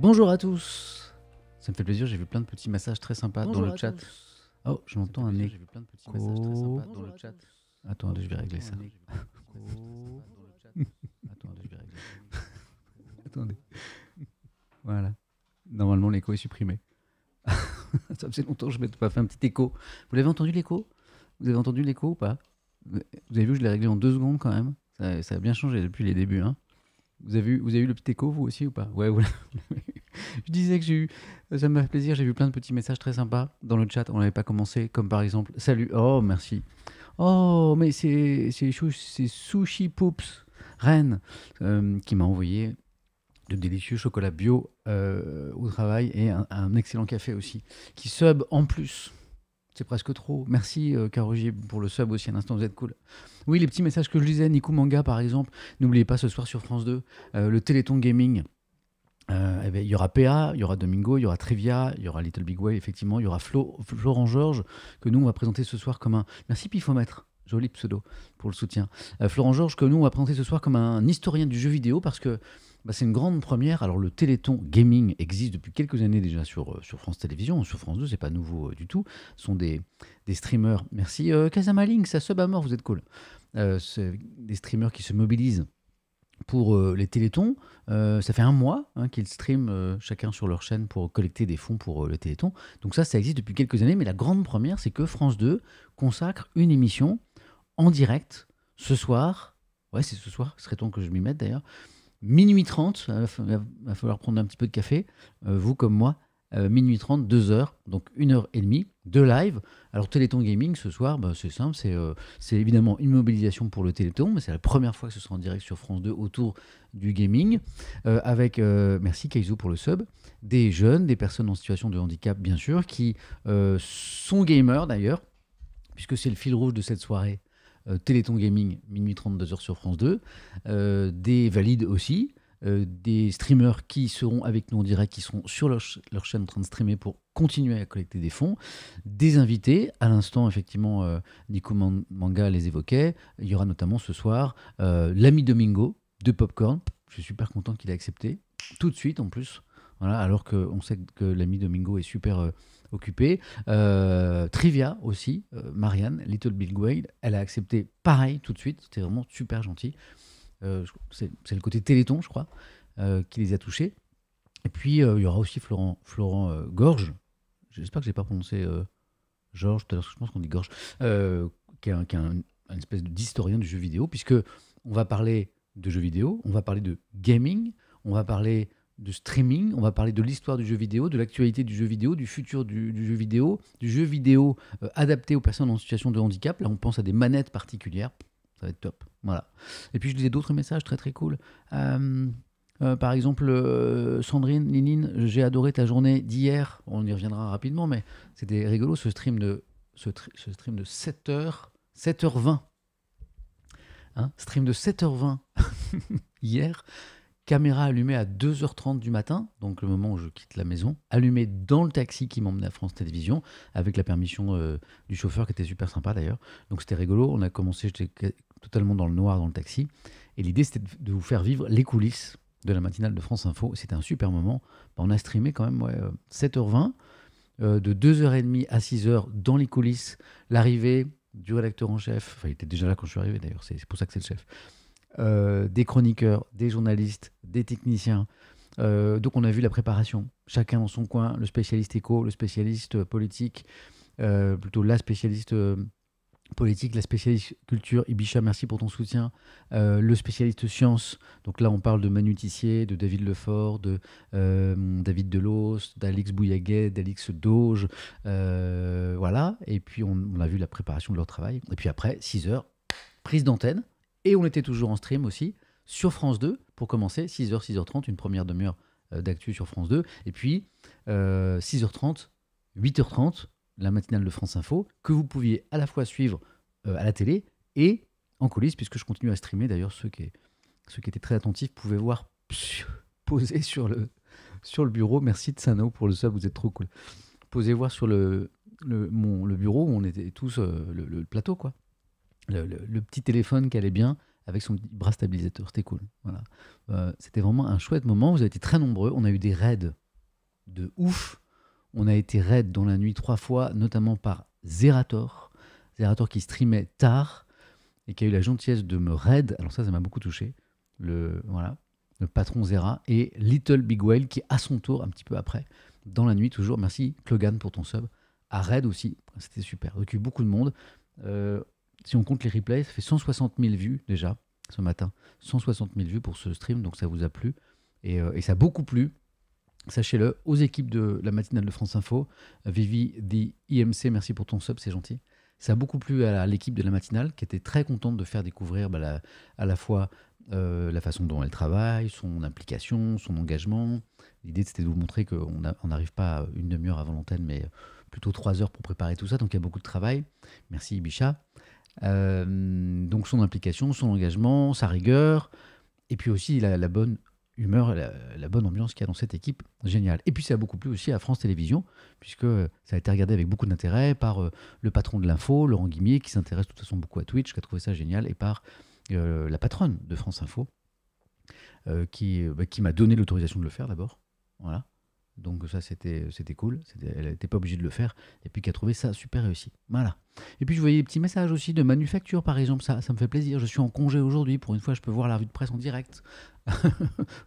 Bonjour à tous. Ça me fait plaisir, j'ai vu plein de petits messages très sympas dans le chat. Oh, je m'entends un écho. J'ai vu plein de petits messages très sympas dans le chat. Attends, je vais régler ça. Attendez, je vais régler ça. Attendez. Voilà. Normalement, l'écho est supprimé. ça fait longtemps que je ne m'étais pas fait un petit écho. Vous l'avez entendu l'écho Vous avez entendu l'écho ou pas Vous avez vu, que je l'ai réglé en deux secondes quand même. Ça, ça a bien changé depuis les débuts. Hein. Vous avez, eu, vous avez eu le petit écho, vous aussi, ou pas Ouais, je disais que j'ai eu. Euh, ça me fait plaisir, j'ai vu plein de petits messages très sympas dans le chat. On n'avait pas commencé, comme par exemple Salut, oh, merci. Oh, mais c'est Sushi Poops, reine, euh, qui m'a envoyé de délicieux chocolat bio euh, au travail et un, excellent café aussi, qui sub en plus. C'est presque trop. Merci euh, pour le sub aussi Un l'instant, vous êtes cool. Oui, les petits messages que je lisais, Niku Manga par exemple, n'oubliez pas ce soir sur France 2, euh, le Téléthon Gaming. Euh, eh ben, il y aura PA, il y aura Domingo, il y aura Trivia, il y aura Little Big Way, effectivement, il y aura Flo, Florent Georges, que nous on va présenter ce soir comme un. Merci Pifomètre, joli pseudo pour le soutien. Euh, Florent Georges, que nous on va présenter ce soir comme un historien du jeu vidéo parce que bah, c'est une grande première. Alors, le Téléthon Gaming existe depuis quelques années déjà sur, euh, sur France Télévisions, sur France 2, c'est pas nouveau euh, du tout. Ce sont des, des streamers. Merci. Euh, Casamaling, ça sub à mort, vous êtes cool. des streamers qui se mobilisent pour les Téléthons. ça fait un mois hein, qu'ils streament chacun sur leur chaîne pour collecter des fonds pour le Téléthon. Donc ça, ça existe depuis quelques années. Mais la grande première, c'est que France 2 consacre une émission en direct ce soir. Ouais, c'est ce soir, serait-on que je m'y mette d'ailleurs minuit 30, il va falloir prendre un petit peu de café, euh, vous comme moi, euh, minuit 30, 2 heures, donc 1 heure et demie de live. Alors Téléthon Gaming ce soir, ben, c'est simple, euh, c'est évidemment une mobilisation pour le Téléthon, mais c'est la première fois que ce sera en direct sur France 2 autour du gaming, avec, merci Kaizu pour le sub, des jeunes, des personnes en situation de handicap bien sûr, qui sont gamers d'ailleurs, puisque c'est le fil rouge de cette soirée. Euh, Téléthon Gaming, minuit 32h sur France 2, euh, des valides aussi. Euh, des streamers qui seront avec nous en direct, qui seront sur leur, leur, chaîne en train de streamer pour continuer à collecter des fonds, des invités. À l'instant, effectivement, Nico Manga les évoquait. Il y aura notamment ce soir l'ami Domingo de Popcorn. Je suis super content qu'il ait accepté tout de suite en plus. Voilà, alors qu'on sait que l'ami Domingo est super occupé. Euh, Trivia aussi, euh, Marianne, Little Big Whale, elle a accepté pareil tout de suite. C'était vraiment super gentil. Euh, c'est le côté Téléthon, je crois, qui les a touchés. Et puis, il y aura aussi Florent, Florent Gorge. J'espère que je n'ai pas prononcé Georges tout à l'heure, je pense qu'on dit Gorge, qui est, un, une espèce d'historien du jeu vidéo, puisque on va parler de jeux vidéo, on va parler de gaming, on va parler de streaming, on va parler de l'histoire du jeu vidéo, de l'actualité du jeu vidéo, du futur du, jeu vidéo, du jeu vidéo euh, adapté aux personnes en situation de handicap. Là, on pense à des manettes particulières. Ça va être top. Voilà. Et puis, je lisais d'autres messages très très cool. Euh, euh, par exemple, Sandrine, Linine, j'ai adoré ta journée d'hier. On y reviendra rapidement, mais c'était rigolo ce stream de, ce, ce stream de 7h, 7h20. Hein stream de 7h20 hier caméra allumée à 2h30 du matin, donc le moment où je quitte la maison, allumée dans le taxi qui m'emmenait à France Télévisions, avec la permission euh, du chauffeur qui était super sympa d'ailleurs. Donc c'était rigolo, on a commencé, j'étais totalement dans le noir dans le taxi, et l'idée c'était de vous faire vivre les coulisses de la matinale de France Info, c'était un super moment. Bah, on a streamé quand même 7h20, euh, euh, de 2h30 à 6h dans les coulisses, l'arrivée du rédacteur en chef, enfin il était déjà là quand je suis arrivé d'ailleurs, c'est pour ça que c'est le chef euh, des chroniqueurs, des journalistes, des techniciens. Euh, donc on a vu la préparation, chacun dans son coin, le spécialiste éco, le spécialiste politique, euh, plutôt la spécialiste politique, la spécialiste culture, Ibisha merci pour ton soutien, le spécialiste science, donc là on parle de Manu Tissier, de David Lefort, de David Delos, d'Alix Bouillaguet, d'Alix Doge, voilà, et puis on, on, a vu la préparation de leur travail, et puis après 6 heures, prise d'antenne, et on était toujours en stream aussi sur France 2 pour commencer, 6h, 6h30, une première demi-heure euh, d'actu sur France 2. Et puis, 6h30, euh, 8h30, la matinale de France Info, que vous pouviez à la fois suivre euh, à la télé et en coulisses, puisque je continue à streamer. D'ailleurs, ceux qui, ceux qui étaient très attentifs pouvaient voir poser sur le, sur le bureau. Merci de Tsano pour le sub, vous êtes trop cool. Posez voir sur le, le, bureau où on était tous, le, plateau, quoi le, petit téléphone qui allait bien avec son bras stabilisateur. C'était cool. Voilà. Euh, c'était vraiment un chouette moment. Vous avez été très nombreux. On a eu des raids de ouf. On a été raid dans la nuit trois fois, notamment par Zerator. Zerator qui streamait tard et qui a eu la gentillesse de me raid. Alors ça, ça m'a beaucoup touché. Le, voilà, le patron Zera et Little Big Whale qui, à son tour, un petit peu après, dans la nuit toujours. Merci Clogan pour ton sub. À raid aussi, c'était super. Donc, beaucoup de monde. Euh, si on compte les replays, ça fait 160 000 vues déjà ce matin. 160 000 vues pour ce stream, donc ça vous a plu. Euh, et, ça a beaucoup plu, sachez-le, aux équipes de la matinale de France Info. Vivi dit IMC, merci pour ton sub, c'est gentil. Ça a beaucoup plu à l'équipe de la matinale qui était très contente de faire découvrir bah, à la fois euh, la façon dont elle travaille, son implication, son engagement. L'idée c'était de vous montrer qu'on n'arrive pas une demi-heure avant l'antenne, mais plutôt trois heures pour préparer tout ça, donc il y a beaucoup de travail. Merci Bicha. Euh, donc son implication, son engagement, sa rigueur, et puis aussi la, bonne humeur, la, bonne ambiance qu'il y a dans cette équipe, génial. Et puis ça a beaucoup plu aussi à France Télévisions, puisque euh, ça a été regardé avec beaucoup d'intérêt par euh, le patron de l'info, Laurent Guimier, qui s'intéresse de toute façon beaucoup à Twitch, qui a trouvé ça génial, et par la patronne de France Info, qui, bah, qui m'a donné l'autorisation de le faire d'abord. Voilà. Donc ça, c'était euh, cool. elle n'était pas obligée de le faire. Et puis qui a trouvé ça super réussi. Voilà. Et puis je voyais des petits messages aussi de manufacture, par exemple. Ça, ça me fait plaisir. Je suis en congé aujourd'hui. Pour une fois, je peux voir la revue de presse en direct.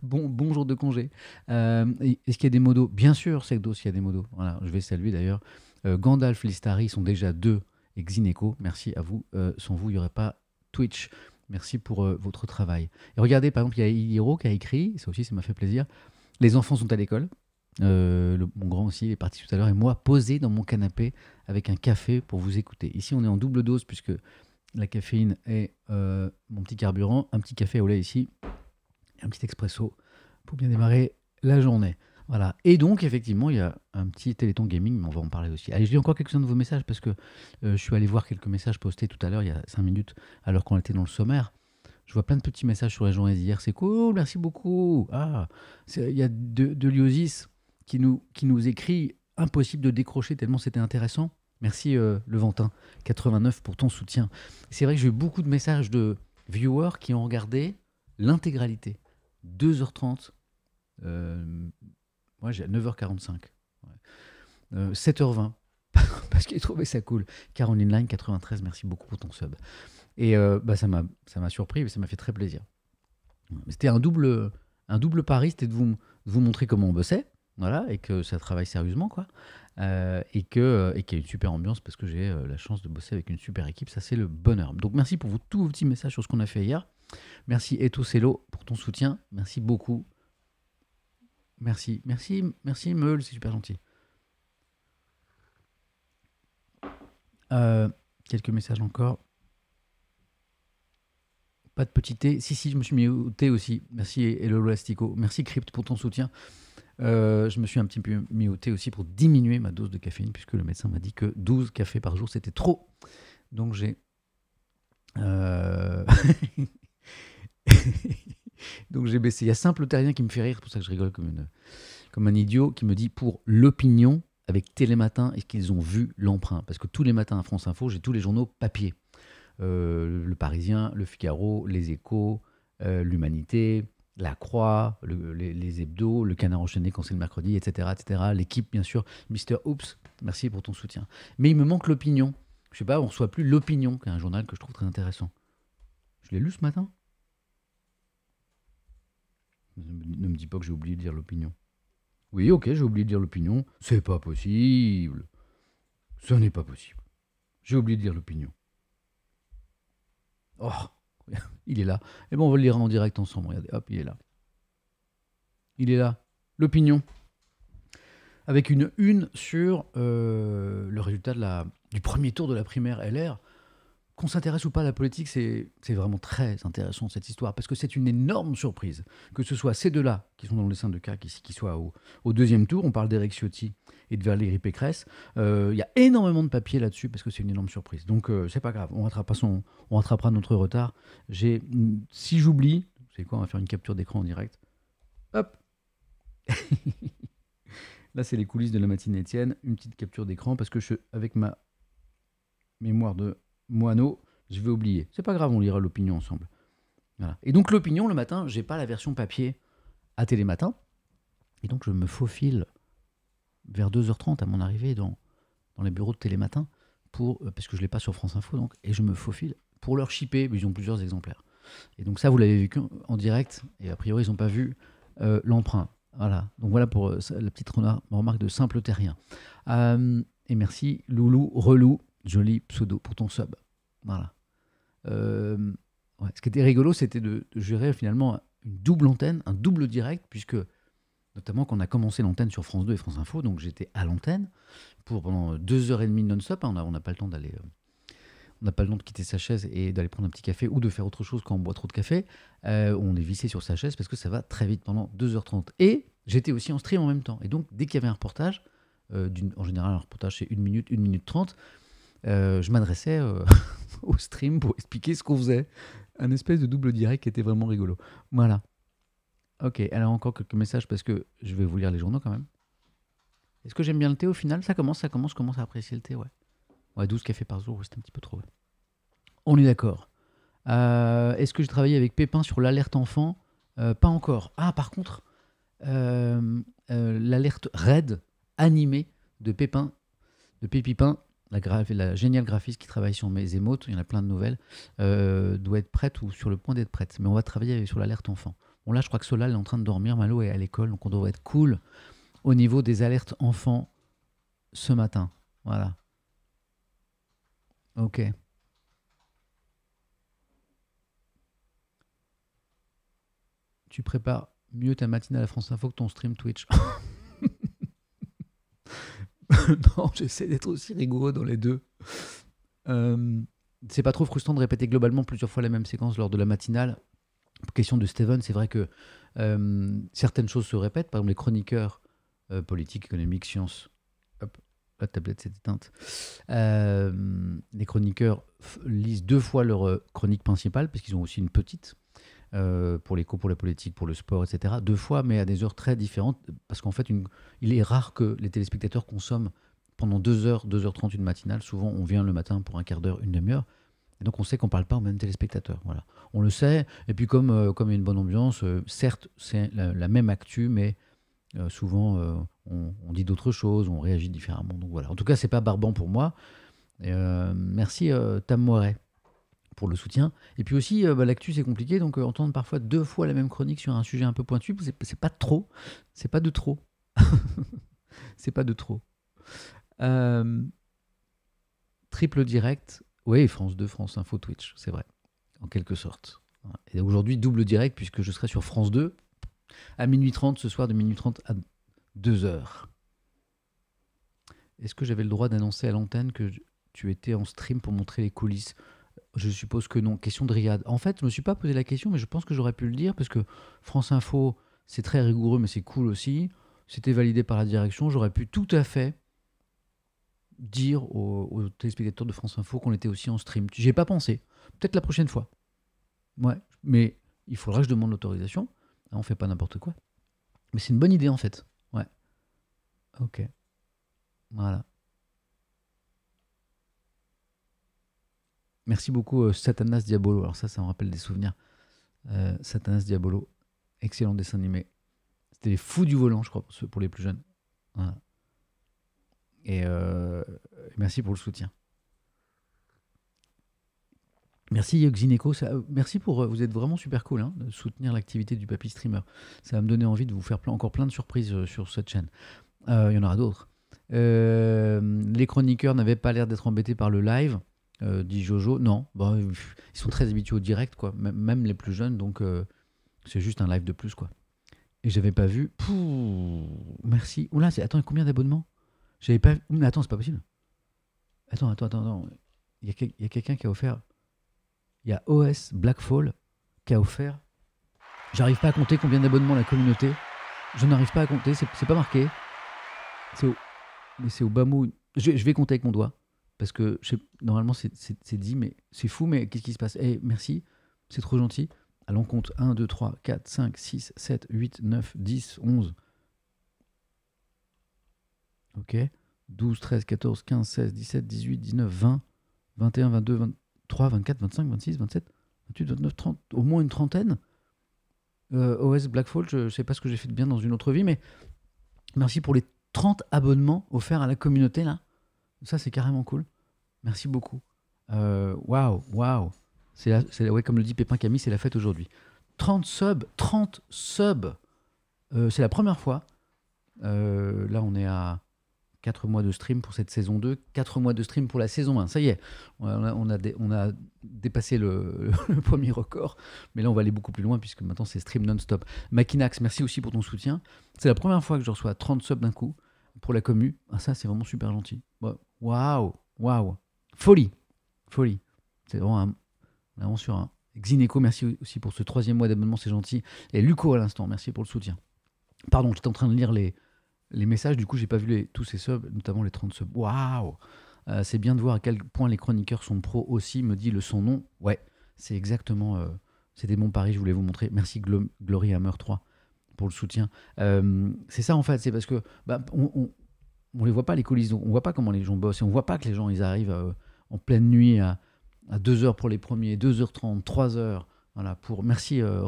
bon, bon jour de congé. Euh, est-ce qu'il y a des modos Bien sûr, c'est que s'il y a des modos. Voilà, je vais saluer d'ailleurs. Euh, Gandalf, Listari sont déjà deux. Et Xineco, merci à vous. sans vous, il n'y aurait pas Twitch. Merci pour votre travail. Et regardez, par exemple, il y a Hiro qui a écrit, ça aussi, ça m'a fait plaisir. Les enfants sont à l'école, euh, mon grand aussi, est parti tout à l'heure, et moi, posé dans mon canapé avec un café pour vous écouter. Ici, on est en double dose puisque la caféine est euh, mon petit carburant, un petit café au lait ici, et un petit expresso pour bien démarrer la journée. Voilà. Et donc, effectivement, il y a un petit Téléthon Gaming, mais on va en parler aussi. Allez, je lis encore quelques-uns de vos messages parce que euh, je suis allé voir quelques messages postés tout à l'heure, il y a 5 minutes, alors qu'on était dans le sommaire. Je vois plein de petits messages sur la journée d'hier. C'est cool, merci beaucoup. Ah, il y a de l'Iosis qui nous, qui nous écrit Impossible de décrocher tellement c'était intéressant. Merci euh, levantin 89 pour ton soutien. C'est vrai que j'ai eu beaucoup de messages de viewers qui ont regardé l'intégralité. 2h30, euh, moi j'ai 9h45, 7h20, euh, parce qu'il trouvait ça cool. Caroline inline 93, merci beaucoup pour ton sub. Et bah, ça m'a surpris, mais ça m'a fait très plaisir. C'était un double, un double pari, c'était de vous, de vous montrer comment on bossait, voilà, et que ça travaille sérieusement, quoi. Euh, et que euh, et qu'il y a une super ambiance parce que j'ai euh, la chance de bosser avec une super équipe, ça c'est le bonheur. Donc merci pour vos tout vos petits messages sur ce qu'on a fait hier. Merci Eto Selo pour ton soutien, merci beaucoup. Merci, merci, merci Meul, c'est super gentil. quelques messages encore. Pas de petit thé. Si, si, je me suis mis au thé aussi. Merci Elolo lastico Merci Crypt pour ton soutien. Euh, je me suis un petit peu mioté aussi pour diminuer ma dose de caféine, puisque le médecin m'a dit que 12 cafés par jour, c'était trop. Donc j'ai. Euh, donc j'ai baissé. Il y a Simple Terrien qui me fait rire, c'est pour ça que je rigole comme, comme un idiot, qui me dit pour l'opinion avec Télématin et qu'ils ont vu l'emprunt. Parce que tous les matins à France Info, j'ai tous les journaux papier. Euh, le Parisien, le Figaro, les Échos, l'Humanité, la Croix, les, les, hebdos, le canard enchaîné quand c'est le mercredi, etc. etc. L'équipe, bien sûr. Mister Oops, merci pour ton soutien. Mais il me manque l'opinion. Je sais pas, on reçoit plus l'opinion, qui un journal que je trouve très intéressant. Je l'ai lu ce matin. Ne me dis pas que j'ai oublié de dire l'opinion. Oui, ok, j'ai oublié de dire l'opinion. C'est pas possible. Ce n'est pas possible. J'ai oublié de dire l'opinion. Oh, il est là. Et eh bon, on va le lire en direct ensemble. Regardez, hop, il est là. Il est là. L'opinion. Avec une une sur euh, le résultat du premier tour de la primaire LR. Qu'on s'intéresse ou pas à la politique, c'est vraiment très intéressant cette histoire, parce que c'est une énorme surprise. Que ce soit ces deux-là, qui sont dans le sein de Cac qui soient au, deuxième tour, on parle d'Eric Ciotti et de Valérie Pécresse, euh, il y a énormément de papier là-dessus, parce que c'est une énorme surprise. Donc euh, c'est pas grave, on rattrapera, son, on notre retard. Si j'oublie, c'est quoi, on va faire une capture d'écran en direct. Hop Là, c'est les coulisses de la matinée Étienne, une petite capture d'écran, parce que je, avec ma mémoire de Moineau, je vais oublier. C'est pas grave, on lira l'opinion ensemble. Et donc l'opinion, le matin, j'ai pas la version papier à Télématin. Et donc je me faufile vers 2h30 à mon arrivée dans, dans les bureaux de Télématin, pour, euh, parce que je l'ai pas sur France Info, donc, et je me faufile pour leur shipper. Ils ont plusieurs exemplaires. Et donc ça, vous l'avez vu en direct, et a priori, ils n'ont pas vu euh, l'emprunt. Voilà, donc voilà pour euh, la petite remarque de simple terrien. et merci Loulou, relou, Joli pseudo pour ton sub. Voilà. Euh, Ce qui était rigolo, c'était de, gérer finalement une double antenne, un double direct, puisque notamment qu'on a commencé l'antenne sur France 2 et France Info, donc j'étais à l'antenne pour pendant deux heures et demie non-stop. Hein, on n'a pas le temps d'aller, euh, on n'a pas le temps de quitter sa chaise et d'aller prendre un petit café ou de faire autre chose quand on boit trop de café. Euh, on est vissé sur sa chaise parce que ça va très vite pendant 2h30. Et j'étais aussi en stream en même temps. Et donc dès qu'il y avait un reportage, en général un reportage c'est 1 minute, 1 minute 30, euh, je m'adressais euh, au stream pour expliquer ce qu'on faisait. Un espèce de double direct qui était vraiment rigolo. Voilà. Ok, alors encore quelques messages parce que je vais vous lire les journaux quand même. Est-ce que j'aime bien le thé au final Ça commence, ça commence, commence à apprécier le thé, ouais. Ouais, 12 cafés par jour, c'est un petit peu trop. On est d'accord. Euh, est-ce que j'ai travaillé avec Pépin sur l'alerte enfant Pas encore. Ah, par contre, l'alerte raid animée de Pépin, de Pépipin, la, la, géniale graphiste qui travaille sur mes émotes, il y en a plein de nouvelles, euh, doit être prête ou sur le point d'être prête. Mais on va travailler sur l'alerte enfant. Bon, là, je crois que Solal est en train de dormir, Malo est à l'école, donc on devrait être cool au niveau des alertes enfants ce matin. Voilà. Ok. Tu prépares mieux ta matinée à la France Info que ton stream Twitch. non, j'essaie d'être aussi rigoureux dans les deux. Euh, c'est pas trop frustrant de répéter globalement plusieurs fois la même séquence lors de la matinale. Question de Steven, c'est vrai que euh, certaines choses se répètent. Par exemple, les chroniqueurs euh, politiques, économiques, sciences. Hop, la tablette s'est éteinte. les chroniqueurs lisent deux fois leur chronique principale, parce qu'ils ont aussi une petite. Euh, pour l'éco, pour la politique, pour le sport, etc. Deux fois, mais à des heures très différentes, parce qu'en fait, une, il est rare que les téléspectateurs consomment pendant 2 heures, 2h30 une matinale. Souvent, on vient le matin pour un quart d'heure, une demi-heure. donc, on sait qu'on ne parle pas au même téléspectateurs. Voilà. On le sait. Et puis, comme, euh, comme il y a une bonne ambiance, euh, certes, c'est la, même actu, mais souvent, on, dit d'autres choses, on réagit différemment. Donc, voilà. En tout cas, c'est pas barbant pour moi. merci, Tam Moiret pour le soutien. Et puis aussi, euh, bah, l'actu, c'est compliqué, donc euh, entendre parfois deux fois la même chronique sur un sujet un peu pointu, c'est pas trop. C'est pas de trop. c'est pas de trop. Euh, triple direct. Oui, France 2, France Info, Twitch, c'est vrai, en quelque sorte. Et aujourd'hui, double direct, puisque je serai sur France 2 à minuit 30 ce soir, de minuit 30 à 2 heures. Est-ce que j'avais le droit d'annoncer à l'antenne que tu étais en stream pour montrer les coulisses je suppose que non. Question de Riyad. En fait, je me suis pas posé la question, mais je pense que j'aurais pu le dire parce que France Info, c'est très rigoureux, mais c'est cool aussi. C'était validé par la direction. J'aurais pu tout à fait dire aux, téléspectateurs de France Info qu'on était aussi en stream. J'ai pas pensé. Peut-être la prochaine fois. Ouais, mais il faudra que je demande l'autorisation. Ah, on fait pas n'importe quoi. Mais c'est une bonne idée en fait. Ouais. Ok. Voilà. Merci beaucoup, euh, Satanas Diabolo. Alors ça, ça me rappelle des souvenirs. Euh, Satanas Diabolo, excellent dessin animé. C'était les fous du volant, je crois, pour les plus jeunes. Euh, et merci pour le soutien. Merci Yoxineco, merci pour vous êtes vraiment super cool hein, de soutenir l'activité du papy streamer. Ça va me donner envie de vous faire encore plein de surprises sur cette chaîne. Il y en aura d'autres. les chroniqueurs n'avaient pas l'air d'être embêtés par le live. Euh, dit Jojo. Non, bah, ils sont très habitués au direct, quoi. même les plus jeunes, donc euh, c'est juste un live de plus, quoi. Et j'avais pas vu. Pouh, merci. Oula, attends, combien d'abonnements J'avais pas. Mais attends, c'est pas possible. Attends, attends, attends, Il y a, quelqu'un qui a offert. Il y a OS Blackfall qui a offert. J'arrive pas à compter combien d'abonnements la communauté. Je n'arrive pas à compter, c'est pas marqué. C'est Mais c'est au bas mot. je vais compter avec mon doigt. Parce que normalement, c'est dit, mais c'est fou, mais qu'est-ce qui se passe Eh, merci, c'est trop gentil. Allons, compte 1, 2, 3, 4, 5, 6, 7, 8, 9, 10, 11. Ok 12, 13, 14, 15, 16, 17, 18, 19, 20, 21, 22, 23, 24, 25, 26, 27, 28, 29, 30, au moins une trentaine. Euh, OS blackfold je ne sais pas ce que j'ai fait de bien dans une autre vie, mais merci pour les 30 abonnements offerts à la communauté là. Ça, c'est carrément cool. Merci beaucoup. Euh, waouh, waouh. Wow. C'est ouais, comme le dit Pépin Camille, c'est la fête aujourd'hui. 30 subs, 30 subs. c'est la première fois. Euh, là, on est à 4 mois de stream pour cette saison 2, 4 mois de stream pour la saison 1. Ça y est, on a, on a, dépassé le, le, premier record, mais là on va aller beaucoup plus loin puisque maintenant c'est stream non-stop. Makinax, merci aussi pour ton soutien. C'est la première fois que je reçois 30 subs d'un coup pour la commu. Ah, ça, c'est vraiment super gentil. Bah, waouh, waouh. Folie, folie. C'est vraiment vraiment sur un. Xineco, merci aussi pour ce troisième mois d'abonnement, c'est gentil. Et Luco à l'instant, merci pour le soutien. Pardon, j'étais en train de lire les, messages, du coup, j'ai pas vu tous ces subs, notamment les 30 subs. Waouh euh, C'est bien de voir à quel point les chroniqueurs sont pros aussi, me dit le son nom. Ouais, c'est exactement. Euh, c'était c'est des paris, je voulais vous montrer. Merci Glory Hammer 3 pour le soutien. Euh, c'est ça en fait, c'est parce que bah, on, on, les voit pas les coulisses, donc on voit pas comment les gens bossent et on voit pas que les gens ils arrivent euh, en pleine nuit à, à 2h pour les premiers, 2h30, 3h. Voilà, pour... Merci euh,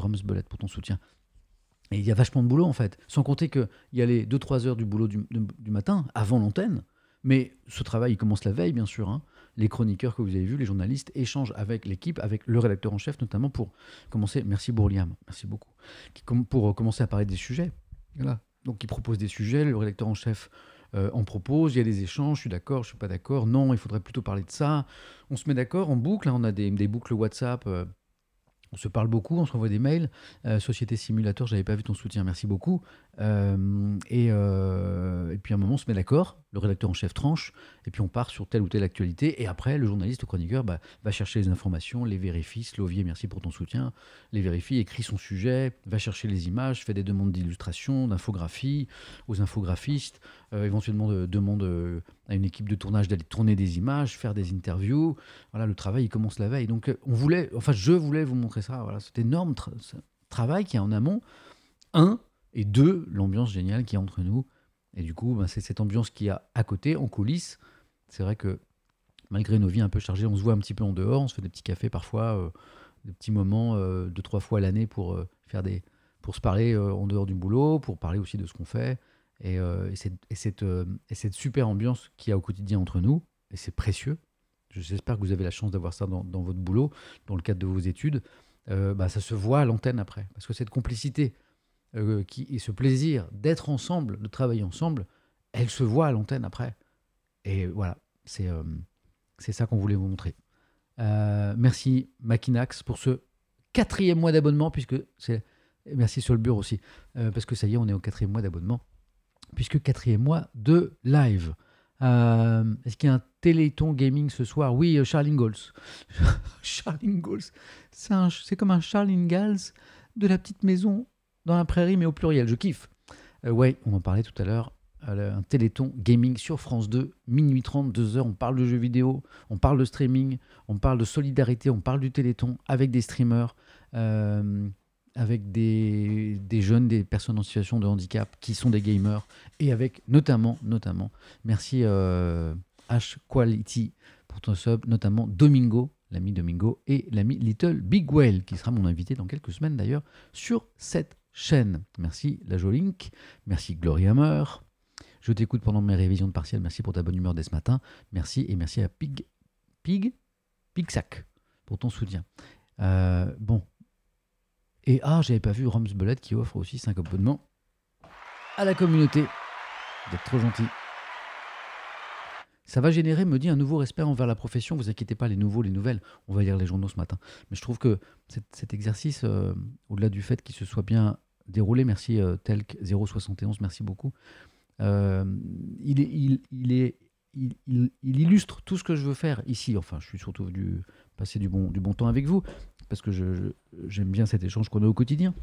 pour ton soutien. Et il y a vachement de boulot en fait, sans compter qu'il y a les 2-3 heures du boulot du, matin avant l'antenne, mais ce travail il commence la veille bien sûr. Hein les chroniqueurs que vous avez vus, les journalistes échangent avec l'équipe, avec le rédacteur en chef notamment pour commencer, merci Bourliam, merci beaucoup, pour euh, commencer à parler des sujets. Voilà. Donc il propose des sujets, le rédacteur en chef euh, en propose, il y a des échanges, je suis d'accord, je suis pas d'accord, non, il faudrait plutôt parler de ça. On se met d'accord en boucle, hein, on a des, boucles WhatsApp. Euh, on se parle beaucoup, on se renvoie des mails. Société Simulateur, j'avais pas vu ton soutien, merci beaucoup. Euh, euh, et, puis à un moment, on se met d'accord, le rédacteur en chef tranche, et puis on part sur telle ou telle actualité. Et après, le journaliste, le chroniqueur, bah, va chercher les informations, les vérifie. Slovier, merci pour ton soutien. Les vérifie, écrit son sujet, va chercher les images, fait des demandes d'illustration, d'infographie aux infographistes, euh, éventuellement demande à une équipe de tournage d'aller tourner des images, faire des interviews. Voilà, le travail, il commence la veille. Donc, on voulait, enfin, je voulais vous montrer ça. Voilà, cet énorme travail qui a en amont. Un, et deux, l'ambiance géniale qui est entre nous. Et du coup, ben, c'est cette ambiance qu'il y a à côté, en coulisses. C'est vrai que malgré nos vies un peu chargées, on se voit un petit peu en dehors, on se fait des petits cafés parfois, euh, des petits moments euh, deux, trois fois à l'année pour, euh, faire des, pour se parler en dehors du boulot, pour parler aussi de ce qu'on fait. Et, cette, super ambiance qu'il y a au quotidien entre nous, et c'est précieux. J'espère que vous avez la chance d'avoir ça dans, dans, votre boulot, dans le cadre de vos études. Bah, ça se voit à l'antenne après, parce que cette complicité, euh, qui, et ce plaisir d'être ensemble, de travailler ensemble, elle se voit à l'antenne après. Et voilà, c'est euh, c'est ça qu'on voulait vous montrer. Euh, merci Makinax pour ce quatrième mois d'abonnement, puisque c'est. Merci sur le bureau aussi, parce que ça y est, on est au quatrième mois d'abonnement, puisque quatrième mois de live. Est-ce qu'il y a un Téléthon Gaming ce soir Oui, Charling Ingalls. Charling Ingalls, c'est comme un charling Ingalls de la petite maison dans la prairie, mais au pluriel. Je kiffe. Oui, euh, ouais, on en parlait tout à l'heure. Euh, un téléthon gaming sur France 2, minuit 30, 2h. On parle de jeux vidéo, on parle de streaming, on parle de solidarité, on parle du téléthon avec des streamers, euh, avec des, jeunes, des personnes en situation de handicap qui sont des gamers et avec notamment, notamment, merci euh, H Quality pour ton sub, notamment Domingo, l'ami Domingo et l'ami Little Big Whale, qui sera mon invité dans quelques semaines d'ailleurs, sur cette chaîne. Merci la Jolink, merci Gloria Meur. Je t'écoute pendant mes révisions de partiel. Merci pour ta bonne humeur dès ce matin. Merci et merci à Pig Pig Pigsac pour ton soutien. Euh, bon. Et ah, j'avais pas vu Roms Bullet qui offre aussi 5 abonnements à la communauté. D'être trop gentil. Ça va générer, me dit, un nouveau respect envers la profession. Vous inquiétez pas, les nouveaux, les nouvelles, on va lire les journaux ce matin. Mais je trouve que cet, exercice, euh, au-delà du fait qu'il se soit bien déroulé. Merci euh, Telk 071, merci beaucoup. Euh, il, est, il, est, il, illustre tout ce que je veux faire ici. Enfin, je suis surtout venu passer du bon, du bon temps avec vous, parce que j'aime bien cet échange qu'on a au quotidien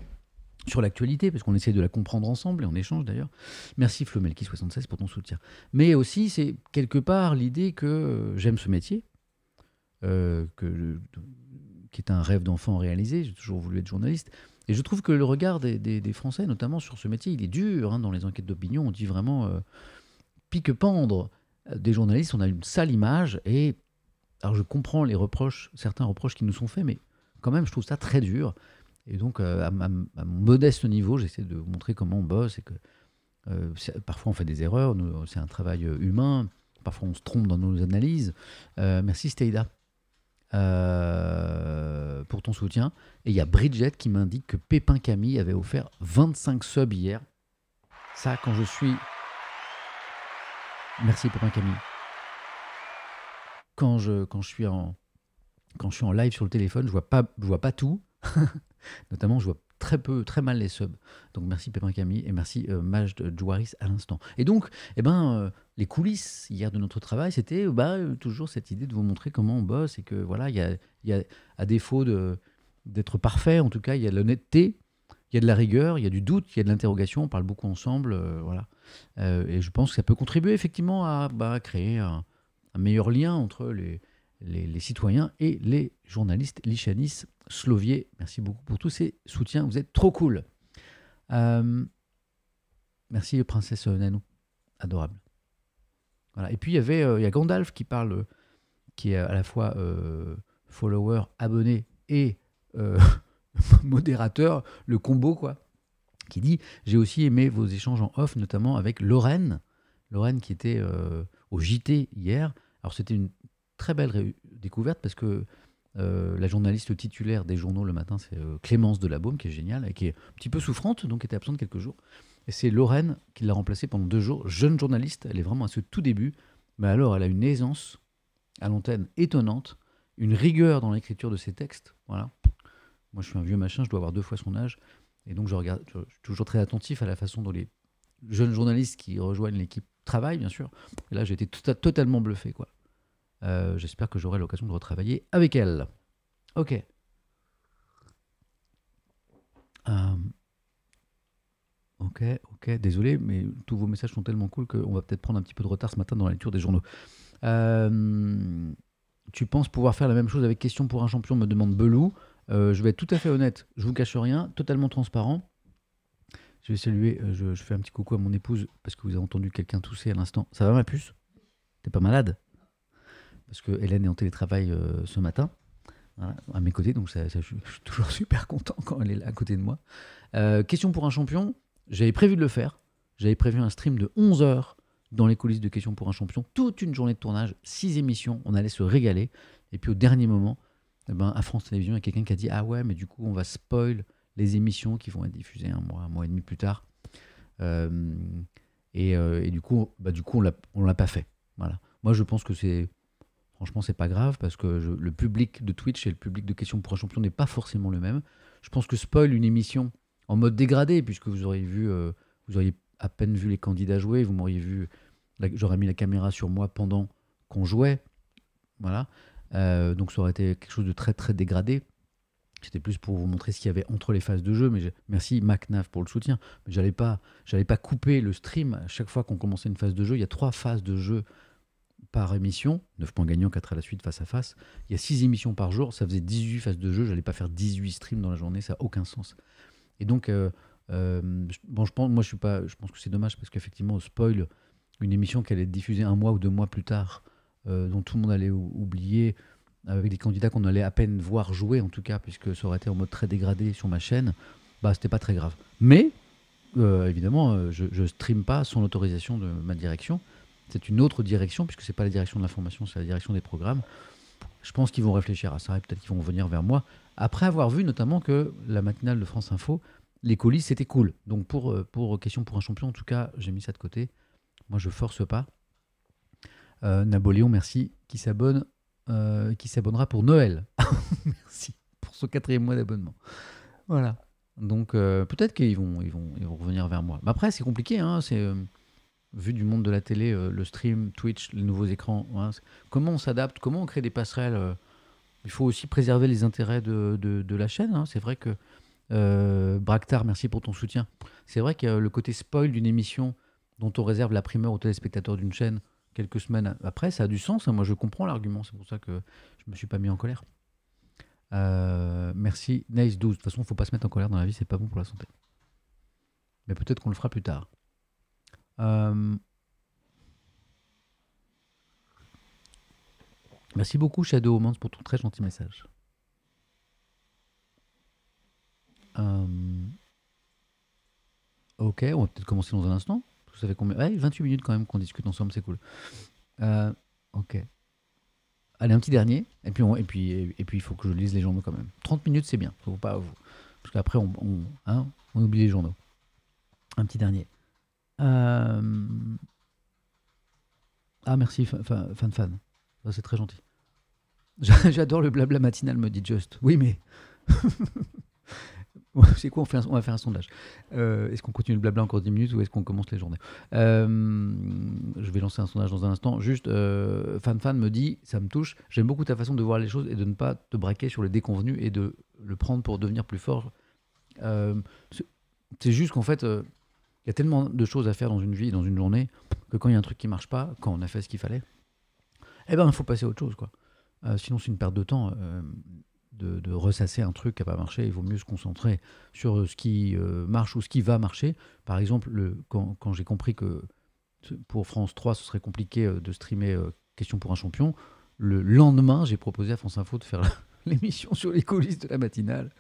sur l'actualité, parce qu'on essaie de la comprendre ensemble, et on échange d'ailleurs. Merci Flomelki76 pour ton soutien. Mais aussi, c'est quelque part l'idée que j'aime ce métier, euh, que, qui est un rêve d'enfant réalisé, j'ai toujours voulu être journaliste, et je trouve que le regard des, Français, notamment sur ce métier, il est dur. Hein. Dans les enquêtes d'opinion, on dit vraiment euh, pique-pendre euh, des journalistes. On a une sale image. Et alors, je comprends les reproches, certains reproches qui nous sont faits, mais quand même, je trouve ça très dur. Et donc, euh, à, mon modeste niveau, j'essaie de montrer comment on bosse et que parfois on fait des erreurs. C'est un travail humain. Parfois, on se trompe dans nos analyses. merci, Steida. Euh, pour ton soutien. Et il y a Bridget qui m'indique que Pépin Camille avait offert 25 subs hier. Ça, quand je suis. Merci Pépin Camille. Quand je, quand je, suis, en, quand je suis en live sur le téléphone, je vois pas, je vois pas tout. Notamment, je vois très peu, très mal les subs. Donc merci Pépin Camille et merci Majd euh, Maj de Jouaris à l'instant. Et donc, eh ben, euh, les coulisses hier de notre travail, c'était bah, euh, toujours cette idée de vous montrer comment on bosse et que voilà, il y a, y a, à défaut d'être parfait, en tout cas, il y a de l'honnêteté, il y a de la rigueur, il y a du doute, il y a de l'interrogation, on parle beaucoup ensemble, voilà. et je pense que ça peut contribuer effectivement à bah, créer un, meilleur lien entre les, les, citoyens et les journalistes lichanistes Slovier, merci beaucoup pour tous ces soutiens. Vous êtes trop cool. Euh, merci, Princesse Nanou. Adorable. Voilà. Et puis, il y avait euh, il y a Gandalf qui parle, qui est à la fois euh, follower, abonné et modérateur, le combo, quoi. Qui dit J'ai aussi aimé vos échanges en off, notamment avec Lorraine. Lorraine qui était au JT hier. Alors, c'était une très belle découverte parce que euh, la journaliste titulaire des journaux le matin, c'est euh, Clémence de la Baume qui est géniale, et qui est un petit peu souffrante, donc était absente quelques jours. Et c'est Lorraine qui l'a remplacée pendant deux jours, jeune journaliste, elle est vraiment à ce tout début, mais alors elle a une aisance à l'antenne étonnante, une rigueur dans l'écriture de ses textes. Voilà. Moi, je suis un vieux machin, je dois avoir deux fois son âge, et donc je regarde, suis toujours très attentif à la façon dont les jeunes journalistes qui rejoignent l'équipe travaillent, bien sûr. Et là, j'ai été tota-, totalement bluffé, quoi. Euh, j'espère que j'aurai l'occasion de retravailler avec elle. Ok. Euh, ok, ok, désolé, mais tous vos messages sont tellement cool qu'on va peut-être prendre un petit peu de retard ce matin dans la lecture des journaux. Euh, tu penses pouvoir faire la même chose avec Question pour un champion me demande Belou. je vais être tout à fait honnête, je vous cache rien, totalement transparent. Je vais saluer, je, je, fais un petit coucou à mon épouse parce que vous avez entendu quelqu'un tousser à l'instant. Ça va ma puce T'es pas malade parce que Hélène est en télétravail euh, ce matin. Hein, à mes côtés, donc je, suis toujours super content quand elle est là à côté de moi. Euh, question pour un champion, j'avais prévu de le faire. J'avais prévu un stream de 11 heures dans les coulisses de Question pour un champion, toute une journée de tournage, 6 émissions, on allait se régaler. Et puis au dernier moment, eh ben, à France Télévisions, il y a quelqu'un qui a dit Ah ouais, mais du coup, on va spoil les émissions qui vont être diffusées un mois, un mois et demi plus tard. Euh, et, du coup, bah, du coup on ne l'a pas fait. Voilà. Moi, je pense que c'est Franchement, c'est pas grave parce que le public de Twitch et le public de questions pour un champion n'est pas forcément le même. Je pense que spoil une émission en mode dégradé, puisque vous auriez vu, euh, vous auriez à peine vu les candidats jouer, vous m'auriez vu, j'aurais mis la caméra sur moi pendant qu'on jouait, voilà. Euh, donc ça aurait été quelque chose de très très dégradé. C'était plus pour vous montrer ce qu'il y avait entre les phases de jeu. Mais merci MacNav pour le soutien. Mais j'allais pas, j'allais pas couper le stream à chaque fois qu'on commençait une phase de jeu. Il y a trois phases de jeu par émission, 9 points gagnants, 4 à la suite face à face. Il y a 6 émissions par jour, ça faisait 18 phases de jeu, j'allais pas faire 18 streams dans la journée, ça n'a aucun sens. Et donc, euh, euh, bon, je pense, moi je suis pas, je pense que c'est dommage parce qu'effectivement, au spoil une émission qui allait être diffusée un mois ou deux mois plus tard, euh, dont tout le monde allait oublier, avec des candidats qu'on allait à peine voir jouer en tout cas, puisque ça aurait été en mode très dégradé sur ma chaîne, bah c'était pas très grave. Mais, évidemment, je, ne stream pas sans l'autorisation de ma direction c'est une autre direction, puisque ce n'est pas la direction de l'information, c'est la direction des programmes. Je pense qu'ils vont réfléchir à ça et peut-être qu'ils vont venir vers moi. Après avoir vu notamment que la matinale de France Info, les colis, c'était cool. Donc pour, euh, pour question pour un champion, en tout cas, j'ai mis ça de côté. Moi, je force pas. Euh, Napoléon, merci, qui s'abonne, euh, qui s'abonnera pour Noël. merci pour son quatrième mois d'abonnement. Voilà. Donc peut-être qu'ils vont, vont, revenir vers moi. Mais après, c'est compliqué. Hein, c'est vu du monde de la télé, euh, le stream, Twitch, les nouveaux écrans. Hein, comment on s'adapte Comment on crée des passerelles euh, Il faut aussi préserver les intérêts de, la chaîne. Hein. c'est vrai que euh, Bractar, merci pour ton soutien. C'est vrai que le côté spoil d'une émission dont on réserve la primeur aux téléspectateurs d'une chaîne quelques semaines après, ça a du sens. Hein. moi, je comprends l'argument. C'est pour ça que je ne me suis pas mis en colère. merci, Nice 12. De toute façon, il ne faut pas se mettre en colère dans la vie, c'est pas bon pour la santé. Mais peut-être qu'on le fera plus tard. Euh, Merci beaucoup Shadow Homans pour ton très gentil message. Euh, ok, on va peut-être commencer dans un instant. Ça fait combien 28 minutes quand même qu'on discute ensemble, c'est cool. Euh, ok. Allez, un petit dernier. Et puis, on... et, puis, et puis, il faut que je lise les journaux quand même. 30 minutes, c'est bien. Faut pas vous. Parce qu'après, on, on, hein, on oublie les journaux. Un petit dernier. Euh, ah, merci, fan fan. c'est très gentil. J'adore le blabla matinal, me dit Just. Oui, mais. c'est quoi on, on, va faire un sondage. Euh, est-ce qu'on continue le blabla encore 10 minutes ou est-ce qu'on commence les journées euh, Je vais lancer un sondage dans un instant. Juste, Fan Fan me dit ça me touche, j'aime beaucoup ta façon de voir les choses et de ne pas te braquer sur les déconvenus et de le prendre pour devenir plus fort. c'est juste qu'en fait, il y a tellement de choses à faire dans une vie, dans une journée, que quand il y a un truc qui marche pas, quand on a fait ce qu'il fallait, eh ben, il faut passer à autre chose, quoi. Euh, sinon, c'est une perte de temps euh, de, ressasser un truc qui n'a pas marché. Il vaut mieux se concentrer sur ce qui euh, marche ou ce qui va marcher. Par exemple, quand j'ai compris que pour France 3, ce serait compliqué de streamer Question pour un champion, le lendemain, j'ai proposé à France Info de faire l'émission sur les coulisses de la matinale.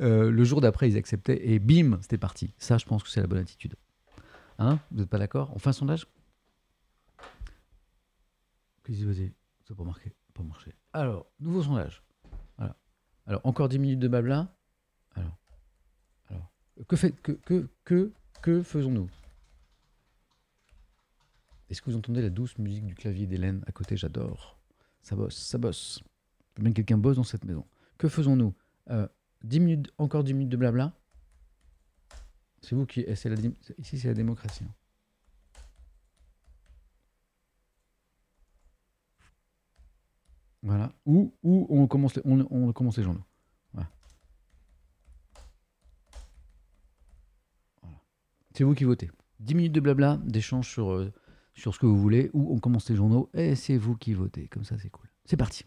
Euh, le jour d'après, ils acceptaient et bim, c'était parti. Ça, je pense que c'est la bonne attitude. Hein, vous n'êtes pas d'accord On fait un sondage Vas-y, vas-y, ça n'a pas, marqué, marché. Alors, nouveau sondage. Voilà. Alors, encore 10 minutes de babla Alors, alors que, fait, que, que, que, que faisons-nous Est-ce que vous entendez la douce musique du clavier d'Hélène à côté J'adore. Ça bosse, ça bosse. Même quelqu'un bosse dans cette maison. Que faisons-nous euh, 10 minutes, encore 10 minutes de blabla. C'est vous qui. Eh, ici, c'est la démocratie. Hein. Voilà. Ou, on, commence, les, on, journaux. C'est vous qui votez. 10 minutes de blabla, d'échange sur, euh, sur ce que vous voulez, ou on commence les journaux, et c'est vous qui votez. Comme ça, c'est cool. C'est parti.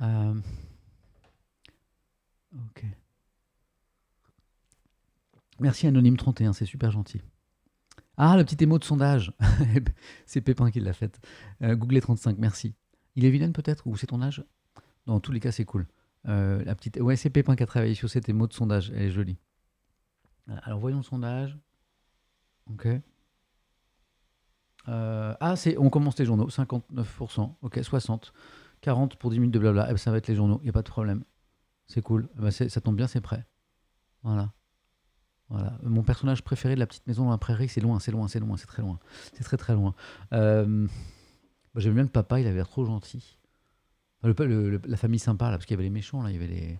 Euh... Ok. Merci Anonyme31, c'est super gentil. Ah, le petit émo de sondage. c'est Pépin qui l'a faite. Google Google 35, merci. Il est vilaine peut-être Ou c'est ton âge Dans tous les cas, c'est cool. Euh, la petite... Ouais, c'est Pépin qui a travaillé sur cette émo de sondage. Elle est jolie. Alors, voyons le sondage. Ok. Euh, ah, c'est... on commence les journaux. 59%. Ok, 60. 40 pour 10 minutes de blabla. Eh ben, ça va être les journaux. Il n'y a pas de problème. C'est cool. Bah, ça tombe bien, c'est prêt. Voilà. Voilà. Mon personnage préféré de la petite maison dans la prairie, c'est loin, c'est loin, c'est loin, c'est très loin. C'est très très loin. Euh, bah, J'aime bien le papa, il avait l'air trop gentil. la famille sympa, là, parce qu'il y avait les méchants, là, il y avait les.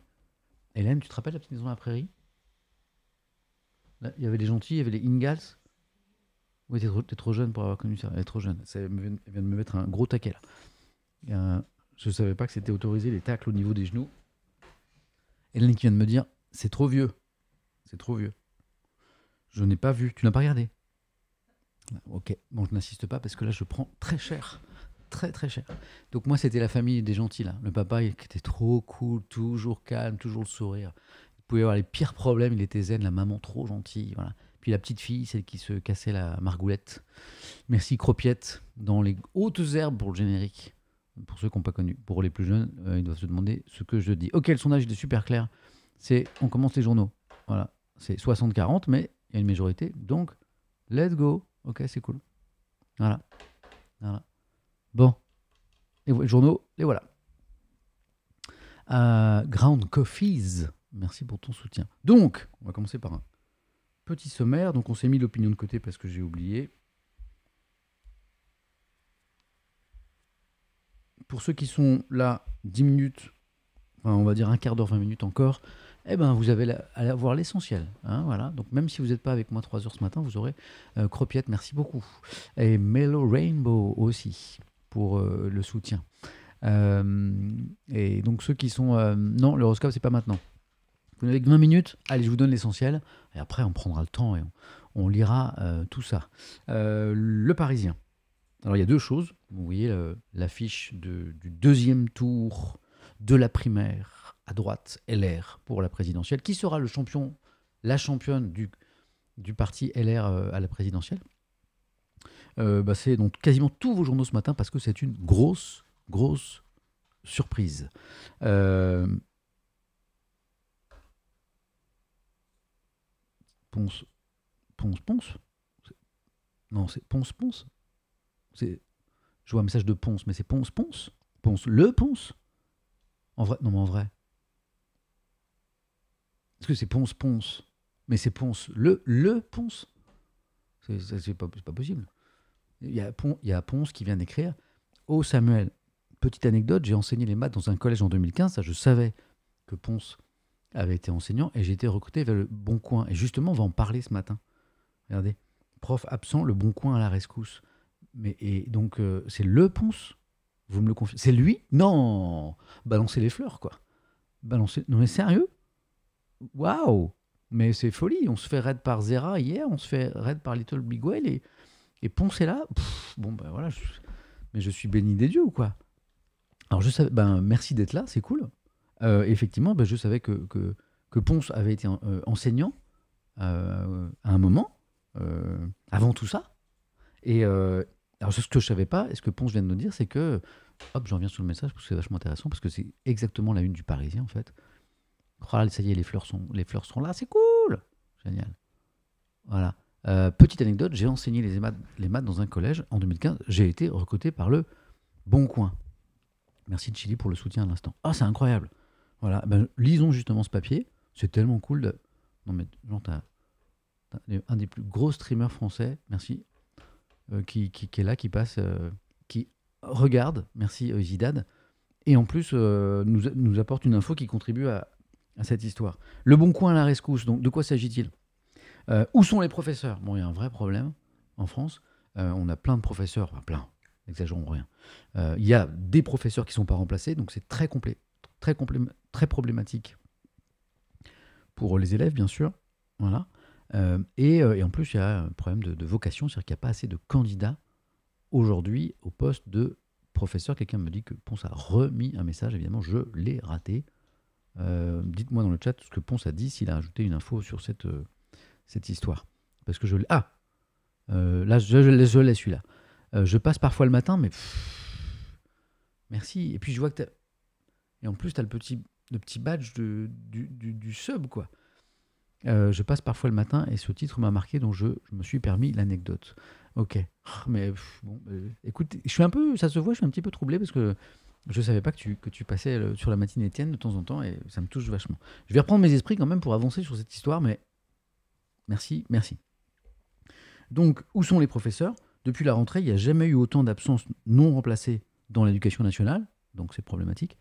Hélène, tu te rappelles la petite maison dans la prairie Il y avait les gentils, il y avait les Ingalls. Oui, t'es trop, trop, jeune pour avoir connu ça. Elle est trop jeune. Ça, elle vient de me mettre un gros taquet là. Euh, je savais pas que c'était autorisé les tacles au niveau des genoux. Hélène qui vient de me dire c'est trop vieux. C'est trop vieux. Je n'ai pas vu. Tu n'as pas regardé Ok, bon, je n'insiste pas parce que là, je prends très cher. Très, très cher. Donc, moi, c'était la famille des gentils, Le papa, il était trop cool, toujours calme, toujours le sourire. Il pouvait avoir les pires problèmes, il était zen, la maman trop gentille, voilà. Puis la petite fille, celle qui se cassait la margoulette. Merci Cropiette, dans les hautes herbes pour le générique. Pour ceux qui n'ont pas connu, pour les plus jeunes, euh, ils doivent se demander ce que je dis. Ok, le sondage est super clair. C'est on commence les journaux. Voilà, c'est 60-40, mais il y a une majorité. Donc, let's go. Ok, c'est cool. Voilà. voilà. Bon. Les journaux, les voilà. Euh, Ground Coffees, merci pour ton soutien. Donc, on va commencer par un petit sommaire. Donc, on s'est mis l'opinion de côté parce que j'ai oublié. pour ceux qui sont là 10 minutes, on va dire un quart d'heure, 20 minutes encore, eh ben, vous avez à voir l'essentiel. Hein, voilà. Donc même si vous n'êtes pas avec moi 3 heures ce matin, vous aurez euh, Cropiette, merci beaucoup. Et Melo Rainbow aussi pour euh, le soutien. Euh, et donc ceux qui sont... non, l'horoscope, c'est pas maintenant. Vous n'avez que 20 minutes, allez, je vous donne l'essentiel. Et après, on prendra le temps et on lira tout ça. le Parisien. Alors il y a deux choses. Vous voyez euh, l'affiche du deuxième tour de la primaire à droite, LR pour la présidentielle. Qui sera le champion, la championne du, parti LR euh, à la présidentielle euh, bah, C'est donc quasiment tous vos journaux ce matin parce que c'est une grosse, grosse surprise. Ponce, Ponce, Ponce Non, c'est Ponce, Ponce c'est, je vois un message de Ponce, mais c'est Ponce, Ponce, Ponce, le Ponce. En vrai, non mais en vrai. Est-ce que c'est Ponce, Ponce, mais c'est Ponce, le, le Ponce. C'est, pas, possible. Il y, a Ponce, il Ponce qui vient d'écrire. Oh Samuel, petite anecdote, j'ai enseigné les maths dans un collège en 2015, je savais que Ponce avait été enseignant et j'ai été recruté vers le Bon Coin. Et justement, on va en parler ce matin. Regardez, prof absent, le Bon Coin à la rescousse. Mais et donc euh, c'est le Ponce. Vous me le confiez. C'est lui Non Balancez les fleurs, quoi. Balancez. Non mais sérieux Waouh Mais c'est folie. On se fait raid par Zera hier, on se fait raid par Little Big Whale et, et Ponce est là. bon ben voilà, mais je suis béni des dieux ou quoi Alors je savais, ben merci d'être là, c'est cool. Euh, effectivement, ben, je savais que, que, Ponce avait été euh, enseignant à un moment, avant tout ça. Et, alors, ce que je ne savais pas, et ce que Ponce vient de nous dire, c'est que, hop, j'en viens sur le message parce que c'est vachement intéressant, parce que c'est exactement la une du Parisien, en fait. Oh ça y est, les fleurs sont, les fleurs là, c'est cool Génial. Voilà. Euh, petite anecdote, j'ai enseigné les maths, les maths dans un collège en 2015. J'ai été recruté par le Bon Coin. Merci de Chili pour le soutien à l'instant. Ah, c'est incroyable. Voilà. Ben, lisons justement ce papier. C'est tellement cool de. Non mais genre t'as, un des plus gros streamers français. Merci. Euh, qui, est là, qui passe, euh, qui regarde, merci euh, Zidane, et en plus nous, nous, apporte une info qui contribue à, cette histoire. Le bon coin à la rescousse, donc de quoi s'agit-il Où sont les professeurs Bon, il y a un vrai problème en France. on a plein de professeurs, enfin plein, n'exagérons rien. Il y a des professeurs qui ne sont pas remplacés, donc c'est très, complet, très, très problématique pour les élèves, bien sûr. Voilà. Euh, euh, et, en plus, il y a un problème de, vocation, c'est-à-dire qu'il n'y a pas assez de candidats aujourd'hui au poste de professeur. Quelqu'un me dit que Ponce a remis un message, évidemment, je l'ai raté. Euh, dites-moi dans le chat ce que Ponce a dit, s'il a ajouté une info sur cette, cette histoire. Parce que je l'ai. Ah Là, je, je, celui-là. je passe parfois le matin, mais. merci. Et puis, je vois que tu Et en plus, tu as le petit, le petit badge de, du sub, quoi. Euh, je passe parfois le matin et ce titre m'a marqué, donc je, me suis permis l'anecdote. Ok, ah, mais bon, écoute, je suis un peu, ça se voit, je suis un petit peu troublé parce que je ne savais pas que tu, que tu passais sur la matinée Étienne de temps en temps et ça me touche vachement. Je vais reprendre mes esprits quand même pour avancer sur cette histoire, mais merci, merci. Donc, où sont les professeurs Depuis la rentrée, il n'y a jamais eu autant d'absences non remplacées dans l'éducation nationale, donc c'est problématique.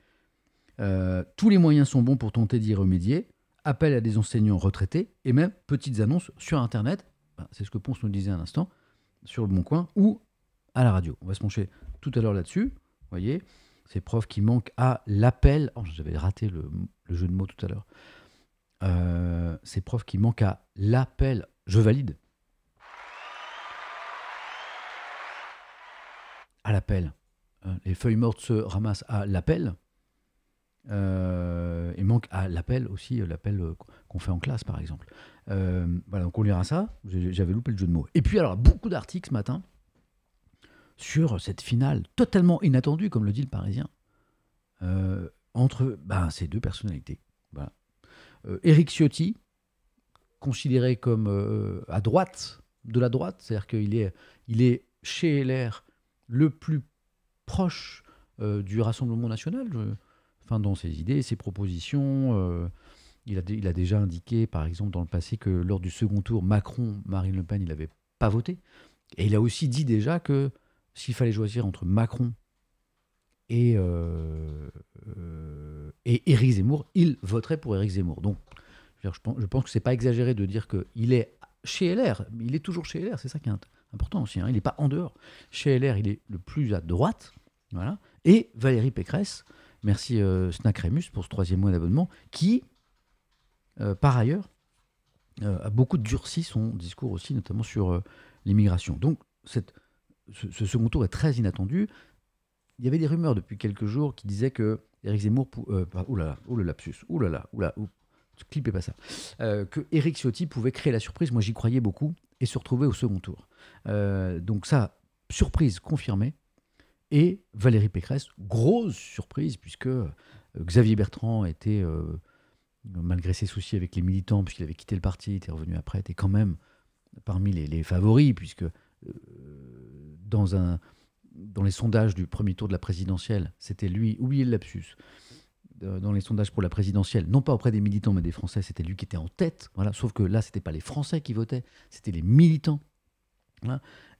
Euh, tous les moyens sont bons pour tenter d'y remédier appel à des enseignants retraités et même petites annonces sur Internet. Bah, c'est ce que Ponce nous disait à instant sur le Bon Coin ou à la radio. On va se pencher tout à l'heure là-dessus. Vous voyez, ces profs qui manquent à l'appel. Oh, j'avais raté le, jeu de mots tout à l'heure. Euh, ces profs qui manquent à l'appel. Je valide. À l'appel. Euh, les feuilles mortes se ramassent à l'appel il euh, et manque à l'appel aussi, euh, l'appel euh, qu'on fait en classe par exemple. voilà, donc on lira ça. J'avais loupé le jeu de mots. Et puis alors, beaucoup d'articles ce matin sur cette finale totalement inattendue, comme le dit le Parisien, entre ben, ces deux personnalités. Voilà. Eric Ciotti, considéré comme à droite de la droite, c'est-à-dire qu'il est, il est chez LR le plus proche du Rassemblement national. Je, dans ses idées, ses propositions. Euh, il, a, il, a, déjà indiqué, par exemple, dans le passé, que lors du second tour, Macron, Marine Le Pen, il n'avait pas voté. Et il a aussi dit déjà que s'il fallait choisir entre Macron et, euh, euh, et Éric Zemmour, il voterait pour Éric Zemmour. Donc, je, pense, je pense que c'est pas exagéré de dire qu'il est chez LR, il est toujours chez LR, c'est ça qui est important aussi, hein. il n'est pas en dehors. Chez LR, il est le plus à droite, voilà. et Valérie Pécresse, Merci euh, Snack Remus pour ce troisième mois d'abonnement, qui, euh, par ailleurs, euh, a beaucoup durci son discours aussi, notamment sur l'immigration. Donc cette, ce, second tour est très inattendu. Il y avait des rumeurs depuis quelques jours qui disaient que Éric Zemmour, oh là, oh le lapsus, oulala, oh oulala, oh, oh pas ça, que Éric Ciotti pouvait créer la surprise. Moi j'y croyais beaucoup et se retrouver au second tour. donc ça, surprise confirmée. Et Valérie Pécresse, grosse surprise, puisque euh, Xavier Bertrand était, euh, malgré ses soucis avec les militants, puisqu'il avait quitté le parti, était revenu après, était quand même parmi les, favoris, puisque euh, dans, un, dans les sondages du premier tour de la présidentielle, c'était lui, oubliez le lapsus, dans les sondages pour la présidentielle, non pas auprès des militants mais des Français, c'était lui qui était en tête. Voilà, sauf que là, c'était pas les Français qui votaient, c'était les militants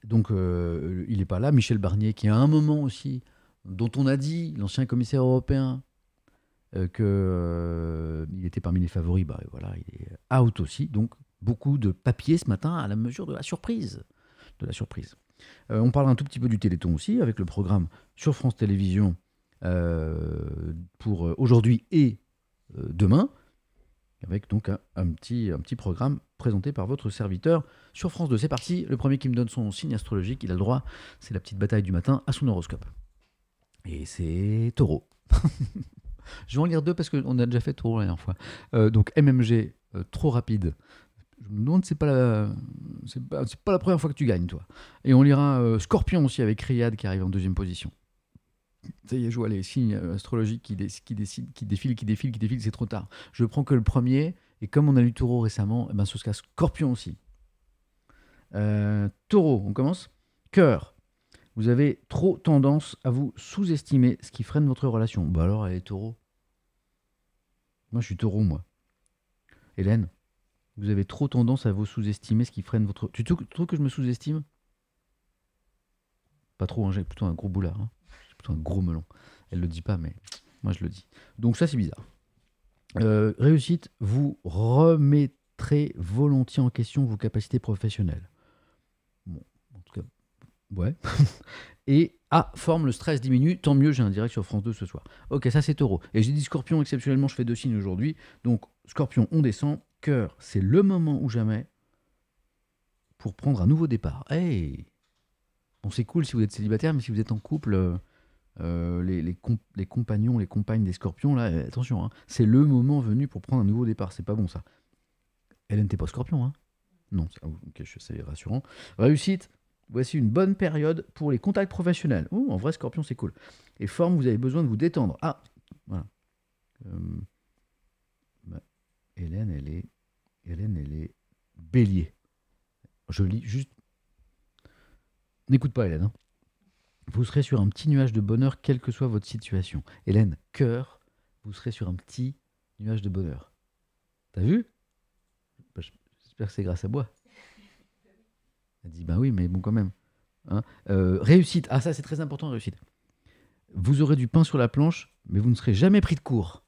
donc euh, il n'est pas là. Michel Barnier, qui a un moment aussi, dont on a dit, l'ancien commissaire européen, euh, qu'il euh, était parmi les favoris, bah, voilà, il est out aussi. Donc beaucoup de papier ce matin à la mesure de la surprise. De la surprise. on parle un tout petit peu du Téléthon aussi, avec le programme sur France Télévisions pour aujourd'hui et demain, avec donc petit, un petit programme présenté par votre serviteur sur France 2. C'est parti, le premier qui me donne son signe astrologique, il a le droit, c'est la petite bataille du matin, à son horoscope. Et c'est taureau. Je vais en lire deux parce qu'on a déjà fait taureau la dernière fois. Euh, donc MMG, euh, trop rapide. Je me demande, c'est pas, la... c'est, pas, la première fois que tu gagnes, toi. Et on lira euh, Scorpion aussi avec Riyad qui arrive en deuxième position. Ça y est, je vois les signes astrologiques qui, qui, qui défilent, qui défilent, qui défilent, c'est trop tard. Je prends que le premier et comme on a lu Taureau récemment, eh ben, ce sera Scorpion aussi. Euh, taureau, on commence. Cœur. Vous avez trop tendance à vous sous-estimer, ce qui freine votre relation. Bah alors, elle est taureau. Moi, je suis taureau, moi. Hélène, vous avez trop tendance à vous sous-estimer, ce qui freine votre... Tu trouves que je me sous-estime Pas trop, hein, j'ai plutôt un gros boulard. Hein. J'ai plutôt un gros melon. Elle le dit pas, mais moi, je le dis. Donc ça, c'est bizarre. Euh, réussite, vous remettrez volontiers en question vos capacités professionnelles. Bon, en tout cas, ouais. Et ah, forme, le stress diminue, tant mieux, j'ai un direct sur France 2 ce soir. Ok, ça c'est taureau. Et j'ai dit scorpion, exceptionnellement, je fais deux signes aujourd'hui. Donc, scorpion, on descend. Cœur, c'est le moment ou jamais pour prendre un nouveau départ. Hey Bon, c'est cool si vous êtes célibataire, mais si vous êtes en couple, euh, euh, les, les, les, compagnons, les compagnes des scorpions, là, euh, attention, hein, c'est le moment venu pour prendre un nouveau départ, c'est pas bon ça. Hélène t'es pas scorpion, hein Non, oh, c'est rassurant. Réussite, voici une bonne période pour les contacts professionnels. Oh, en vrai, scorpion, c'est cool. Et forme, vous avez besoin de vous détendre. Ah, voilà. Euh, bah, Hélène, elle est... Hélène, elle est bélier. Je lis juste... N'écoute pas Hélène. Hein vous serez sur un petit nuage de bonheur, quelle que soit votre situation. Hélène, cœur, vous serez sur un petit nuage de bonheur. T'as vu bah, J'espère que c'est grâce à bois. Elle dit, ben bah oui, mais bon quand même. Hein. Euh, réussite, ah ça c'est très important, réussite. Vous aurez du pain sur la planche, mais vous ne serez jamais pris de cours.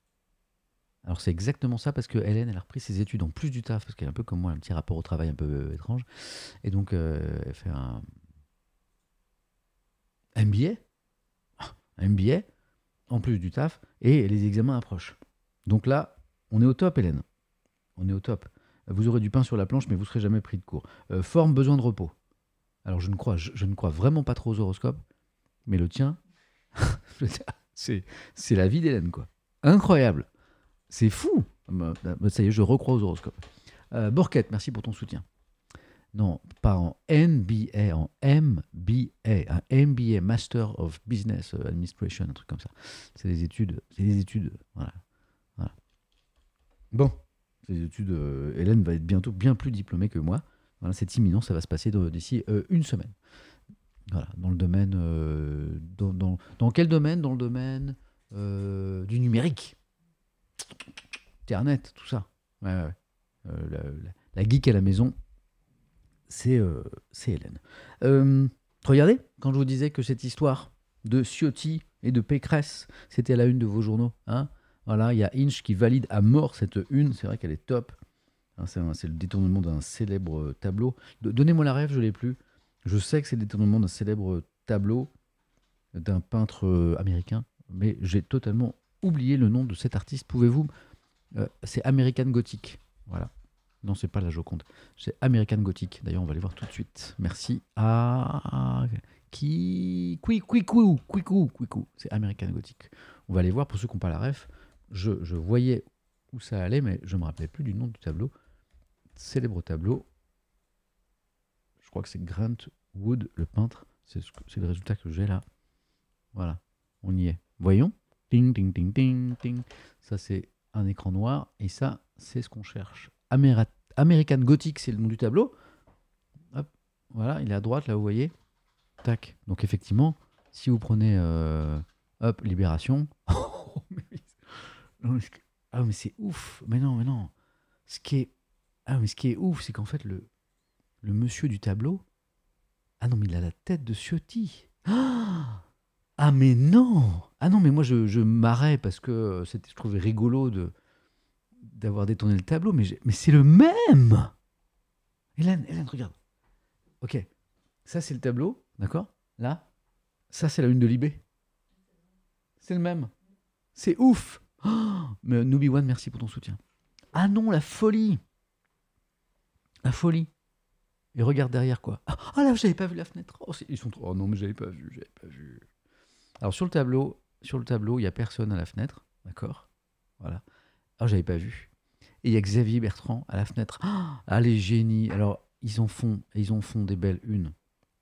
Alors c'est exactement ça parce que Hélène, elle a repris ses études en plus du taf, parce qu'elle est un peu comme moi, un petit rapport au travail un peu euh, étrange. Et donc, euh, elle fait un, un billet Un en plus du taf, et les examens approchent. Donc là, on est au top, Hélène. On est au top. Vous aurez du pain sur la planche, mais vous serez jamais pris de cours. Euh, forme, besoin de repos. Alors je ne crois, ne crois vraiment pas trop aux horoscopes, mais le tien, c'est, c'est la vie d'Hélène, quoi. Incroyable. C'est fou. Bah, bah, ça y est, je recrois aux horoscopes. Euh, Borquette, merci pour ton soutien non pas en NBA, en MBA, un MBA, Master of Business Administration, un truc comme ça. C'est des études, c'est des études, voilà. Bon, les études, euh, Hélène va être bientôt bien plus diplômée que moi. c'est imminent, ça va se passer d'ici euh, une semaine. Voilà, dans le domaine, euh, dans, quel domaine Dans le domaine du numérique, Internet, tout ça. La, la geek à la maison, euh, c'est Hélène. Euh, regardez, quand je vous disais que cette histoire de Ciotti et de Pécresse, c'était la une de vos journaux. Hein voilà, il y a Inch qui valide à mort cette une, c'est vrai qu'elle est top. Hein, c'est le détournement d'un célèbre tableau. Donnez-moi la rêve, je l'ai plus. Je sais que c'est le détournement d'un célèbre tableau d'un peintre euh, américain, mais j'ai totalement oublié le nom de cet artiste. Pouvez-vous C'est American Gothic. Voilà. Non, c'est pas la Joconde. C'est American Gothic. D'ailleurs, on va aller voir tout de suite. Merci à qui Qui? Qui? Qui? Qui? Qui? C'est American Gothic. On va aller voir pour ceux qui n'ont pas la ref. Je, voyais où ça allait, mais je ne me rappelais plus du nom du tableau. Célèbre tableau. Je crois que c'est Grant Wood, le peintre. C'est le résultat que j'ai là. Voilà, on y est. Voyons. Ding, ding, ding, ding, ding. Ça, c'est un écran noir. Et ça, c'est ce qu'on cherche. Amérat American Gothic, c'est le nom du tableau. Hop, voilà, il est à droite, là, vous voyez. Tac. Donc, effectivement, si vous prenez euh, hop, Libération. Oh, ah, mais c'est ouf. Mais non, mais non. Ce qui est, ah, mais ce qui est ouf, c'est qu'en fait, le, le monsieur du tableau. Ah non, mais il a la tête de Ciotti. Ah, mais non Ah non, mais moi, je, je m'arrête parce que euh, je trouvais rigolo de d'avoir détourné le tableau, mais, mais c'est le même Hélène, Hélène, regarde. Ok, ça c'est le tableau, d'accord Là, ça c'est la lune de Libé. C'est le même. C'est ouf oh, Mais Nubi One, merci pour ton soutien. Ah non, la folie La folie Et regarde derrière quoi. Ah là, j'avais pas vu la fenêtre. Oh, ils sont trop... Oh non, mais j'avais pas vu, j'avais pas vu. Alors sur le tableau, sur le tableau, il y a personne à la fenêtre, d'accord Voilà. Ah, j'avais pas vu. Et il y a Xavier Bertrand à la fenêtre. Ah, ah, les génies. Alors, ils en font, ils en font des belles unes.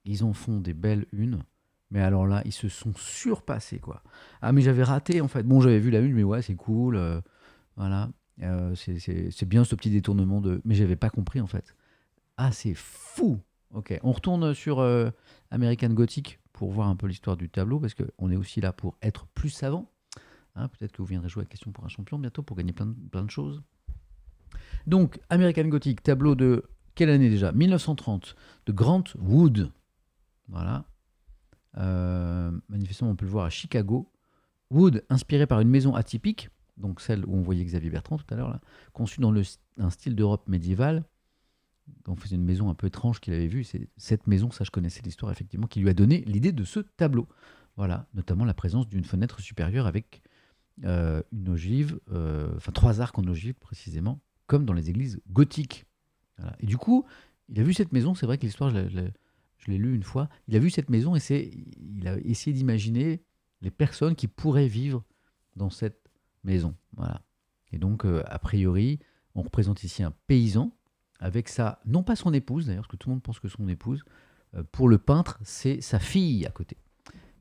Ils en font des belles unes. Mais alors là, ils se sont surpassés, quoi. Ah, mais j'avais raté, en fait. Bon, j'avais vu la une, mais ouais, c'est cool. Euh, voilà. Euh, c'est bien ce petit détournement de. Mais j'avais pas compris, en fait. Ah, c'est fou! Ok, on retourne sur euh, American Gothic pour voir un peu l'histoire du tableau, parce qu'on est aussi là pour être plus savant. Hein, peut-être que vous viendrez jouer à Question pour un champion bientôt pour gagner plein de, choses. Donc, American Gothic, tableau de quelle année déjà 1930, de Grant Wood. Voilà. Euh, manifestement, on peut le voir à Chicago. Wood, inspiré par une maison atypique, donc celle où on voyait Xavier Bertrand tout à l'heure, conçue dans le, un style d'Europe médiévale. on faisait une maison un peu étrange qu'il avait vue. C'est cette maison, ça je connaissais l'histoire effectivement, qui lui a donné l'idée de ce tableau. Voilà, notamment la présence d'une fenêtre supérieure avec euh, une ogive, euh, enfin trois arcs en ogive précisément, comme dans les églises gothiques. Et du coup, il a vu cette maison, c'est vrai que l'histoire, je l'ai lu une fois, il a vu cette maison et il a essayé d'imaginer les personnes qui pourraient vivre dans cette maison. Voilà. Et donc, euh, a priori, on représente ici un paysan avec sa, non pas son épouse d'ailleurs, parce que tout le monde pense que son épouse, pour le peintre, c'est sa fille à côté.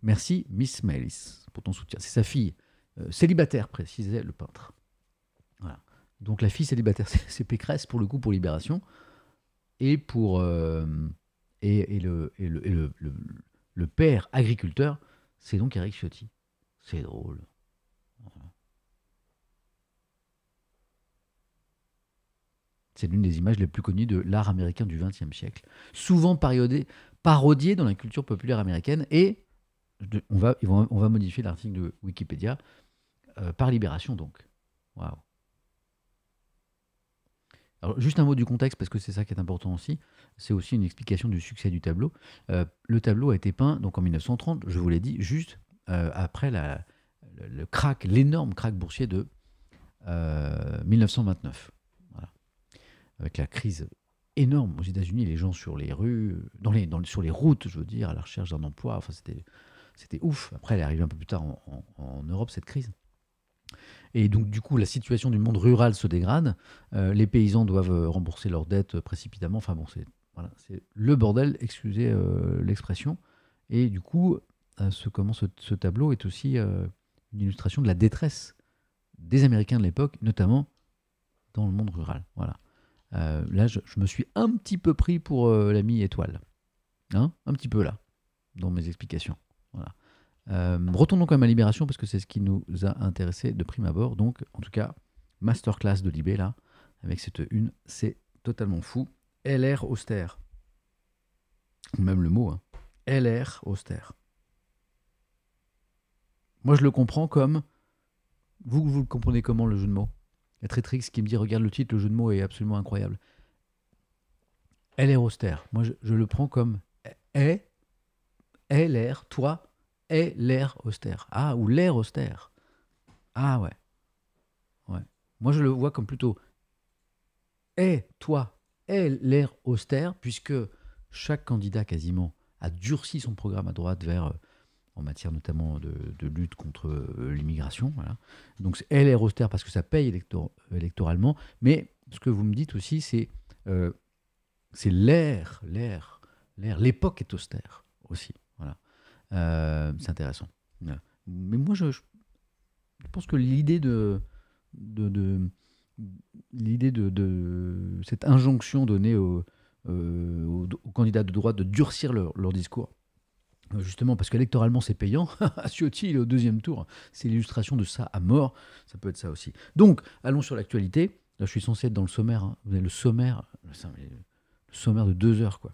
Merci Miss Melis pour ton soutien. C'est sa fille. Euh, célibataire, précisait le peintre. Donc la fille célibataire, c'est Pécresse pour le coup pour Libération et pour euh, et, le, le, père agriculteur, c'est donc Eric Ciotti. C'est drôle. C'est l'une des images les plus connues de l'art américain du XXe siècle, souvent parodiée dans la culture populaire américaine. Et on va, on va modifier l'article de Wikipédia euh, par Libération donc. Alors, juste un mot du contexte, parce que c'est ça qui est important aussi. C'est aussi une explication du succès du tableau. Euh, le tableau a été peint donc en 1930, je vous l'ai dit, juste euh, après le, crack, l'énorme crack boursier de 1929. Avec la crise énorme aux États-Unis, les gens sur les rues, dans les, sur les routes, je veux dire, à la recherche d'un emploi. Enfin, c'était, c'était ouf. Après, elle est arrivée un peu plus tard en Europe, cette crise. Et donc, du coup, la situation du monde rural se dégrade. Euh, les paysans doivent euh, rembourser leurs dettes euh, précipitamment. Enfin bon, c'est le bordel, excusez l'expression. Et du coup, ce, ce, tableau est aussi une illustration de la détresse des Américains de l'époque, notamment dans le monde rural. Voilà. là, je, me suis un petit peu pris pour la l'ami étoile. Hein un petit peu là, dans mes explications. Euh, retournons quand même à Libération parce que c'est ce qui nous a intéressé de prime abord. Donc, en tout cas, masterclass de Libé là, avec cette une, c'est totalement fou. LR austère. Même le mot, hein. LR austère. Moi, je le comprends comme. Vous, vous le comprenez comment le jeu de mots la trétrix qui me dit regarde le titre, le jeu de mots est absolument incroyable. LR austère. Moi, je, je le prends comme. Est. LR, toi, est l'air austère. Ah, ou l'air austère. Ah ouais. ouais. Moi, je le vois comme plutôt est, toi, est l'air austère, puisque chaque candidat quasiment a durci son programme à droite vers euh, en matière notamment de, lutte contre euh, l'immigration. Donc est est austère parce que ça paye électoralement, mais ce que vous me dites aussi, c'est euh, c'est l'air, l'air, l'air, l'époque est austère aussi. Euh, c'est intéressant. Mais moi, je, pense que l'idée de, de, l'idée de, cette injonction donnée euh, aux, candidats de droite de durcir leur, discours, euh, justement parce qu'électoralement c'est payant, Ciotti il est au deuxième tour, c'est l'illustration de ça à mort, ça peut être ça aussi. Donc, allons sur l'actualité, je suis censé être dans hein. le sommaire, le sommaire, le sommaire de deux heures quoi.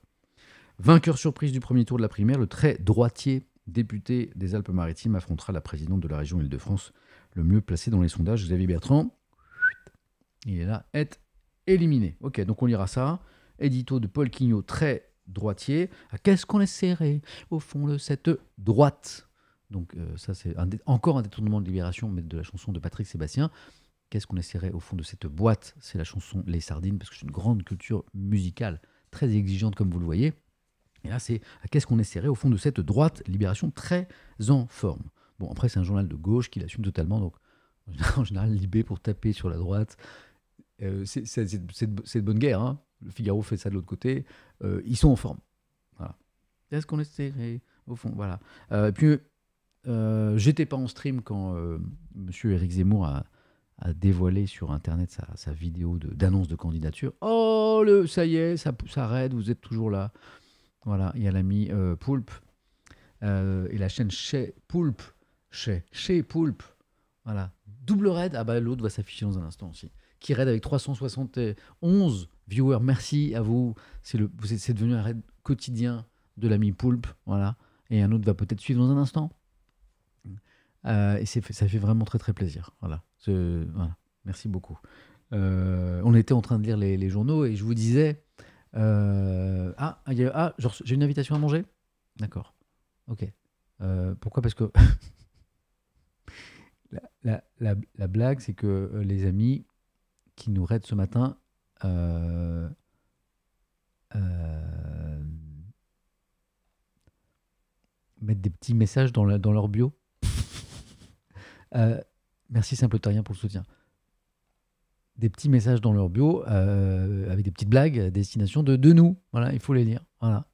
Vainqueur surprise du premier tour de la primaire, le très droitier Député des Alpes-Maritimes, affrontera la présidente de la région Île-de-France, le mieux placé dans les sondages, Xavier Bertrand. Il est là, est éliminé. Ok, donc on lira ça. Édito de Paul Quignot, très droitier. Qu'est-ce qu'on est serré au fond de cette droite Donc euh, ça, c'est encore un détournement de Libération, mais de la chanson de Patrick Sébastien. Qu'est-ce qu'on est serré au fond de cette boîte C'est la chanson Les Sardines, parce que c'est une grande culture musicale, très exigeante comme vous le voyez. Et là, c'est qu'est-ce qu'on essaierait au fond de cette droite libération très en forme. Bon, après, c'est un journal de gauche qui l'assume totalement, donc en général, Libé pour taper sur la droite, euh, c'est de bonne guerre. Hein. Le Figaro fait ça de l'autre côté. Euh, ils sont en forme. Voilà. ce qu'on est serré au fond Voilà. Euh, puis, j'étais pas en stream quand Monsieur Éric Zemmour a, dévoilé sur Internet sa, vidéo d'annonce de, candidature. Oh, le, ça y est, ça, ça arrête, vous êtes toujours là. Voilà, il y a l'ami euh, Poulpe euh, et la chaîne chez Poulpe, chez, chez Poulpe. Voilà, double raid. Ah bah l'autre va s'afficher dans un instant aussi. Qui raid avec 371 viewers. Merci à vous. C'est le, c'est devenu un raid quotidien de l'ami Poulpe. Voilà, et un autre va peut-être suivre dans un instant. Euh, et ça fait vraiment très très plaisir. Voilà. Merci beaucoup. Euh, on était en train de lire les journaux et je vous disais, euh, ah, ah j'ai une invitation à manger D'accord. Ok. Euh, pourquoi Parce que la, blague, c'est que euh, les amis qui nous raident ce matin, mettent des petits messages dans, leur bio. merci Simple tarien pour le soutien des petits messages dans leur bio euh, avec des petites blagues destination de, de nous. Voilà, il faut les lire. Voilà.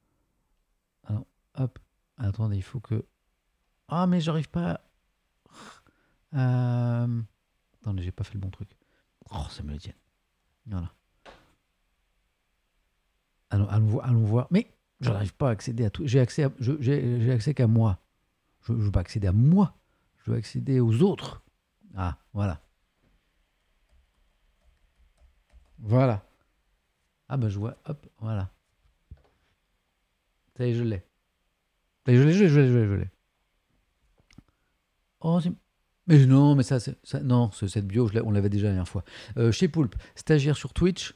Alors, hop. Attendez, il faut que. Ah, mais j'arrive pas. Euh... Attendez, j'ai pas fait le bon truc. Oh, ça me le tienne. Voilà. Allons, allons, voir. Mais j'arrive pas à accéder à tout. J'ai accès, j'ai, accès qu'à moi. Je veux pas accéder à moi. Je veux accéder aux autres. Ah, voilà. Voilà. Ah bah je vois, hop, voilà. Ça y est, je l'ai. Ça y est, je l'ai, je l'ai, je l'ai, je l'ai, Oh, c'est... Mais non, mais ça, c'est, non, cette bio, on l'avait déjà la dernière fois. Euh, chez Poulpe, stagiaire sur Twitch,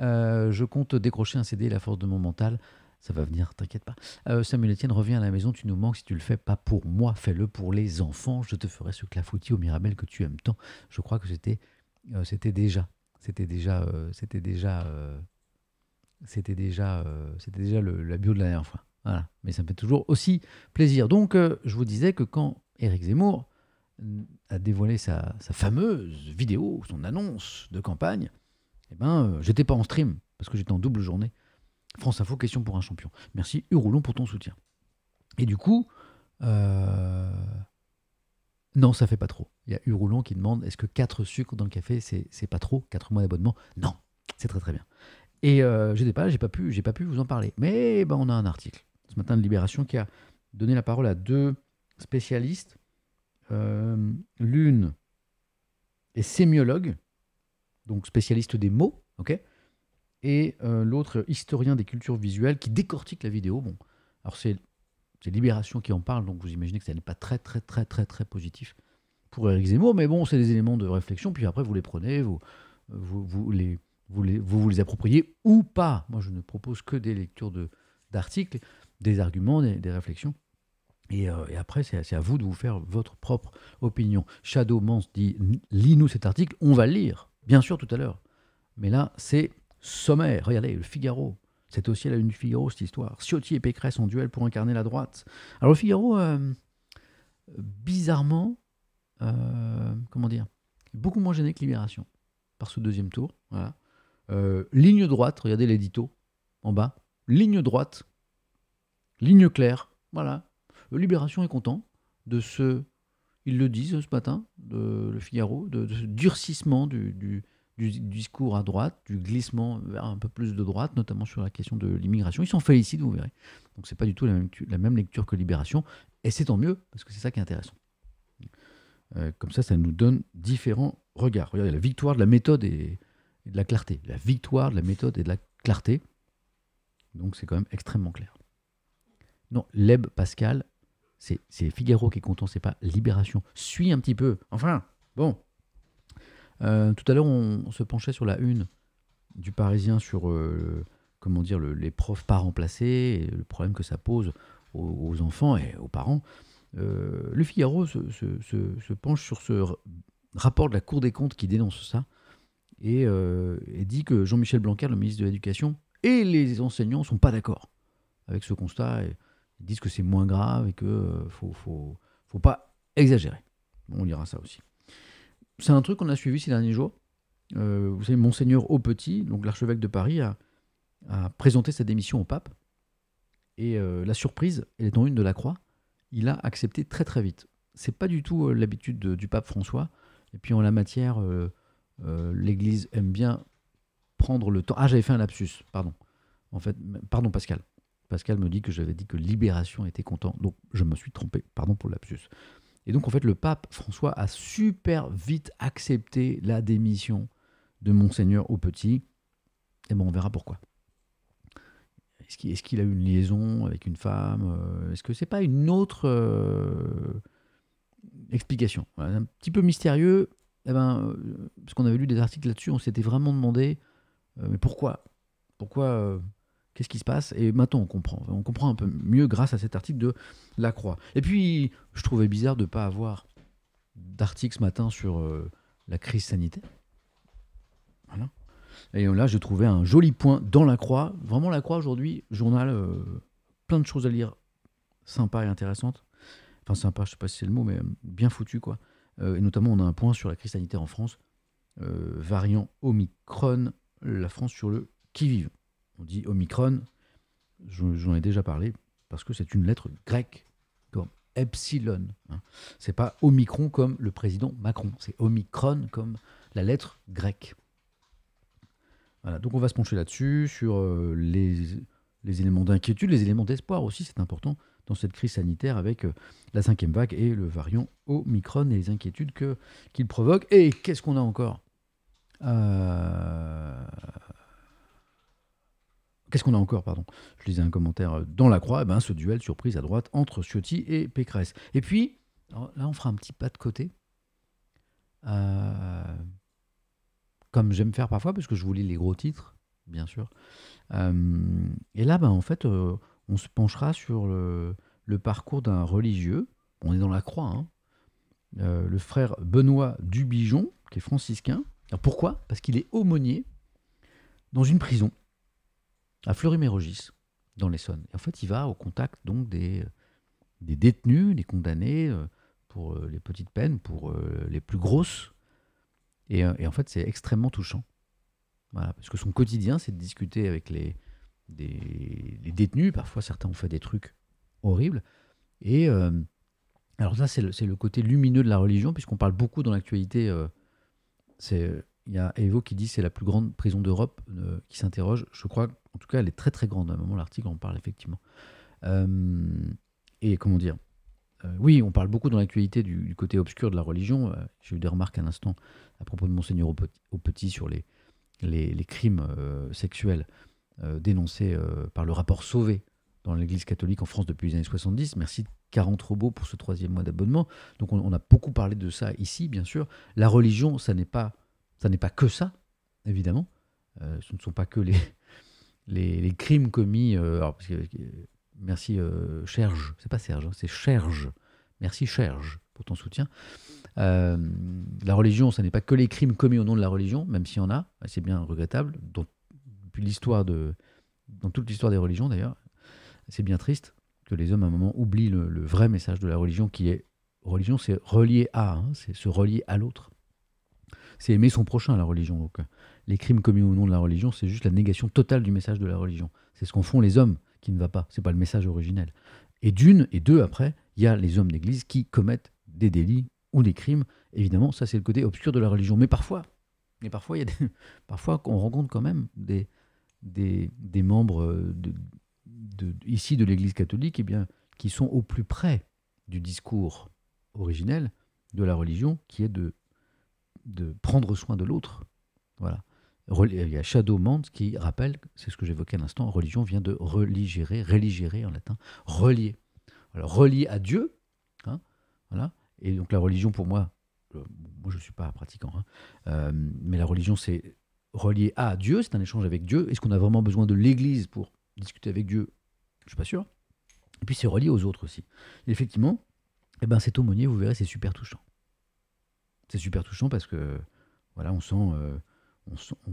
euh, je compte décrocher un CD, la force de mon mental. Ça va venir, t'inquiète pas. Euh, Samuel Etienne, reviens à la maison, tu nous manques. Si tu le fais pas pour moi, fais-le pour les enfants. Je te ferai ce clafoutis au Mirabel que tu aimes tant. Je crois que c'était, c'était déjà c'était déjà, euh, c'était déjà, euh, c'était déjà, euh, c'était déjà la bio de la dernière fois. Voilà. Mais ça me fait toujours aussi plaisir. Donc, je vous disais que quand Eric Zemmour a dévoilé sa, fameuse vidéo, son annonce de campagne, je eh ben, j'étais pas en stream parce que j'étais en double journée. France Info, question pour un champion. Merci Huroulon pour ton soutien. Et du coup, non, ça fait pas trop. Il y a eu qui demande est-ce que 4 sucres dans le café, c'est pas trop 4 mois d'abonnement Non, c'est très très bien. Et euh, je n'ai pas, j'ai pas pu, pas pu vous en parler. Mais eh ben, on a un article ce matin de Libération qui a donné la parole à deux spécialistes. Euh, l'une est sémiologue, donc spécialiste des mots, ok, et euh, l'autre historien des cultures visuelles qui décortique la vidéo. Bon, alors c'est c'est Libération qui en parle, donc vous imaginez que ça n'est pas très, très, très, très, très positif pour Eric Zemmour. Mais bon, c'est des éléments de réflexion, puis après, vous les prenez, vous, vous, les, vous, vous, les appropriez ou pas. Moi, je ne propose que des lectures de, d'articles, des arguments, des, réflexions. Euh, et, après, c'est, c'est à vous de vous faire votre propre opinion. Shadow Mans dit Lis-nous cet article, on va le lire, bien sûr, tout à l'heure. Mais là, c'est sommaire. Regardez, le Figaro, c'est aussi la une du Figaro, cette histoire. Ciotti et Pécresse en duel pour incarner la droite. Alors, le Figaro, euh, bizarrement, euh, comment dire, beaucoup moins gêné que Libération par ce deuxième tour. Euh, ligne droite, regardez l'édito en bas. Ligne droite, ligne claire. Voilà. Libération est content de ce, ils le disent ce matin, de, le Figaro, de, ce durcissement du, du discours à droite, du glissement vers un peu plus de droite, notamment sur la question de l'immigration. Ils s'en félicitent, vous verrez. Donc c'est pas du tout la même, lecture que Libération, et c'est tant mieux, parce que c'est ça qui est intéressant. Euh, comme ça, ça nous donne différents regards. Regardez, la victoire de la méthode et, de la clarté. La victoire de la méthode et de la clarté. Donc c'est quand même extrêmement clair. Non, Leb Pascal, c'est Figaro qui est content, c'est pas Libération. Suis un petit peu. Enfin, bon. Euh, tout à l'heure, on, se penchait sur la une du Parisien sur euh, comment dire les profs pas remplacés, le problème que ça pose aux, enfants et aux parents. Euh, le Figaro se, penche sur ce rapport de la Cour des comptes qui dénonce ça et, dit que Jean-Michel Blanquer, le ministre de l'Éducation, et les enseignants sont pas d'accord avec ce constat. Et, ils disent que c'est moins grave et que faut, faut, pas exagérer. on lira ça aussi c'est un truc qu'on a suivi ces derniers jours. Euh, vous savez, Monseigneur petit, donc l'archevêque de Paris, a, présenté sa démission au pape. Et euh, la surprise, elle est en une de la croix. Il a accepté très très vite. C'est pas du tout euh, l'habitude du pape François. Et puis en la matière, l'Église aime bien prendre le temps. Ah, j'avais fait un lapsus, pardon. En fait, pardon Pascal. Pascal me dit que j'avais dit que Libération était content. Donc je me suis trompé. Pardon pour le lapsus. Et donc, en fait, le pape François a super vite accepté la démission de Monseigneur au petit. Et eh bon, on verra pourquoi. Est-ce qu'il a eu une liaison avec une femme euh, Est-ce que c'est pas une autre euh, explication Un petit peu mystérieux. Eh ben, euh, parce qu'on avait lu des articles là-dessus, on s'était vraiment demandé mais pourquoi Pourquoi Qu'est-ce qui se passe Et maintenant, on comprend. On comprend un peu mieux grâce à cet article de La Croix. Et puis, je trouvais bizarre de ne pas avoir d'article ce matin sur euh, la crise sanitaire. Voilà. Et là, j'ai trouvé un joli point dans La Croix. Vraiment, La Croix, aujourd'hui, journal, euh, plein de choses à lire sympa et intéressante. Enfin, sympa, je sais pas si c'est le mot, mais euh, bien foutu, quoi. et notamment, on a un point sur la crise sanitaire en France. variant Omicron, la France sur le qui-vive. On dit Omicron, j'en ai déjà parlé, parce que c'est une lettre grecque, comme epsilon. Hein. Ce n'est pas Omicron comme le président Macron, c'est Omicron comme la lettre grecque. Voilà, donc on va se pencher là-dessus, sur euh, les, éléments d'inquiétude, les éléments d'espoir aussi, c'est important dans cette crise sanitaire avec euh, la cinquième vague et le variant Omicron et les inquiétudes qu'il provoque. Et qu'est-ce qu'on a encore euh, Qu'est-ce qu'on a encore Pardon. Je lisais un commentaire euh, dans la croix. Eh ben, ce duel surprise à droite entre Ciotti et Pécresse. Et puis, là, on fera un petit pas de côté. Euh, comme j'aime faire parfois, parce que je vous lis les gros titres, bien sûr. Euh, et là, ben, en fait, on se penchera sur le, parcours d'un religieux. On est dans la croix. Hein. le frère Benoît Dubigeon, qui est franciscain. Alors pourquoi Parce qu'il est aumônier dans une prison à Fleury-Mérogis, dans l'Essonne. En fait, il va au contact donc des, euh, détenus, des condamnés euh, pour euh, les petites peines, pour les plus grosses. Et, en fait, c'est extrêmement touchant. parce que son quotidien, c'est de discuter avec les, détenus. Parfois, certains ont fait des trucs horribles. Et alors là, c'est le, côté lumineux de la religion, puisqu'on parle beaucoup dans l'actualité. c'est il y a Evo qui dit c'est la plus grande prison d'Europe euh, qui s'interroge. Je crois, en tout cas, elle est très très grande. À un moment, l'article en parle effectivement. Euh, et comment dire euh, Oui, on parle beaucoup dans l'actualité du, côté obscur de la religion. J'ai eu des remarques à l'instant à propos de Monseigneur au, Petit sur les, les, crimes sexuels dénoncés par le rapport Sauvé dans l'Église catholique en France depuis les années 70. Merci 40 robots pour ce troisième mois d'abonnement. Donc on, a beaucoup parlé de ça ici, bien sûr. La religion, ça n'est pas ça n'est pas que ça, évidemment. Euh, ce ne sont pas que les, crimes commis. Euh, merci euh, Cherge, c'est pas Serge, hein, c'est Cherge. Merci Cherge pour ton soutien. la religion, ce n'est pas que les crimes commis au nom de la religion, même s'il y en a, c'est bien regrettable, dans, l'histoire de, dans toute l'histoire des religions d'ailleurs. C'est bien triste que les hommes à un moment oublient le, vrai message de la religion qui est religion, c'est relier à, hein, c'est se relier à l'autre c'est aimer son prochain, à la religion. Donc, les crimes commis au nom de la religion, c'est juste la négation totale du message de la religion. C'est ce qu'en font les hommes qui ne va pas. C'est pas le message originel. Et d'une, et deux, après, il y a les hommes d'église qui commettent des délits ou des crimes. Évidemment, ça, c'est le côté obscur de la religion. Mais parfois, mais parfois, parfois on rencontre quand même des, des, membres euh, ici de l'Église catholique eh bien, qui sont au plus près du discours originel de la religion, qui est de de prendre soin de l'autre. Voilà. Il y a Shadow Mant qui rappelle, c'est ce que j'évoquais à l'instant, religion vient de religérer, religérer en latin, relier. Alors, relier à Dieu, hein, voilà. Et donc la religion pour moi, euh, moi je ne suis pas pratiquant, hein, euh, mais la religion c'est relier à Dieu, c'est un échange avec Dieu. Est-ce qu'on a vraiment besoin de l'Église pour discuter avec Dieu Je ne suis pas sûr. Et puis c'est relié aux autres aussi. effectivement, eh ben, cet aumônier, vous verrez, c'est super touchant c'est super touchant parce que voilà, on sent, euh,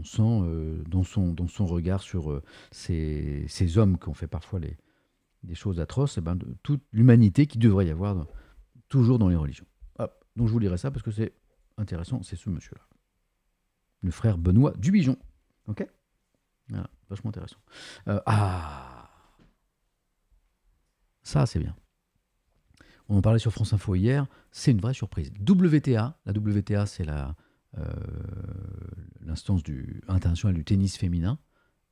sent euh, dans, son, dans son regard sur euh, ces, hommes qui ont fait parfois les, des choses atroces, et eh ben, toute l'humanité qui devrait y avoir toujours dans les religions. Donc je vous lirai ça parce que c'est intéressant, c'est ce monsieur-là. Le frère Benoît Dubigeon. Ok Vachement intéressant. ah Ça, c'est bien on en parlait sur France Info hier, c'est une vraie surprise. WTA, la WTA, c'est euh, l'instance du, internationale du tennis féminin,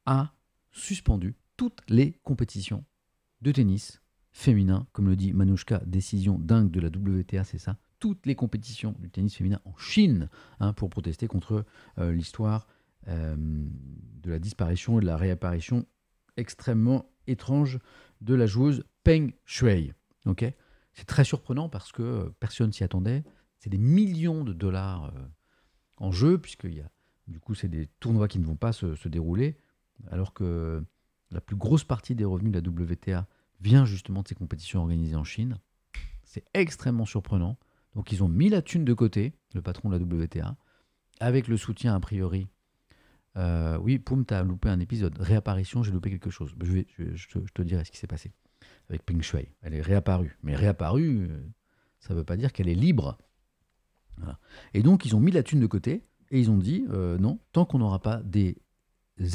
a suspendu toutes les compétitions de tennis féminin, comme le dit Manouchka, décision dingue de la WTA, c'est ça, toutes les compétitions du tennis féminin en Chine, hein, pour protester contre euh, l'histoire euh, de la disparition et de la réapparition extrêmement étrange de la joueuse Peng Shuai. ok c'est très surprenant parce que euh, personne s'y attendait. C'est des millions de dollars euh, en jeu, puisqu'il y a, du coup, c'est des tournois qui ne vont pas se, dérouler, alors que la plus grosse partie des revenus de la WTA vient justement de ces compétitions organisées en Chine. C'est extrêmement surprenant. Donc, ils ont mis la thune de côté, le patron de la WTA, avec le soutien a priori. Euh, oui, Poum, as loupé un épisode. Réapparition, j'ai loupé quelque chose. Je, vais, te, je te dirai ce qui s'est passé avec Peng Shui. Elle est réapparue. Mais réapparue, euh, ça ne veut pas dire qu'elle est libre. Et donc, ils ont mis la thune de côté et ils ont dit euh, non, tant qu'on n'aura pas des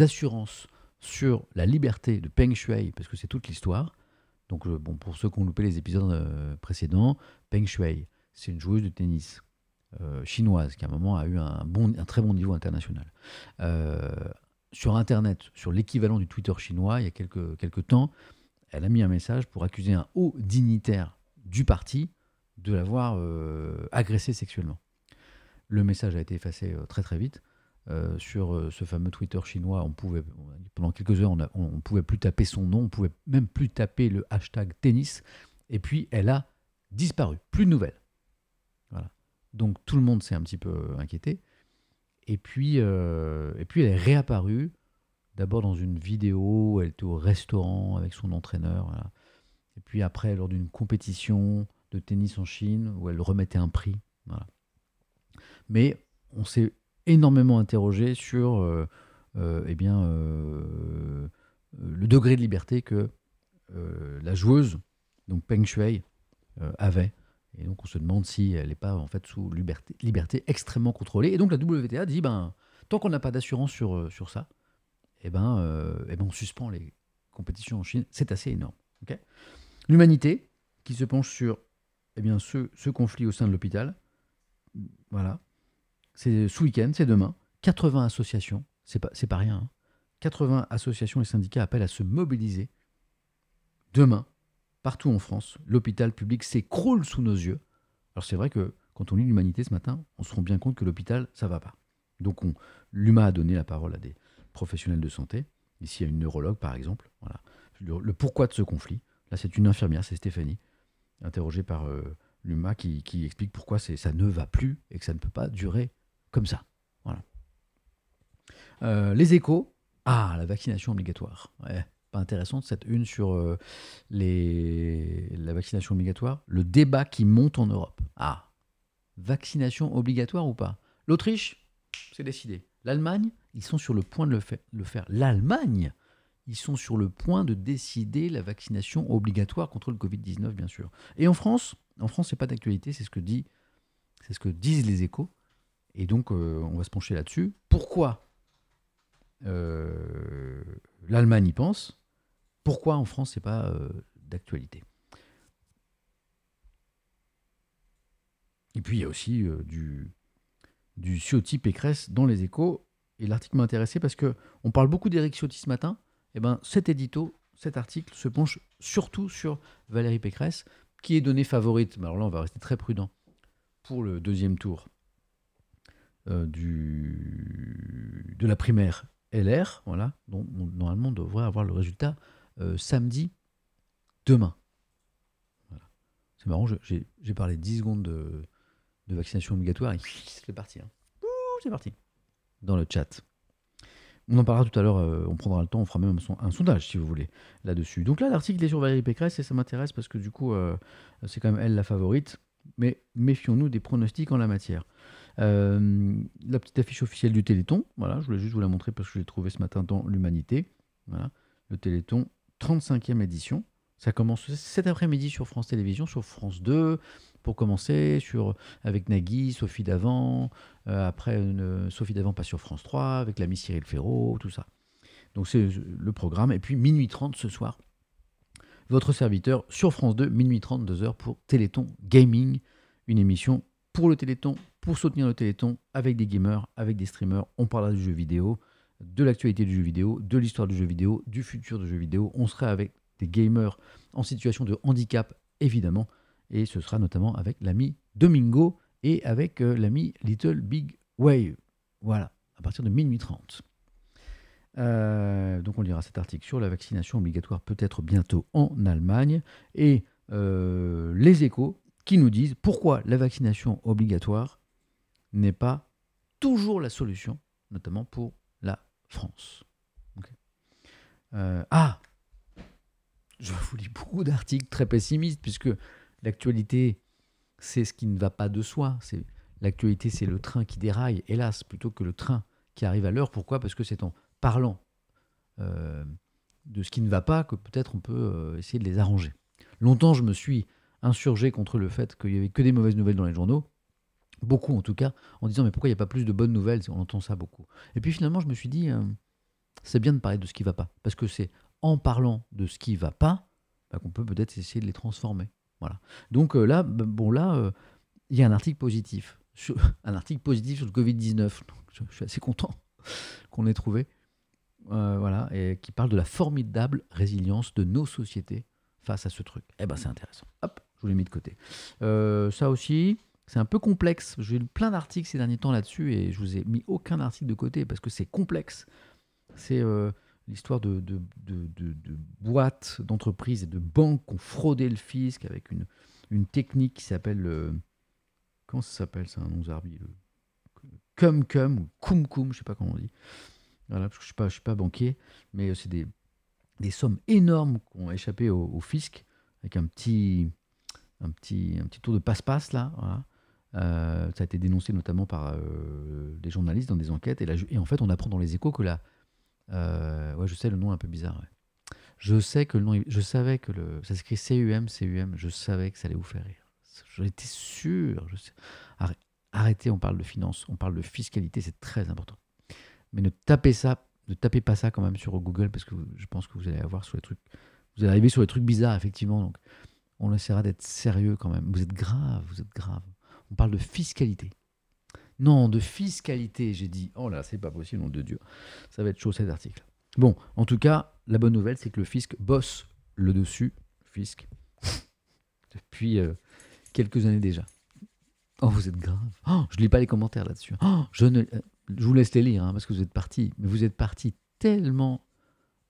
assurances sur la liberté de Peng Shui, parce que c'est toute l'histoire. Donc, euh, bon, pour ceux qui ont loupé les épisodes précédents, Peng Shui, c'est une joueuse de tennis chinoise qui, à un moment, a eu un, bon, un très bon niveau international. sur Internet, sur l'équivalent du Twitter chinois, il y a quelques, quelques temps, elle a mis un message pour accuser un haut dignitaire du parti de l'avoir euh, agressé sexuellement. Le message a été effacé euh, très très vite. Euh, sur ce fameux Twitter chinois, on pouvait, pendant quelques heures, on ne pouvait plus taper son nom, on pouvait même plus taper le hashtag tennis. Et puis, elle a disparu, plus de nouvelles. Voilà. Donc, tout le monde s'est un petit peu inquiété. Et puis, et puis elle est réapparue d'abord dans une vidéo, où elle était au restaurant avec son entraîneur. Et puis après, lors d'une compétition de tennis en Chine, où elle remettait un prix. Mais on s'est énormément interrogé sur euh, euh, eh bien, euh, le degré de liberté que la joueuse, donc Peng Shui, avait. Et donc on se demande si elle n'est pas en fait sous liberté, liberté extrêmement contrôlée. Et donc la WTA dit, ben, tant qu'on n'a pas d'assurance sur, sur ça, eh ben, euh, eh ben on suspend les compétitions en Chine. C'est assez énorme. L'humanité, qui se penche sur eh bien, ce, conflit au sein de l'hôpital, voilà, c'est ce week-end, c'est demain, 80 associations, c'est pas, pas rien, 80 hein. associations et syndicats appellent à se mobiliser. Demain, partout en France, l'hôpital public s'écroule sous nos yeux. Alors c'est vrai que quand on lit l'humanité ce matin, on se rend bien compte que l'hôpital, ça va pas. Donc l'humain a donné la parole à des, professionnelle de santé, ici il y a une neurologue par exemple. Voilà. Le, pourquoi de ce conflit. Là, c'est une infirmière, c'est Stéphanie, interrogée par euh, Luma, qui, explique pourquoi ça ne va plus et que ça ne peut pas durer comme ça. Voilà. Euh, les échos. Ah, la vaccination obligatoire. pas intéressante cette une sur euh, les, la vaccination obligatoire. Le débat qui monte en Europe. Ah, vaccination obligatoire ou pas L'Autriche, c'est décidé. L'Allemagne, ils sont sur le point de le, faire. L'Allemagne, ils sont sur le point de décider la vaccination obligatoire contre le Covid-19, bien sûr. Et en France, en France, c'est pas d'actualité, c'est ce que ce que disent les échos. Et donc, euh, on va se pencher là-dessus. Pourquoi euh, l'Allemagne y pense Pourquoi en France, c'est pas euh, d'actualité Et puis, il y a aussi du du Ciotti Pécresse dans les échos. Et l'article m'a intéressé parce que on parle beaucoup d'Éric Ciotti ce matin. Et eh ben cet édito, cet article se penche surtout sur Valérie Pécresse, qui est donnée favorite. Mais alors là, on va rester très prudent pour le deuxième tour euh, de la primaire LR, voilà, normalement on devrait avoir le résultat euh, samedi, demain. C'est marrant, j'ai parlé 10 secondes de, de vaccination obligatoire c'est parti. Hein. C'est parti. Dans le chat. On en parlera tout à l'heure, euh, on prendra le temps, on fera même un, sondage si vous voulez là-dessus. Donc là, l'article est sur Valérie Pécresse et ça m'intéresse parce que du coup, euh, c'est quand même elle la favorite. Mais méfions-nous des pronostics en la matière. Euh, la petite affiche officielle du Téléthon, voilà, je voulais juste vous la montrer parce que je l'ai trouvée ce matin dans l'Humanité. Voilà, le Téléthon, 35e édition. Ça commence cet après-midi sur France Télévisions, sur France 2, pour commencer, sur, avec Nagui, Sophie Davant, euh, après euh, Sophie Davant pas sur France 3, avec l'ami Cyril Ferraud, tout ça. Donc c'est euh, le programme. Et puis minuit 30 ce soir, votre serviteur sur France 2, minuit 30, 2h pour Téléthon Gaming, une émission pour le Téléthon, pour soutenir le Téléthon, avec des gamers, avec des streamers. On parlera du jeu vidéo, de l'actualité du jeu vidéo, de l'histoire du jeu vidéo, du futur du jeu vidéo. On sera avec des gamers en situation de handicap, évidemment. Et ce sera notamment avec l'ami Domingo et avec euh, l'ami Little Big Wave. Voilà, à partir de minuit 30. Euh, donc on lira cet article sur la vaccination obligatoire peut-être bientôt en Allemagne et euh, les échos qui nous disent pourquoi la vaccination obligatoire n'est pas toujours la solution, notamment pour la France. ah Je vous lis beaucoup d'articles très pessimistes puisque L'actualité, c'est ce qui ne va pas de soi. C'est L'actualité, c'est le train qui déraille, hélas, plutôt que le train qui arrive à l'heure. Pourquoi Parce que c'est en parlant euh, de ce qui ne va pas que peut-être on peut euh, essayer de les arranger. Longtemps, je me suis insurgé contre le fait qu'il n'y avait que des mauvaises nouvelles dans les journaux. Beaucoup, en tout cas, en disant mais pourquoi il n'y a pas plus de bonnes nouvelles On entend ça beaucoup. Et puis finalement, je me suis dit, euh, c'est bien de parler de ce qui ne va pas. Parce que c'est en parlant de ce qui ne va pas bah, qu'on peut peut-être essayer de les transformer. Donc euh, là, bon, là, euh, il y a un article positif. Sur, un article positif sur le Covid-19. Je, suis assez content qu'on ait trouvé. Euh, voilà, et qui parle de la formidable résilience de nos sociétés face à ce truc. Eh ben, c'est intéressant. Hop, je vous l'ai mis de côté. ça aussi, c'est un peu complexe. J'ai eu plein d'articles ces derniers temps là-dessus et je vous ai mis aucun article de côté parce que c'est complexe. C'est l'histoire de, de, boîtes, d'entreprises et de banques qui ont fraudé le fisc avec une, technique qui s'appelle. le. Euh, comment ça s'appelle C'est un nom zarbi le, Cum cum ou cum cum, je sais pas comment on dit. Voilà, parce que je suis pas, suis pas banquier, mais euh, c'est des, sommes énormes qui ont échappé au, fisc avec un petit, un petit, un petit tour de passe-passe là. Euh, ça a été dénoncé notamment par des journalistes dans des enquêtes et, et en fait on apprend dans les échos que la, euh, ouais, je sais le nom est un peu bizarre. Je sais que le nom, je savais que le, ça s'écrit CUM, m Je savais que ça allait vous faire rire. J'étais sûr. Arrêtez, on parle de finance, on parle de fiscalité, c'est très important. Mais ne tapez ça, ne tapez pas ça quand même sur Google parce que je pense que vous allez avoir sur les trucs, vous allez arriver sur les trucs bizarres effectivement. Donc, on essaiera d'être sérieux quand même. Vous êtes grave, vous êtes grave. On parle de fiscalité. Non, de fiscalité, j'ai dit. Oh là, c'est pas possible, nom de Dieu. Ça va être chaud cet article. Bon, en tout cas, la bonne nouvelle, c'est que le fisc bosse le dessus, fisc, depuis euh, quelques années déjà. Oh, vous êtes grave. Oh, je lis pas les commentaires là-dessus. Oh, je, ne... Euh, vous laisse les lire, hein, parce que vous êtes partis. Mais vous êtes partis tellement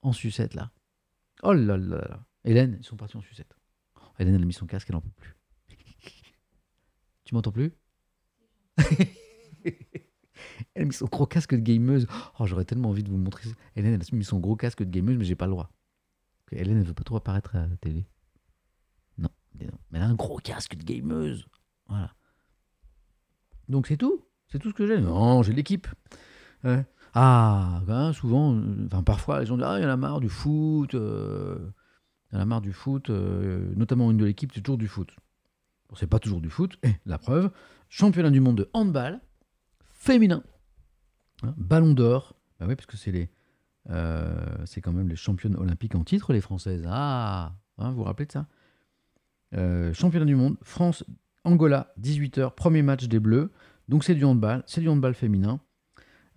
en sucette là. Oh là là là. Hélène, ils sont partis en sucette. Hélène, a mis son casque, elle n'en peut plus. tu m'entends plus Elle a mis son gros casque de gameuse. Oh, j'aurais tellement envie de vous montrer. Hélène, elle a mis son gros casque de gameuse, mais j'ai pas le droit. Hélène, elle veut pas trop apparaître à la télé. Non, mais elle a un gros casque de gameuse. Voilà. Donc c'est tout. C'est tout ce que j'ai. Non, j'ai l'équipe. Ah, hein, souvent, euh, enfin parfois, les ont disent Ah, il y en a marre du foot. Euh, il y en a marre du foot. Euh, notamment une de l'équipe, c'est toujours du foot. Bon, c'est pas toujours du foot. la preuve championnat du monde de handball féminin. Hein, ballon d'or. Bah oui, parce que c'est les. Euh, c'est quand même les championnes olympiques en titre, les Françaises. Ah hein, Vous vous rappelez de ça euh, Championnat du monde, France, Angola, 18h, premier match des Bleus. Donc c'est du handball, c'est du handball féminin.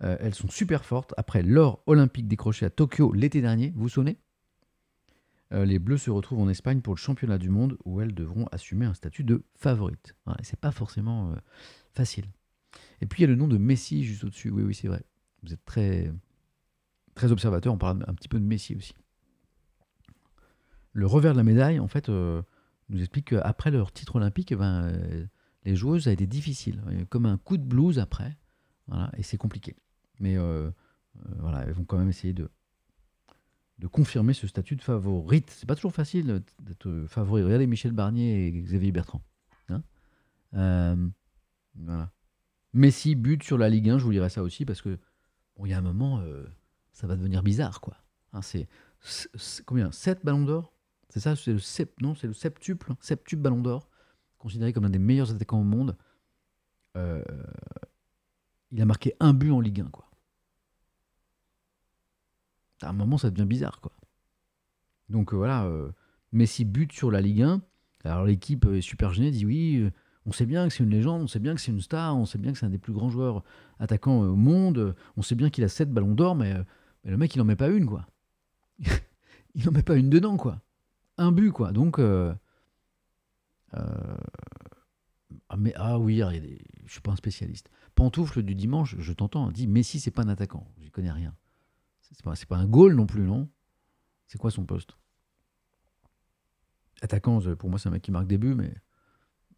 Euh, elles sont super fortes. Après l'or olympique décroché à Tokyo l'été dernier, vous sonnez. Euh, les Bleus se retrouvent en Espagne pour le championnat du monde où elles devront assumer un statut de favorite. Hein, c'est pas forcément facile. Et puis il y a le nom de Messi juste au-dessus. Oui, oui, c'est vrai. Vous êtes très, très observateur. On parle un petit peu de Messi aussi. Le revers de la médaille, en fait, euh, nous explique qu'après leur titre olympique, eh ben, euh, les joueuses, ça a été difficile. Comme un coup de blues après. Voilà, et c'est compliqué. Mais euh, voilà, elles vont quand même essayer de, de confirmer ce statut de favorite. C'est pas toujours facile d'être favori. Regardez Michel Barnier et Xavier Bertrand. Hein. voilà. Messi bute sur la Ligue 1, je vous lirai ça aussi, parce que bon, il y a un moment, euh, ça va devenir bizarre, quoi. Hein, c'est, combien 7 ballons d'or C'est ça, c'est le, sept, non, c'est le septuple, hein, septuple ballon d'or, considéré comme l'un des meilleurs attaquants au monde. Euh, il a marqué un but en Ligue 1, quoi. À un moment, ça devient bizarre, quoi. Donc euh, voilà, Messi bute sur la Ligue 1. Alors l'équipe est super gênée, dit oui, on sait bien que c'est une légende, on sait bien que c'est une star, on sait bien que c'est un des plus grands joueurs attaquants euh, au monde, on sait bien qu'il a 7 ballons d'or, euh, mais, le mec, il n'en met pas une, quoi. il n'en met pas une dedans, quoi. Un but, quoi. Donc. Euh, ah, ah, oui, je ne suis pas un spécialiste. Pantoufle du dimanche, je t'entends, hein, dit Messi, c'est pas un attaquant. J'y connais rien. C'est pas, pas un goal non plus, non C'est quoi son poste Attaquant, pour moi, c'est un mec qui marque des buts, mais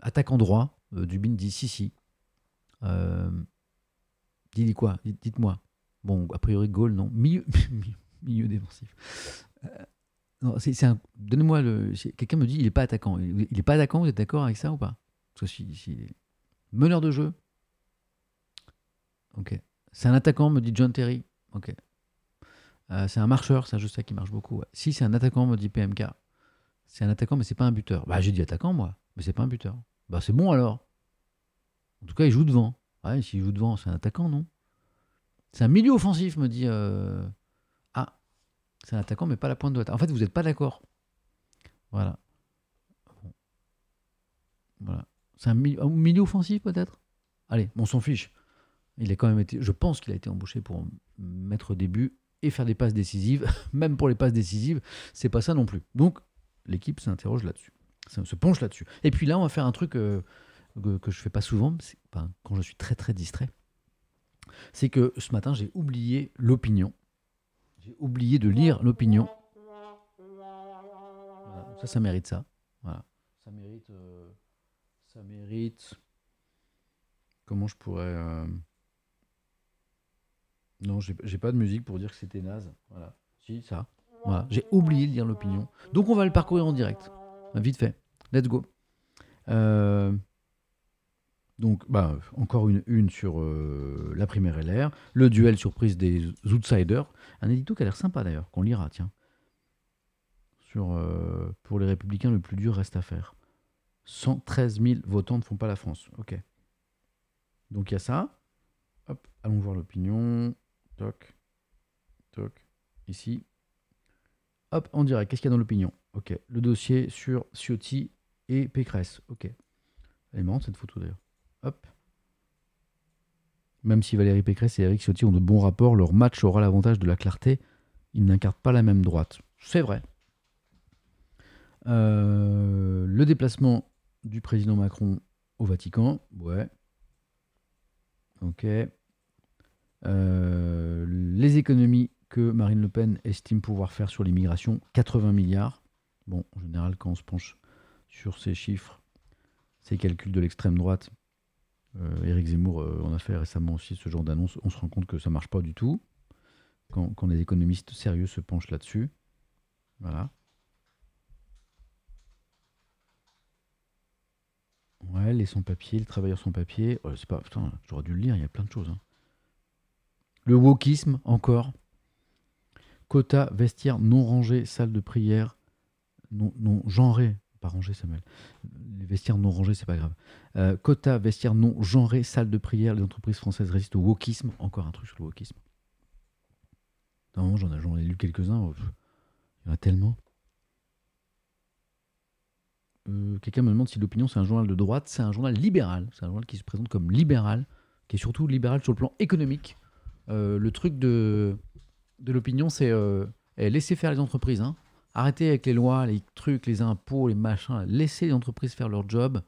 attaquant droit, euh, Dubin dit si, si. Euh, dis dit quoi Dites-moi. Bon, a priori, goal, non. Milieu, défensif. Euh, donnez-moi le. Quelqu'un me dit il n'est pas attaquant. Il n'est pas attaquant, vous êtes d'accord avec ça ou pas Meneur de jeu Ok. C'est un attaquant, me dit John Terry. Ok. c'est un marcheur, ça juste ça qui marche beaucoup. Si c'est un attaquant, me dit PMK. C'est un attaquant, mais c'est pas un buteur. Bah j'ai dit attaquant moi, mais c'est pas un buteur. Bah c'est bon alors. En tout cas, il joue devant. Ouais, s'il joue devant, c'est un attaquant, non C'est un milieu offensif, me dit. Euh, ah, c'est un attaquant, mais pas la pointe droite. En fait, vous n'êtes pas d'accord. Voilà. Voilà. C'est un milieu, offensif, peut-être Allez, on s'en fiche. Il a quand même été, je pense qu'il a été embauché pour mettre des buts et faire des passes décisives. Même pour les passes décisives, c'est pas ça non plus. Donc, l'équipe s'interroge là-dessus se penche là-dessus. Et puis là, on va faire un truc euh, que, que, je fais pas souvent, quand je suis très très distrait. C'est que ce matin, j'ai oublié l'opinion. J'ai oublié de lire l'opinion. ça, ça mérite ça. Ça mérite. Euh, ça mérite. Comment je pourrais. Euh, non, Non, j'ai pas de musique pour dire que c'était naze. ça. J'ai oublié de lire l'opinion. Donc on va le parcourir en direct. Vite fait. Let's go. Euh, donc, bah, encore une, une sur euh, la primaire LR. Le duel surprise des outsiders. Un édito qui a l'air sympa d'ailleurs, qu'on lira, tiens. Sur, euh, pour les républicains, le plus dur reste à faire. 113 000 votants ne font pas la France. Ok. Donc il y a ça. Hop, allons voir l'opinion. Toc. Toc. Ici. Hop, en direct. Qu'est-ce qu'il y a dans l'opinion Ok. Le dossier sur Ciotti et Pécresse. Ok. Elle est marrante cette photo d'ailleurs. Hop. Même si Valérie Pécresse et Eric Ciotti ont de bons rapports, leur match aura l'avantage de la clarté. Ils n'incartent pas la même droite. C'est vrai. Euh, le déplacement du président Macron au Vatican. Ouais. Ok. Euh, les économies que Marine Le Pen estime pouvoir faire sur l'immigration, 80 milliards. Bon, en général, quand on se penche sur ces chiffres, ces calculs de l'extrême droite, Eric euh, Zemmour on euh, en a fait récemment aussi ce genre d'annonce, on se rend compte que ça marche pas du tout. Quand, des les économistes sérieux se penchent là-dessus, voilà. Ouais, les sans papier, le travailleur sans papier, oh, c'est pas, j'aurais dû le lire, il y a plein de choses. Hein. Le wokisme, encore. Quota, vestiaire non rangé, salle de prière, non, non genrés, pas rangés Samuel, les vestiaires non rangés, c'est pas grave. Euh, quota vestiaires non genrés, salle de prière, les entreprises françaises résistent au wokisme, encore un truc sur le wokisme. Non, j'en ai lu quelques-uns, oh, il y en a tellement. Euh, quelqu'un me demande si l'opinion c'est un journal de droite, c'est un journal libéral, c'est un journal qui se présente comme libéral, qui est surtout libéral sur le plan économique. Euh, le truc de, de l'opinion, c'est eh, laisser faire les entreprises. Hein. Arrêtez avec les lois, les trucs, les impôts, les machins. Laissez les entreprises faire leur job.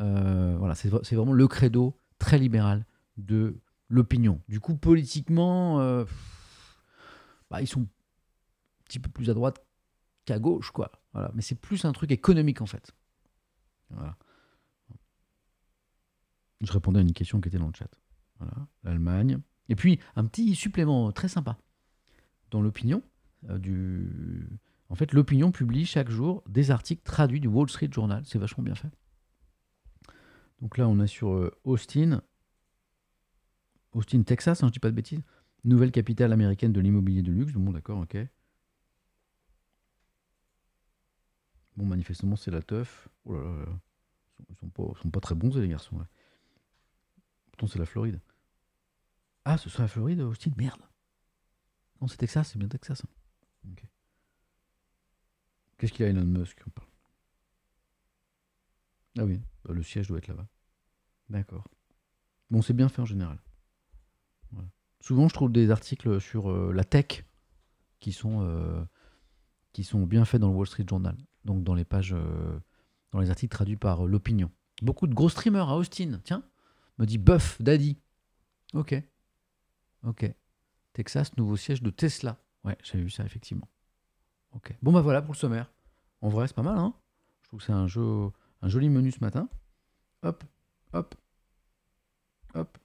Euh, voilà, c'est vraiment le credo très libéral de l'opinion. Du coup, politiquement, euh, bah, ils sont un petit peu plus à droite qu'à gauche, quoi. Voilà. Mais c'est plus un truc économique, en fait. Voilà. Je répondais à une question qui était dans le chat. l'Allemagne. Et puis, un petit supplément très sympa dans l'opinion euh, du en fait, l'opinion publie chaque jour des articles traduits du Wall Street Journal. C'est vachement bien fait. Donc là, on est sur euh, Austin, Austin, Texas, je hein, je dis pas de bêtises. Nouvelle capitale américaine de l'immobilier de luxe. Bon, d'accord, ok. Bon, manifestement, c'est la teuf. Oh là là, ils sont sont pas très bons, les garçons. Pourtant, c'est la Floride. Ah, ce serait la Floride, Austin, merde. Non, c'est Texas, c'est bien Texas. Hein. Ok. Qu'est-ce qu'il a Elon Musk Ah oui, euh, le siège doit être là-bas. D'accord. Bon, c'est bien fait en général. Souvent, je trouve des articles sur euh, la tech qui sont, euh, qui sont bien faits dans le Wall Street Journal. Donc, dans les pages, dans les articles traduits par l'opinion. Beaucoup de gros streamers à Austin. Tiens, me dit Buff, Daddy. Ok. Ok. Texas, nouveau siège de Tesla. Ouais, j'avais vu ça effectivement. Ok. Bon, bah voilà pour le sommaire. En vrai, c'est pas mal, hein Je trouve que c'est un, jeu, un joli menu ce matin. Hop, hop, hop,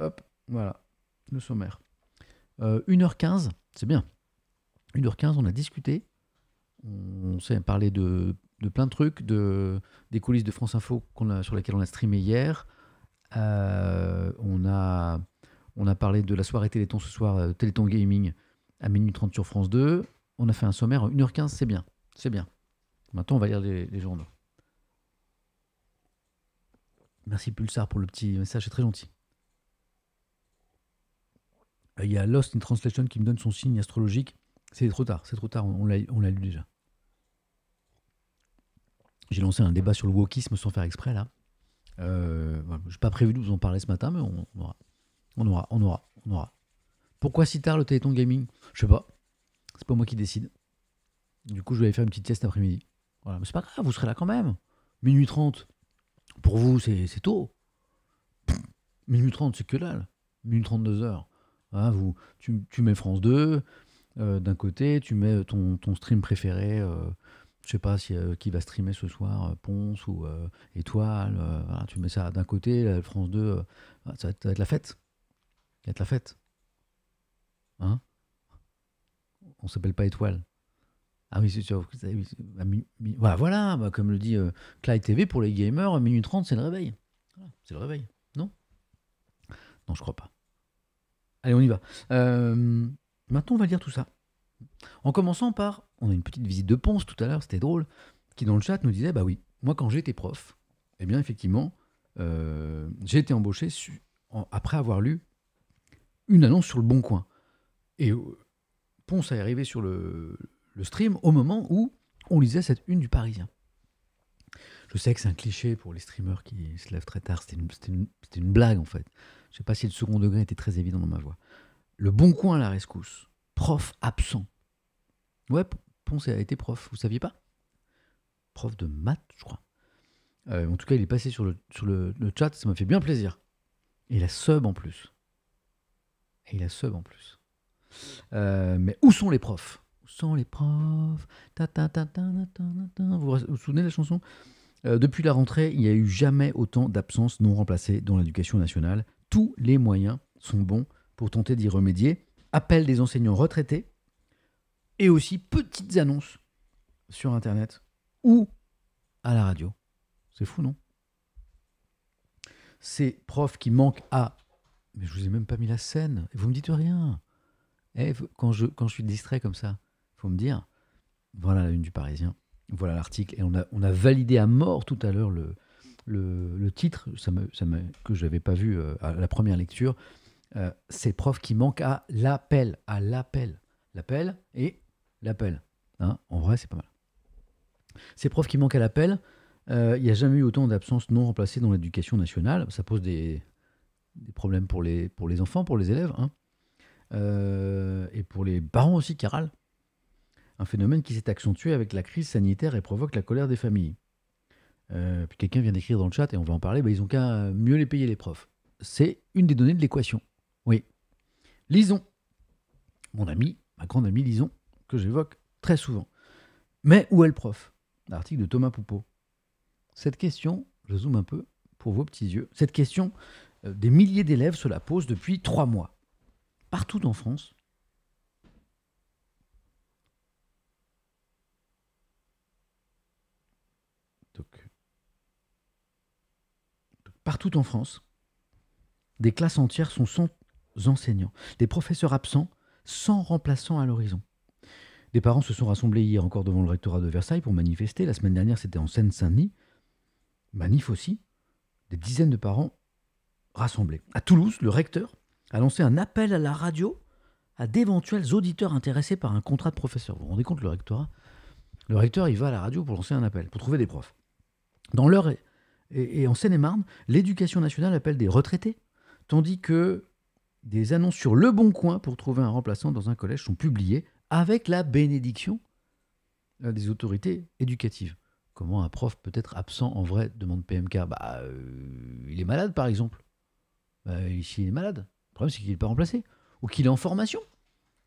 hop. Voilà, le sommaire. 1h15, euh, c'est bien. 1h15, on a discuté. On s'est parlé de, plein de trucs, de, des coulisses de France Info a, sur lesquelles on a streamé hier. Euh, on, a, on a parlé de la soirée Téléthon ce soir, euh, Téléthon Gaming à minuit 30 sur France 2 on a fait un sommaire 1h15, c'est bien. C'est bien. Maintenant, on va lire les, journaux. Merci Pulsar pour le petit message, c'est très gentil. Il y a Lost in Translation qui me donne son signe astrologique. C'est trop tard, c'est trop tard, on, on l'a lu déjà. J'ai lancé un débat sur le wokisme sans faire exprès là. Euh, je n'ai pas prévu de vous en parler ce matin, mais on, on aura. On aura, on aura, on aura. Pourquoi si tard le Téléthon Gaming Je sais pas. C'est pas moi qui décide. Du coup, je vais aller faire une petite sieste après-midi. Voilà. Mais c'est pas grave, vous serez là quand même. Minuit 30, pour vous, c'est tôt. minuit 30, c'est que là, Minuit 32 heures. Hein, vous, tu, mets France 2 euh, d'un côté, tu mets ton, ton stream préféré. Euh, je sais pas si, euh, qui va streamer ce soir, Ponce ou Étoile. tu mets ça d'un côté, France 2, être, ça, va être, la fête. Ça va être la fête. Hein on s'appelle pas étoile. Ah oui, c'est sûr. Bah, bah, voilà, bah, comme le dit euh, Clyde TV, pour les gamers, minute 30, c'est le réveil. c'est le réveil, non Non, je crois pas. Allez, on y va. Euh, maintenant, on va lire tout ça. En commençant par, on a une petite visite de Ponce tout à l'heure, c'était drôle, qui dans le chat nous disait, bah oui, moi quand j'étais prof, eh bien effectivement, euh, j'ai été embauché après avoir lu une annonce sur le Bon Coin. Et Ponce est arrivé sur le, stream au moment où on lisait cette une du Parisien. Je sais que c'est un cliché pour les streamers qui se lèvent très tard, c'était une, blague en fait. Je sais pas si le second degré était très évident dans ma voix. Le bon coin à la rescousse, prof absent. Ouais, Ponce a été prof, vous saviez pas Prof de maths, je crois. Euh, en tout cas, il est passé sur, le, chat, ça m'a fait bien plaisir. Et il a sub en plus. Et il a sub en plus. Euh, mais où sont les profs Où sont les profs ta, Vous vous souvenez de la chanson euh, Depuis la rentrée, il n'y a eu jamais autant d'absences non remplacées dans l'éducation nationale. Tous les moyens sont bons pour tenter d'y remédier. Appel des enseignants retraités et aussi petites annonces sur Internet ou à la radio. C'est fou, non Ces profs qui manquent à... Mais je vous ai même pas mis la scène, et vous me dites rien. Eh, quand, je, suis distrait comme ça, faut me dire voilà la une du Parisien, voilà l'article. Et on a, on a validé à mort tout à l'heure le, titre que je n'avais pas vu euh, à la première lecture. Euh, ces profs qui manquent à l'appel, à l'appel. L'appel et l'appel. Hein, en vrai, c'est pas mal. Ces profs qui manquent à l'appel, euh, il n'y a jamais eu autant d'absences non remplacées dans l'éducation nationale. Ça pose des, problèmes pour les, pour les enfants, pour les élèves. Hein. Euh, et pour les parents aussi qui Un phénomène qui s'est accentué avec la crise sanitaire et provoque la colère des familles. Euh, puis quelqu'un vient d'écrire dans le chat et on va en parler, bah ils ont qu'à mieux les payer les profs. C'est une des données de l'équation. Oui. lisons mon ami, ma grande amie Lison, que j'évoque très souvent. Mais où est le prof L'article de Thomas Poupeau. Cette question, je zoome un peu pour vos petits yeux, cette question, euh, des milliers d'élèves se la posent depuis trois mois partout en France. partout en France, des classes entières sont sans enseignants, des professeurs absents, sans remplaçants à l'horizon. Des parents se sont rassemblés hier encore devant le rectorat de Versailles pour manifester. La semaine dernière, c'était en Seine-Saint-Denis. Manif aussi. Des dizaines de parents rassemblés. À Toulouse, le recteur a lancé un appel à la radio à d'éventuels auditeurs intéressés par un contrat de professeur. Vous vous rendez compte, le rectorat Le recteur, il va à la radio pour lancer un appel, pour trouver des profs. Dans l'heure et, en Seine-et-Marne, l'éducation nationale appelle des retraités, tandis que des annonces sur Le Bon Coin pour trouver un remplaçant dans un collège sont publiées avec la bénédiction euh, des autorités éducatives. Comment un prof peut être absent en vrai demande PMK. Bah, euh, il est malade, par exemple. Ici, bah, il est malade, le problème, c'est qu'il n'est pas remplacé. Ou qu'il est en formation.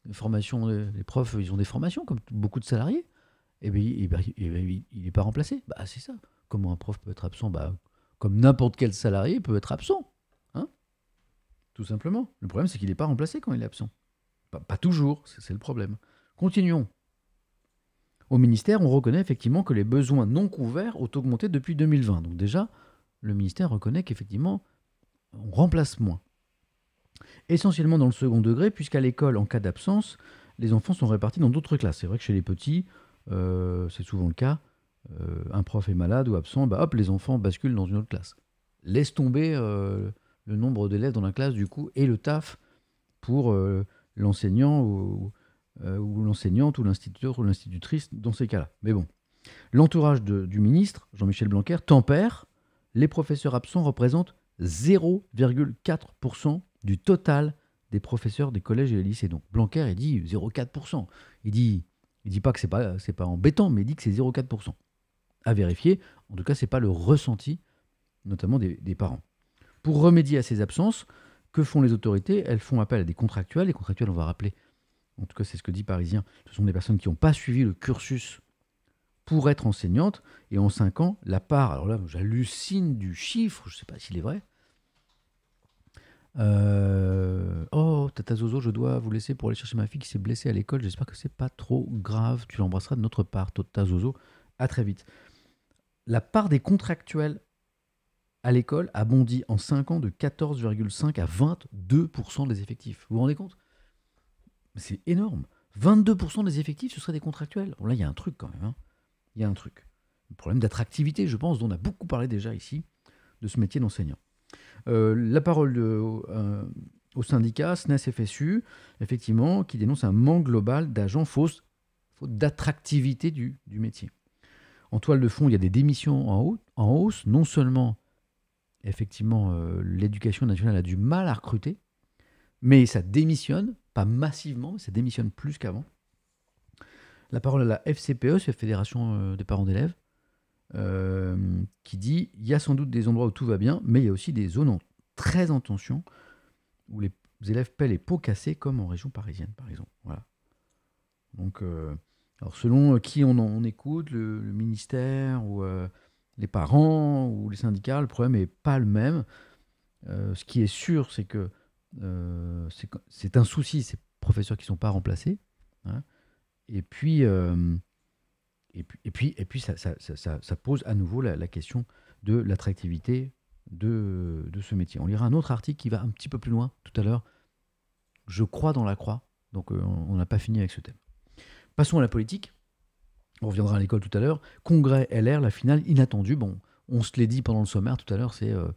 Les, profs, ils ont des formations, comme beaucoup de salariés. Et eh bien, il n'est bah, pas remplacé. Bah, c'est ça. Comment un prof peut être absent bah, Comme n'importe quel salarié peut être absent. Hein Tout simplement. Le problème, c'est qu'il n'est pas remplacé quand il est absent. pas toujours, c'est le problème. Continuons. Au ministère, on reconnaît effectivement que les besoins non couverts ont augmenté depuis 2020. Donc déjà, le ministère reconnaît qu'effectivement, on remplace moins essentiellement dans le second degré, puisqu'à l'école, en cas d'absence, les enfants sont répartis dans d'autres classes. C'est vrai que chez les petits, euh, c'est souvent le cas, euh, un prof est malade ou absent, bah les enfants basculent dans une autre classe. Laisse tomber euh, le nombre d'élèves dans la classe, du coup, et le taf pour l'enseignant ou, ou l'enseignante ou l'instituteur ou l'institutrice dans ces cas-là. Mais bon, l'entourage du ministre, Jean-Michel Blanquer, tempère, les professeurs absents représentent 0,4% du total des professeurs des collèges et des lycées. Donc Blanquer, il dit 0,4%. Il dit, il dit pas que c'est pas c'est pas embêtant, mais il dit que c'est 0,4%. À vérifier. En tout cas, c'est pas le ressenti, notamment des, des, parents. Pour remédier à ces absences, que font les autorités Elles font appel à des contractuels. Les contractuels, on va rappeler. En tout cas, c'est ce que dit Parisien. Ce sont des personnes qui n'ont pas suivi le cursus pour être enseignante. Et en 5 ans, la part, alors là, j'hallucine du chiffre, je ne sais pas s'il est vrai, euh, oh, Tata Zozo, je dois vous laisser pour aller chercher ma fille qui s'est blessée à l'école. J'espère que c'est pas trop grave. Tu l'embrasseras de notre part, Tata Zozo. À très vite. La part des contractuels à l'école a bondi en 5 ans de 14,5 à 22% des effectifs. Vous vous rendez compte C'est énorme. 22% des effectifs, ce seraient des contractuels. là, il y a un truc quand même. Hein. Il y a un truc. Le problème d'attractivité, je pense, dont on a beaucoup parlé déjà ici, de ce métier d'enseignant. Euh, la parole euh, au syndicat SNES-FSU, effectivement, qui dénonce un manque global d'agents fausses, faute d'attractivité du, métier. En toile de fond, il y a des démissions en, hausse. Non seulement, effectivement, euh, l'éducation nationale a du mal à recruter, mais ça démissionne, pas massivement, mais ça démissionne plus qu'avant. La parole à la FCPE, c'est la Fédération des parents d'élèves, euh, qui dit il y a sans doute des endroits où tout va bien, mais il y a aussi des zones en, très en tension où les élèves paient les pots cassés, comme en région parisienne, par exemple. Voilà. Donc, euh, alors selon euh, qui on, écoute, le, ministère ou les parents ou les syndicats, le problème n'est pas le même. ce qui est sûr, c'est que c'est un souci, ces professeurs qui ne sont pas remplacés. Hein. Et puis, et puis, et puis, et ça, pose à nouveau la, question de l'attractivité de, ce métier. On lira un autre article qui va un petit peu plus loin tout à l'heure. Je crois dans la croix. Donc euh, on n'a pas fini avec ce thème. Passons à la politique. On reviendra à l'école tout à l'heure. Congrès LR, la finale inattendue. Bon, on se l'est dit pendant le sommaire tout à l'heure, c'est euh,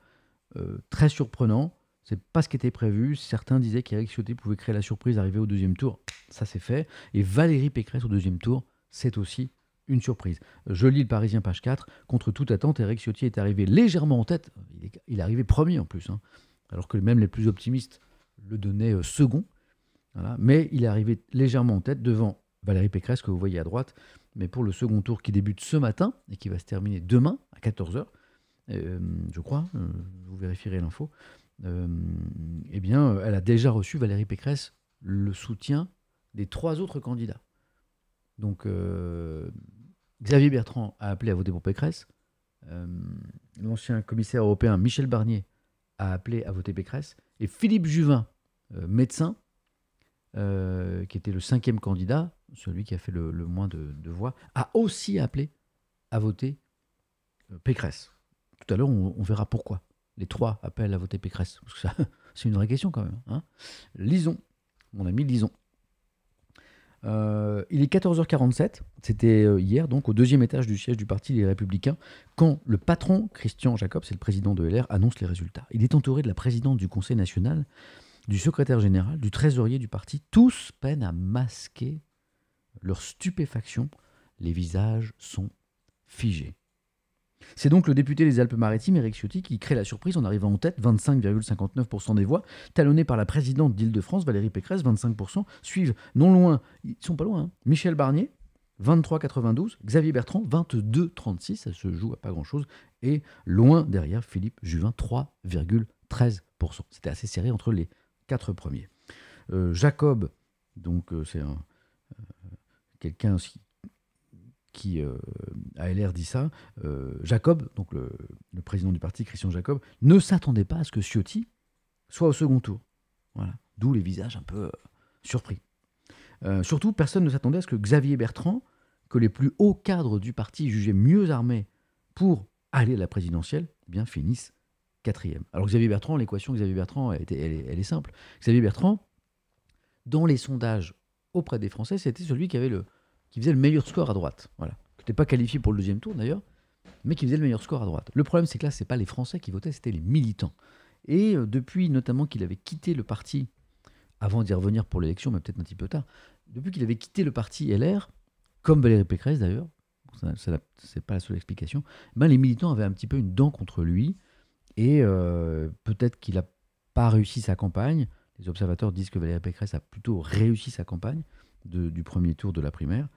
euh, très surprenant. C'est pas ce qui était prévu. Certains disaient qu'Éric Ciotti pouvait créer la surprise, arriver au deuxième tour. Ça, c'est fait. Et Valérie Pécresse au deuxième tour, c'est aussi une surprise. Je lis le Parisien, page 4. Contre toute attente, Eric Ciotti est arrivé légèrement en tête. Il est, arrivé premier en plus, hein. alors que même les plus optimistes le donnaient euh, second. Mais il est arrivé légèrement en tête devant Valérie Pécresse, que vous voyez à droite. Mais pour le second tour qui débute ce matin et qui va se terminer demain à 14h, euh, je crois, euh, vous vérifierez l'info, eh bien, elle a déjà reçu, Valérie Pécresse, le soutien des trois autres candidats. Donc, Xavier Bertrand a appelé à voter pour Pécresse. Euh, l'ancien commissaire européen Michel Barnier a appelé à voter Pécresse. Et Philippe Juvin, euh, médecin, euh, qui était le cinquième candidat, celui qui a fait le, moins de, voix, a aussi appelé à voter Pécresse. Tout à l'heure, on, verra pourquoi. Les trois appellent à voter Pécresse. c'est une vraie question quand même. Hein. Lisons, mon ami lisons. Euh, il est 14h47, c'était euh, hier, donc au deuxième étage du siège du Parti des Républicains, quand le patron, Christian Jacob, c'est le président de LR, annonce les résultats. Il est entouré de la présidente du Conseil national, du secrétaire général, du trésorier du parti. Tous peinent à masquer leur stupéfaction. Les visages sont figés. C'est donc le député des Alpes-Maritimes, Eric Ciotti, qui crée la surprise en arrivant en tête, 25,59% des voix, talonné par la présidente d'Île-de-France, Valérie Pécresse, 25%, suivent non loin, ils sont pas loin, hein. Michel Barnier, 23,92, Xavier Bertrand, 22,36, ça se joue à pas grand-chose, et loin derrière Philippe Juvin, 3,13%. C'était assez serré entre les quatre premiers. Euh, Jacob, donc euh, c'est euh, quelqu'un aussi qui euh, a à LR dit ça, euh, Jacob, donc le, président du parti, Christian Jacob, ne s'attendait pas à ce que Ciotti soit au second tour. Voilà. D'où les visages un peu euh, surpris. surtout, personne ne s'attendait à ce que Xavier Bertrand, que les plus hauts cadres du parti jugeaient mieux armés pour aller à la présidentielle, eh bien finisse quatrième. Alors Xavier Bertrand, l'équation Xavier Bertrand, elle est simple. Xavier Bertrand, dans les sondages auprès des Français, c'était celui qui avait le, qui faisait le meilleur score à droite. Voilà. Qui n'était pas qualifié pour le deuxième tour d'ailleurs, mais qui faisait le meilleur score à droite. Le problème, c'est que là, ce pas les Français qui votaient, c'était les militants. Et euh, depuis notamment qu'il avait quitté le parti, avant d'y revenir pour l'élection, mais peut-être un petit peu tard, depuis qu'il avait quitté le parti LR, comme Valérie Pécresse d'ailleurs, ce n'est pas la seule explication, ben, les militants avaient un petit peu une dent contre lui, et euh, peut-être qu'il n'a pas réussi sa campagne. Les observateurs disent que Valérie Pécresse a plutôt réussi sa campagne du premier tour de la primaire.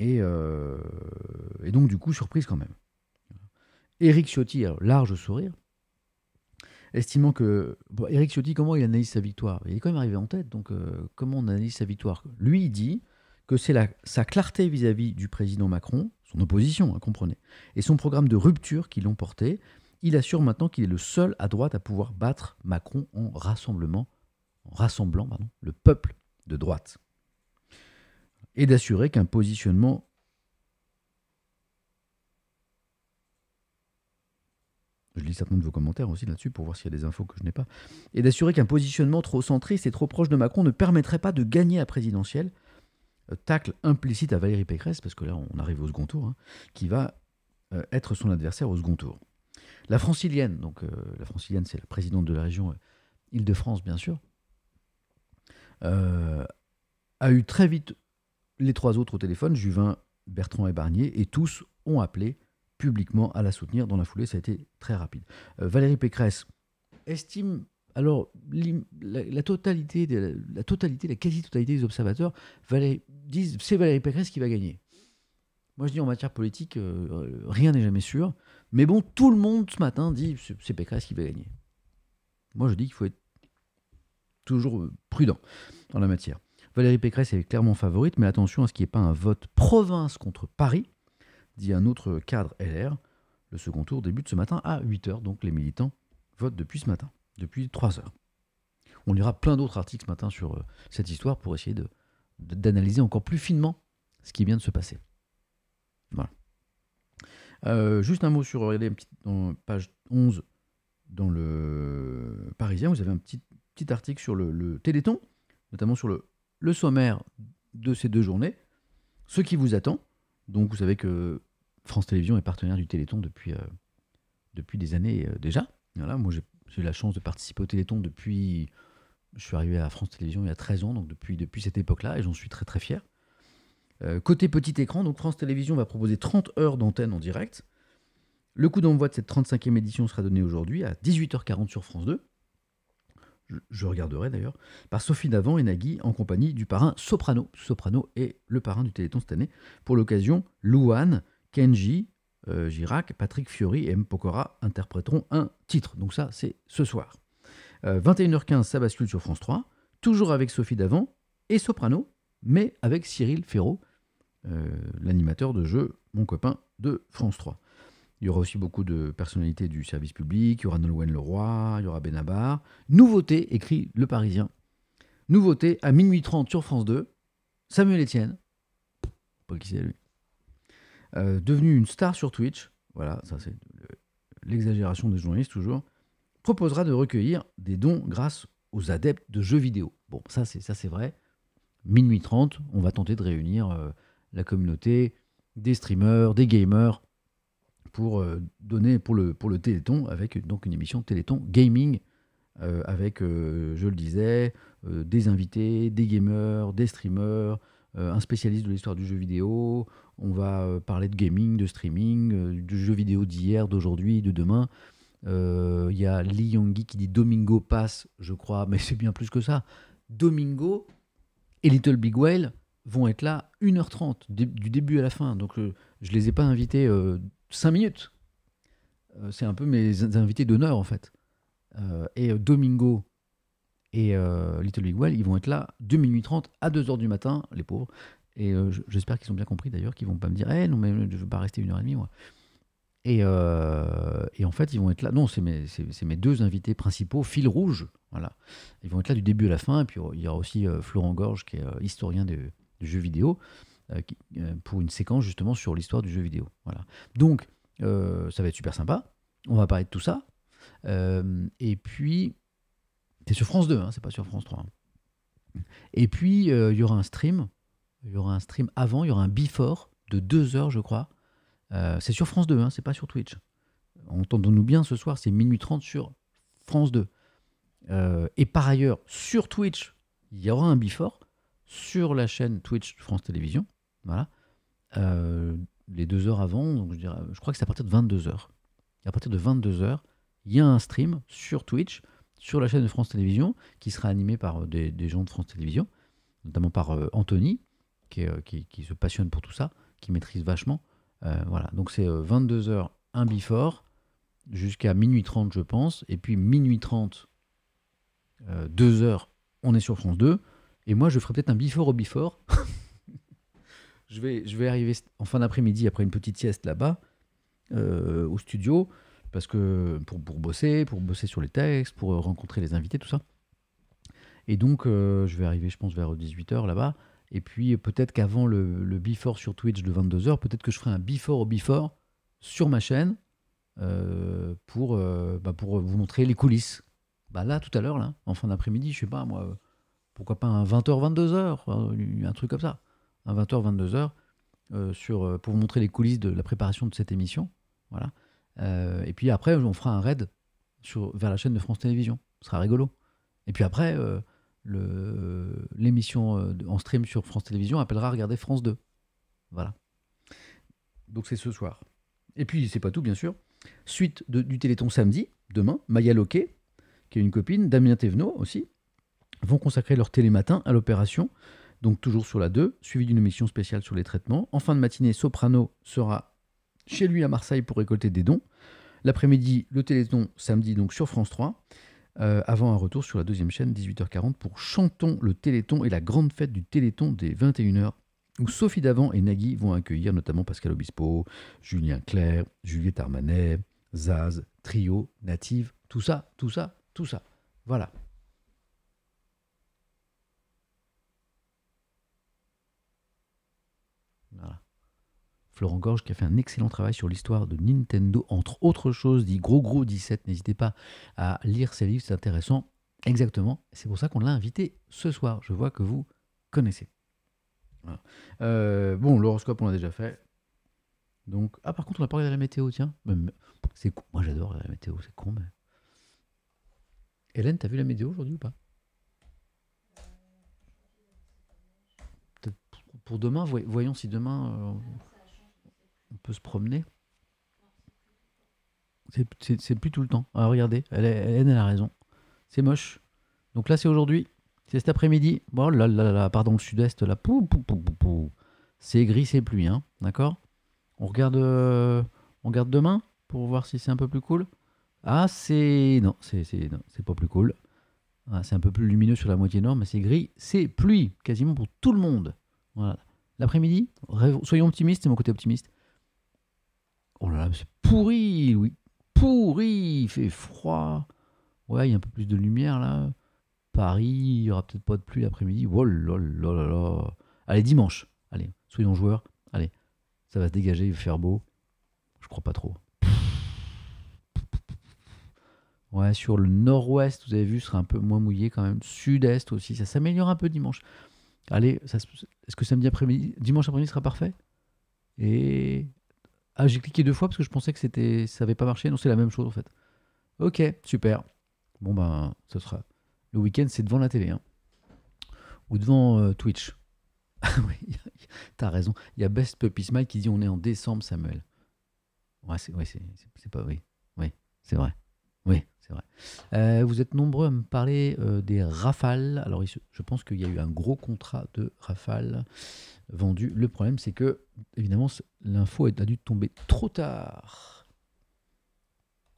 Euh, et, donc, du coup, surprise quand même. Éric Ciotti, large sourire, estimant que. Bon, Éric Ciotti, comment il analyse sa victoire Il est quand même arrivé en tête, donc euh, comment on analyse sa victoire Lui, il dit que c'est sa clarté vis-à-vis du président Macron, son opposition, à hein, comprenez, et son programme de rupture qui l'ont porté. Il assure maintenant qu'il est le seul à droite à pouvoir battre Macron en, rassemblement, en rassemblant le peuple de droite et d'assurer qu'un positionnement Je lis certains de vos commentaires aussi là-dessus pour voir s'il y a des infos que je n'ai pas. Et d'assurer qu'un positionnement trop centriste et trop proche de Macron ne permettrait pas de gagner à présidentielle. Euh, tacle implicite à Valérie Pécresse, parce que là on arrive au second tour, hein, qui va euh, être son adversaire au second tour. La francilienne, donc euh, la francilienne c'est la présidente de la région Île-de-France bien sûr, a eu très vite les trois autres au téléphone, Juvin, Bertrand et Barnier, et tous ont appelé publiquement à la soutenir dans la foulée. Ça a été très rapide. Euh, Valérie Pécresse estime alors la, totalité, de, la, quasi-totalité des observateurs Valérie, disent c'est Valérie Pécresse qui va gagner. Moi, je dis en matière politique, euh, euh, rien n'est jamais sûr. Mais bon, tout le monde ce matin dit c'est Pécresse qui va gagner. Moi, je dis qu'il faut être toujours prudent en la matière. Valérie Pécresse est clairement favorite, mais attention à ce qu'il n'y ait pas un vote province contre Paris, dit un autre cadre LR. Le second tour débute ce matin à 8h, donc les militants votent depuis ce matin, depuis 3h. On lira plein d'autres articles ce matin sur euh, cette histoire pour essayer d'analyser encore plus finement ce qui vient de se passer. Voilà. Euh, juste un mot sur, regardez, page 11 dans le Parisien, vous avez un petit, article sur le Téléthon, notamment sur le le sommaire de ces deux journées, ce qui vous attend. Donc vous savez que France Télévisions est partenaire du Téléthon depuis, euh, depuis des années euh, déjà. Voilà, moi j'ai eu la chance de participer au Téléthon depuis... Je suis arrivé à France Télévisions il y a 13 ans, donc depuis, depuis cette époque-là, et j'en suis très très fier. Euh, côté petit écran, donc France Télévisions va proposer 30 heures d'antenne en direct. Le coup d'envoi de cette 35e édition sera donné aujourd'hui à 18h40 sur France 2 je, regarderai d'ailleurs, par Sophie Davant et Nagui en compagnie du parrain Soprano. Soprano est le parrain du Téléthon cette année. Pour l'occasion, Louane, Kenji, euh, Girac, Patrick Fiori et M. Pokora interpréteront un titre. Donc ça, c'est ce soir. 21h15, euh, ça bascule sur France 3, toujours avec Sophie Davant et Soprano, mais avec Cyril Ferraud, euh, l'animateur de jeu, mon copain de France 3. Il y aura aussi beaucoup de personnalités du service public. Il y aura Nolwenn Leroy, il y aura Benabar. Nouveauté, écrit Le Parisien. Nouveauté à minuit 30 sur France 2. Samuel Etienne. Pas qui c'est lui. Euh, devenu une star sur Twitch. Voilà, ça c'est l'exagération des journalistes toujours. Proposera de recueillir des dons grâce aux adeptes de jeux vidéo. Bon, ça c'est ça c'est vrai. Minuit 30, on va tenter de réunir euh, la communauté des streamers, des gamers pour euh, donner pour le, pour le Téléthon, avec donc une émission Téléthon Gaming, euh, avec, euh, je le disais, des invités, des gamers, des streamers, un spécialiste de l'histoire du jeu vidéo. On va parler de gaming, de streaming, du jeu vidéo d'hier, d'aujourd'hui, de demain. Il y a Li Yonggi qui dit Domingo passe, je crois, mais c'est bien plus que ça. Domingo et Little Big Whale vont être là 1h30, du début à la fin. Donc je ne les ai pas invités 5 minutes. Euh, c'est un peu mes invités d'honneur, en fait. Euh, et euh, Domingo et Little Big Well, ils vont être là de minuit 30 à 2h du matin, les pauvres. Et j'espère qu'ils ont bien compris d'ailleurs, qu'ils vont pas me dire, eh non, mais je veux pas rester une heure et demie, moi. Et, en fait, ils vont être là. Non, c'est mes, deux invités principaux, fil rouge. Voilà. Ils vont être là du début à la fin. Et puis, il y aura aussi Florent Gorge, qui est historien du de jeux vidéo, euh, euh, pour une séquence justement sur l'histoire du jeu vidéo. Voilà. Donc, euh, ça va être super sympa. On va parler de tout ça. et puis, c'est sur France 2, hein, c'est pas sur France 3. Et puis, il y aura un stream. Il y aura un stream avant, il y aura un before de deux heures, je crois. c'est sur France 2, hein, c'est pas sur Twitch. Entendons-nous bien, ce soir, c'est minuit 30 sur France 2. et par ailleurs, sur Twitch, il y aura un before sur la chaîne Twitch France Télévisions. Voilà. Euh, les deux heures avant, donc je, dirais, je crois que c'est à partir de 22 h À partir de 22 h il y a un stream sur Twitch, sur la chaîne de France Télévisions, qui sera animé par euh, des, gens de France Télévisions, notamment par euh, Anthony, qui, se passionne pour tout ça, qui maîtrise vachement. voilà, donc c'est 22 h un before, jusqu'à minuit 30, je pense, et puis minuit 30, 2 h heures, on est sur France 2, et moi je ferai peut-être un before au before. je vais, je vais arriver en fin d'après-midi après une petite sieste là-bas, euh, au studio, parce que pour, pour, bosser, pour bosser sur les textes, pour euh, rencontrer les invités, tout ça. Et donc, euh, je vais arriver, je pense, vers 18h là-bas. Et puis, peut-être qu'avant le, le, before sur Twitch de 22h, peut-être que je ferai un before au before sur ma chaîne pour, bah, pour vous montrer les coulisses. Bah, là, tout à l'heure, en fin d'après-midi, je sais pas, moi, pourquoi pas un 20h, 22h, un truc comme ça à 20h, euh, 22h, sur, euh, pour vous montrer les coulisses de la préparation de cette émission. Voilà. Euh, et puis après, on fera un raid sur, vers la chaîne de France Télévisions. Ce sera rigolo. Et puis après, l'émission en stream sur France Télévisions appellera à regarder France 2. Voilà. Donc c'est ce soir. Et puis, c'est pas tout, bien sûr. Suite du Téléthon samedi, demain, Maya Loquet, qui est une copine, Damien Thévenot aussi, vont consacrer leur télématin à l'opération donc toujours sur la 2, suivi d'une émission spéciale sur les traitements. En fin de matinée, Soprano sera chez lui à Marseille pour récolter des dons. L'après-midi, le Téléthon, samedi donc sur France 3, euh, avant un retour sur la deuxième chaîne, 18h40, pour Chantons le Téléthon et la grande fête du Téléthon des 21h, où Sophie Davant et Nagui vont accueillir notamment Pascal Obispo, Julien Clerc, Juliette Armanet, Zaz, Trio, Native, tout ça, tout ça, tout ça. Voilà. Florent Gorge qui a fait un excellent travail sur l'histoire de Nintendo, entre autres choses, dit gros gros 17, n'hésitez pas à lire ses livres, c'est intéressant. Exactement, c'est pour ça qu'on l'a invité ce soir, je vois que vous connaissez. Euh, bon, l'horoscope on l'a déjà fait. Donc, ah par contre on a parlé de la météo, tiens. C'est Moi j'adore la météo, c'est con, mais... Hélène, t'as vu la météo aujourd'hui ou pas pour demain, voyons si demain euh, on peut se promener. C'est plus tout le temps. Ah, regardez, elle, elle, a raison. C'est moche. Donc là, c'est aujourd'hui. C'est cet après-midi. Bon, oh là, là, là, pardon, le sud-est, là. Pou, C'est gris, c'est pluie, hein. D'accord On regarde euh, on regarde demain pour voir si c'est un peu plus cool. Ah, c'est. Non, c'est pas plus cool. Ah, c'est un peu plus lumineux sur la moitié nord, mais c'est gris. C'est pluie, quasiment pour tout le monde. Voilà. L'après-midi, soyons optimistes, c'est mon côté optimiste. Oh là là, c'est pourri, oui. Pourri, il fait froid. Ouais, il y a un peu plus de lumière là. Paris, il n'y aura peut-être pas de pluie l'après-midi. Oh là là là là. Allez, dimanche. Allez, soyons joueurs. Allez, ça va se dégager, il va faire beau. Je crois pas trop. Ouais, sur le nord-ouest, vous avez vu, ce sera un peu moins mouillé quand même. Sud-est aussi, ça s'améliore un peu dimanche allez, est-ce que samedi après-midi, dimanche après-midi sera parfait Et ah, j'ai cliqué deux fois parce que je pensais que c'était, ça n'avait pas marché. Non, c'est la même chose en fait. Ok, super. Bon ben, ce sera le week-end, c'est devant la télé, hein. ou devant euh, Twitch. oui, t'as raison. Il y a Best Puppy Smile qui dit on est en décembre, Samuel. Ouais, c'est ouais, c'est pas oui, oui, c'est vrai, oui. Euh, vous êtes nombreux à me parler euh, des rafales. Alors, je pense qu'il y a eu un gros contrat de rafale vendu. Le problème, c'est que, évidemment, l'info a dû tomber trop tard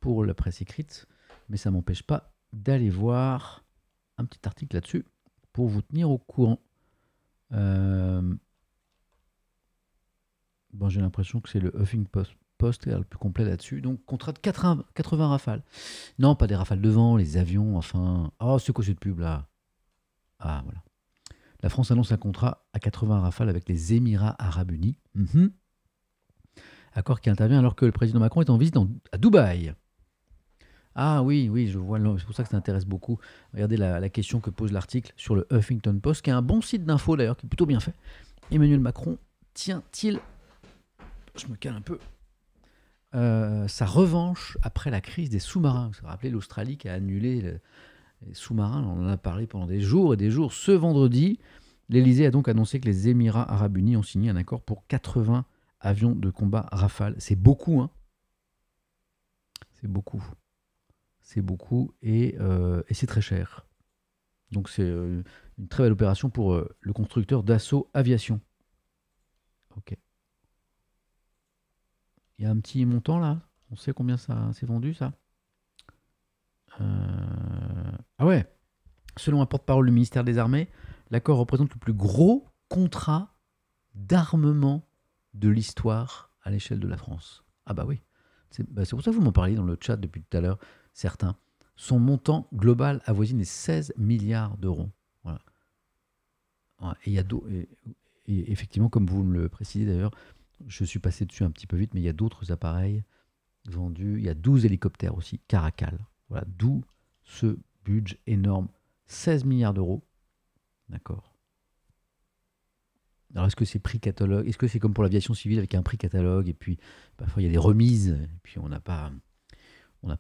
pour la presse écrite, mais ça ne m'empêche pas d'aller voir un petit article là-dessus pour vous tenir au courant. Euh, bon, j'ai l'impression que c'est le Huffing Post, poste le plus complet là-dessus. Donc, contrat de 80, 80 rafales. Non, pas des rafales de vent, les avions, enfin. Ah, oh, c'est quoi de pub là Ah, voilà. La France annonce un contrat à 80 rafales avec les Émirats Arabes Unis. Mhm. Accord qui intervient alors que le président Macron est en visite à Dubaï. Ah oui, oui, je vois. C'est pour ça que ça intéresse beaucoup. Regardez la, la question que pose l'article sur le Huffington Post, qui est un bon site d'info d'ailleurs, qui est plutôt bien fait. Emmanuel Macron tient-il. Je me cale un peu. Euh, sa revanche après la crise des sous-marins. Vous vous rappelez, l'Australie qui a annulé les sous-marins, on en a parlé pendant des jours et des jours. Ce vendredi, l'Elysée a donc annoncé que les Émirats arabes unis ont signé un accord pour 80 avions de combat Rafale. C'est beaucoup, hein C'est beaucoup. C'est beaucoup et, euh, c'est très cher. Donc c'est euh, une très belle opération pour le constructeur d'assaut aviation. Ok. Il y a un petit montant là. On sait combien ça s'est vendu ça euh, Ah ouais. Selon un porte-parole du ministère des Armées, l'accord représente le plus gros contrat d'armement de l'histoire à l'échelle de la France. Ah bah oui. C'est bah, pour ça que vous m'en parliez dans le chat depuis tout à l'heure, certains. Son montant global avoisine les 16 milliards d'euros. Voilà. Et, il y a et, et effectivement, comme vous me le précisez d'ailleurs, je suis passé dessus un petit peu vite, mais il y a d'autres appareils vendus. Il y a 12 hélicoptères aussi, Caracal. Voilà, d'où ce budget énorme, 16 milliards d'euros. D'accord. Alors est-ce que c'est prix catalogue Est-ce que c'est comme pour l'aviation civile avec un prix catalogue et puis parfois il y a des remises et puis on n'a pas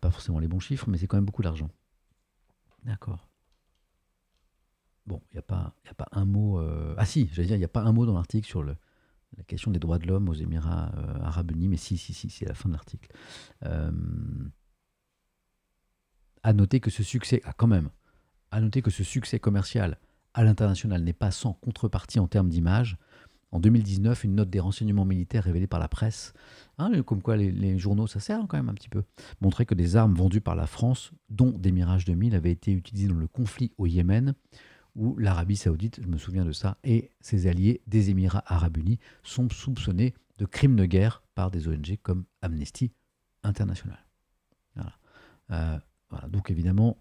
pas forcément les bons chiffres, mais c'est quand même beaucoup d'argent. D'accord. Bon, il n'y a, pas, a pas un mot. Euh, ah si, j'allais dire, il n'y a pas un mot dans l'article sur le, la question des droits de l'homme aux Émirats euh, arabes unis, mais si, si, si, c'est la fin de l'article. A euh, à noter que ce succès, a ah, quand même, à noter que ce succès commercial à l'international n'est pas sans contrepartie en termes d'image. En 2019, une note des renseignements militaires révélée par la presse, hein, comme quoi les, journaux, ça sert quand même un petit peu, montrait que des armes vendues par la France, dont des Mirage 2000, avaient été utilisées dans le conflit au Yémen, où l'Arabie saoudite, je me souviens de ça, et ses alliés des Émirats arabes unis sont soupçonnés de crimes de guerre par des ONG comme Amnesty International. Euh, Donc évidemment,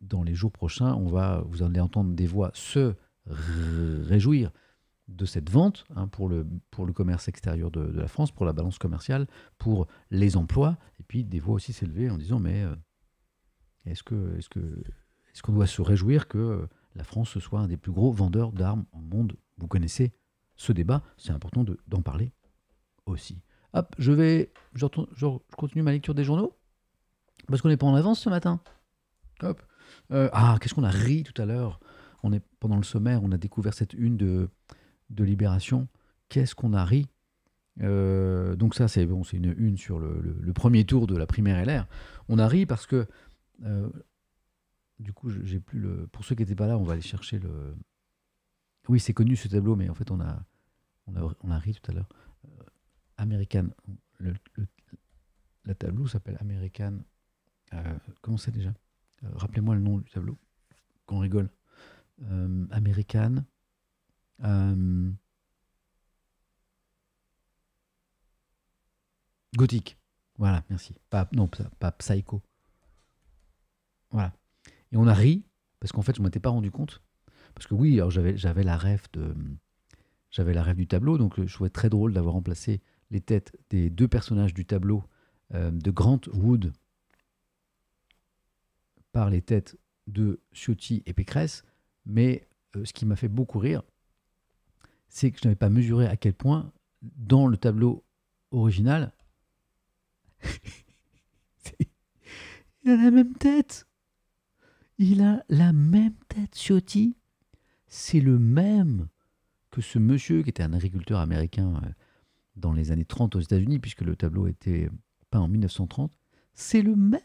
dans les jours prochains, on va vous allez entendre des voix se réjouir de cette vente hein, pour, le, pour le commerce extérieur de, la France, pour la balance commerciale, pour les emplois, et puis des voix aussi s'élever en disant mais euh, est-ce que est-ce que est-ce qu'on doit se réjouir que la France soit un des plus gros vendeurs d'armes au monde. Vous connaissez ce débat, c'est important d'en parler aussi. Hop, je vais, je, continue ma lecture des journaux parce qu'on n'est pas en avance ce matin. Hop. Euh, ah, qu'est-ce qu'on a ri tout à l'heure. On est pendant le sommaire, on a découvert cette une de, de Libération. Qu'est-ce qu'on a ri. Euh, donc ça, c'est bon, c'est une une sur le, premier tour de la primaire LR. On a ri parce que euh, du coup, j'ai plus le. Pour ceux qui n'étaient pas là, on va aller chercher le. Oui, c'est connu ce tableau, mais en fait, on a, on a, ri tout à l'heure. Euh, American. Le, la tableau s'appelle American. Euh, comment c'est déjà euh, Rappelez-moi le nom du tableau, qu'on rigole. American. gothique. Voilà, merci. Pas, non, pas psycho. Voilà. Et on a ri, parce qu'en fait, je ne m'étais pas rendu compte. Parce que oui, alors j'avais, j'avais la rêve de. J'avais la rêve du tableau, donc euh, je trouvais très drôle d'avoir remplacé les têtes des deux personnages du tableau euh, de Grant Wood par les têtes de Ciotti et Pécresse. Mais euh, ce qui m'a fait beaucoup rire, c'est que je n'avais pas mesuré à quel point, dans le tableau original, il a la même tête. Il a la même tête, Ciotti. C'est le même que ce monsieur qui était un agriculteur américain euh, dans les années 30 aux États-Unis, puisque le tableau était peint en 1930. C'est le même.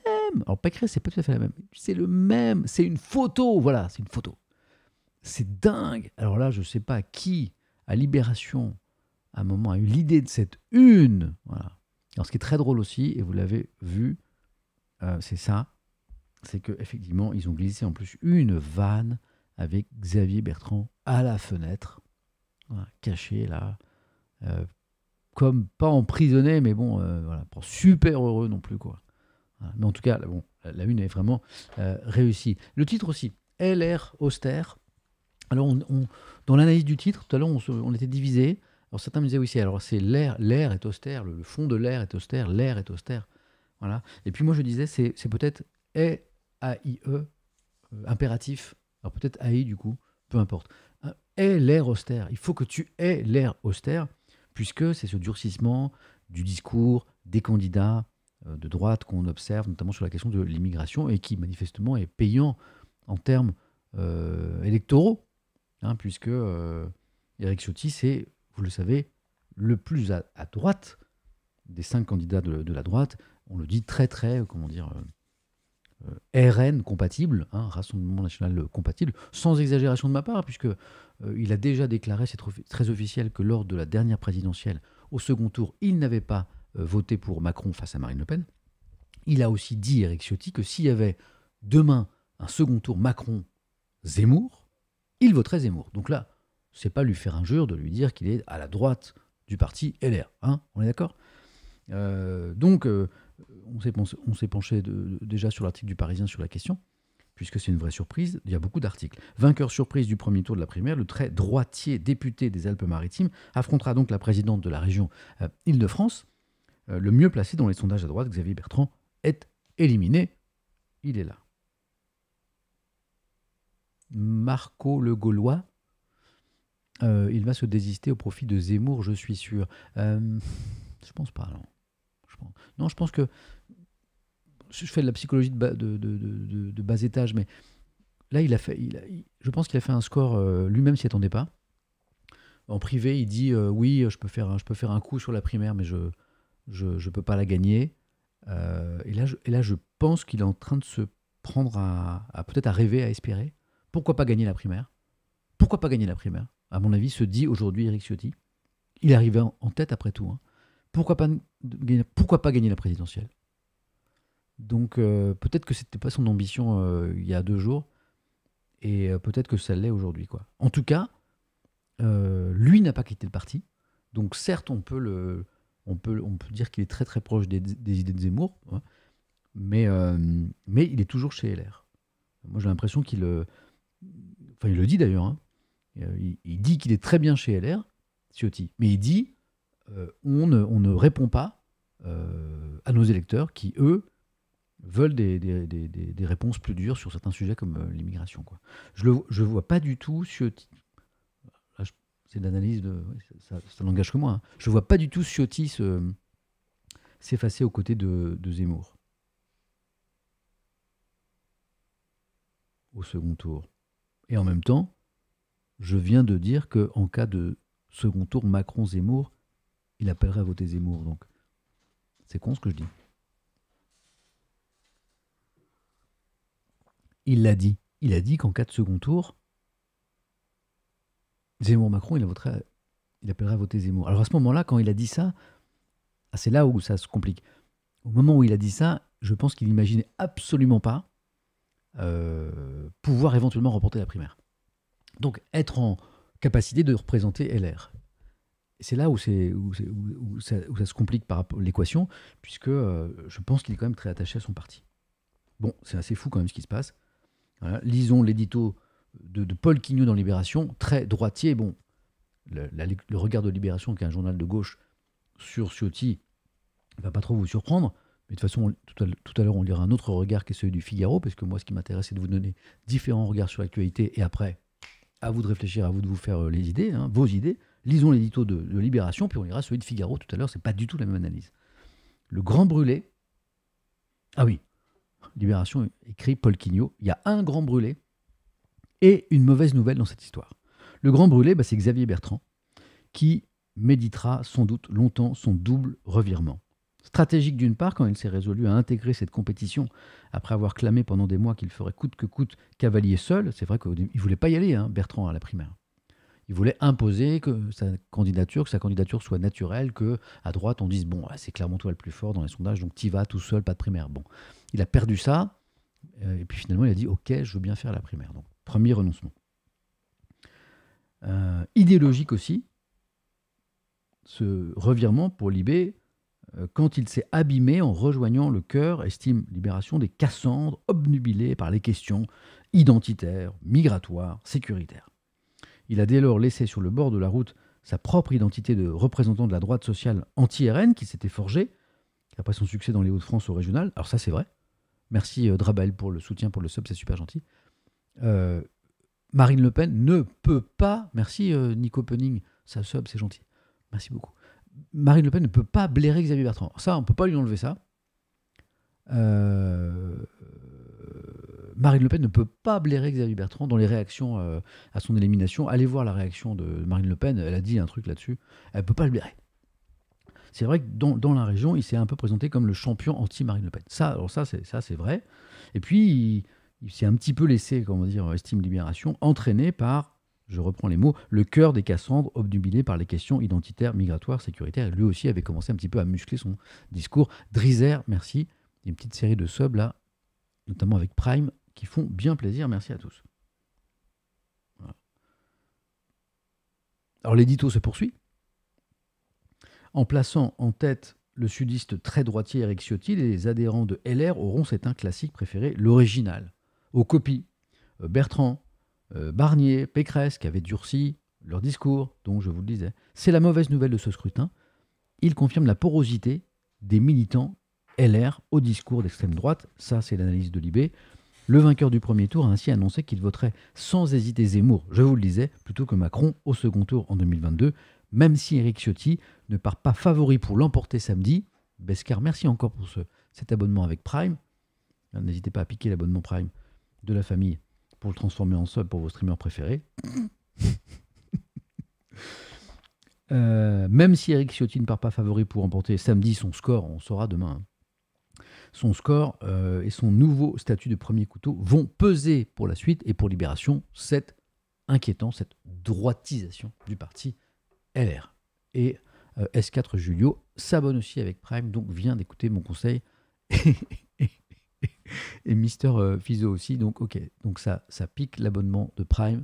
Alors, Pécresse, c'est pas tout à fait la même. C'est le même. C'est une photo. Voilà, c'est une photo. C'est dingue. Alors là, je ne sais pas qui, à Libération, à un moment, a eu l'idée de cette une. Voilà. Alors, ce qui est très drôle aussi, et vous l'avez vu, euh, c'est ça c'est qu'effectivement, ils ont glissé en plus une vanne avec Xavier Bertrand à la fenêtre, caché là, euh, comme pas emprisonné, mais bon, euh, voilà, pas super heureux non plus. quoi. mais en tout cas, bon, la une est vraiment euh, réussie. Le titre aussi, l'air austère. Alors, on, dans l'analyse du titre, tout à l'heure, on, était divisé. Alors, certains me disaient, oui, c'est, alors c'est l'air, l'air est austère, le, fond de l'air est austère, l'air est austère. Voilà. Et puis moi, je disais, c'est, c'est peut-être est AIE, euh, impératif, alors peut-être AI du coup, peu importe. Euh, l'air austère. Il faut que tu aies l'air austère, puisque c'est ce durcissement du discours des candidats euh, de droite qu'on observe, notamment sur la question de l'immigration, et qui manifestement est payant en termes électoraux, hein, puisque Eric Ciotti, c'est, vous le savez, le plus à, droite des cinq candidats de, de, la droite. On le dit très, très, comment dire euh, RN compatible, hein, Rassemblement national compatible, sans exagération de ma part, puisque euh, il a déjà déclaré, c'est très officiel, que lors de la dernière présidentielle, au second tour, il n'avait pas euh, voté pour Macron face à Marine Le Pen. Il a aussi dit, Eric Ciotti, que s'il y avait demain un second tour Macron-Zemmour, il voterait Zemmour. Donc là, c'est pas lui faire injure de lui dire qu'il est à la droite du parti LR. Hein, on est d'accord euh, donc, euh, on s'est penché déjà sur l'article du Parisien sur la question, puisque c'est une vraie surprise. Il y a beaucoup d'articles. Vainqueur surprise du premier tour de la primaire, le très droitier député des Alpes-Maritimes affrontera donc la présidente de la région euh, Île-de-France, le mieux placé dans les sondages à droite, Xavier Bertrand, est éliminé. Il est là. Marco le Gaulois, il va se désister au profit de Zemmour, je suis sûr. je pense pas, non. Non, je pense que je fais de la psychologie de, bas, étage, mais là, il a fait, je pense qu'il a fait un score, euh, lui-même s'y attendait pas. En privé, il dit euh, oui, je peux, faire, je peux faire un coup sur la primaire, mais je ne je, peux pas la gagner. Euh, et, là, je, et là, je pense qu'il est en train de se prendre à, peut-être à rêver, à espérer. Pourquoi pas gagner la primaire Pourquoi pas gagner la primaire À mon avis, se dit aujourd'hui Eric Ciotti. Il arrivait en, en tête après tout. Hein pourquoi pas, pourquoi pas gagner la présidentielle Donc euh, peut-être que n'était pas son ambition euh, il y a deux jours, et euh, peut-être que ça l'est aujourd'hui. quoi. En tout cas, lui n'a pas quitté le parti, donc certes on peut, le, on peut, on peut dire qu'il est très très proche des, idées de Zemmour, hein, mais, mais il est toujours chez LR. Moi j'ai l'impression qu'il... Enfin il le dit d'ailleurs, hein, il, il, dit qu'il est très bien chez LR, Ciotti, mais il dit euh, on ne, répond pas euh, à nos électeurs qui, eux, veulent des, réponses plus dures sur certains sujets comme euh, l'immigration. Je ne vois pas du tout ce... c'est l'analyse de, ça, ça n'engage que moi. Hein. Je ne vois pas du tout Ciotti s'effacer aux côtés de, de, Zemmour au second tour. Et en même temps, je viens de dire que en cas de second tour Macron-Zemmour, il appellerait à voter Zemmour. Donc, c'est con ce que je dis. Il l'a dit. Il a dit qu'en cas de second tour, Zemmour-Macron, il, appellerait à voter Zemmour. Alors à ce moment-là, quand il a dit ça, ah, c'est là où ça se complique. Au moment où il a dit ça, je pense qu'il n'imaginait absolument pas euh, pouvoir éventuellement remporter la primaire. Donc être en capacité de représenter LR c'est là où, c'est, ça, se complique par rapport à l'équation, puisque euh, je pense qu'il est quand même très attaché à son parti. Bon, c'est assez fou quand même ce qui se passe. Hein, lisons l'édito de, Paul Quignot dans Libération, très droitier. Bon, le, regard de Libération, qui est un journal de gauche, sur Ciotti, va pas trop vous surprendre. Mais de toute façon, tout à, l'heure, on lira un autre regard qui est celui du Figaro, parce que moi, ce qui m'intéresse, c'est de vous donner différents regards sur l'actualité, et après, à vous de réfléchir, à vous de vous faire euh, les idées, hein, vos idées. Lisons l'édito de, Libération, puis on ira celui de Figaro tout à l'heure, c'est pas du tout la même analyse. Le grand brûlé. Ah oui, Libération écrit Paul Quignot, il y a un grand brûlé et une mauvaise nouvelle dans cette histoire. Le grand brûlé, bah, c'est Xavier Bertrand, qui méditera sans doute longtemps son double revirement. Stratégique d'une part, quand il s'est résolu à intégrer cette compétition, après avoir clamé pendant des mois qu'il ferait coûte que coûte cavalier seul, c'est vrai qu'il ne voulait pas y aller, hein, Bertrand, à la primaire. Il voulait imposer que sa candidature, que sa candidature soit naturelle, que à droite on dise bon, ah, c'est clairement toi le plus fort dans les sondages, donc t'y vas tout seul, pas de primaire. Bon, il a perdu ça, euh, et puis finalement il a dit ok, je veux bien faire la primaire. Donc premier renoncement. Euh, idéologique aussi, ce revirement pour Libé euh, quand il s'est abîmé en rejoignant le cœur, estime Libération, des Cassandres obnubilés par les questions identitaires, migratoires, sécuritaires. Il a dès lors laissé sur le bord de la route sa propre identité de représentant de la droite sociale anti-RN qui s'était forgée après son succès dans les Hauts-de-France au régional. Alors ça, c'est vrai. Merci euh, Drabel pour le soutien, pour le sub, c'est super gentil. Euh, Marine Le Pen ne peut pas, merci euh, Nico Penning, ça sub, c'est gentil. Merci beaucoup. Marine Le Pen ne peut pas blairer Xavier Bertrand. Ça, on ne peut pas lui enlever ça. Euh, Marine Le Pen ne peut pas blairer Xavier Bertrand dans les réactions euh, à son élimination. Allez voir la réaction de Marine Le Pen, elle a dit un truc là-dessus. Elle ne peut pas le blairer. C'est vrai que dans, la région, il s'est un peu présenté comme le champion anti-Marine Le Pen. Ça, alors ça, c'est, ça, c'est vrai. Et puis, il, s'est un petit peu laissé, comment dire, euh, estime libération, entraîné par, je reprends les mots, le cœur des Cassandres, obnubilé par les questions identitaires, migratoires, sécuritaires. Et lui aussi avait commencé un petit peu à muscler son discours. Drizer, merci. une petite série de subs là, notamment avec Prime, qui font bien plaisir. Merci à tous. Alors l'édito se poursuit en plaçant en tête le sudiste très droitier Eric Ciotti, les adhérents de LR auront, c'est un classique préféré, l'original. Aux copies, euh, Bertrand, euh, Barnier, Pécresse, qui avaient durci leur discours, dont je vous le disais. C'est la mauvaise nouvelle de ce scrutin. Il confirme la porosité des militants LR au discours d'extrême droite. Ça, c'est l'analyse de Libé. Le vainqueur du premier tour a ainsi annoncé qu'il voterait sans hésiter Zemmour, je vous le disais, plutôt que Macron au second tour en 2022, même si Eric Ciotti ne part pas favori pour l'emporter samedi. Bescar, merci encore pour ce, cet abonnement avec Prime. N'hésitez pas à piquer l'abonnement Prime de la famille pour le transformer en sub pour vos streamers préférés. Euh, même si Eric Ciotti ne part pas favori pour emporter samedi son score, on saura demain. Hein son score euh, et son nouveau statut de premier couteau vont peser pour la suite et pour Libération cette inquiétant, cette droitisation du parti LR. Et euh, S4 Julio s'abonne aussi avec Prime, donc vient d'écouter mon conseil. et Mister euh, Fizzo aussi, donc ok, donc ça, ça pique l'abonnement de Prime,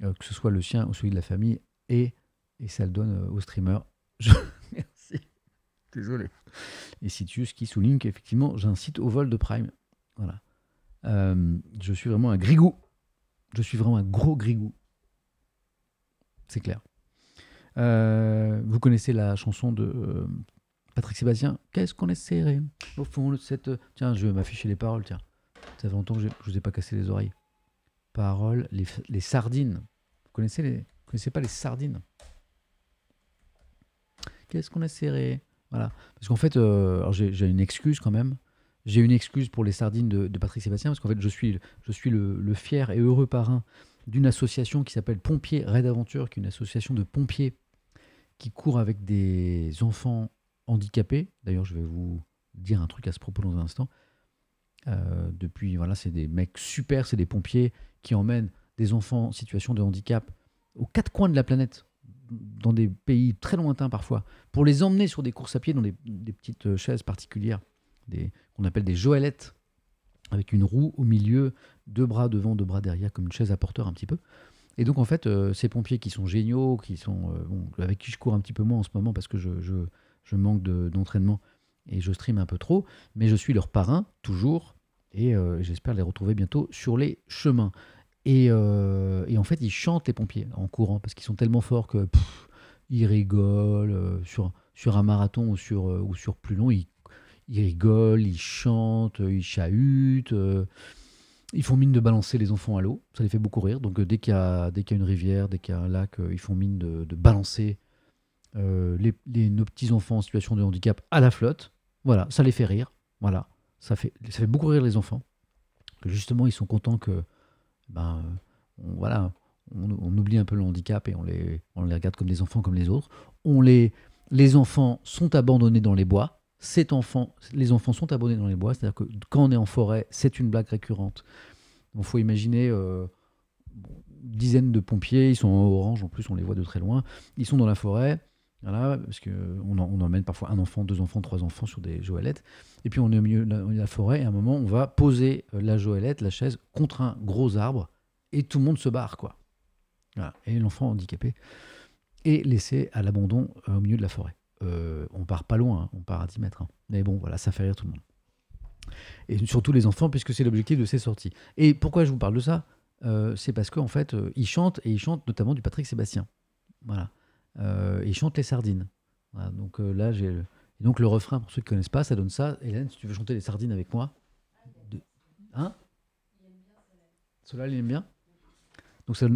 que ce soit le sien ou celui de la famille, et, et ça le donne au streamer Désolé. Et ce qui souligne qu'effectivement, j'incite au vol de Prime. Voilà. Euh, je suis vraiment un grigou. Je suis vraiment un gros grigou. C'est clair. Euh, vous connaissez la chanson de euh, Patrick Sébastien Qu'est-ce qu'on est serré au fond de cette. Tiens, je vais m'afficher les paroles, tiens. Ça fait longtemps que je ne vous ai pas cassé les oreilles. Paroles, les, sardines. Vous connaissez les. Vous connaissez pas les sardines Qu'est-ce qu'on est serré voilà. Parce qu'en fait, euh, j'ai une excuse quand même. J'ai une excuse pour les sardines de, Patrick Sébastien, parce qu'en fait, je suis, le, fier et heureux parrain d'une association qui s'appelle Pompiers Raid Aventure, qui est une association de pompiers qui court avec des enfants handicapés. D'ailleurs, je vais vous dire un truc à ce propos dans un instant. Euh, depuis, voilà, c'est des mecs super, c'est des pompiers qui emmènent des enfants en situation de handicap aux quatre coins de la planète dans des pays très lointains parfois, pour les emmener sur des courses à pied dans des, petites euh, chaises particulières, qu'on appelle des joëlettes, avec une roue au milieu, deux bras devant, deux bras derrière, comme une chaise à porteur un petit peu. Et donc en fait, euh, ces pompiers qui sont géniaux, qui sont euh, avec qui je cours un petit peu moins en ce moment parce que je, manque d'entraînement et je stream un peu trop, mais je suis leur parrain toujours et j'espère les retrouver bientôt sur les chemins. Euh, et, en fait, ils chantent les pompiers en courant parce qu'ils sont tellement forts que ils rigolent euh, sur, sur un marathon ou sur, euh, ou sur plus long. Ils, rigolent, ils chantent, ils chahutent. ils font mine de balancer les enfants à l'eau. Ça les fait beaucoup rire. Donc dès qu'il y, qu y, a une rivière, dès qu'il y a un lac, ils font mine de, de balancer les, nos petits enfants en situation de handicap à la flotte. Voilà, ça les fait rire. Voilà, ça fait, ça fait beaucoup rire les enfants. Justement, ils sont contents que ben, euh, on, voilà, on, oublie un peu le handicap et on les, on les regarde comme des enfants comme les autres. On les, enfants sont abandonnés dans les bois. les enfants sont abandonnés dans les bois, c'est-à-dire que quand on est en forêt, c'est une blague récurrente. Il faut imaginer euh, dizaines de pompiers, ils sont en orange en plus, on les voit de très loin. Ils sont dans la forêt, parce qu'on on emmène parfois un enfant, deux enfants, trois enfants sur des joëlettes. Et puis on est au milieu de la, forêt et à un moment, on va poser euh, la joëlette, la chaise, contre un gros arbre et tout le monde se barre, quoi. Et l'enfant handicapé est laissé à l'abandon euh, au milieu de la forêt. Euh, on part pas loin, hein, on part à 10 mètres. Hein. Mais bon, voilà, ça fait rire tout le monde. Et surtout les enfants, puisque c'est l'objectif de ces sorties. Et pourquoi je vous parle de ça C'est parce qu'en fait, ils chantent, et ils chantent notamment du Patrick Sébastien. Voilà et euh, il chante les sardines. donc euh, là, j'ai le... donc le refrain, pour ceux qui ne connaissent pas, ça donne ça. Hélène, si tu veux chanter les sardines avec moi. De... Cela, hein il aime bien Donc ça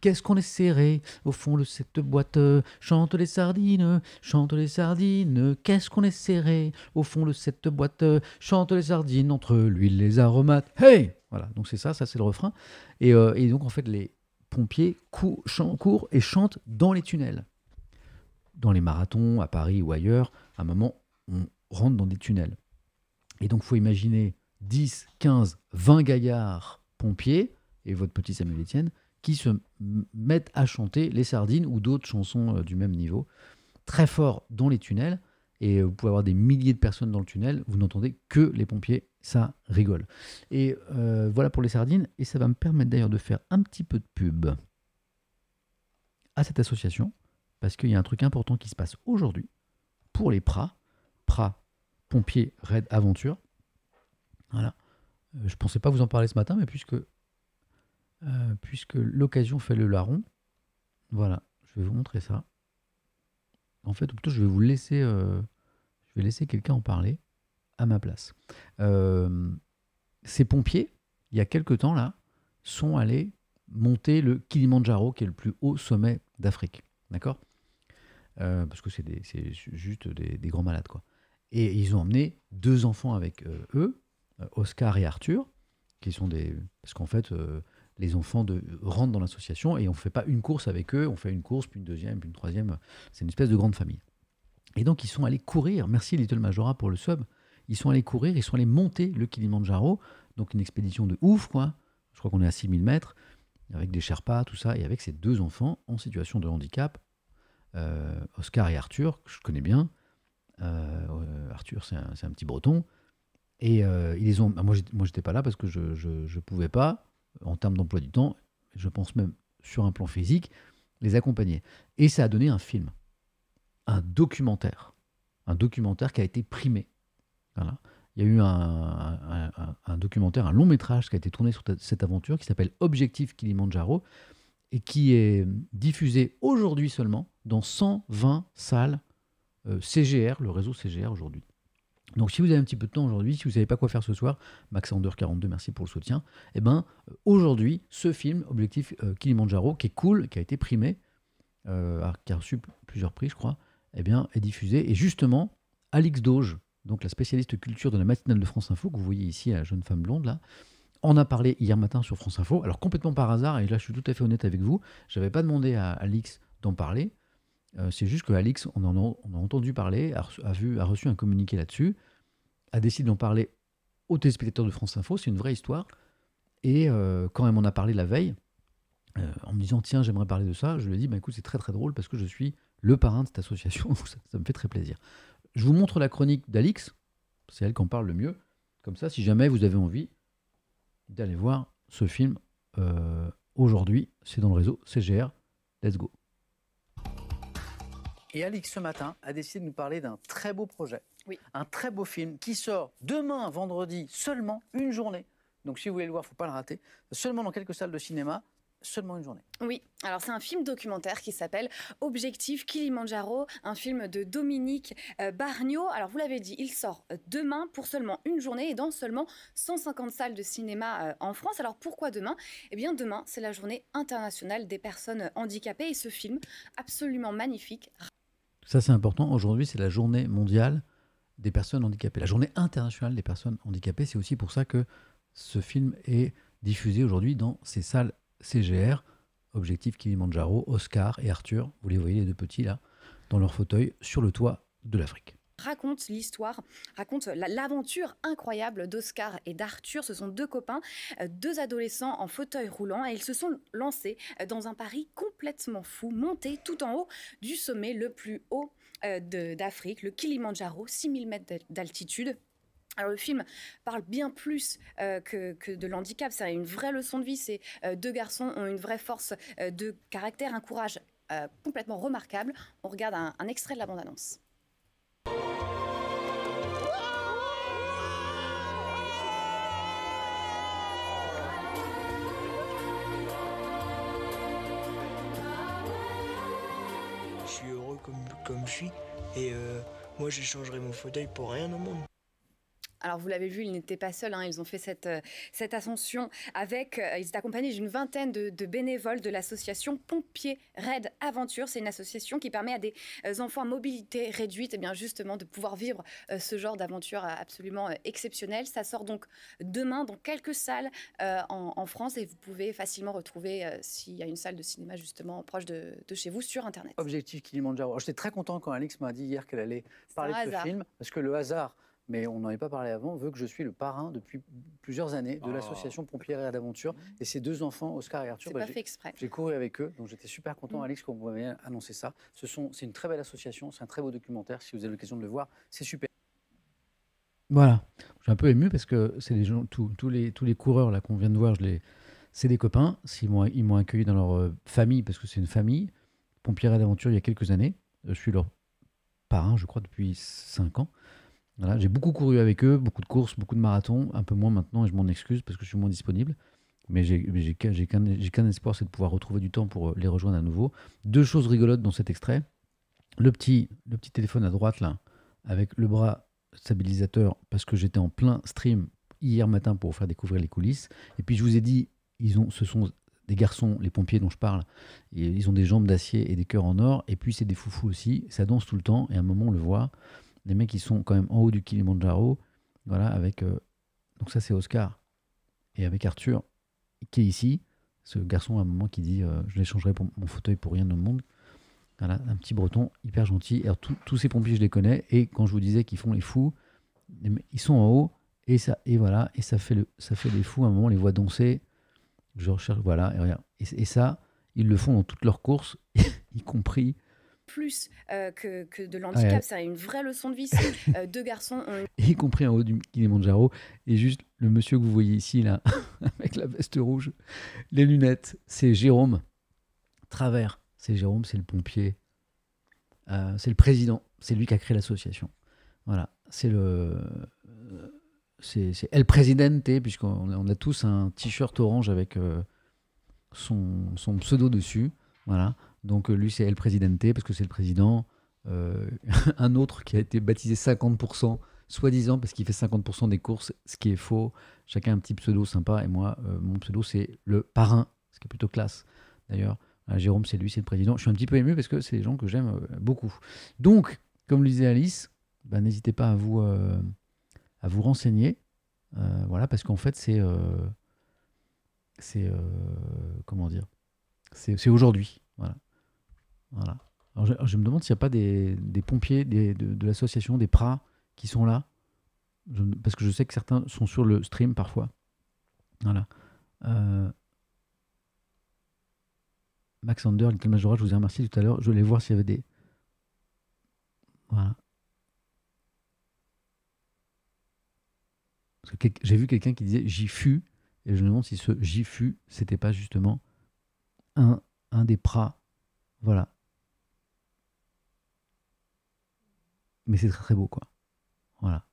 Qu'est-ce qu'on est serré au fond de cette boîte Chante les sardines, chante les sardines. Qu'est-ce qu'on est serré au fond de cette boîte Chante les sardines entre l'huile, et les aromates. Hey Voilà, donc c'est ça, ça c'est le refrain. Et, euh, et donc en fait, les, pompiers courent et chantent dans les tunnels. Dans les marathons, à Paris ou ailleurs, à un moment, on rentre dans des tunnels. Et donc, faut imaginer 10, 15, 20 gaillards pompiers et votre petit Samuel Etienne qui se mettent à chanter les sardines ou d'autres chansons euh, du même niveau, très fort dans les tunnels. Et euh, vous pouvez avoir des milliers de personnes dans le tunnel, vous n'entendez que les pompiers ça rigole. Et euh, voilà pour les sardines. Et ça va me permettre d'ailleurs de faire un petit peu de pub à cette association. Parce qu'il y a un truc important qui se passe aujourd'hui pour les PRA. PRA, pompiers, raid, aventure. Voilà. Euh, je pensais pas vous en parler ce matin, mais puisque, euh, puisque l'occasion fait le larron, voilà, je vais vous montrer ça. En fait, ou plutôt, je vais vous laisser, je vais laisser quelqu'un en parler à ma place. Euh, ces pompiers, il y a quelque temps là, sont allés monter le Kilimanjaro, qui est le plus haut sommet d'Afrique. D'accord euh, Parce que c'est juste des, grands malades, quoi. Et ils ont emmené deux enfants avec euh, eux, Oscar et Arthur, qui sont des. Parce qu'en fait, les enfants de, rentrent dans l'association et on ne fait pas une course avec eux, on fait une course, puis une deuxième, puis une troisième. C'est une espèce de grande famille. Et donc, ils sont allés courir. Merci Little Majora pour le sub. Ils sont allés courir, ils sont allés monter le Kilimanjaro. Donc une expédition de ouf, quoi. Je crois qu'on est à 6000 mètres, avec des Sherpas, tout ça, et avec ces deux enfants en situation de handicap, euh, Oscar et Arthur, que je connais bien. Euh, euh, Arthur, c'est un, petit breton. Et ils les ont. Moi, j'étais pas là parce que je ne pouvais pas, en termes d'emploi du temps, je pense même sur un plan physique, les accompagner. Et ça a donné un film, un documentaire. Un documentaire qui a été primé il y a eu un, documentaire, un long métrage qui a été tourné sur cette aventure qui s'appelle Objectif Kilimanjaro et qui est diffusé aujourd'hui seulement dans 120 salles euh, CGR, le réseau CGR aujourd'hui. Donc si vous avez un petit peu de temps aujourd'hui, si vous ne savez pas quoi faire ce soir, Maxander42, merci pour le soutien, eh ben, euh, aujourd'hui, ce film, Objectif Kilimandjaro, euh, Kilimanjaro, qui est cool, qui a été primé, qui a reçu plusieurs prix je crois, eh bien, est diffusé. Et justement, Alix Doge, donc la spécialiste culture de la matinale de France Info, que vous voyez ici, la jeune femme blonde, là, en a parlé hier matin sur France Info. Alors complètement par hasard, et là je suis tout à fait honnête avec vous, j'avais pas demandé à Alix d'en parler. Euh, c'est juste que Alix, on en a, entendu parler, a, reçu, vu, a reçu un communiqué là-dessus, a décidé d'en parler aux téléspectateurs de France Info. C'est une vraie histoire. Et euh, quand elle m'en a parlé la veille, euh, en me disant tiens j'aimerais parler de ça, je lui ai dit bah, écoute c'est très très drôle parce que je suis le parrain de cette association, ça me fait très plaisir. Je vous montre la chronique d'Alix, c'est elle qu'on parle le mieux. Comme ça, si jamais vous avez envie d'aller voir ce film euh, aujourd'hui, c'est dans le réseau CGR. Let's go. Et Alix, ce matin, a décidé de nous parler d'un très beau projet. Un très beau film qui sort demain, vendredi, seulement une journée. Donc si vous voulez le voir, il ne faut pas le rater. Seulement dans quelques salles de cinéma, seulement une journée. Oui, alors c'est un film documentaire qui s'appelle Objectif Kilimanjaro, un film de Dominique euh, Barnio. Alors vous l'avez dit, il sort euh, demain pour seulement une journée et dans seulement 150 salles de cinéma euh, en France. Alors pourquoi demain Eh bien demain, c'est la journée internationale des personnes handicapées et ce film absolument magnifique. Ça c'est important, aujourd'hui c'est la journée mondiale des personnes handicapées, la journée internationale des personnes handicapées. C'est aussi pour ça que ce film est diffusé aujourd'hui dans ces salles CGR, Objectif Kilimanjaro, Oscar et Arthur. Vous les voyez les deux petits là, dans leur fauteuil, sur le toit de l'Afrique raconte l'histoire, raconte l'aventure incroyable d'Oscar et d'Arthur. Ce sont deux copains, euh, deux adolescents en fauteuil roulant et ils se sont lancés euh, dans un pari complètement fou, monté tout en haut du sommet le plus haut euh, d'Afrique, le Kilimanjaro, 6000 mètres d'altitude. Alors le film parle bien plus euh, que, de l'handicap, c'est une vraie leçon de vie, ces euh, deux garçons ont une vraie force euh, de caractère, un courage complètement remarquable. On regarde un, extrait de la bande-annonce. Je suis heureux comme, comme je suis et moi je changerai mon fauteuil pour rien au monde. Alors vous l'avez vu, ils n'étaient pas seuls, hein. ils ont fait cette, euh, cette ascension avec, euh, ils étaient accompagnés d'une vingtaine de, bénévoles de l'association Pompiers Raid Aventure. C'est une association qui permet à des euh, enfants à mobilité réduite, eh bien justement, de pouvoir vivre ce genre d'aventure absolument exceptionnelle. Ça sort donc demain dans quelques salles en, France et vous pouvez facilement retrouver s'il y a une salle de cinéma justement proche de, chez vous sur Internet. Objectif Kilimanjaro. J'étais très content quand Alix m'a dit hier qu'elle allait parler de ce film parce que le hasard mais on n'en avait pas parlé avant, veut que je suis le parrain depuis plusieurs années de oh. l'association Pompiers et d'aventure. Et ses deux enfants, Oscar et Arthur, bah, exprès. j'ai couru avec eux, donc j'étais super content, mm. Alex, qu'on vous annoncé ça. C'est une très belle association, c'est un très beau documentaire, si vous avez l'occasion de le voir, c'est super. Voilà, je suis un peu ému parce que c'est les gens, tous, les, tous les coureurs là qu'on vient de voir, je les, c'est des copains. Ils m'ont accueilli dans leur euh, famille parce que c'est une famille. Pompiers et d'aventure, il y a quelques années, euh, je suis leur parrain, je crois, depuis 5 ans j'ai beaucoup couru avec eux, beaucoup de courses, beaucoup de marathons, un peu moins maintenant et je m'en excuse parce que je suis moins disponible. Mais j'ai qu'un espoir, c'est de pouvoir retrouver du temps pour euh, les rejoindre à nouveau. Deux choses rigolotes dans cet extrait. Le petit, le petit téléphone à droite, là, avec le bras stabilisateur, parce que j'étais en plein stream hier matin pour vous faire découvrir les coulisses. Et puis je vous ai dit, ils ont, ce sont des garçons, les pompiers dont je parle, ils ont des jambes d'acier et des cœurs en or, et puis c'est des foufous aussi, ça danse tout le temps, et à un moment on le voit, des mecs qui sont quand même en haut du Kilimanjaro, voilà, avec euh, donc ça c'est Oscar et avec Arthur qui est ici, ce garçon à un moment qui dit euh, je l'échangerai pour mon fauteuil pour rien au monde. Voilà, un petit breton hyper gentil. Alors, tous ces pompiers, je les connais. Et quand je vous disais qu'ils font les fous, ils sont en haut. Et ça, et voilà, et ça fait, le, ça fait les fous. À un moment, les voit danser. Je recherche, voilà, et regarde. et ça, ils le font dans toutes leurs courses, y compris plus euh, que, de l'handicap. ça a une vraie leçon de vie. Euh, deux garçons Y compris en haut du Kilimanjaro. Et juste le monsieur que vous voyez ici, là, avec la veste rouge, les lunettes, c'est Jérôme Travers. C'est Jérôme, c'est le pompier. Euh, c'est le président. C'est lui qui a créé l'association. Voilà. C'est le. C'est El Presidente, puisqu'on a tous un t-shirt orange avec son, son pseudo dessus. Voilà. Donc euh, lui, c'est El Presidente, parce que c'est le président. Euh, un autre qui a été baptisé 50%, soi-disant parce qu'il fait 50% des courses, ce qui est faux. Chacun un petit pseudo sympa, et moi, euh, mon pseudo, c'est le parrain, ce qui est plutôt classe d'ailleurs. Jérôme, c'est lui, c'est le président. Je suis un petit peu ému parce que c'est des gens que j'aime beaucoup. Donc, comme le disait Alice, bah, n'hésitez pas à vous, à vous renseigner. voilà, parce qu'en fait, c'est. c'est. comment dire C'est aujourd'hui. Voilà. Voilà. Alors je, me demande s'il n'y a pas des, pompiers de, l'association, des pras qui sont là. parce que je sais que certains sont sur le stream parfois. Voilà. Euh, Max Little Majora, je vous ai remercié tout à l'heure. Je voulais voir s'il y avait des. Voilà. j'ai vu quelqu'un qui disait j'y fus, et je me demande si ce j'y fus, c'était pas justement un, un des pras. Voilà. mais c'est très très beau, quoi. Voilà.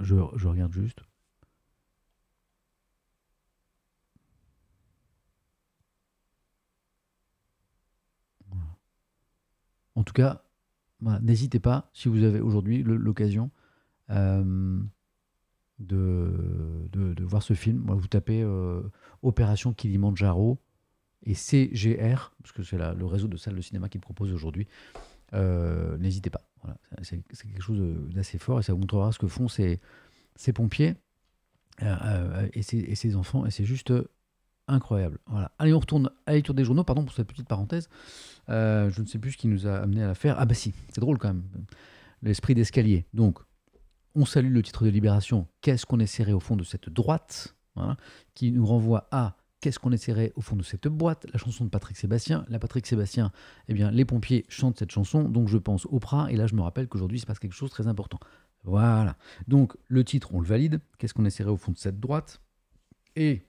Je, regarde juste. En tout cas, n'hésitez pas, si vous avez aujourd'hui l'occasion, euh, de, de, voir ce film. Vous tapez euh, Opération Kilimanjaro et CGR, parce que c'est le réseau de salles de cinéma qui propose aujourd'hui. Euh, n'hésitez pas. Voilà. C'est quelque chose euh, d'assez fort et ça vous montrera ce que font ces, ces pompiers et, ces, et, ces, enfants. Et c'est juste incroyable. Voilà. Allez, on retourne à la des journaux. Pardon pour cette petite parenthèse. je ne sais plus ce qui nous a amené à la faire. Ah bah si, c'est drôle quand même. L'esprit d'escalier. Donc, on salue le titre de libération, qu'est-ce qu'on essaierait au fond de cette droite, hein, qui nous renvoie à qu'est-ce qu'on essaierait au fond de cette boîte, la chanson de Patrick Sébastien. La Patrick Sébastien, eh bien, les pompiers chantent cette chanson, donc je pense au Prat, et là je me rappelle qu'aujourd'hui il se passe quelque chose de très important. Voilà. Donc le titre, on le valide, qu'est-ce qu'on essaierait au fond de cette droite. Et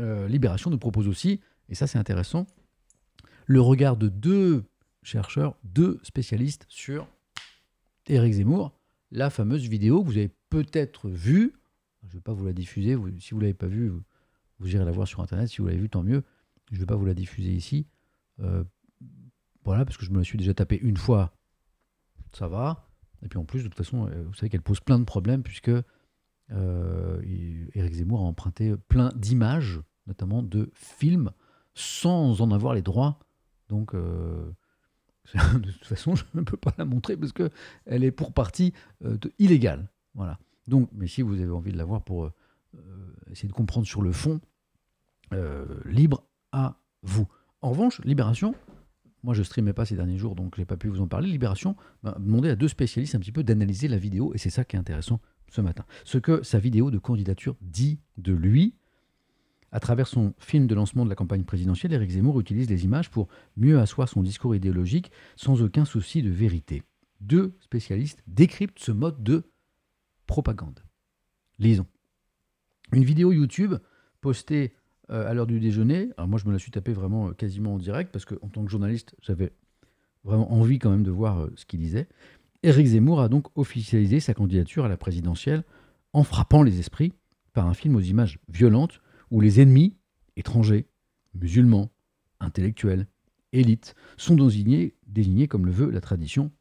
euh, Libération nous propose aussi, et ça c'est intéressant, le regard de deux chercheurs, deux spécialistes sur Éric Zemmour la fameuse vidéo que vous avez peut-être vue. Je ne vais pas vous la diffuser. si vous ne l'avez pas vue, vous, irez la voir sur Internet. Si vous l'avez vue, tant mieux. Je ne vais pas vous la diffuser ici. Euh, voilà, parce que je me la suis déjà tapé une fois. Ça va. Et puis en plus, de toute façon, euh, vous savez qu'elle pose plein de problèmes, puisque Eric euh, Zemmour a emprunté plein d'images, notamment de films, sans en avoir les droits. Donc. de toute façon, je ne peux pas la montrer parce qu'elle est pour partie euh, illégale. Voilà. Donc, mais si vous avez envie de la voir pour euh, euh, essayer de comprendre sur le fond, libre à vous. En revanche, Libération, moi je streamais pas ces derniers jours, donc n'ai pas pu vous en parler. Libération m'a à deux spécialistes un petit peu d'analyser la vidéo, et c'est ça qui est intéressant ce matin. Ce que sa vidéo de candidature dit de lui, à travers son film de lancement de la campagne présidentielle, Éric Zemmour utilise les images pour mieux asseoir son discours idéologique sans aucun souci de vérité. Deux spécialistes décryptent ce mode de propagande. Lisons. Une vidéo YouTube postée euh, à l'heure du déjeuner, alors moi je me la suis tapée vraiment euh, quasiment en direct parce qu'en tant que journaliste j'avais vraiment envie quand même de voir euh, ce qu'il disait. Éric Zemmour a donc officialisé sa candidature à la présidentielle en frappant les esprits par un film aux images violentes où les ennemis étrangers, musulmans, intellectuels, élites sont désignés, comme le veut la tradition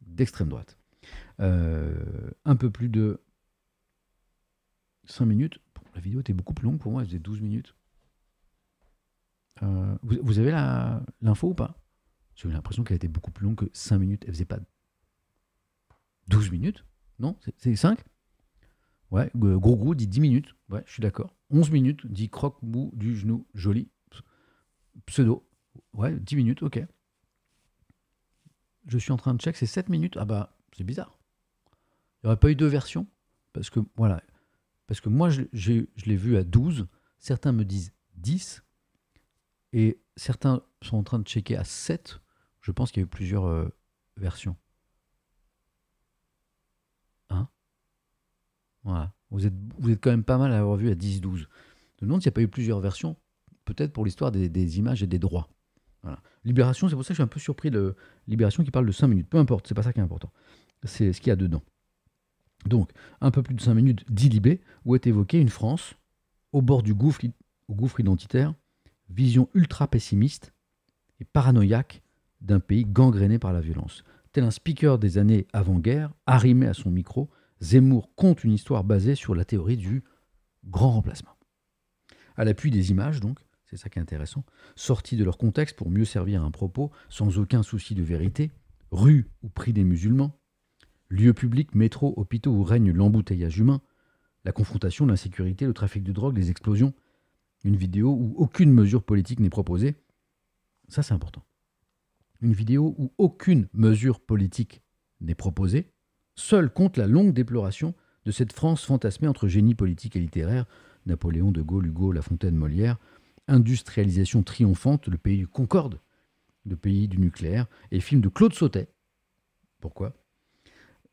d'extrême droite. Euh, un peu plus de 5 minutes. la vidéo était beaucoup plus longue pour moi, elle faisait 12 minutes. Euh, vous, vous, avez l'info ou pas J'ai l'impression qu'elle était beaucoup plus longue que 5 minutes. Elle faisait pas 12 minutes Non C'est 5 Ouais, euh, gros dit 10 minutes. Ouais, je suis d'accord. 11 minutes, dit croque-mou du genou, joli. Pseudo. Ouais, 10 minutes, ok. Je suis en train de check, c'est 7 minutes. Ah bah, c'est bizarre. Il n'y aurait pas eu deux versions Parce que, voilà. Parce que moi, je, l'ai vu à 12. Certains me disent 10. Et certains sont en train de checker à 7. Je pense qu'il y a eu plusieurs euh, versions. Voilà. Vous, êtes, vous êtes quand même pas mal à avoir vu à 10-12. Je me demande s'il n'y a pas eu plusieurs versions, peut-être pour l'histoire des, images et des droits. Libération, c'est pour ça que je suis un peu surpris de Libération qui parle de 5 minutes. Peu importe, c'est pas ça qui est important. C'est ce qu'il y a dedans. Donc, un peu plus de 5 minutes d'Ilibé, où est évoquée une France au bord du gouffre, gouffre identitaire, vision ultra pessimiste et paranoïaque d'un pays gangréné par la violence. Tel un speaker des années avant-guerre, arrimé à son micro, Zemmour compte une histoire basée sur la théorie du grand remplacement. À l'appui des images, donc, c'est ça qui est intéressant, sorties de leur contexte pour mieux servir un propos sans aucun souci de vérité, rue ou prix des musulmans, lieux publics, métro, hôpitaux où règne l'embouteillage humain, la confrontation, l'insécurité, le trafic de drogue, les explosions, une vidéo où aucune mesure politique n'est proposée, ça c'est important. Une vidéo où aucune mesure politique n'est proposée, Seul compte la longue déploration de cette France fantasmée entre génie politique et littéraire, Napoléon, De Gaulle, Hugo, La Fontaine, Molière, industrialisation triomphante, le pays du Concorde, le pays du nucléaire, et film de Claude Sautet. Pourquoi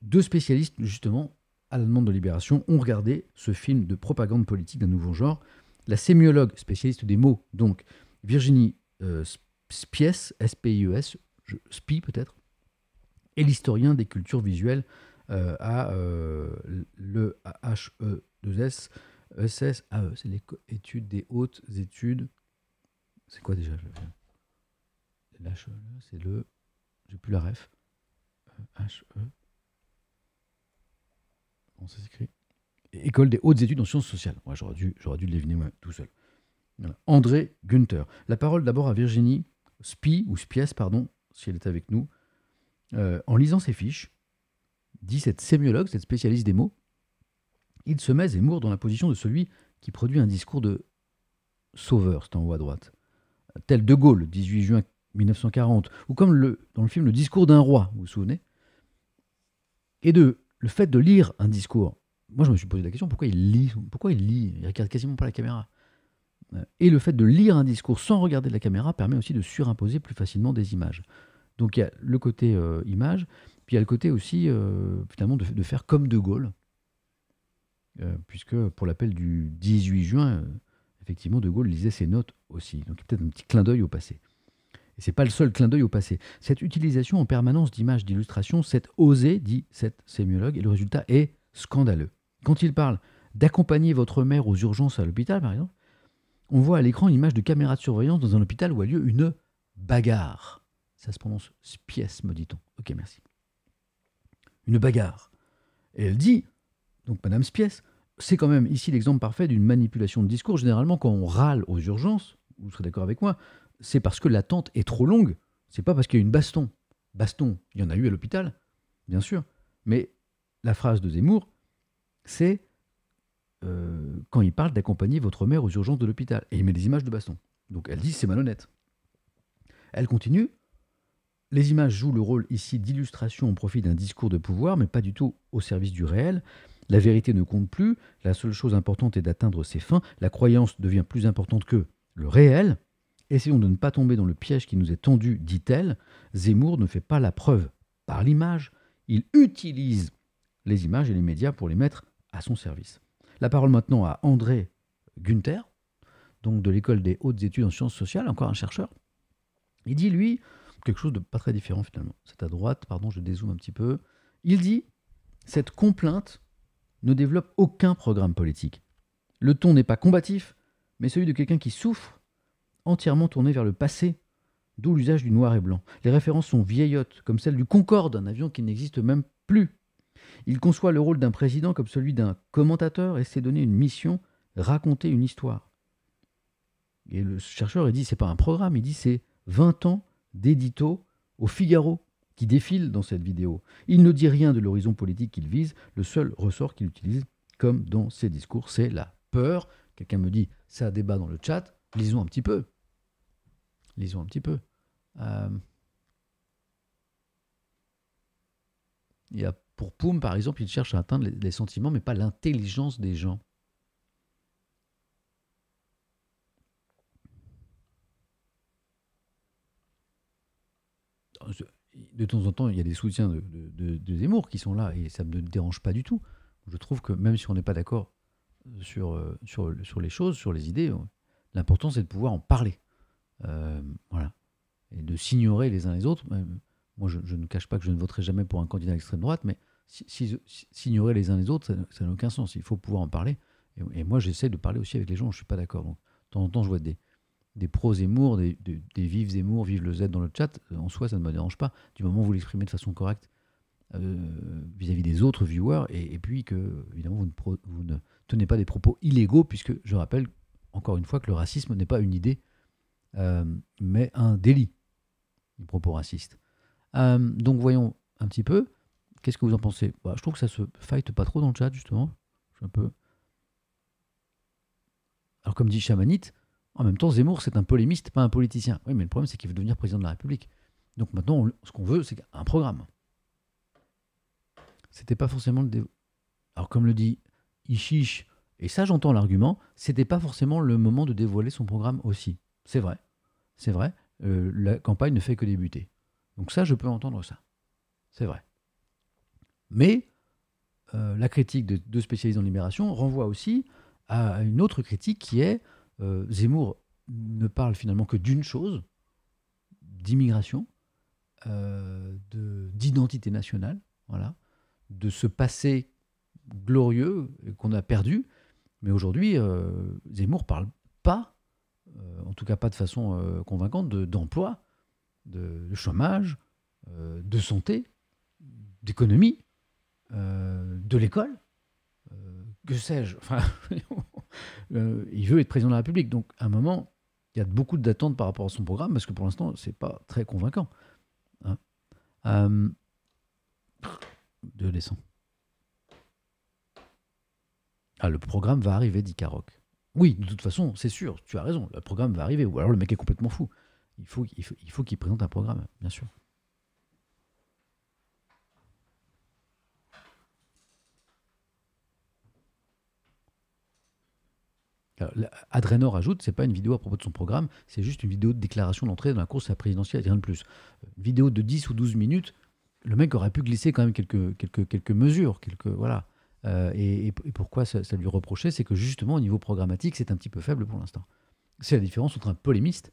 Deux spécialistes, justement, à la demande de Libération, ont regardé ce film de propagande politique d'un nouveau genre. La sémiologue, spécialiste des mots, donc Virginie euh, Spies, S-P-I-E-S, e Spi peut-être, et l'historien des cultures visuelles euh, à euh, le E 2 s AE, e. c'est l'étude des hautes études. C'est quoi déjà L'HE, e, c'est le. J'ai plus la ref. HE. Euh, Comment ça s'écrit École des hautes études en sciences sociales. Moi, j'aurais dû, j'aurais dû le deviner moi tout seul. André Günther. La parole d'abord à Virginie Spi, ou Spies, pardon, si elle est avec nous. en lisant ses fiches, dit cette sémiologue, cette spécialiste des mots, il se met Zemmour dans la position de celui qui produit un discours de sauveur, c'est en haut à droite, tel De Gaulle, 18 juin 1940, ou comme le, dans le film Le discours d'un roi, vous vous souvenez Et de le fait de lire un discours. Moi, je me suis posé la question, pourquoi il lit Pourquoi il lit Il regarde quasiment pas la caméra. Et le fait de lire un discours sans regarder la caméra permet aussi de surimposer plus facilement des images. Donc il y a le côté euh, image, puis il y a le côté aussi, euh, finalement, de, faire comme De Gaulle, euh, puisque pour l'appel du 18 juin, euh, effectivement, De Gaulle lisait ses notes aussi. Donc peut-être un petit clin d'œil au passé. Et ce n'est pas le seul clin d'œil au passé. Cette utilisation en permanence d'images, d'illustrations, cette osée, dit cette sémiologue, et le résultat est scandaleux. Quand il parle d'accompagner votre mère aux urgences à l'hôpital, par exemple, on voit à l'écran une image de caméra de surveillance dans un hôpital où a lieu une bagarre. Ça se prononce spies, me dit-on. Ok, merci une bagarre. Et elle dit, donc Madame Spies, c'est quand même ici l'exemple parfait d'une manipulation de discours. Généralement, quand on râle aux urgences, vous serez d'accord avec moi, c'est parce que l'attente est trop longue. C'est pas parce qu'il y a une baston. Baston, il y en a eu à l'hôpital, bien sûr. Mais la phrase de Zemmour, c'est euh, quand il parle d'accompagner votre mère aux urgences de l'hôpital. Et il met des images de baston. Donc elle dit c'est malhonnête. Elle continue. Les images jouent le rôle ici d'illustration au profit d'un discours de pouvoir, mais pas du tout au service du réel. La vérité ne compte plus, la seule chose importante est d'atteindre ses fins, la croyance devient plus importante que le réel. Essayons de ne pas tomber dans le piège qui nous est tendu, dit-elle. Zemmour ne fait pas la preuve par l'image, il utilise les images et les médias pour les mettre à son service. La parole maintenant à André Günther, donc de l'école des hautes études en sciences sociales, encore un chercheur. Il dit, lui, quelque chose de pas très différent finalement. C'est à droite, pardon, je dézoome un petit peu. Il dit Cette complainte ne développe aucun programme politique. Le ton n'est pas combatif, mais celui de quelqu'un qui souffre, entièrement tourné vers le passé, d'où l'usage du noir et blanc. Les références sont vieillottes, comme celle du Concorde, un avion qui n'existe même plus. Il conçoit le rôle d'un président comme celui d'un commentateur et s'est donné une mission, raconter une histoire. Et le chercheur, il dit, c'est pas un programme, il dit c'est 20 ans d'édito au Figaro qui défile dans cette vidéo. Il ne dit rien de l'horizon politique qu'il vise, le seul ressort qu'il utilise, comme dans ses discours, c'est la peur. Quelqu'un me dit, ça débat dans le chat, lisons un petit peu. Lisons un petit peu. Euh, il y a pour Poum, par exemple, il cherche à atteindre les sentiments, mais pas l'intelligence des gens. de temps en temps, il y a des soutiens de, de, Zemmour qui sont là et ça ne me dérange pas du tout. Je trouve que même si on n'est pas d'accord euh, sur, euh, sur, sur, les choses, sur les idées, l'important c'est de pouvoir en parler. Euh, voilà. Et de s'ignorer les uns les autres. Moi, je, ne cache pas que je ne voterai jamais pour un candidat d'extrême droite, mais s'ignorer les uns les autres, ça n'a aucun sens. Il faut pouvoir en parler. Et, et moi, j'essaie de parler aussi avec les gens, je ne suis pas d'accord. Donc, de temps en temps, je vois des, des pros et des, des, des vives Zemmour, vive le Z dans le chat, euh, en soi, ça ne me dérange pas, du moment où vous l'exprimez de façon correcte euh, vis-à-vis des autres viewers, et, puis que, évidemment, vous ne, tenez pas des propos illégaux, puisque je rappelle encore une fois que le racisme n'est pas une idée, euh, mais un délit, les propos racistes. donc voyons un petit peu, qu'est-ce que vous en pensez bah, Je trouve que ça se fight pas trop dans le chat, justement. un peu... Alors comme dit Chamanite, en même temps, Zemmour, c'est un polémiste, pas un politicien. Oui, mais le problème, c'est qu'il veut devenir président de la République. Donc maintenant, ce qu'on veut, c'est un programme. C'était pas forcément le. Dé... Alors, comme le dit Ichiche, et ça, j'entends l'argument, c'était pas forcément le moment de dévoiler son programme aussi. C'est vrai. C'est vrai. Euh, la campagne ne fait que débuter. Donc, ça, je peux entendre ça. C'est vrai. Mais euh, la critique de deux spécialistes en libération renvoie aussi à une autre critique qui est euh, Zemmour ne parle finalement que d'une chose, d'immigration, euh, d'identité nationale, voilà, de ce passé glorieux qu'on a perdu. Mais aujourd'hui, euh, Zemmour ne parle pas, en tout cas pas de façon convaincante, d'emploi, de, de, chômage, de santé, d'économie, de l'école que sais-je. Enfin, euh, il veut être président de la République. Donc, à un moment, il y a beaucoup d'attentes par rapport à son programme, parce que pour l'instant, c'est pas très convaincant. Hein. Euh, deux euh... Ah, le programme va arriver, dit Caroc. Oui, de toute façon, c'est sûr, tu as raison, le programme va arriver. Ou alors le mec est complètement fou. Il faut qu'il il faut qu'il présente un programme, bien sûr. Adrenor ajoute, c'est pas une vidéo à propos de son programme, c'est juste une vidéo de déclaration d'entrée dans la course à la présidentielle, rien de plus. vidéo de 10 ou 12 minutes, le mec aurait pu glisser quand même quelques, quelques, quelques mesures, quelques, voilà. Euh, et, pourquoi ça, ça lui reprochait, c'est que justement au niveau programmatique, c'est un petit peu faible pour l'instant. C'est la différence entre un polémiste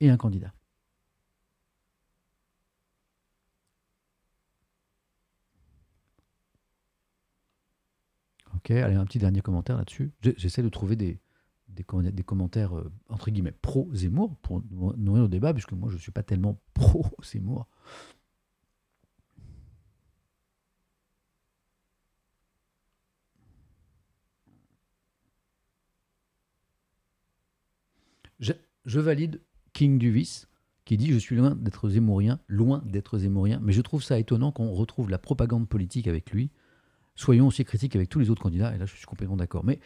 et un candidat. Ok, allez, un petit dernier commentaire là-dessus. J'essaie de trouver des, des, commentaires euh, entre guillemets pro-Zemmour pour nourrir le débat, puisque moi je ne suis pas tellement pro-Zemmour. Je, valide King Duvis qui dit Je suis loin d'être zemmourien loin d'être zémourien, mais je trouve ça étonnant qu'on retrouve la propagande politique avec lui. Soyons aussi critiques avec tous les autres candidats, et là je suis complètement d'accord. Mais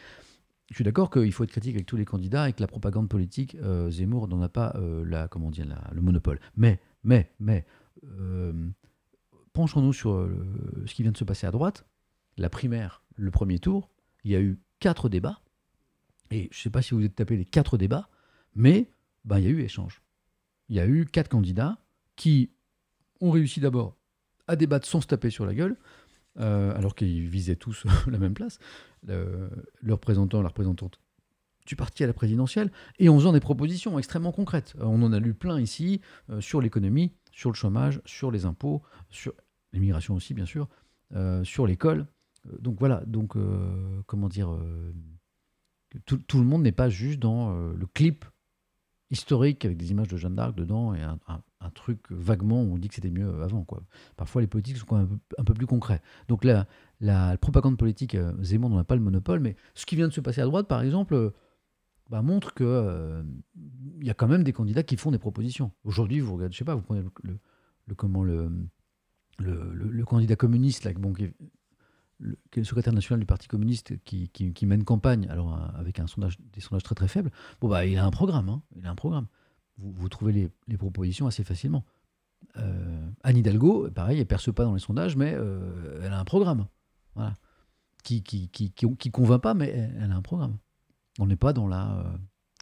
je suis d'accord qu'il faut être critique avec tous les candidats et que la propagande politique, euh, Zemmour n'en a pas euh, la, comment le monopole. Mais, mais, mais, euh, penchons-nous sur ce qui vient de se passer à droite. La primaire, le premier tour, il y a eu quatre débats. Et je ne sais pas si vous êtes tapé les quatre débats, mais ben, il y a eu échange. Il y a eu quatre candidats qui ont réussi d'abord à débattre sans se taper sur la gueule, euh, alors qu'ils visaient tous la même place, le, euh, le représentant, la représentante du parti à la présidentielle, et en faisant des propositions extrêmement concrètes. Euh, on en a lu plein ici sur l'économie, sur le chômage, sur les impôts, sur l'immigration aussi, bien sûr, sur l'école. Donc voilà, donc comment dire, tout, le monde n'est pas juste dans le clip historique avec des images de Jeanne d'Arc dedans et un, truc vaguement où on dit que c'était mieux avant. Quoi. Parfois, les politiques sont quand même un peu, plus concrets. Donc la, la, propagande politique, euh, Zemmour n'en a pas le monopole, mais ce qui vient de se passer à droite, par exemple, euh, bah, montre que il euh, y a quand même des candidats qui font des propositions. Aujourd'hui, vous regardez, je sais pas, vous prenez le, comment le le, candidat communiste là, qui, le, secrétaire national du Parti communiste qui, mène campagne, alors euh, avec un sondage, des sondages très très faibles, bon bah il a un programme, hein, il a un programme. Vous, vous trouvez les, propositions assez facilement. Euh, Anne Hidalgo, pareil, elle perce pas dans les sondages, mais euh, elle a un programme, voilà, qui qui, convainc pas, mais elle, a un programme. On n'est pas dans la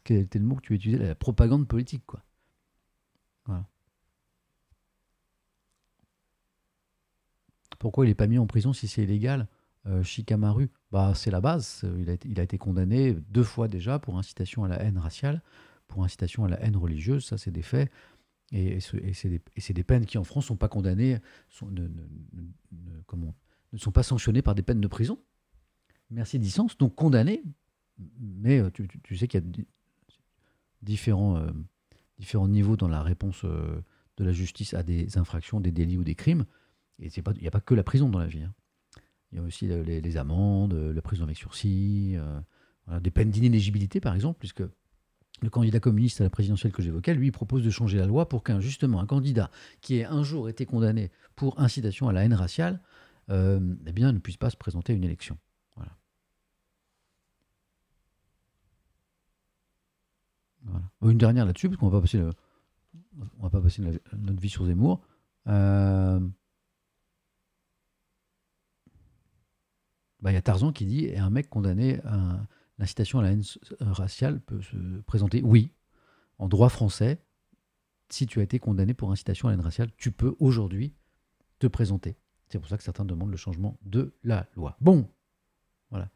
quel était le mot que tu utilisais, la propagande politique, quoi. Pourquoi il n'est pas mis en prison si c'est illégal euh, Shikamaru, bah, c'est la base. Il a, été, condamné deux fois déjà pour incitation à la haine raciale, pour incitation à la haine religieuse. Ça, c'est des faits. Et, c'est des, peines qui, en France, sont pas condamnées, sont, ne, sont pas sanctionnées par des peines de prison. Merci sens donc condamné. Mais euh, tu, sais qu'il y a euh, différents, niveaux dans la réponse euh, de la justice à des infractions, des délits ou des crimes. Et il n'y a pas que la prison dans la vie. Hein. Il y a aussi les, amendes, euh, la prison avec sursis, euh, des peines d'inéligibilité par exemple, puisque le candidat communiste à la présidentielle que j'évoquais, lui, propose de changer la loi pour qu'un justement un candidat qui ait un jour été condamné pour incitation à la haine raciale, euh, eh bien, ne puisse pas se présenter à une élection. Une dernière là-dessus, parce qu'on va passer, va pas passer notre vie sur Zemmour. Euh... Bah, il y a Tarzan qui dit un mec condamné à l'incitation à la haine euh, raciale peut se présenter. Oui, en droit français, si tu as été condamné pour incitation à la haine raciale, tu peux aujourd'hui te présenter. C'est pour ça que certains demandent le changement de la loi. Bon, voilà.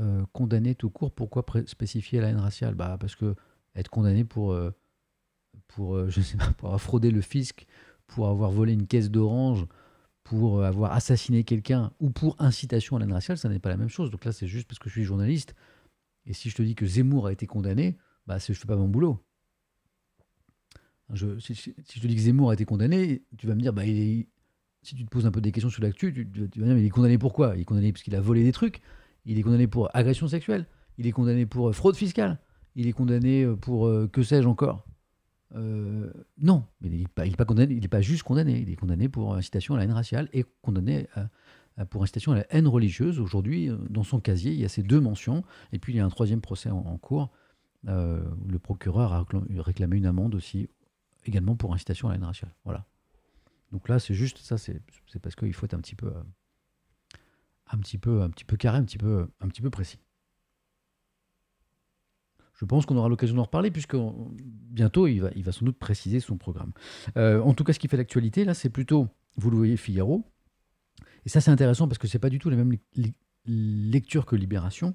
Euh, condamné tout court, pourquoi spécifier la haine raciale bah, Parce que être condamné pour, euh, pour, sais pour avoir fraudé le fisc, pour avoir volé une caisse d'orange, pour euh, avoir assassiné quelqu'un ou pour incitation à la raciale, ça n'est pas la même chose. Donc là, c'est juste parce que je suis journaliste. Et si je te dis que Zemmour a été condamné, bah, je ne fais pas mon boulot. si, je te dis que Zemmour a été condamné, tu vas me dire, bah, si tu te poses un peu des questions sur l'actu, tu, vas me dire, mais il est condamné pour quoi Il est condamné parce qu'il a volé des trucs, il est condamné pour agression sexuelle, il est condamné pour euh, fraude fiscale, il est condamné euh, pour que sais-je encore euh, non, mais il n'est pas, il juste condamné. Il est condamné pour incitation à la haine raciale et condamné pour incitation à la haine religieuse. Aujourd'hui, euh, dans son casier, il y a ces deux mentions. Et puis, il y a un troisième procès en, cours. où euh, le procureur a réclamé une amende aussi, également pour incitation à la haine raciale. Voilà. Donc là, c'est juste ça, c'est parce qu'il faut être un petit peu, un petit peu, un petit peu carré, un petit peu, un petit peu précis je pense qu'on aura l'occasion d'en reparler, puisque bientôt, il va, il va sans doute préciser son programme. Euh, en tout cas, ce qui fait l'actualité, là, c'est plutôt, vous le voyez, Figaro. Et ça, c'est intéressant parce que ce n'est pas du tout la même lecture que Libération.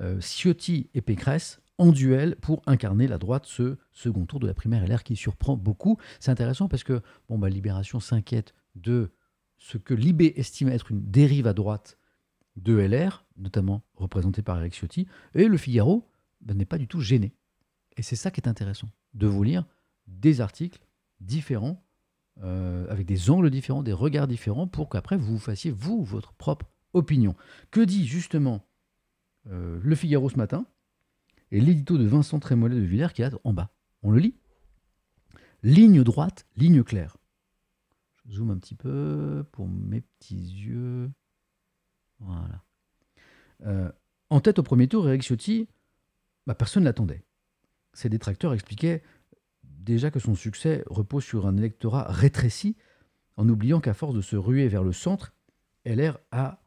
Euh, Ciotti et Pécresse en duel pour incarner la droite ce second tour de la primaire LR qui surprend beaucoup. C'est intéressant parce que bon, bah, Libération s'inquiète de ce que Libé estime être une dérive à droite de LR, notamment représentée par Eric Ciotti, et le Figaro ben, n'est pas du tout gêné. Et c'est ça qui est intéressant, de vous lire des articles différents, euh, avec des angles différents, des regards différents, pour qu'après vous fassiez, vous, votre propre opinion. Que dit justement euh, Le Figaro ce matin et l'édito de Vincent Trémollet de Villers qui est en bas On le lit. Ligne droite, ligne claire. Je zoome un petit peu pour mes petits yeux. Voilà. Euh, en tête au premier tour, Eric Ciotti bah, personne ne l'attendait. Ses détracteurs expliquaient déjà que son succès repose sur un électorat rétréci, en oubliant qu'à force de se ruer vers le centre, LR a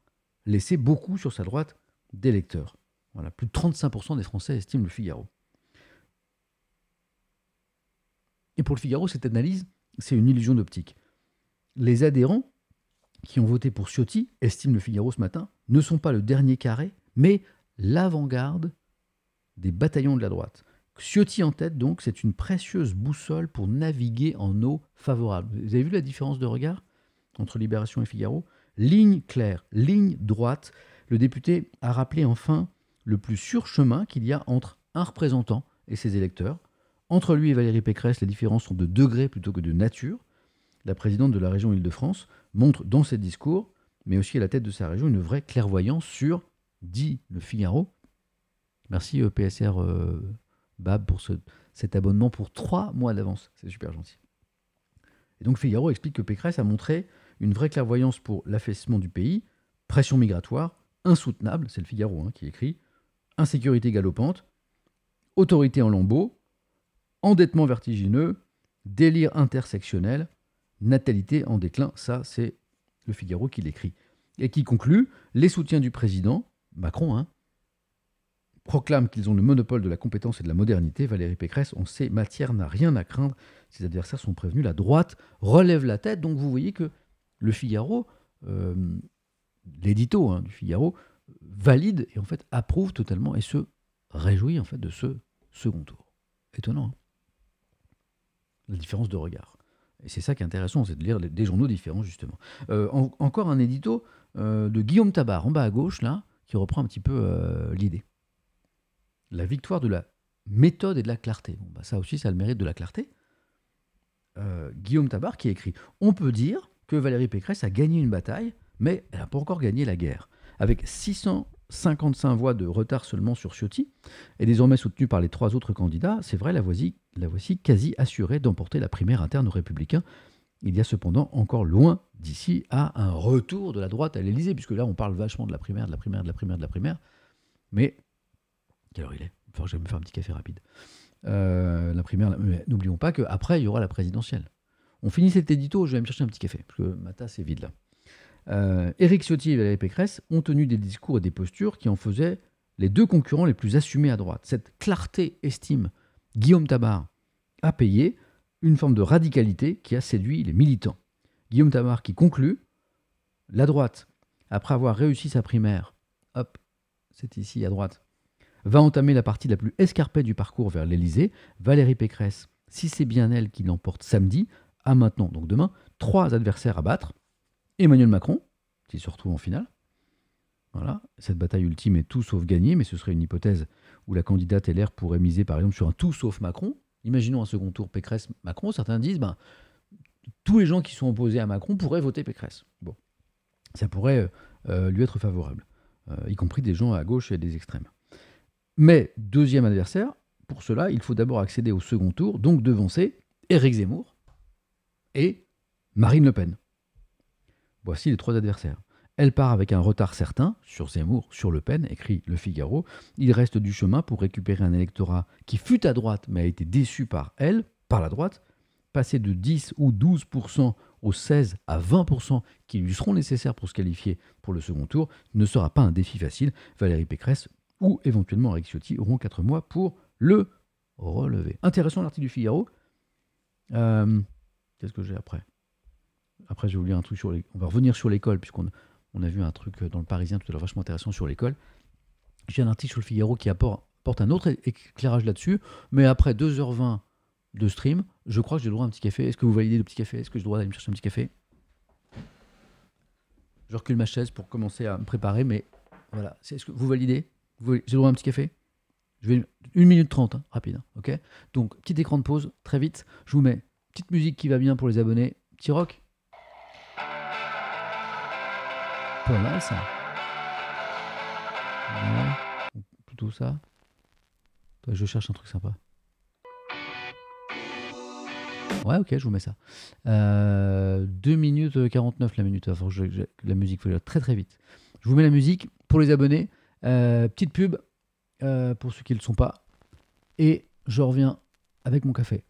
laissé beaucoup sur sa droite d'électeurs. Voilà, plus de 35% des Français estiment le Figaro. Et pour le Figaro, cette analyse, c'est une illusion d'optique. Les adhérents qui ont voté pour Ciotti, estiment le Figaro ce matin, ne sont pas le dernier carré, mais l'avant-garde des bataillons de la droite. Ciotti en tête, donc, c'est une précieuse boussole pour naviguer en eau favorable. Vous avez vu la différence de regard entre Libération et Figaro Ligne claire, ligne droite. Le député a rappelé enfin le plus sûr chemin qu'il y a entre un représentant et ses électeurs. Entre lui et Valérie Pécresse, les différences sont de degré plutôt que de nature. La présidente de la région Île-de-France montre dans ses discours, mais aussi à la tête de sa région, une vraie clairvoyance sur, dit le Figaro, Merci euh, PSR euh, Bab pour cet abonnement pour trois mois d'avance. C'est super gentil. Et donc Figaro explique que Pécresse a montré une vraie clairvoyance pour l'affaissement du pays, pression migratoire, insoutenable, c'est le Figaro hein, qui écrit, insécurité galopante, autorité en lambeaux, endettement vertigineux, délire intersectionnel, natalité en déclin, ça c'est le Figaro qui l'écrit. Et qui conclut, les soutiens du président, Macron, hein, proclament qu'ils ont le monopole de la compétence et de la modernité, Valérie Pécresse, on sait, matière n'a rien à craindre, ses adversaires sont prévenus, la droite relève la tête, donc vous voyez que le Figaro, euh, l'édito hein, du Figaro, valide et en fait approuve totalement et se réjouit en fait de ce second tour. Étonnant, hein. la différence de regard. Et c'est ça qui est intéressant, c'est de lire des journaux différents justement. Euh, encore un édito euh, de Guillaume Tabar en bas à gauche là, qui reprend un petit peu l'idée la victoire de la méthode et de la clarté. Bon, bah, ça aussi, ça a le mérite de la clarté. Euh, Guillaume Tabar qui écrit On peut dire que Valérie Pécresse a gagné une bataille, mais elle n'a pas encore gagné la guerre. Avec 655 voix de retard seulement sur Ciotti, et désormais soutenue par les trois autres candidats, c'est vrai, la voici, la voici quasi assurée d'emporter la primaire interne aux Républicains. Il y a cependant encore loin d'ici à un retour de la droite à l'Élysée, puisque là on parle vachement de la primaire, de la primaire, de la primaire, de la primaire. Mais quelle il est je vais me faire un petit café rapide. Euh, la primaire, n'oublions pas qu'après, il y aura la présidentielle. On finit cet édito, je vais me chercher un petit café, parce que ma tasse est vide là. Euh, Éric Ciotti et Valérie Pécresse ont tenu des discours et des postures qui en faisaient les deux concurrents les plus assumés à droite. Cette clarté estime Guillaume Tabar a payé une forme de radicalité qui a séduit les militants. Guillaume Tabar qui conclut La droite, après avoir réussi sa primaire, hop, c'est ici à droite, va entamer la partie la plus escarpée du parcours vers l'Elysée. Valérie Pécresse, si c'est bien elle qui l'emporte samedi, a maintenant, donc demain, trois adversaires à battre. Emmanuel Macron, qui se retrouve en finale. Voilà, cette bataille ultime est tout sauf gagnée, mais ce serait une hypothèse où la candidate LR pourrait miser par exemple sur un tout sauf Macron. Imaginons un second tour Pécresse-Macron, certains disent, ben, tous les gens qui sont opposés à Macron pourraient voter Pécresse. Bon, ça pourrait euh, euh, lui être favorable, euh, y compris des gens à gauche et des extrêmes. Mais deuxième adversaire, pour cela, il faut d'abord accéder au second tour, donc devancer Éric Zemmour et Marine Le Pen. Voici les trois adversaires. Elle part avec un retard certain sur Zemmour, sur Le Pen, écrit Le Figaro. Il reste du chemin pour récupérer un électorat qui fut à droite mais a été déçu par elle, par la droite, passer de 10 ou 12% aux 16 à 20% qui lui seront nécessaires pour se qualifier pour le second tour ne sera pas un défi facile. Valérie Pécresse ou éventuellement Eric Ciotti auront 4 mois pour le relever. Intéressant l'article du Figaro. Euh, qu'est-ce que j'ai après Après, je vais vous lire un truc sur les... On va revenir sur l'école, puisqu'on on a vu un truc euh, dans le Parisien tout à l'heure vachement intéressant sur l'école. J'ai un article sur le Figaro qui apporte, apporte un autre éclairage là-dessus, mais après 2h20 de stream, je crois que j'ai le droit à un petit café. Est-ce que vous validez le petit café Est-ce que j'ai le droit d'aller me chercher un petit café Je recule ma chaise pour commencer à me préparer, mais voilà. Est-ce que vous validez j'ai le droit un petit café Je vais une minute 30, hein, rapide. Hein, ok Donc, petit écran de pause, très vite. Je vous mets petite musique qui va bien pour les abonnés. Petit rock. Pas mal ça. Plutôt ça. Je cherche un truc sympa. Ouais, ok, je vous mets ça. Euh, 2 minutes 49 la minute. la musique, faut aller très très vite. Je vous mets la musique pour les abonnés. Euh, petite pub euh, pour ceux qui ne le sont pas. Et je reviens avec mon café.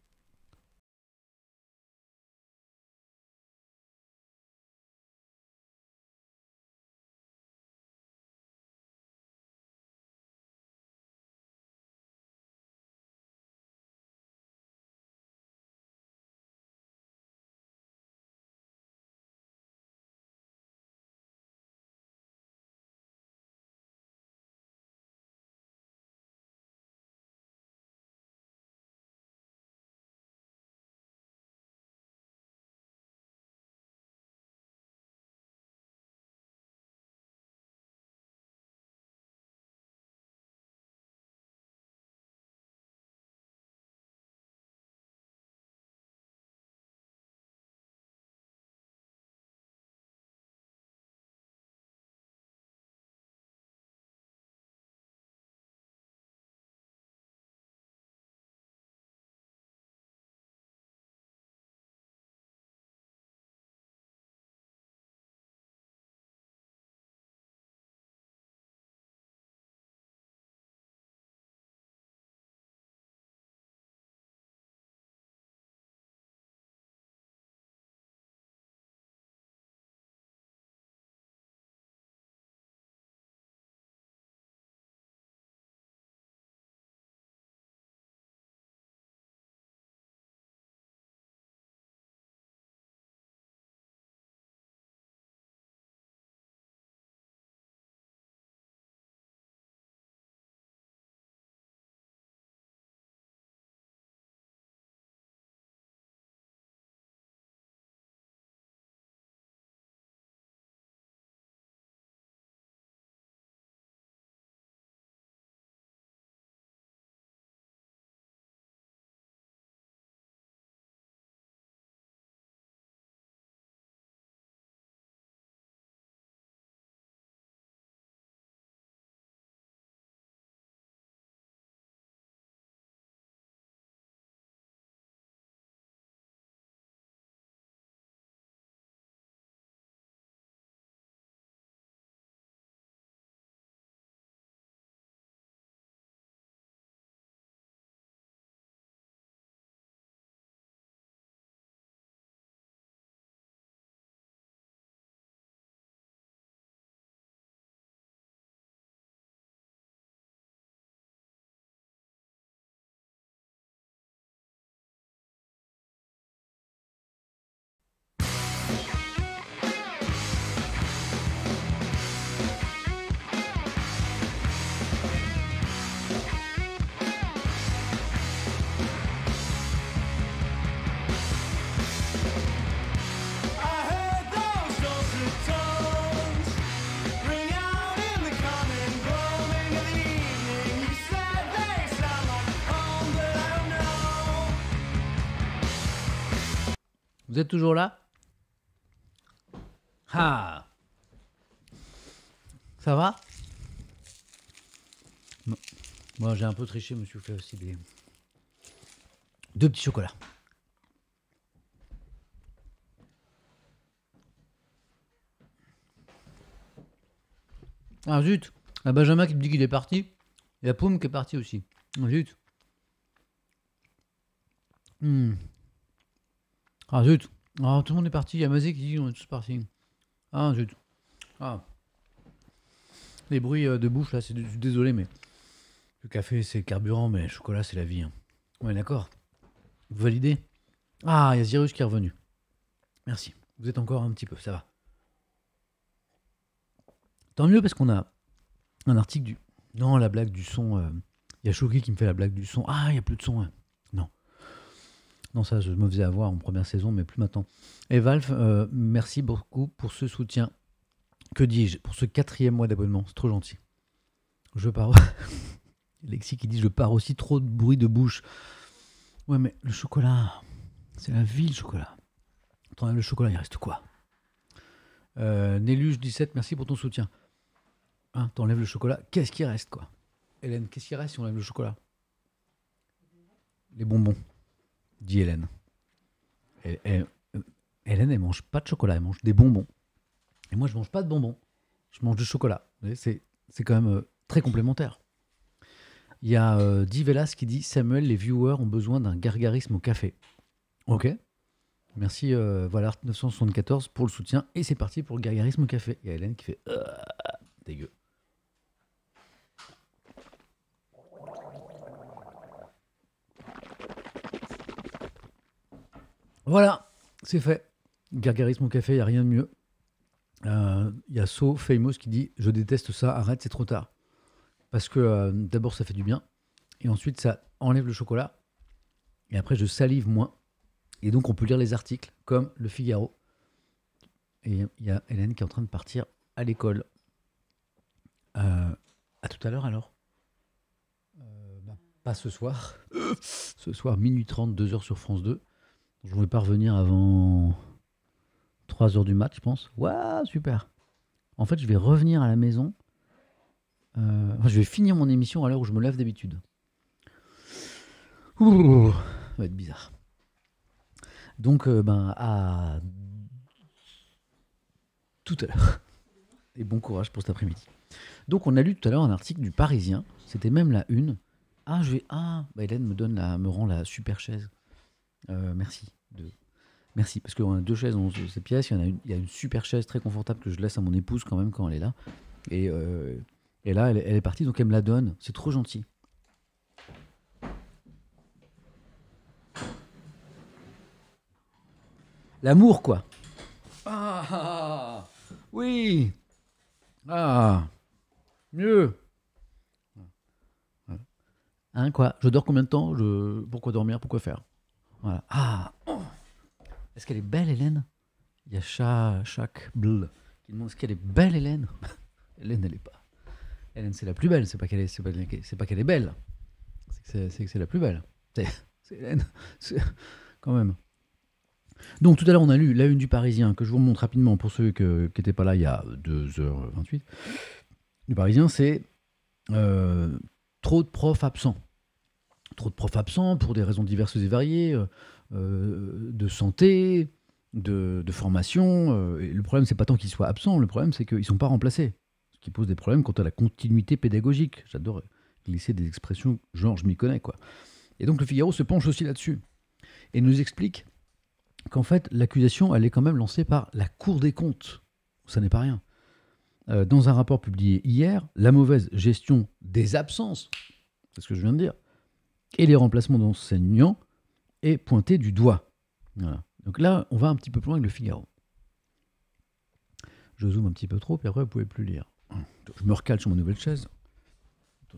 Vous êtes toujours là Ah Ça va Moi, j'ai un peu triché, monsieur fait aussi des... Deux petits chocolats. Ah zut La ah, Benjamin qui me dit qu'il est parti. La la qui est partie aussi. Ah, zut. Hmm. Ah zut. Ah, tout le monde est parti. Il y a Mazé qui dit on est tous partis. Ah zut. Ah. Les bruits euh, de bouche là, c'est désolé, mais le café c'est le carburant, mais le chocolat c'est la vie. Hein. Ouais, d'accord. Vous validez Ah, il y a Zirus qui est revenu. Merci. Vous êtes encore un petit peu, ça va. Tant mieux parce qu'on a un article du. Non, la blague du son. Euh, il y a qui me fait la blague du son. Ah, il n'y a plus de son. Hein. Non, ça, je me faisais avoir en première saison, mais plus maintenant. Et Valve, euh, merci beaucoup pour ce soutien. Que dis-je Pour ce quatrième mois d'abonnement, c'est trop gentil. Je pars. Lexi qui dit Je pars aussi trop de bruit de bouche. Ouais, mais le chocolat, c'est la vie, le chocolat. T'enlèves le chocolat, il reste quoi euh, Néluge17, merci pour ton soutien. Hein, t'enlèves le chocolat, qu'est-ce qui reste, quoi Hélène, qu'est-ce qui reste si on enlève le chocolat Les bonbons dit Hélène. Elle, elle, Hélène, mange pas de chocolat, elle mange des bonbons. Et moi, je mange pas de bonbons, je mange du chocolat. C'est quand même euh, très complémentaire. Il y a euh, Divelas qui dit Samuel, les viewers ont besoin d'un gargarisme au café. Ok. Merci, euh, voilà, 974 pour le soutien. Et c'est parti pour le gargarisme au café. Il y a Hélène qui fait euh, des Voilà, c'est fait. Gargarisme au café, il n'y a rien de mieux. Il euh, y a So Famous qui dit Je déteste ça, arrête, c'est trop tard. Parce que euh, d'abord, ça fait du bien. Et ensuite, ça enlève le chocolat. Et après, je salive moins. Et donc, on peut lire les articles comme Le Figaro. Et il y a Hélène qui est en train de partir à l'école. Euh, à tout à l'heure alors bah, Pas ce soir. ce soir, minuit 30, 2h sur France 2. Je ne voulais pas revenir avant 3 heures du mat, je pense. Waouh, super. En fait, je vais revenir à la maison. Euh, je vais finir mon émission à l'heure où je me lève d'habitude. Ça va être bizarre. Donc, euh, ben, à tout à l'heure. Et bon courage pour cet après-midi. Donc, on a lu tout à l'heure un article du Parisien. C'était même la une. Ah, je vais. Ah, bah, Hélène me donne la, me rend la super chaise. Euh, merci. De... Merci, parce qu'on a deux chaises dans cette pièce. Il y, a une, super chaise très confortable que je laisse à mon épouse quand même quand elle est là. Et, euh, là, elle, est partie, donc elle me la donne. C'est trop gentil. L'amour, quoi. Ah Oui Ah Mieux Hein, quoi Je dors combien de temps je... Pourquoi dormir Pourquoi faire voilà. Ah Est-ce qu'elle est belle, Hélène Il y a chaque chaque Bl qui demande est-ce qu'elle est belle, Hélène Hélène, elle n'est pas. Hélène, c'est la plus belle. C'est pas qu'elle est, pas, qu'elle est belle. C'est que c'est la plus belle. C'est Hélène. Quand même. Donc tout à l'heure, on a lu la une du Parisien, que je vous montre rapidement pour ceux qui n'étaient pas là il y a 2h28. Du Parisien, c'est euh, trop de profs absents trop de profs absents pour des raisons diverses et variées, euh, euh, de santé, de, formation. Euh, et le problème, c'est pas tant qu'ils soient absents, le problème, c'est qu'ils ne sont pas remplacés. Ce qui pose des problèmes quant à la continuité pédagogique. J'adore glisser des expressions genre je m'y connais, quoi. Et donc le Figaro se penche aussi là-dessus et nous explique qu'en fait, l'accusation, elle est quand même lancée par la Cour des comptes. Ça n'est pas rien. dans un rapport publié hier, la mauvaise gestion des absences, c'est ce que je viens de dire, et les remplacements d'enseignants est pointé du doigt. Donc là, on va un petit peu plus loin avec le Figaro. Je zoome un petit peu trop, et après, vous pouvez plus lire. Je me recale sur ma nouvelle chaise.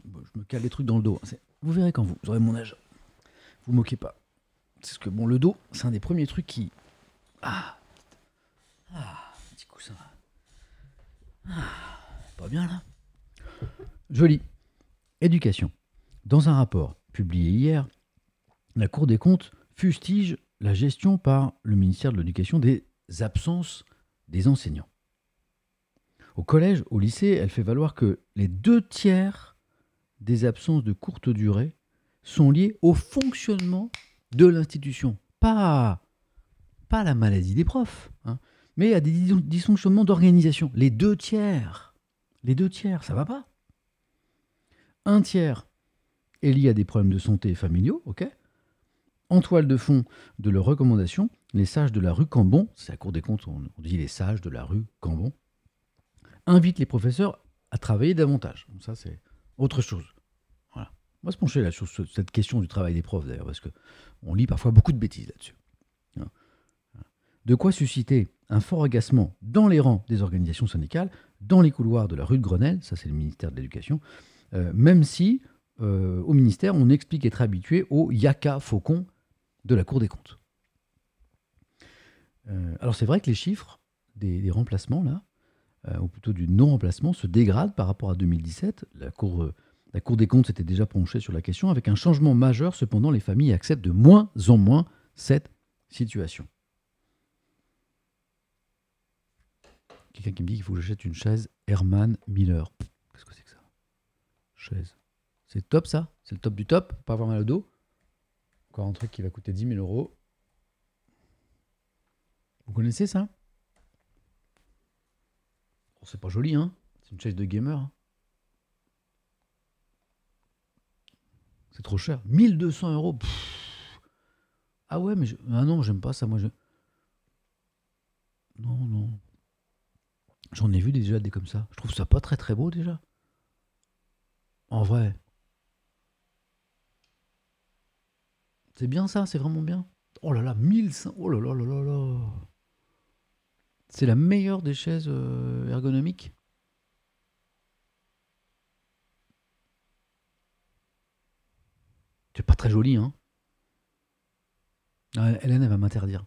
Je me cale les trucs dans le dos. Vous verrez quand vous, aurez mon âge. Vous moquez pas. C'est que, bon, le dos, c'est un des premiers trucs qui. Ah Ah Petit coussin. Ah Pas bien là Joli. Éducation. Dans un rapport publié hier, la Cour des comptes fustige la gestion par le ministère de l'Éducation des absences des enseignants. Au collège, au lycée, elle fait valoir que les deux tiers des absences de courte durée sont liées au fonctionnement de l'institution, pas, pas à la maladie des profs, hein, mais à des dysfonctionnements d'organisation. Les deux tiers, les deux tiers, ça va pas. Un tiers lié à des problèmes de santé familiaux, ok En toile de fond de leurs recommandations, les sages de la rue Cambon, c'est à Cour des comptes, on dit les sages de la rue Cambon, invitent les professeurs à travailler davantage. ça, c'est autre chose. Voilà. On va se pencher là sur cette question du travail des profs, d'ailleurs, parce qu'on lit parfois beaucoup de bêtises là-dessus. Hein. De quoi susciter un fort agacement dans les rangs des organisations syndicales, dans les couloirs de la rue de Grenelle, ça c'est le ministère de l'Éducation, euh, même si euh, au ministère, on explique être habitué au yaka faucon de la Cour des comptes. Euh, alors c'est vrai que les chiffres des, remplacements, là, euh, ou plutôt du non-remplacement, se dégradent par rapport à 2017. La Cour, la cour des comptes s'était déjà penchée sur la question. Avec un changement majeur, cependant, les familles acceptent de moins en moins cette situation. Quelqu'un qui me dit qu'il faut que j'achète une chaise Herman Miller. Qu'est-ce que c'est que ça Chaise. C'est top ça, c'est le top du top, pas avoir mal au dos. Encore un truc qui va coûter 10 000 euros. Vous connaissez ça C'est pas joli, hein C'est une chaise de gamer. Hein. C'est trop cher. 1200 euros. Ah ouais, mais ah non, j'aime pas ça. Moi, je... Non, non. J'en ai vu déjà des comme ça. Je trouve ça pas très très beau déjà. En vrai, C'est bien ça, c'est vraiment bien. Oh là là, 1500. Oh là là là là là. C'est la meilleure des chaises euh, ergonomiques. C'est pas très joli, hein. Ah, Hélène, elle va m'interdire.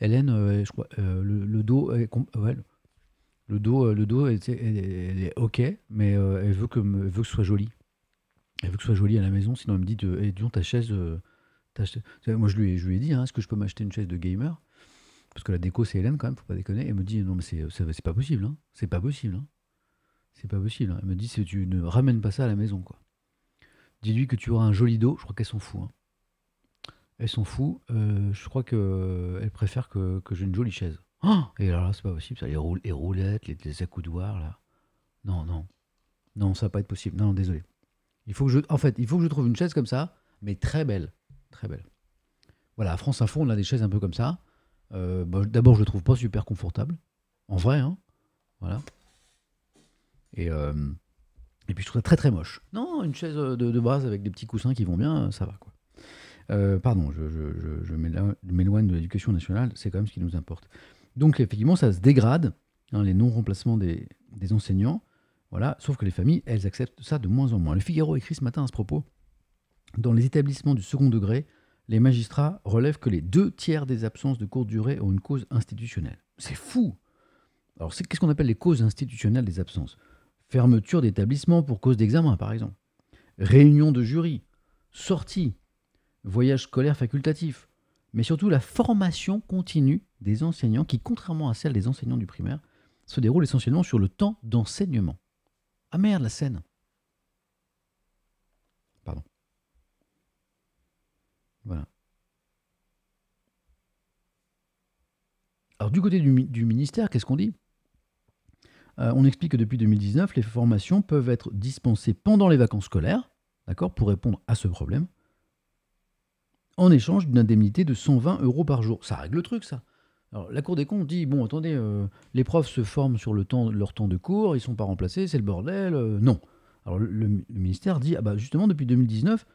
Hélène, euh, je crois, euh, le, dos, est... le dos, le dos, elle, est ok, mais elle veut que, que ce soit joli. Elle veut que ce soit joli à la maison, sinon elle me dit, de, eh, ta chaise. Moi, je lui, je lui ai dit, hein, est-ce que je peux m'acheter une chaise de gamer Parce que la déco, c'est Hélène quand même, faut pas déconner. Elle me dit, non, mais c'est pas possible, c'est pas possible. Hein. C'est pas possible. Hein. Hein. Elle me dit, si tu ne ramènes pas ça à la maison, quoi. Dis-lui que tu auras un joli dos. Je crois qu'elle s'en fout. Hein. Elle s'en fout. Euh, je crois qu'elle euh, préfère que, j'ai une jolie chaise. et alors là, c'est pas possible, ça. Les, roulettes, les, accoudoirs, là. Non, non. Non, ça va pas être possible. Non, non, désolé. Il faut que je... En fait, il faut que je trouve une chaise comme ça, mais très belle. Très belle. Voilà, à France Info, on a des chaises un peu comme ça. Euh, bah, d'abord, je le trouve pas super confortable. En vrai, hein. Voilà. Et, euh, puis, je trouve ça très très moche. Non, une chaise de, base avec des petits coussins qui vont bien, euh, ça va, quoi. pardon, je, m'éloigne de l'éducation nationale, c'est quand même ce qui nous importe. Donc, effectivement, ça se dégrade, hein, les non-remplacements des, des enseignants. Voilà, sauf que les familles, elles acceptent ça de moins en moins. Le Figaro écrit ce matin à ce propos dans les établissements du second degré, les magistrats relèvent que les deux tiers des absences de courte durée ont une cause institutionnelle. C'est fou Alors, c'est, qu'est-ce qu'on appelle les causes institutionnelles des absences Fermeture d'établissement pour cause d'examen, par exemple. Réunion de jury. Sortie. Voyage scolaire facultatif. Mais surtout, la formation continue des enseignants qui, contrairement à celle des enseignants du primaire, se déroule essentiellement sur le temps d'enseignement. Ah merde, la scène Voilà. Alors du côté du, ministère, qu'est-ce qu'on dit euh, On explique que depuis 2019, les formations peuvent être dispensées pendant les vacances scolaires, d'accord, pour répondre à ce problème, en échange d'une indemnité de 120 euros par jour. Ça règle le truc, ça. Alors, la Cour des comptes dit bon, attendez, euh, les profs se forment sur leur temps de cours, ils ne sont pas remplacés, c'est le bordel. Euh, non. Alors, le, ministère dit ah bah justement, depuis 2019,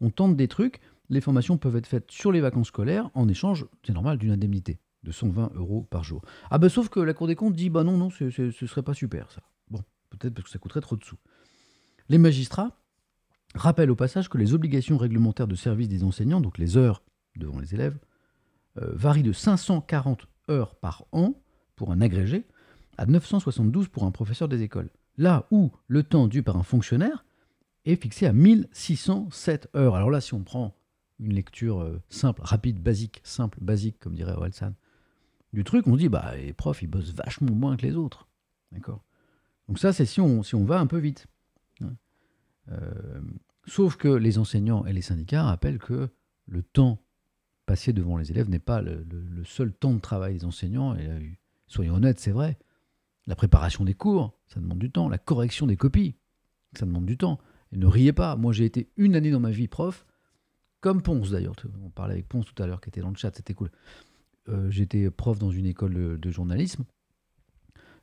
on tente des trucs, les formations peuvent être faites sur les vacances scolaires en échange, c'est normal, d'une indemnité de 120 euros par jour. Ah bah sauf que la Cour des comptes dit bah non, non, ce, serait pas super ça. Bon, peut-être parce que ça coûterait trop de sous. Les magistrats rappellent au passage que les obligations réglementaires de service des enseignants, donc les heures devant les élèves, euh, varient de 540 heures par an pour un agrégé à 972 pour un professeur des écoles. Là où le temps dû par un fonctionnaire est fixé à 1607 heures. Alors là, si on prend une lecture euh, simple, rapide, basique, simple, basique, comme dirait oelsan du truc, on dit, bah, les profs, ils bossent vachement moins que les autres. D'accord Donc ça, c'est si on, si on va un peu vite. Hein euh, sauf que les enseignants et les syndicats rappellent que le temps passé devant les élèves n'est pas le, seul temps de travail des enseignants. Et euh, soyons honnêtes, c'est vrai. La préparation des cours, ça demande du temps. La correction des copies, ça demande du temps. Et ne riez pas. Moi, j'ai été une année dans ma vie prof comme Ponce d'ailleurs. On parlait avec Ponce tout à l'heure qui était dans le chat, c'était cool. Euh, j'étais prof dans une école de, journalisme.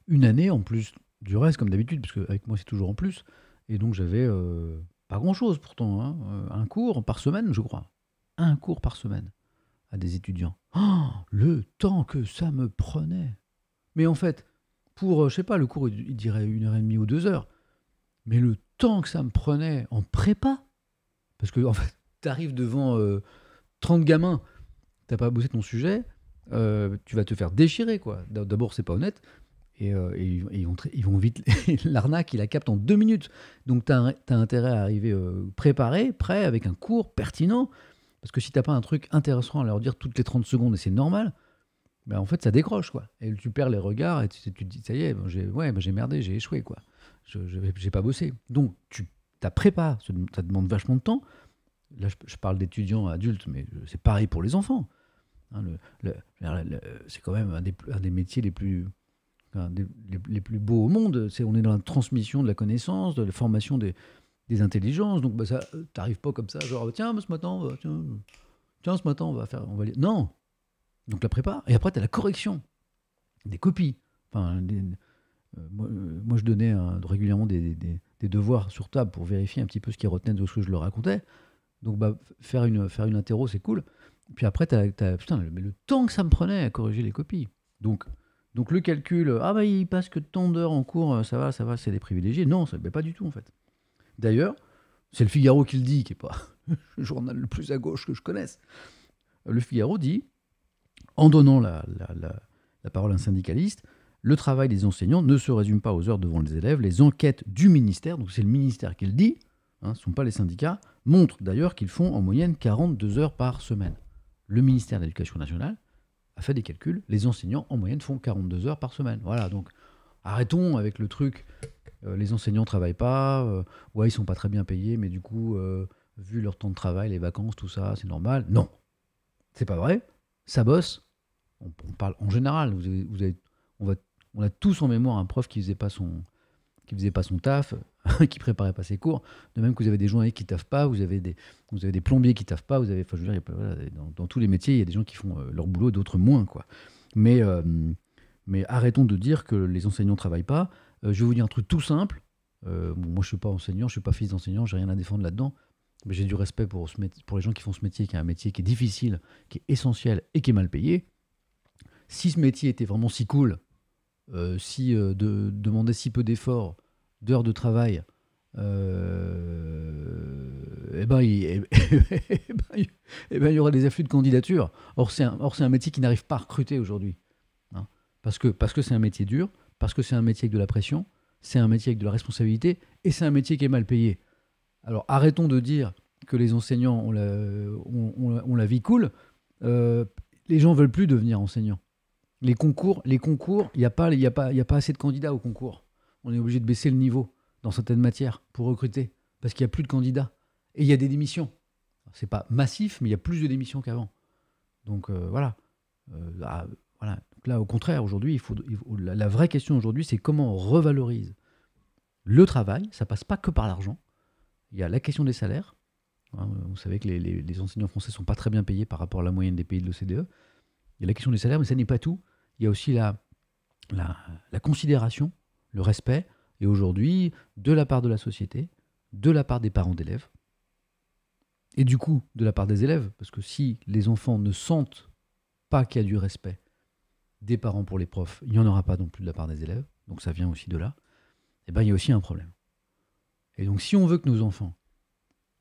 Une année en plus du reste, comme d'habitude, parce avec moi c'est toujours en plus. Et donc j'avais euh, pas grand chose pourtant. Hein. Euh, un cours par semaine, je crois. Un cours par semaine à des étudiants. Oh, le temps que ça me prenait. Mais en fait, pour, je sais pas, le cours, il dirait une heure et demie ou deux heures. Mais le temps que ça me prenait en prépa, parce que en fait, arrive devant 30 euh, gamins, t'as pas bossé ton sujet, euh, tu vas te faire déchirer, quoi. D'abord, c'est pas honnête. Et, euh, ils, vont vite. L'arnaque, il la capte en deux minutes. Donc, t'as as, intérêt à arriver préparé, prêt, avec un cours pertinent. Parce que si t'as pas un truc intéressant à leur dire toutes les 30 secondes, et c'est normal, ben en fait, ça décroche, quoi. Et tu perds les regards et tu, tu te dis, ça y est, ben j'ai ouais, merdé, j'ai échoué, quoi. Je n'ai pas bossé. Donc, tu ta prépa, ça demande vachement de temps là je, parle d'étudiants adultes, mais c'est pareil pour les enfants. Hein, c'est quand même un des, métiers les plus, les, plus beaux au monde. on est dans la transmission de la connaissance, de la formation des, intelligences. Donc tu bah, ça, euh, t'arrives pas comme ça, genre tiens, ce matin, on va, tiens, ce matin, on va faire, on va non. Donc la prépa. Et après, tu as la correction, des copies. Enfin, euh, euh, moi, je donnais régulièrement des, devoirs sur table pour vérifier un petit peu ce qui retenait de ce que je leur racontais. Donc bah, faire, une, faire une interro, c'est cool. Puis après, tu putain, mais le temps que ça me prenait à corriger les copies. Donc, donc le calcul, ah bah il passe que tant d'heures en cours, euh, ça va, ça va, c'est des privilégiés. Non, ça ne pas du tout en fait. D'ailleurs, c'est le Figaro qui le dit, qui n'est pas le journal le plus à gauche que je connaisse. Le Figaro dit, en donnant la, la, la, parole à un syndicaliste, le travail des enseignants ne se résume pas aux heures devant les élèves. Les enquêtes du ministère, donc c'est le ministère qui le dit, ne hein, sont pas les syndicats, montre d'ailleurs qu'ils font en moyenne 42 heures par semaine. Le ministère de l'Éducation nationale a fait des calculs, les enseignants en moyenne font 42 heures par semaine. Voilà, donc arrêtons avec le truc, euh, les enseignants travaillent pas, euh, ouais, ils sont pas très bien payés, mais du coup, euh, vu leur temps de travail, les vacances, tout ça, c'est normal. Non, c'est pas vrai, ça bosse. On, parle en général, vous on, va, on a tous en mémoire un prof qui faisait pas son, qui faisait pas son taf, qui préparait pas ses cours. De même que vous avez des joints qui taffent pas, vous avez des, vous avez des plombiers qui taffent pas, vous avez, dire, dans, tous les métiers, il y a des gens qui font euh, leur boulot, d'autres moins, quoi. Mais, euh, mais arrêtons de dire que les enseignants travaillent pas. Euh, je vais vous dire un truc tout simple. moi, je suis pas enseignant, je suis pas fils d'enseignant, j'ai rien à défendre là-dedans. Mais j'ai du respect pour, pour les gens qui font ce métier, qui est un métier qui est difficile, qui est essentiel et qui est mal payé. Si ce métier était vraiment si cool, si de, demandait si peu d'efforts, d'heures de travail, euh, eh ben, il, eh, eh, ben, eh ben, y aura des afflux de candidatures. Or, c'est un, un métier qui n'arrive pas à recruter aujourd'hui. Hein. parce que c'est parce que un métier dur, parce que c'est un métier avec de la pression, c'est un métier avec de la responsabilité, et c'est un métier qui est mal payé. Alors, arrêtons de dire que les enseignants ont la, vie cool. Euh, les gens veulent plus devenir enseignants. Les concours, les concours, il n'y a, pas, a, a pas assez de candidats au concours on est obligé de baisser le niveau dans certaines matières pour recruter, parce qu'il n'y a plus de candidats. Et il y a des démissions. C'est pas massif, mais il y a plus de démissions qu'avant. Donc euh, voilà. Euh, ah, voilà. Donc là, au contraire, aujourd'hui, il faut, la, vraie question aujourd'hui, c'est comment on revalorise le travail. Ça passe pas que par l'argent. Il y a la question des salaires. Hein, vous savez que les, enseignants français sont pas très bien payés par rapport à la moyenne des pays de l'OCDE. Il y a la question des salaires, mais ça n'est pas tout. Il y a aussi la, la considération le respect est aujourd'hui de la part de la société, de la part des parents d'élèves, et du coup de la part des élèves, parce que si les enfants ne sentent pas qu'il y a du respect des parents pour les profs, il n'y en aura pas non plus de la part des élèves, donc ça vient aussi de là, et eh bien il y a aussi un problème. Et donc si on veut que nos enfants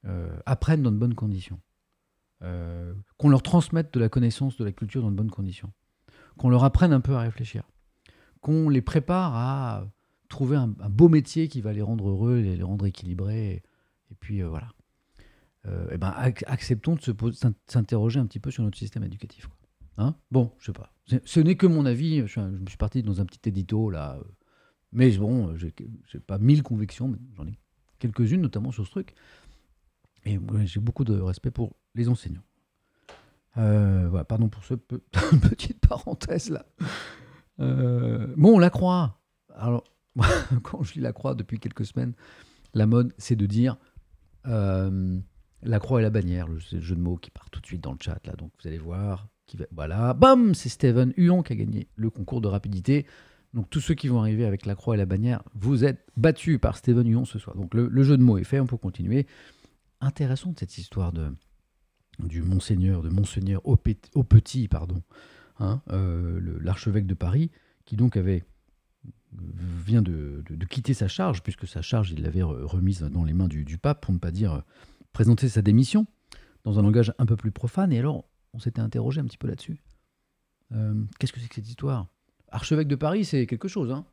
euh, apprennent dans de bonnes conditions, euh, qu'on leur transmette de la connaissance, de la culture dans de bonnes conditions, qu'on leur apprenne un peu à réfléchir, qu'on les prépare à trouver un, beau métier qui va les rendre heureux, les, les rendre équilibrés. Et, puis euh, voilà. et euh, eh ben, acceptons de s'interroger un petit peu sur notre système éducatif. Hein bon, je sais pas. Ce n'est que mon avis. Je, me suis parti dans un petit édito là. Euh. Mais bon, je n'ai pas mille convictions, mais j'en ai quelques-unes, notamment sur ce truc. Et j'ai beaucoup de respect pour les enseignants. voilà, pardon pour ce petite parenthèse là. bon, on la croit. Alors, quand je lis la croix depuis quelques semaines, la mode, c'est de dire euh, la croix et la bannière, le jeu de mots qui part tout de suite dans le chat, là, donc vous allez voir. Qui voilà, bam, c'est Stephen Huon qui a gagné le concours de rapidité. Donc tous ceux qui vont arriver avec la croix et la bannière, vous êtes battus par Stephen Huon ce soir. Donc le, jeu de mots est fait, on peut continuer. Intéressante cette histoire de du monseigneur, de monseigneur au, Petit, pardon, hein, euh, l'archevêque de Paris, qui donc avait vient de, quitter sa charge, puisque sa charge, il l'avait remise dans les mains du, pape, pour ne pas dire euh, présenter sa démission, dans un langage un peu plus profane. Et alors, on s'était interrogé un petit peu là-dessus. Euh, qu'est-ce que c'est que cette histoire Archevêque de Paris, c'est quelque chose. Hein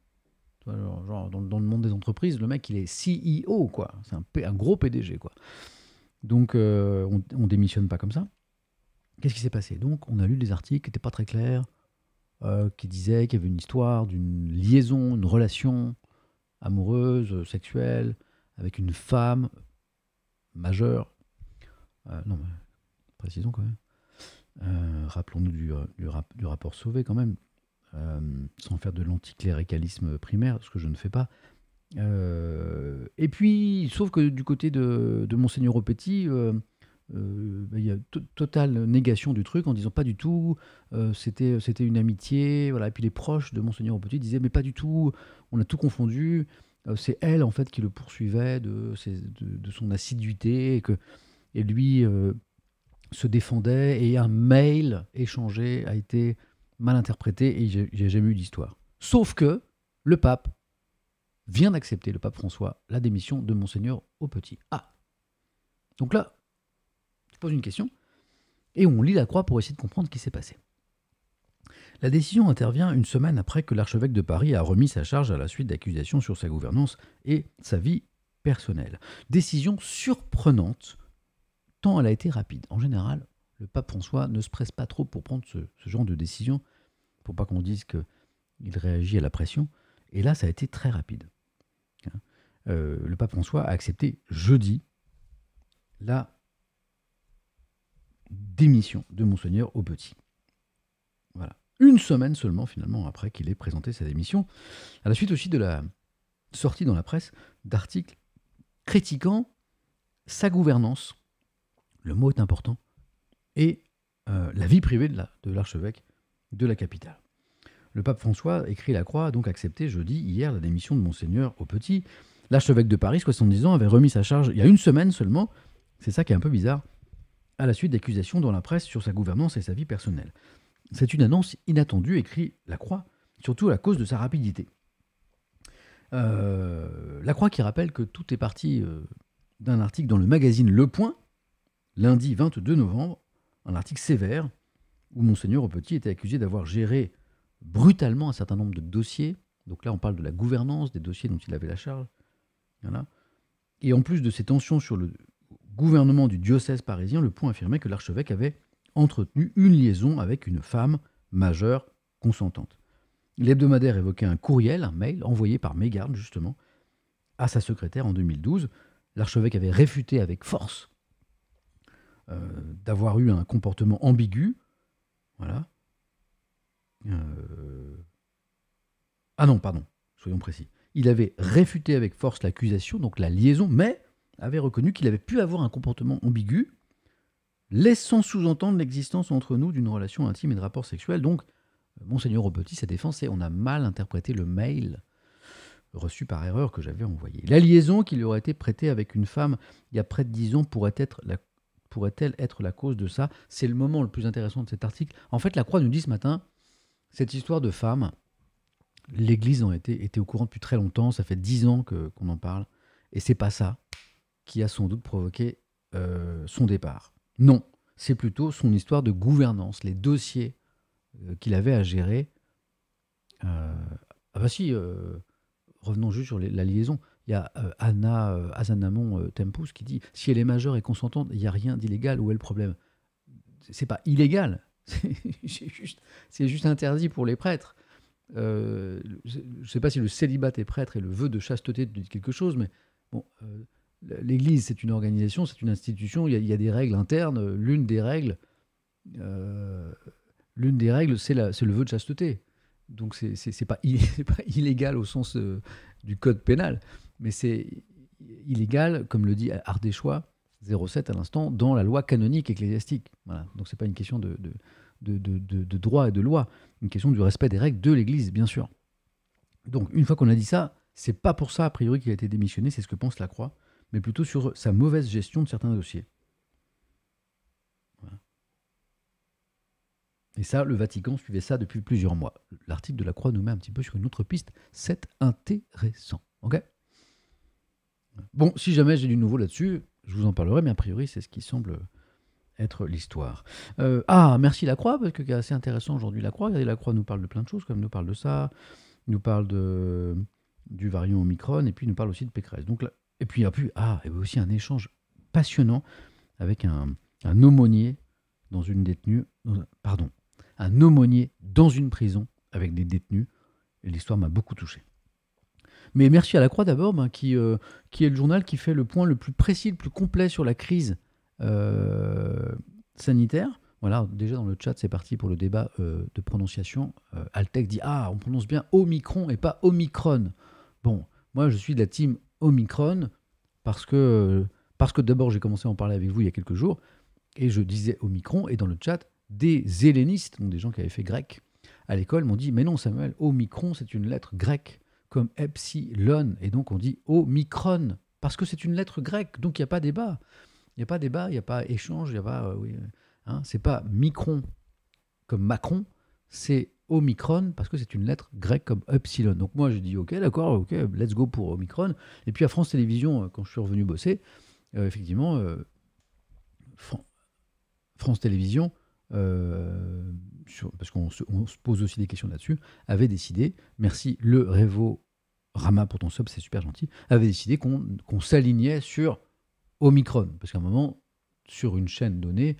dans, le monde des entreprises, le mec, il est CEO, quoi. C'est un, un, gros PDG, quoi. Donc, euh, on, on démissionne pas comme ça. Qu'est-ce qui s'est passé Donc, on a lu des articles qui n'étaient pas très clairs. Euh, qui disait qu'il y avait une histoire d'une liaison, une relation amoureuse, sexuelle, avec une femme majeure. Euh, non, mais précisons quand même. Euh, rappelons-nous du, du, du, rapport Sauvé quand même, sans faire de l'anticléricalisme primaire, ce que je ne fais pas. et puis, sauf que du côté de, de Monseigneur Opetit, euh, bah, il y a totale négation du truc en disant pas du tout, euh, c'était une amitié, voilà. Et puis les proches de monseigneur au Petit disaient mais pas du tout, on a tout confondu. Euh, c'est elle en fait qui le poursuivait de, de, son assiduité et que et lui se défendait et un mail échangé a été mal interprété et j'ai jamais eu d'histoire. Sauf que le pape vient d'accepter, le pape François, la démission de monseigneur au Petit. Ah. Donc là, pose une question et on lit la croix pour essayer de comprendre qui s'est passé. La décision intervient une semaine après que l'archevêque de Paris a remis sa charge à la suite d'accusations sur sa gouvernance et sa vie personnelle. Décision surprenante, tant elle a été rapide. En général, le pape François ne se presse pas trop pour prendre ce, genre de décision, pour pas qu'on dise qu'il réagit à la pression. Et là, ça a été très rapide. Hein. Euh, le pape François a accepté jeudi la démission de Monseigneur au Petit. Voilà. Une semaine seulement, finalement, après qu'il ait présenté sa démission, à la suite aussi de la sortie dans la presse d'articles critiquant sa gouvernance, le mot est important, et euh, la vie privée de l'archevêque de, de la capitale. Le pape François écrit la croix, a donc accepté jeudi, hier, la démission de Monseigneur au Petit. L'archevêque de Paris, 70 ans, avait remis sa charge il y a une semaine seulement. C'est ça qui est un peu bizarre à la suite d'accusations dans la presse sur sa gouvernance et sa vie personnelle. C'est une annonce inattendue, écrit La Croix, surtout à cause de sa rapidité. Euh, la Croix qui rappelle que tout est parti euh, d'un article dans le magazine Le Point, lundi 22 novembre, un article sévère où Monseigneur Petit était accusé d'avoir géré brutalement un certain nombre de dossiers. Donc là, on parle de la gouvernance des dossiers dont il avait la charge. Et en plus de ces tensions sur le, gouvernement du diocèse parisien, le point affirmait que l'archevêque avait entretenu une liaison avec une femme majeure consentante. L'hebdomadaire évoquait un courriel, un mail, envoyé par Mégarde, justement, à sa secrétaire en 2012. L'archevêque avait réfuté avec force euh, d'avoir eu un comportement ambigu. Voilà. Euh, ah non, pardon, soyons précis. Il avait réfuté avec force l'accusation, donc la liaison, mais avait reconnu qu'il avait pu avoir un comportement ambigu, laissant sous-entendre l'existence entre nous d'une relation intime et de rapport sexuel. Donc, euh, Monseigneur petit sa défense, c'est on a mal interprété le mail reçu par erreur que j'avais envoyé. La liaison qui lui aurait été prêtée avec une femme il y a près de dix ans pourrait être pourrait-elle être la cause de ça C'est le moment le plus intéressant de cet article. En fait, la Croix nous dit ce matin, cette histoire de femme, l'Église en était, était au courant depuis très longtemps, ça fait dix ans qu'on en parle, et c'est pas ça qui a sans doute provoqué euh, son départ. Non, c'est plutôt son histoire de gouvernance, les dossiers euh, qu'il avait à gérer. Euh, ah bah si, revenons juste sur la liaison. Il y a Anna Azanamon Tempus qui dit si elle est majeure et consentante, il n'y a rien d'illégal. Où est le problème C'est pas illégal, c'est juste, juste, interdit pour les prêtres. je ne sais pas si le célibat des prêtres et le vœu de chasteté dit quelque chose, mais bon, L'Église, c'est une organisation, c'est une institution, il y, a, des règles internes. L'une des règles, euh, règles, c'est le vœu de chasteté. Donc ce n'est pas, illégal au sens euh, du code pénal, mais c'est illégal, comme le dit Ardéchois 07 à l'instant, dans la loi canonique ecclésiastique. Voilà. Donc n'est pas une question de, droit et de loi, une question du respect des règles de l'Église, bien sûr. Donc une fois qu'on a dit ça, c'est pas pour ça a priori qu'il a été démissionné, c'est ce que pense la Croix mais plutôt sur sa mauvaise gestion de certains dossiers. Et ça, le Vatican suivait ça depuis plusieurs mois. L'article de la Croix nous met un petit peu sur une autre piste. C'est intéressant. ok Bon, si jamais j'ai du nouveau là-dessus, je vous en parlerai, mais a priori, c'est ce qui semble être l'histoire. Euh, ah, merci La Croix, parce que c'est assez intéressant aujourd'hui La Croix. La Croix nous parle de plein de choses, comme nous parle de ça, nous parle de, du variant Omicron, et puis nous parle aussi de Pécresse. Donc et puis, a ah, il y avait aussi un échange passionnant avec un, aumônier dans une détenue, pardon, un aumônier dans une prison avec des détenus. l'histoire m'a beaucoup touché. Mais merci à la Croix d'abord, ben, qui, euh, qui est le journal qui fait le point le plus précis, le plus complet sur la crise euh, sanitaire. Voilà, déjà dans le chat, c'est parti pour le débat euh, de prononciation. Altec dit Ah, on prononce bien Omicron et pas Omicron. Bon, moi je suis de la team Omicron, parce que, parce que d'abord j'ai commencé à en parler avec vous il y a quelques jours, et je disais Omicron, et dans le chat, des hellénistes, donc des gens qui avaient fait grec à l'école, m'ont dit, mais non Samuel, Omicron c'est une lettre grecque, comme epsilon, et donc on dit Omicron, parce que c'est une lettre grecque, donc il n'y a pas débat. Il n'y a pas débat, il n'y a pas échange, il n'y a pas... Euh, oui, hein, c'est pas Micron comme Macron, c'est Omicron parce que c'est une lettre grecque comme Epsilon. Donc moi, j'ai dit ok, d'accord, ok, let's go pour Omicron. Et puis à France Télévisions, euh, quand je suis revenu bosser, euh, effectivement, euh, France Télévisions, parce qu'on se, pose aussi des questions là-dessus, avait décidé, merci le Revo Rama pour ton sub, c'est super gentil, avait décidé qu'on s'alignait sur Omicron. Parce qu'à un moment, sur une chaîne donnée,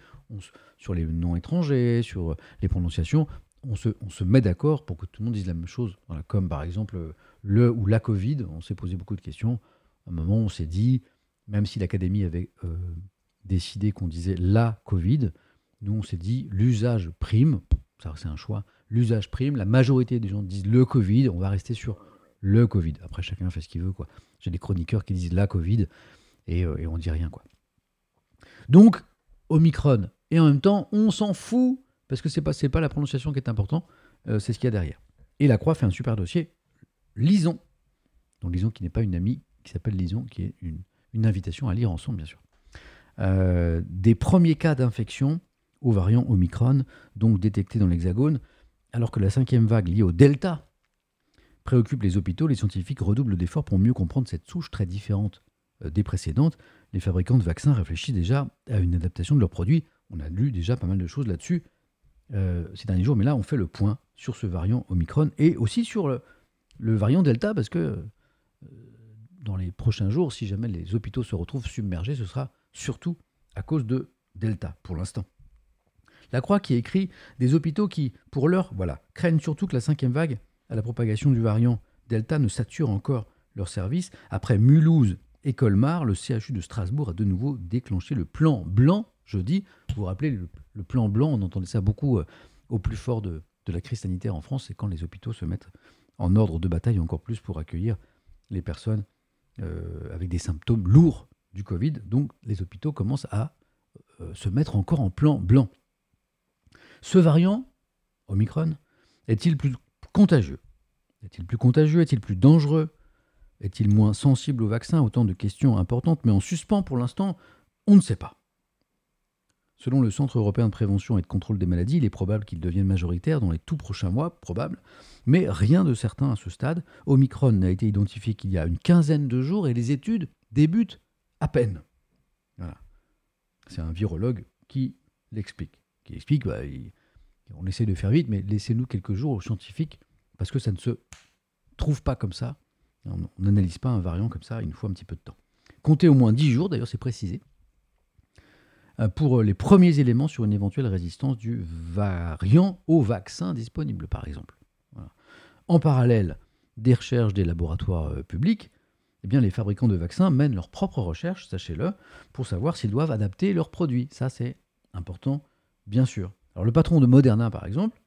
sur les noms étrangers, sur les prononciations, on se, met d'accord pour que tout le monde dise la même chose. comme par exemple le ou la Covid, on s'est posé beaucoup de questions. À un moment, on s'est dit, même si l'Académie avait euh, décidé qu'on disait la Covid, nous, on s'est dit l'usage prime, ça c'est un choix, l'usage prime, la majorité des gens disent le Covid, on va rester sur le Covid. Après, chacun fait ce qu'il veut. quoi. J'ai des chroniqueurs qui disent la Covid et, on euh, et on dit rien. quoi. Donc, Omicron, et en même temps, on s'en fout parce que ce pas, pas la prononciation qui est importante, euh, c'est ce qu'il y a derrière. Et la Croix fait un super dossier. Lison, donc Lison qui n'est pas une amie, qui s'appelle Lison, qui est une, invitation à lire ensemble, bien sûr. Euh, des premiers cas d'infection au variant Omicron, donc détectés dans l'Hexagone, alors que la cinquième vague liée au Delta préoccupe les hôpitaux, les scientifiques redoublent d'efforts pour mieux comprendre cette souche très différente euh, des précédentes. Les fabricants de vaccins réfléchissent déjà à une adaptation de leurs produits. On a lu déjà pas mal de choses là-dessus. Euh, ces derniers jours. Mais là, on fait le point sur ce variant Omicron et aussi sur le, variant Delta, parce que euh, dans les prochains jours, si jamais les hôpitaux se retrouvent submergés, ce sera surtout à cause de Delta, pour l'instant. La Croix qui écrit des hôpitaux qui, pour l'heure, voilà, craignent surtout que la cinquième vague à la propagation du variant Delta ne sature encore leurs services. Après Mulhouse et Colmar, le CHU de Strasbourg a de nouveau déclenché le plan blanc jeudi. Vous vous rappelez, le, plan blanc, on entendait ça beaucoup euh, au plus fort de, la crise sanitaire en France, c'est quand les hôpitaux se mettent en ordre de bataille encore plus pour accueillir les personnes euh, avec des symptômes lourds du Covid. Donc les hôpitaux commencent à euh, se mettre encore en plan blanc. Ce variant, Omicron, est-il plus contagieux Est-il plus contagieux Est-il plus dangereux Est-il moins sensible au vaccin Autant de questions importantes, mais en suspens pour l'instant, on ne sait pas. Selon le Centre européen de prévention et de contrôle des maladies, il est probable qu'il devienne majoritaire dans les tout prochains mois, probable, mais rien de certain à ce stade. Omicron n'a été identifié qu'il y a une quinzaine de jours et les études débutent à peine. Voilà. C'est un virologue qui l'explique. Qui explique, bah, on essaie de faire vite, mais laissez-nous quelques jours aux scientifiques, parce que ça ne se trouve pas comme ça. On n'analyse pas un variant comme ça, une fois un petit peu de temps. Comptez au moins dix jours, d'ailleurs c'est précisé, euh, pour euh, les premiers éléments sur une éventuelle résistance du variant au vaccin disponible, par exemple. En parallèle des recherches des laboratoires euh, publics, eh bien, les fabricants de vaccins mènent leurs propres recherches, sachez-le, pour savoir s'ils doivent adapter leurs produits. Ça, c'est important, bien sûr. Alors, le patron de Moderna, par exemple,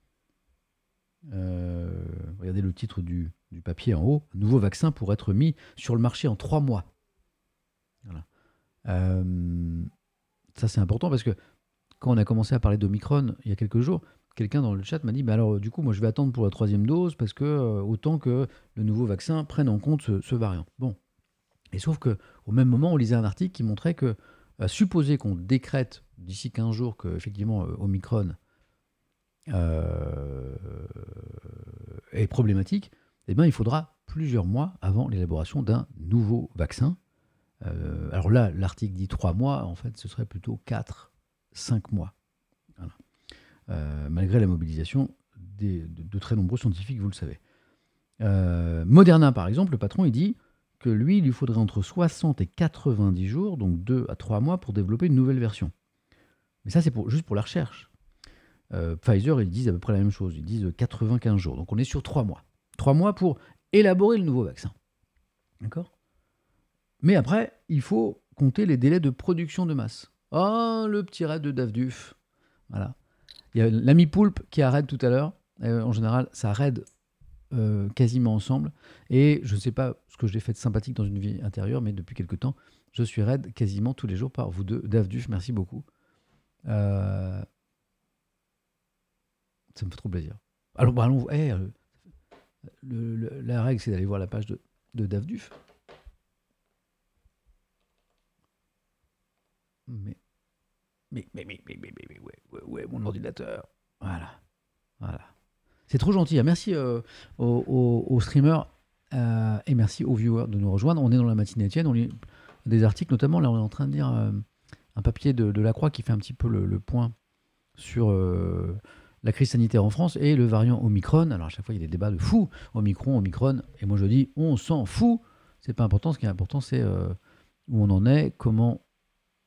regardez le titre du, papier en haut, nouveau vaccin pour être mis sur le marché en trois mois. Voilà. Ça, c'est important parce que quand on a commencé à parler d'Omicron il y a quelques jours, quelqu'un dans le chat m'a dit bah alors, euh, du coup, moi, je vais attendre pour la troisième dose parce que euh, autant que le nouveau vaccin prenne en compte ce, variant. Bon. Et sauf que au même moment, on lisait un article qui montrait que, à supposer qu'on décrète d'ici 15 jours qu'effectivement effectivement, euh, Omicron est problématique, eh bien, il faudra plusieurs mois avant l'élaboration d'un nouveau vaccin euh, alors là, l'article dit trois mois, en fait, ce serait plutôt quatre, cinq mois. Euh, malgré la mobilisation de, très nombreux scientifiques, vous le savez. Euh, Moderna, par exemple, le patron, il dit que lui, il lui faudrait entre 60 et 90 jours, donc deux à trois mois, pour développer une nouvelle version. Mais ça, c'est pour, juste pour la recherche. Pfizer, ils disent à peu près la même chose. Ils disent 95 jours. Donc on est sur trois mois. Trois mois pour élaborer le nouveau vaccin. D'accord mais après, il faut compter les délais de production de masse. Oh, le petit raid de Davduf. Voilà. Il y a l'ami Poulpe qui a raid tout à l'heure. Euh, en général, ça raid euh, quasiment ensemble. Et je ne sais pas ce que j'ai fait de sympathique dans une vie intérieure, mais depuis quelques temps, je suis raid quasiment tous les jours par vous deux. Davduf, merci beaucoup. Euh, ça me fait trop plaisir. Alors, allons, eh, la règle, c'est d'aller voir la page de, de Davduf. Mais, mais, mais, mais, mais, mais, mais, mon mm. ordinateur Voilà. Voilà. C'est trop gentil. Ah, merci euh, aux, streamers euh, et merci aux viewers de nous rejoindre. On est dans la matinée Étienne, on lit des articles notamment. Là, on est en train de lire euh, un papier de, de, Croix qui fait un petit peu le, le point sur la crise sanitaire en France et le variant Omicron. Alors, à chaque fois, il y a des débats de fou. Omicron, Omicron. Et moi, je dis, on s'en fout. C'est pas important. Ce qui est important, c'est où on en est, comment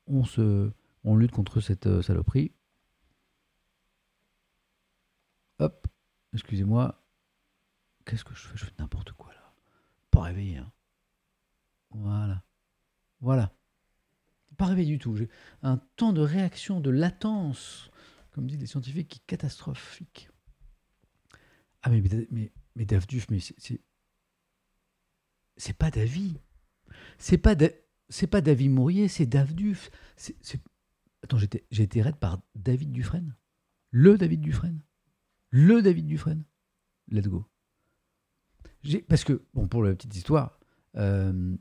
on, se, on lutte contre cette euh, saloperie. Hop, excusez-moi. Qu'est-ce que je fais Je fais n'importe quoi là. Pas réveillé. Hein. Voilà. Voilà. Pas réveillé du tout. J'ai un temps de réaction, de latence, comme disent les scientifiques, qui est catastrophique. Ah mais, mais, mais Duf, mais c'est... C'est pas d'avis. C'est pas d'avis c'est pas David Mourier, c'est Dave Duf. Attends, j'ai été raide par David Dufresne. Le David Dufresne. Le David Dufresne. Let's go. Parce que, bon, pour la petite histoire, euh,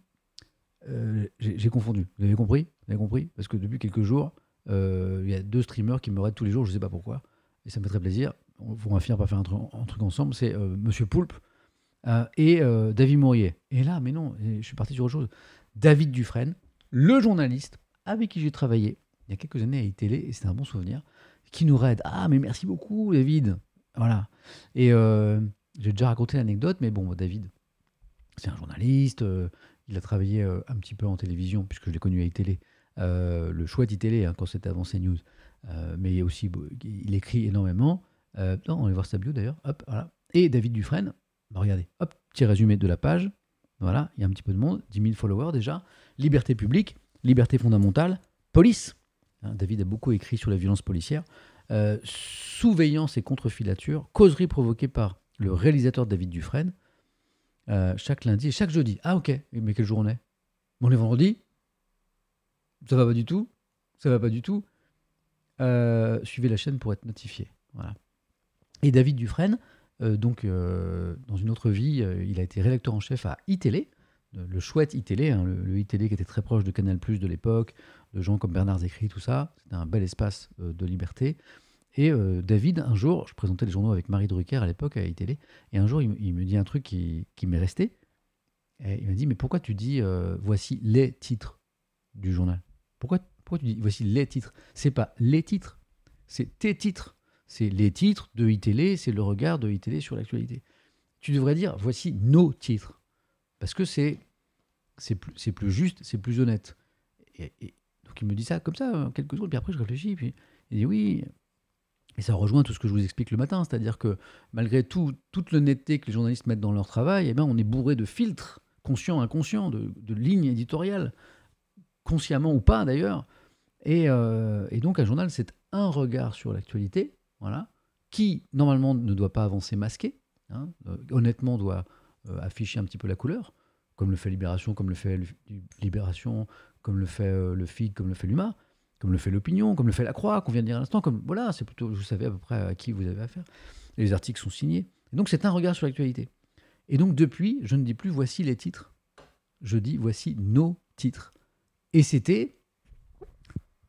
euh, j'ai confondu. Vous avez compris Vous avez compris Parce que depuis quelques jours, euh, il y a deux streamers qui me raident tous les jours, je sais pas pourquoi. Et ça me fait très plaisir. On, va finir par faire un, un truc ensemble. C'est Monsieur Poulpe et David Mourier. Et là, mais non, je suis parti sur autre chose. David Dufresne, le journaliste avec qui j'ai travaillé il y a quelques années à iTélé, et c'est un bon souvenir, qui nous raide. Ah, mais merci beaucoup, David. Voilà. Et euh, j'ai déjà raconté l'anecdote, mais bon, David, c'est un journaliste. Euh, il a travaillé euh, un petit peu en télévision, puisque je l'ai connu à iTélé. le choix d'iTélé hein, quand c'était avant CNews. mais aussi, il écrit énormément. on va voir sa bio d'ailleurs. voilà. Et David Dufresne, bah, regardez, hop, petit résumé de la page. Voilà, il y a un petit peu de monde, 10 000 followers déjà. Liberté publique, liberté fondamentale, police. Hein, David a beaucoup écrit sur la violence policière. Euh, et contre-filature, causerie provoquée par le réalisateur David Dufresne, euh, chaque lundi et chaque jeudi. Ah ok, mais quelle journée on est On vendredi Ça va pas du tout Ça va pas du tout euh, Suivez la chaîne pour être notifié. Voilà. Et David Dufresne, euh, donc, euh, dans une autre vie, euh, il a été rédacteur en chef à iTélé, le chouette iTélé, hein, le, iTélé qui était très proche de Canal Plus de l'époque, de gens comme Bernard Zécry, tout ça. C'était un bel espace de liberté. Et David, un jour, je présentais les journaux avec Marie Drucker à l'époque à iTélé, et un jour, il, me dit un truc qui, m'est resté. il m'a dit Mais pourquoi tu dis voici les titres du journal pourquoi, pourquoi tu dis voici les titres C'est pas les titres, c'est tes titres. C'est les titres de iTélé, c'est le regard de iTélé sur l'actualité. Tu devrais dire voici nos titres. Parce que c'est plus, plus juste, c'est plus honnête. Et, donc il me dit ça comme ça, en quelques jours, puis après je réfléchis, puis il dit oui. Et ça rejoint tout ce que je vous explique le matin, c'est-à-dire que malgré tout, toute l'honnêteté que les journalistes mettent dans leur travail, eh ben, on est bourré de filtres, conscients, inconscients, de, de lignes éditoriales, consciemment ou pas d'ailleurs. et euh, donc un journal, c'est un regard sur l'actualité, voilà, qui normalement ne doit pas avancer masqué, hein, euh, honnêtement doit euh, afficher un petit peu la couleur, comme le fait Libération, comme le fait Libération, comme le fait euh, le FIG, comme le fait l'UMA, comme le fait l'Opinion, comme le fait la Croix, qu'on vient de dire à l'instant, comme voilà, c'est plutôt, vous savez à peu près à qui vous avez affaire. les articles sont signés. donc c'est un regard sur l'actualité. Et donc depuis, je ne dis plus voici les titres, je dis voici nos titres. Et c'était,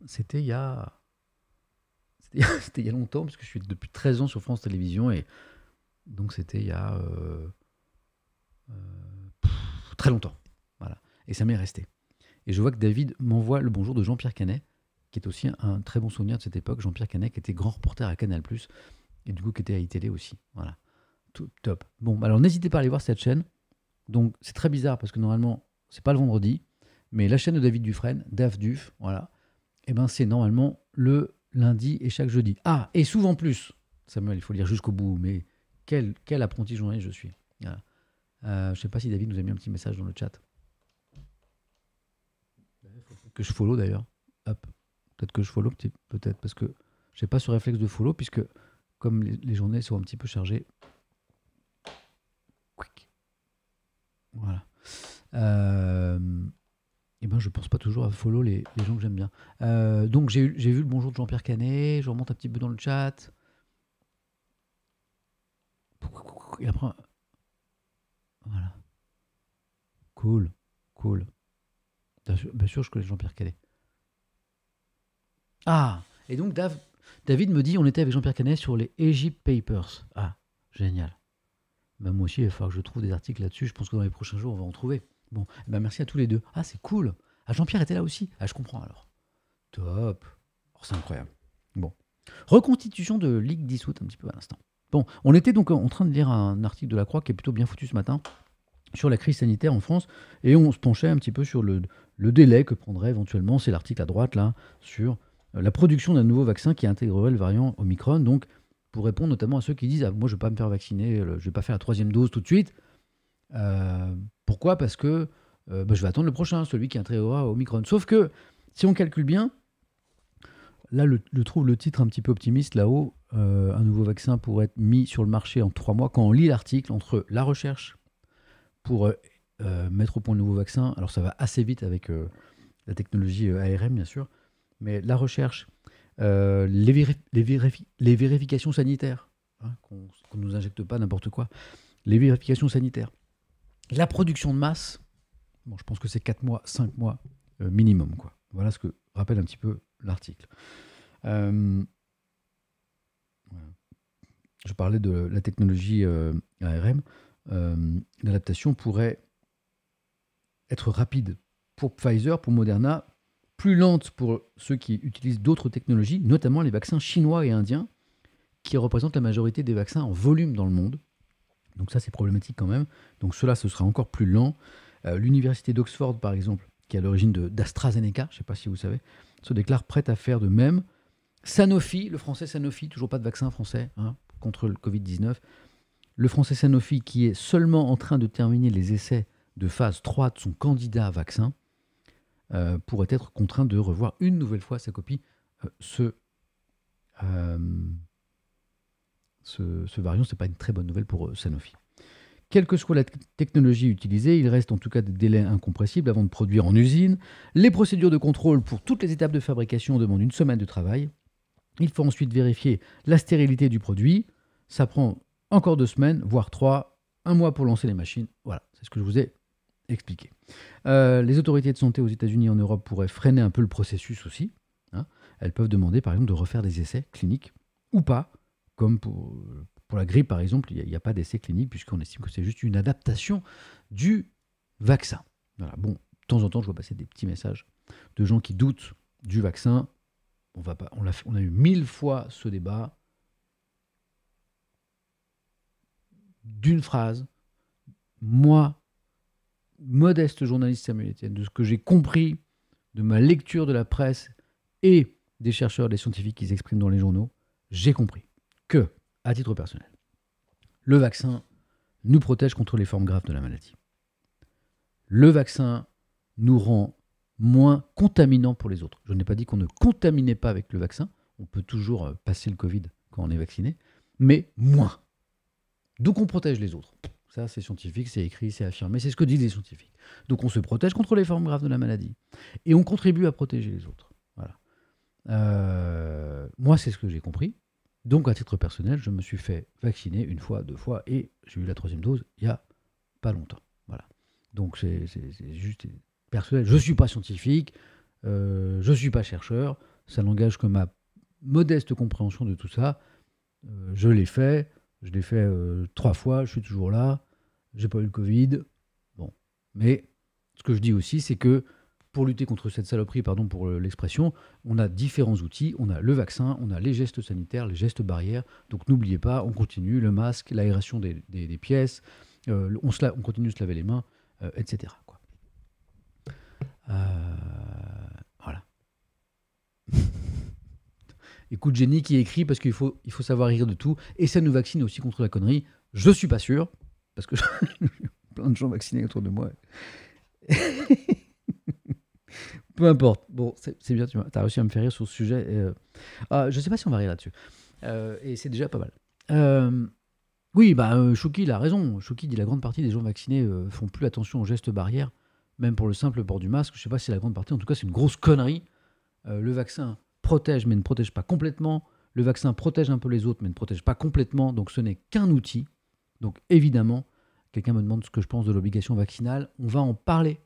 c'était il y a C'était il y a longtemps, parce que je suis depuis 13 ans sur France Télévisions, et donc c'était il y a euh, euh, très longtemps. Voilà. Et ça m'est resté. Et je vois que David m'envoie le bonjour de Jean-Pierre Canet, qui est aussi un très bon souvenir de cette époque. Jean-Pierre Canet, qui était grand reporter à Canal, et du coup qui était à iTélé aussi. Voilà. Tout, top. Bon, bah alors n'hésitez pas à aller voir cette chaîne. Donc c'est très bizarre parce que normalement, c'est pas le vendredi, mais la chaîne de David Dufresne, Daf Duf, voilà, et eh ben c'est normalement le lundi et chaque jeudi. Ah, et souvent plus. Samuel, il faut lire jusqu'au bout, mais quel, quel apprenti journaliste je suis. Ah. Euh, je ne sais pas si David nous a mis un petit message dans le chat. Que je follow d'ailleurs. Peut-être que je follow, peut-être, parce que je n'ai pas ce réflexe de follow, puisque comme les, journées sont un petit peu chargées. Quick. Voilà. Euh, eh ben, je pense pas toujours à follow les, gens que j'aime bien. Euh, donc, j'ai vu le bonjour de Jean-Pierre Canet, je remonte un petit peu dans le chat. Et après. Voilà. Cool, cool. Bien sûr, je connais Jean-Pierre Canet. Ah Et donc, David me dit on était avec Jean-Pierre Canet sur les Egypt Papers. Ah, génial. Même bah, moi aussi, il va falloir que je trouve des articles là-dessus. Je pense que dans les prochains jours, on va en trouver. Bon, eh ben merci à tous les deux. Ah, c'est cool. Ah, Jean-Pierre était là aussi. Ah, je comprends alors. Top. Oh, c'est incroyable. Bon. Reconstitution de Ligue dissoute un petit peu à l'instant. Bon, on était donc en train de lire un article de la Croix qui est plutôt bien foutu ce matin sur la crise sanitaire en France et on se penchait un petit peu sur le, délai que prendrait éventuellement, c'est l'article à droite là, sur euh, la production d'un nouveau vaccin qui intégrerait le variant Omicron. Donc, pour répondre notamment à ceux qui disent ah, Moi, je ne vais pas me faire vacciner, je ne vais pas faire la troisième dose tout de suite. Euh, pourquoi Parce que euh, bah, je vais attendre le prochain, celui qui intégrera Omicron. Sauf que, si on calcule bien, là, le, trouve le titre un petit peu optimiste là-haut. Euh, un nouveau vaccin pourrait être mis sur le marché en trois mois. Quand on lit l'article entre la recherche pour euh, mettre au point un nouveau vaccin, alors ça va assez vite avec la technologie ARM, bien sûr, mais la recherche, les, vérifications sanitaires, hein, qu'on ne nous injecte pas n'importe quoi, les vérifications sanitaires, la production de masse, bon, je pense que c'est 4 mois, 5 mois euh, minimum. Quoi. Voilà ce que rappelle un petit peu l'article. Euh, je parlais de la technologie euh, ARM. L'adaptation pourrait être rapide pour Pfizer, pour Moderna, plus lente pour ceux qui utilisent d'autres technologies, notamment les vaccins chinois et indiens, qui représentent la majorité des vaccins en volume dans le monde. Donc ça, c'est problématique quand même. Donc cela, ce sera encore plus lent. Euh, l'université d'Oxford, par exemple, qui est à l'origine d'AstraZeneca, je ne sais pas si vous savez, se déclare prête à faire de même. Sanofi, le français Sanofi, toujours pas de vaccin français hein, contre le Covid-19. Le français Sanofi qui est seulement en train de terminer les essais de phase 3 de son candidat à vaccin euh, pourrait être contraint de revoir une nouvelle fois sa copie euh, ce, ce, variant. Ce n'est pas une très bonne nouvelle pour euh, Sanofi. Quelle que soit la technologie utilisée, il reste en tout cas des délais incompressibles avant de produire en usine. Les procédures de contrôle pour toutes les étapes de fabrication demandent une semaine de travail. Il faut ensuite vérifier la stérilité du produit. Ça prend encore deux semaines, voire trois, un mois pour lancer les machines. Voilà, c'est ce que je vous ai expliqué. Euh, les autorités de santé aux États-Unis et en Europe pourraient freiner un peu le processus aussi. Hein. Elles peuvent demander par exemple de refaire des essais cliniques ou pas comme pour, pour la grippe par exemple, il n'y a, pas d'essai clinique puisqu'on estime que c'est juste une adaptation du vaccin. Voilà. Bon, de temps en temps, je vois passer des petits messages de gens qui doutent du vaccin. On, va pas, on, a, on a eu mille fois ce débat d'une phrase. Moi, modeste journaliste Samuel de ce que j'ai compris de ma lecture de la presse et des chercheurs, des scientifiques qui s'expriment dans les journaux, j'ai compris que, à titre personnel, le vaccin nous protège contre les formes graves de la maladie. Le vaccin nous rend moins contaminants pour les autres. Je n'ai pas dit qu'on ne contaminait pas avec le vaccin. On peut toujours euh, passer le Covid quand on est vacciné, mais moins. Donc on protège les autres. Ça, c'est scientifique, c'est écrit, c'est affirmé, c'est ce que disent les scientifiques. Donc on se protège contre les formes graves de la maladie. Et on contribue à protéger les autres. Voilà. Euh, moi, c'est ce que j'ai compris. Donc, à titre personnel, je me suis fait vacciner une fois, deux fois, et j'ai eu la troisième dose il n'y a pas longtemps. Voilà. Donc, c'est juste personnel. Je ne suis pas scientifique, euh, je ne suis pas chercheur, ça n'engage que ma modeste compréhension de tout ça. Euh, je l'ai fait, je l'ai fait euh, trois fois, je suis toujours là, j'ai pas eu le Covid. Bon. Mais ce que je dis aussi, c'est que pour lutter contre cette saloperie, pardon pour euh, l'expression, on a différents outils. On a le vaccin, on a les gestes sanitaires, les gestes barrières. Donc n'oubliez pas, on continue le masque, l'aération des, pièces, euh, on, se on, continue de se laver les mains, euh, etc. voilà. Écoute, Jenny qui écrit parce qu'il faut, il faut savoir rire de tout. Et ça nous vaccine aussi contre la connerie. Je suis pas sûr, parce que j'ai plein de gens vaccinés autour de moi. Peu importe. Bon, c'est bien, tu as réussi à me faire rire sur ce sujet. Je ne euh, ah, je sais pas si on va rire là-dessus. Euh, et c'est déjà pas mal. Euh, oui, bah, Chouki, il a raison. Chouki dit la grande partie des gens vaccinés font plus attention aux gestes barrières, même pour le simple port du masque. Je sais pas si la grande partie, en tout cas, c'est une grosse connerie. le vaccin protège, mais ne protège pas complètement. Le vaccin protège un peu les autres, mais ne protège pas complètement. Donc ce n'est qu'un outil. Donc évidemment, quelqu'un me demande ce que je pense de l'obligation vaccinale. On va en parler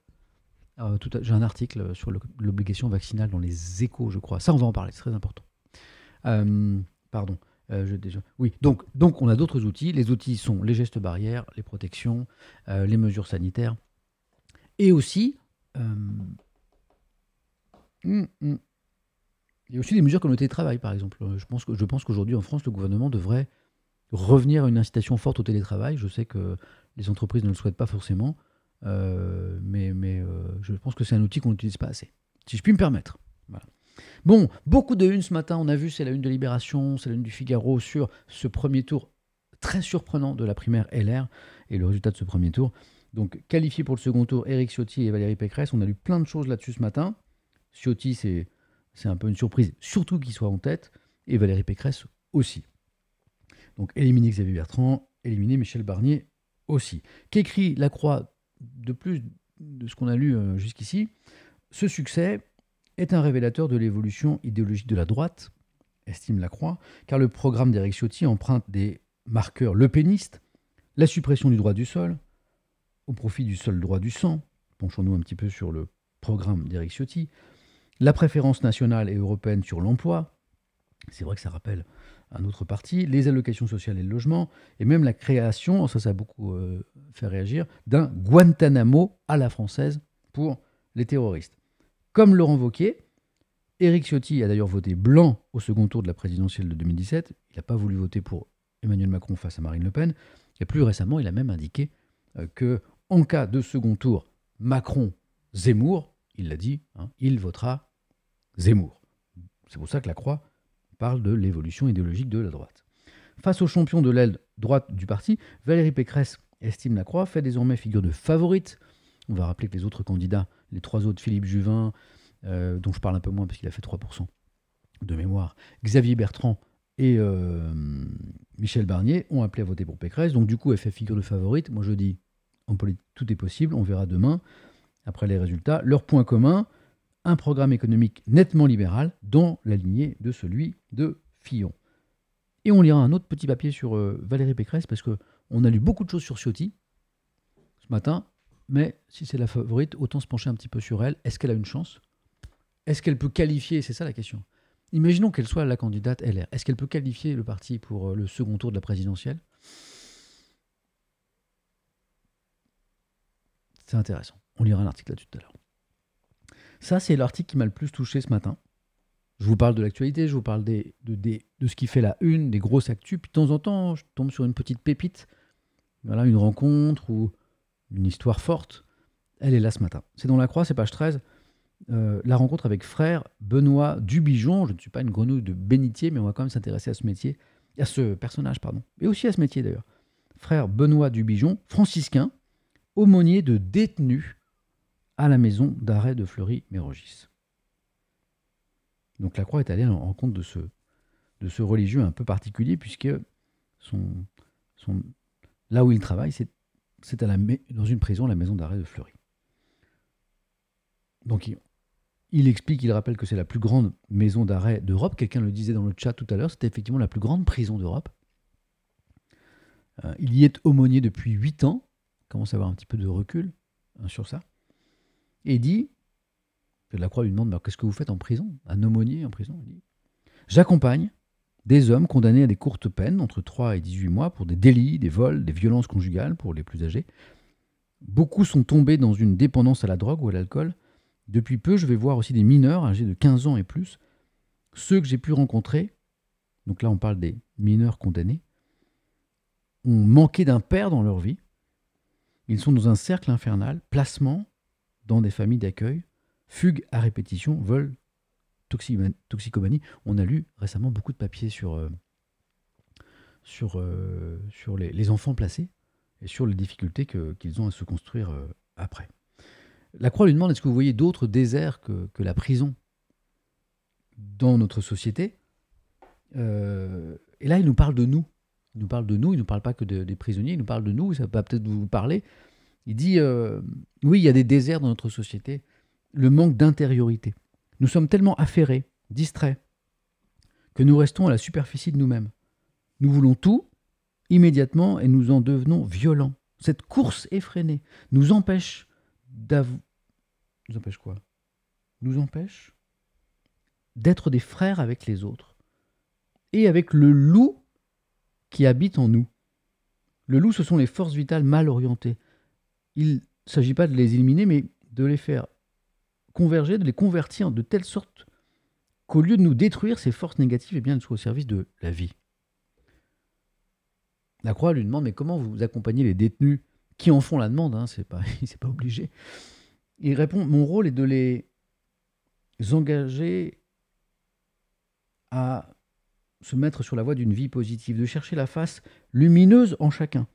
euh, j'ai un article sur l'obligation vaccinale dans les échos, je crois. Ça, on va en parler, c'est très important. Euh, pardon. Euh, oui, donc, donc on a d'autres outils. Les outils sont les gestes barrières, les protections, les mesures sanitaires. Et aussi, hum, hum, il y a aussi des mesures comme le télétravail, par exemple. Je pense qu'aujourd'hui, en France, le gouvernement devrait revenir à une incitation forte au télétravail. Je sais que les entreprises ne le souhaitent pas forcément. Euh, mais mais euh, je pense que c'est un outil qu'on n'utilise pas assez, si je puis me permettre. Bon, beaucoup de une ce matin, on a vu, c'est la une de Libération, c'est la une du Figaro sur ce premier tour très surprenant de la primaire LR et le résultat de ce premier tour. Donc qualifié pour le second tour, Eric Ciotti et Valérie Pécresse, on a lu plein de choses là-dessus ce matin. Ciotti, c'est un peu une surprise, surtout qu'il soit en tête, et Valérie Pécresse aussi. Donc éliminer Xavier Bertrand, éliminer Michel Barnier aussi. Qu'écrit la Croix de plus de ce qu'on a lu euh, jusqu'ici, ce succès est un révélateur de l'évolution idéologique de la droite, estime Lacroix, car le programme d'Eric Ciotti emprunte des marqueurs lepénistes, la suppression du droit du sol, au profit du seul droit du sang, penchons-nous un petit peu sur le programme d'Eric Ciotti, la préférence nationale et européenne sur l'emploi, c'est vrai que ça rappelle un autre parti, les allocations sociales et le logement, et même la création, ça ça a beaucoup euh, fait réagir, d'un Guantanamo à la française pour les terroristes. Comme Laurent Wauquiez, Éric Ciotti a d'ailleurs voté blanc au second tour de la présidentielle de 2017. Il n'a pas voulu voter pour Emmanuel Macron face à Marine Le Pen. Et plus récemment, il a même indiqué euh, que, en cas de second tour Macron-Zemmour, il l'a dit, hein, il votera Zemmour. C'est pour ça que la Croix parle de l'évolution idéologique de la droite. Face aux champions de l'aile droite du parti, Valérie Pécresse estime la Croix fait désormais figure de favorite. On va rappeler que les autres candidats, les trois autres, Philippe Juvin, euh, dont je parle un peu moins parce qu'il a fait 3% de mémoire, Xavier Bertrand et euh, Michel Barnier ont appelé à voter pour Pécresse. Donc du coup, elle fait figure de favorite. Moi, je dis, en politique, tout est possible. On verra demain, après les résultats. Leur point commun, un programme économique nettement libéral dans la lignée de celui de Fillon. Et on lira un autre petit papier sur euh, Valérie Pécresse parce que on a lu beaucoup de choses sur Ciotti ce matin, mais si c'est la favorite, autant se pencher un petit peu sur elle. Est-ce qu'elle a une chance Est-ce qu'elle peut qualifier C'est ça la question. Imaginons qu'elle soit la candidate LR. Est-ce qu'elle peut qualifier le parti pour euh, le second tour de la présidentielle C'est intéressant. On lira un article là-dessus tout à l'heure. Ça, c'est l'article qui m'a le plus touché ce matin. Je vous parle de l'actualité, je vous parle des, de, ce qui fait la une, des grosses actus. Puis de temps en temps, je tombe sur une petite pépite, voilà, une rencontre ou une histoire forte. Elle est là ce matin. C'est dans la croix, c'est page 13. Euh, la rencontre avec frère Benoît Dubijon. Je ne suis pas une grenouille de bénitier, mais on va quand même s'intéresser à ce métier, à ce personnage, pardon, et aussi à ce métier d'ailleurs. Frère Benoît Dubigeon, franciscain, aumônier de détenus à la maison d'arrêt de Fleury-Mérogis. Donc la croix est allée en rencontre de ce, de ce religieux un peu particulier, puisque son, son, là où il travaille, c'est, c'est à la, dans une prison, la maison d'arrêt de Fleury. Donc il, explique, il rappelle que c'est la plus grande maison d'arrêt d'Europe. Quelqu'un le disait dans le chat tout à l'heure, c'était effectivement la plus grande prison d'Europe. Euh, il y est aumônier depuis 8 ans, commence à avoir un petit peu de recul hein, sur ça et dit la croix lui demande Qu'est-ce que vous faites en prison Un aumônier en prison J'accompagne des hommes condamnés à des courtes peines, entre 3 et 18 mois, pour des délits, des vols, des violences conjugales pour les plus âgés. Beaucoup sont tombés dans une dépendance à la drogue ou à l'alcool. Depuis peu, je vais voir aussi des mineurs âgés de 15 ans et plus. Ceux que j'ai pu rencontrer, donc là on parle des mineurs condamnés, ont manqué d'un père dans leur vie. Ils sont dans un cercle infernal, placement, dans des familles d'accueil, fugues à répétition, vol, toxicomanie. On a lu récemment beaucoup de papiers sur, euh, sur, euh, sur les, enfants placés et sur les difficultés qu'ils ont à se construire euh, après. La Croix lui demande est-ce que vous voyez d'autres déserts que, la prison dans notre société Et là, il nous parle de nous. Il nous parle de nous, il ne nous parle pas que des prisonniers, il nous parle de nous, ça va peut-être vous parler. Il dit euh, Oui, il y a des déserts dans notre société, le manque d'intériorité. Nous sommes tellement affairés, distraits, que nous restons à la superficie de nous-mêmes. Nous voulons tout immédiatement et nous en devenons violents. Cette course effrénée nous empêche empêche quoi Nous empêche d'être des frères avec les autres et avec le loup qui habite en nous. Le loup, ce sont les forces vitales mal orientées, il ne s'agit pas de les éliminer, mais de les faire converger, de les convertir de telle sorte qu'au lieu de nous détruire, ces forces négatives, eh bien, elles soient au service de la vie. La Croix lui demande, mais comment vous accompagnez les détenus qui en font la demande, hein, c'est pas, pas obligé. Il répond, mon rôle est de les engager à se mettre sur la voie d'une vie positive, de chercher la face lumineuse en chacun.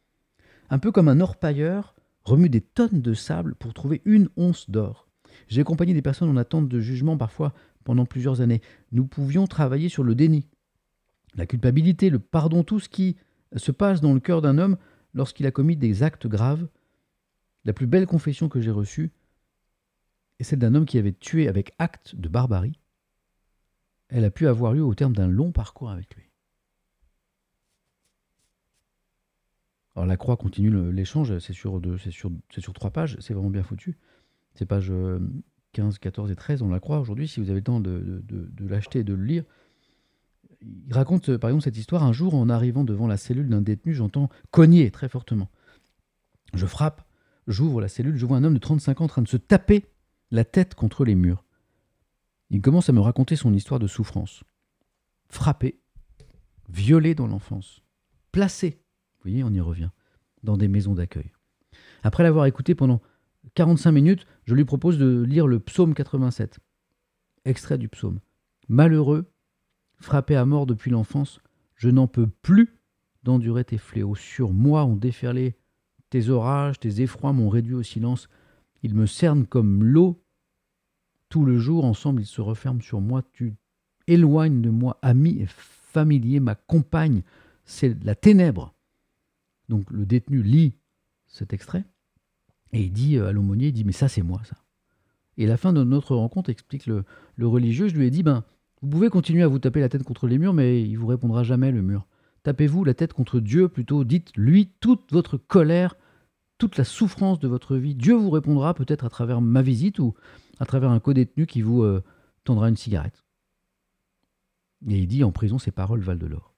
Un peu comme un orpailleur remue des tonnes de sable pour trouver une once d'or. J'ai accompagné des personnes en attente de jugement parfois pendant plusieurs années. Nous pouvions travailler sur le déni, la culpabilité, le pardon, tout ce qui se passe dans le cœur d'un homme lorsqu'il a commis des actes graves. La plus belle confession que j'ai reçue est celle d'un homme qui avait tué avec acte de barbarie. Elle a pu avoir lieu au terme d'un long parcours avec lui. Alors la croix continue l'échange, c'est sur, sur, sur trois pages, c'est vraiment bien foutu. C'est pages 15, 14 et 13, on la croit aujourd'hui, si vous avez le temps de, de, de l'acheter et de le lire. Il raconte euh, par exemple cette histoire, un jour en arrivant devant la cellule d'un détenu, j'entends cogner très fortement. Je frappe, j'ouvre la cellule, je vois un homme de 35 ans en train de se taper la tête contre les murs. Il commence à me raconter son histoire de souffrance. Frappé, violé dans l'enfance, placé on y revient, dans des maisons d'accueil. Après l'avoir écouté pendant 45 minutes, je lui propose de lire le psaume 87. Extrait du psaume. Malheureux, frappé à mort depuis l'enfance, je n'en peux plus d'endurer tes fléaux. Sur moi ont déferlé tes orages, tes effrois m'ont réduit au silence. Ils me cernent comme l'eau. Tout le jour, ensemble, ils se referment sur moi. Tu éloignes de moi, ami et familier, ma compagne. C'est la ténèbre. Donc le détenu lit cet extrait et il dit euh, à l'aumônier, il dit mais ça c'est moi ça. Et la fin de notre rencontre, explique le, religieux, je lui ai dit ben vous pouvez continuer à vous taper la tête contre les murs, mais il vous répondra jamais le mur. Tapez-vous la tête contre Dieu plutôt, dites lui toute votre colère, toute la souffrance de votre vie. Dieu vous répondra peut-être à travers ma visite ou à travers un co-détenu qui vous euh, tendra une cigarette. Et il dit en prison, ces paroles valent de l'or.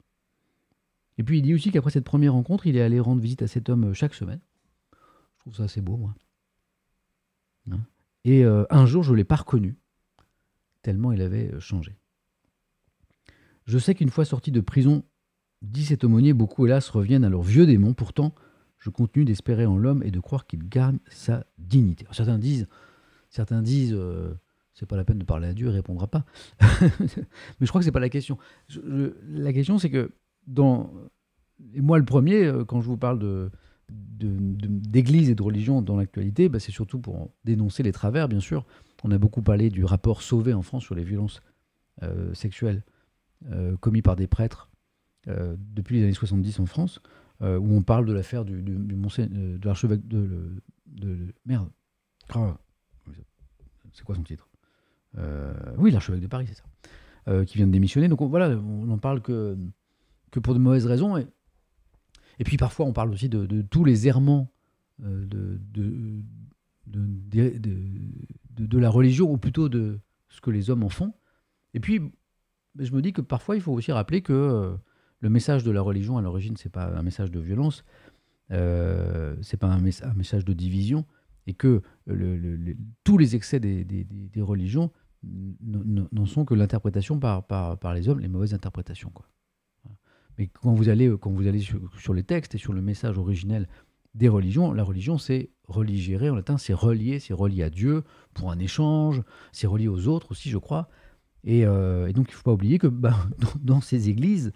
Et puis il dit aussi qu'après cette première rencontre, il est allé rendre visite à cet homme euh, chaque semaine. Je trouve ça assez beau, moi. Hein. et euh, un jour, je ne l'ai pas reconnu, tellement il avait euh, changé. Je sais qu'une fois sorti de prison, dit cet aumônier, beaucoup hélas reviennent à leur vieux démon. Pourtant, je continue d'espérer en l'homme et de croire qu'il garde sa dignité. certains disent, certains disent, c'est pas la peine de parler à Dieu, il répondra pas. Mais je crois que c'est pas la question. la question, c'est que et moi le premier, euh, quand je vous parle d'église et de religion dans l'actualité, bah, c'est surtout pour dénoncer les travers, bien sûr. On a beaucoup parlé du rapport Sauvé en France sur les violences euh, sexuelles euh, commises par des prêtres depuis les années 70 en France, où on parle de l'affaire du, de l'archevêque de, Merde. c'est quoi son titre Oui, l'archevêque de Paris, c'est ça. qui vient de démissionner. Donc voilà, on en parle que que pour de mauvaises raisons. Et, puis parfois, on parle aussi de, tous les errements euh, de, de, la religion, ou plutôt de ce que les hommes en font. Et puis, ben, je me dis que parfois, il faut aussi rappeler que euh, le message de la religion, à l'origine, c'est pas un message de violence, euh, c'est pas un, message de division, et que euh, tous les excès des, religions n'en sont que l'interprétation par, par, par, les hommes, les mauvaises interprétations. Quoi. Mais quand vous allez, euh, quand vous allez sur, les textes et sur le message originel des religions, la religion, c'est religérer en latin, c'est relié, c'est relié à Dieu pour un échange, c'est relié aux autres aussi, je crois. Et, euh, donc, il ne faut pas oublier que bah, dans, ces églises,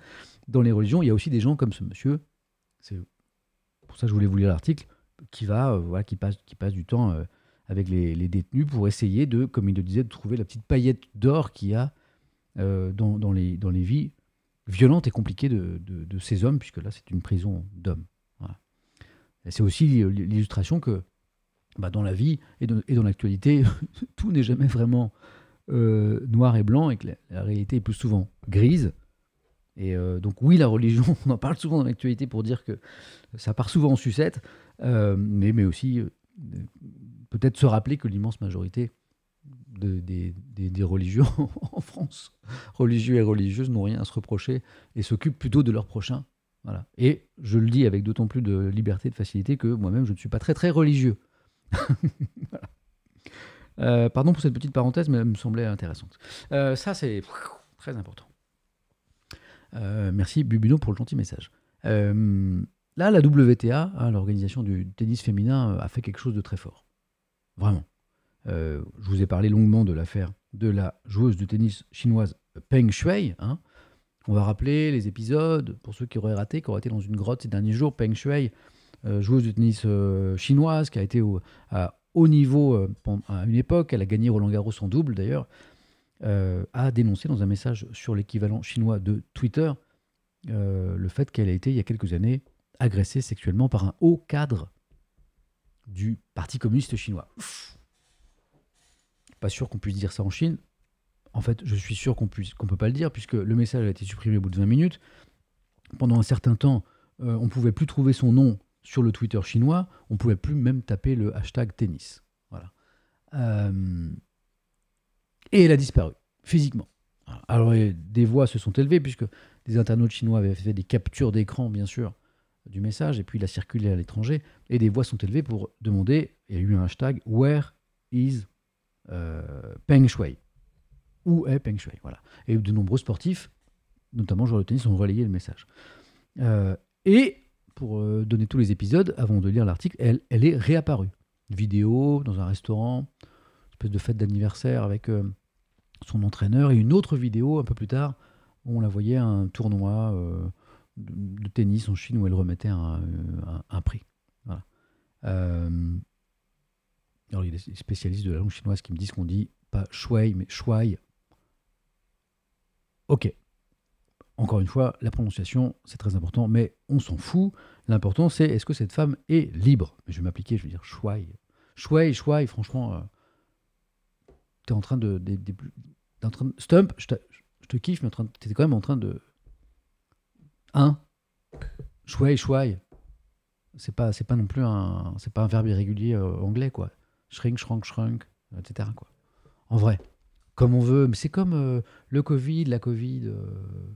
dans les religions, il y a aussi des gens comme ce monsieur, c'est pour ça que je voulais vous lire l'article, qui va, euh, voilà, qui passe, qui passe du temps avec les, détenus pour essayer de, comme il le disait, de trouver la petite paillette d'or qu'il y a dans, dans, les, dans les vies violente et compliquée de, ces hommes, puisque là, c'est une prison d'hommes. C'est aussi l'illustration que bah, dans la vie et, dans l'actualité, tout n'est jamais vraiment euh, noir et blanc et que la, réalité est plus souvent grise. Et euh, donc oui, la religion, on en parle souvent dans l'actualité pour dire que ça part souvent en sucette, euh, mais, mais aussi peut-être se rappeler que l'immense majorité des, religieux en France. Religieux et religieuses n'ont rien à se reprocher et s'occupent plutôt de leur prochain. Voilà. Et je le dis avec d'autant plus de liberté, et de facilité que moi-même, je ne suis pas très très religieux. Euh, pardon pour cette petite parenthèse, mais elle me semblait intéressante. Euh, ça, c'est très important. Euh, merci Bubino pour le gentil message. là, la WTA, hein, l'organisation du tennis féminin, a fait quelque chose de très fort. Vraiment. Euh, je vous ai parlé longuement de l'affaire de la joueuse de tennis chinoise Peng Shui. Hein. On va rappeler les épisodes, pour ceux qui auraient raté, qui auraient été dans une grotte ces derniers jours. Peng Shui, euh, joueuse de tennis euh, chinoise, qui a été au, à haut niveau à une époque, elle a gagné Roland Garros en double d'ailleurs, a dénoncé dans un message sur l'équivalent chinois de Twitter le fait qu'elle a été, il y a quelques années, agressée sexuellement par un haut cadre du Parti communiste chinois pas sûr qu'on puisse dire ça en Chine. En fait, je suis sûr qu'on puisse, qu'on peut pas le dire, puisque le message a été supprimé au bout de 20 minutes. Pendant un certain temps, euh, on pouvait plus trouver son nom sur le Twitter chinois, on pouvait plus même taper le hashtag tennis. Voilà. Euh, et elle a disparu, physiquement. Alors, des voix se sont élevées, puisque des internautes chinois avaient fait des captures d'écran, bien sûr, du message, et puis il a circulé à l'étranger, et des voix sont élevées pour demander, il y a eu un hashtag, Where is euh, Peng Shui Où est Peng Shui voilà. Et de nombreux sportifs, notamment joueurs de tennis, ont relayé le message. Euh, et pour euh, donner tous les épisodes, avant de lire l'article, elle, est réapparue. vidéo dans un restaurant, une espèce de fête d'anniversaire avec son entraîneur, et une autre vidéo un peu plus tard où on la voyait à un tournoi de, tennis en Chine où elle remettait un, prix. Voilà. Alors, il y a des spécialistes de la langue chinoise qui me disent qu'on dit pas shui, mais shui. Ok. Encore une fois, la prononciation, c'est très important, mais on s'en fout. L'important, c'est est-ce que cette femme est libre Je vais m'appliquer, je vais dire shui. Shui, shui, franchement, tu euh, t'es en train de. train stump, je, te kiffe, mais t'es quand même en train de. Hein Shui, shui. C'est pas, pas non plus un, c'est pas un verbe irrégulier euh, anglais, quoi shrink, shrunk, shrunk, etc. Quoi. En vrai, comme on veut. Mais c'est comme euh, le Covid, la Covid, au euh,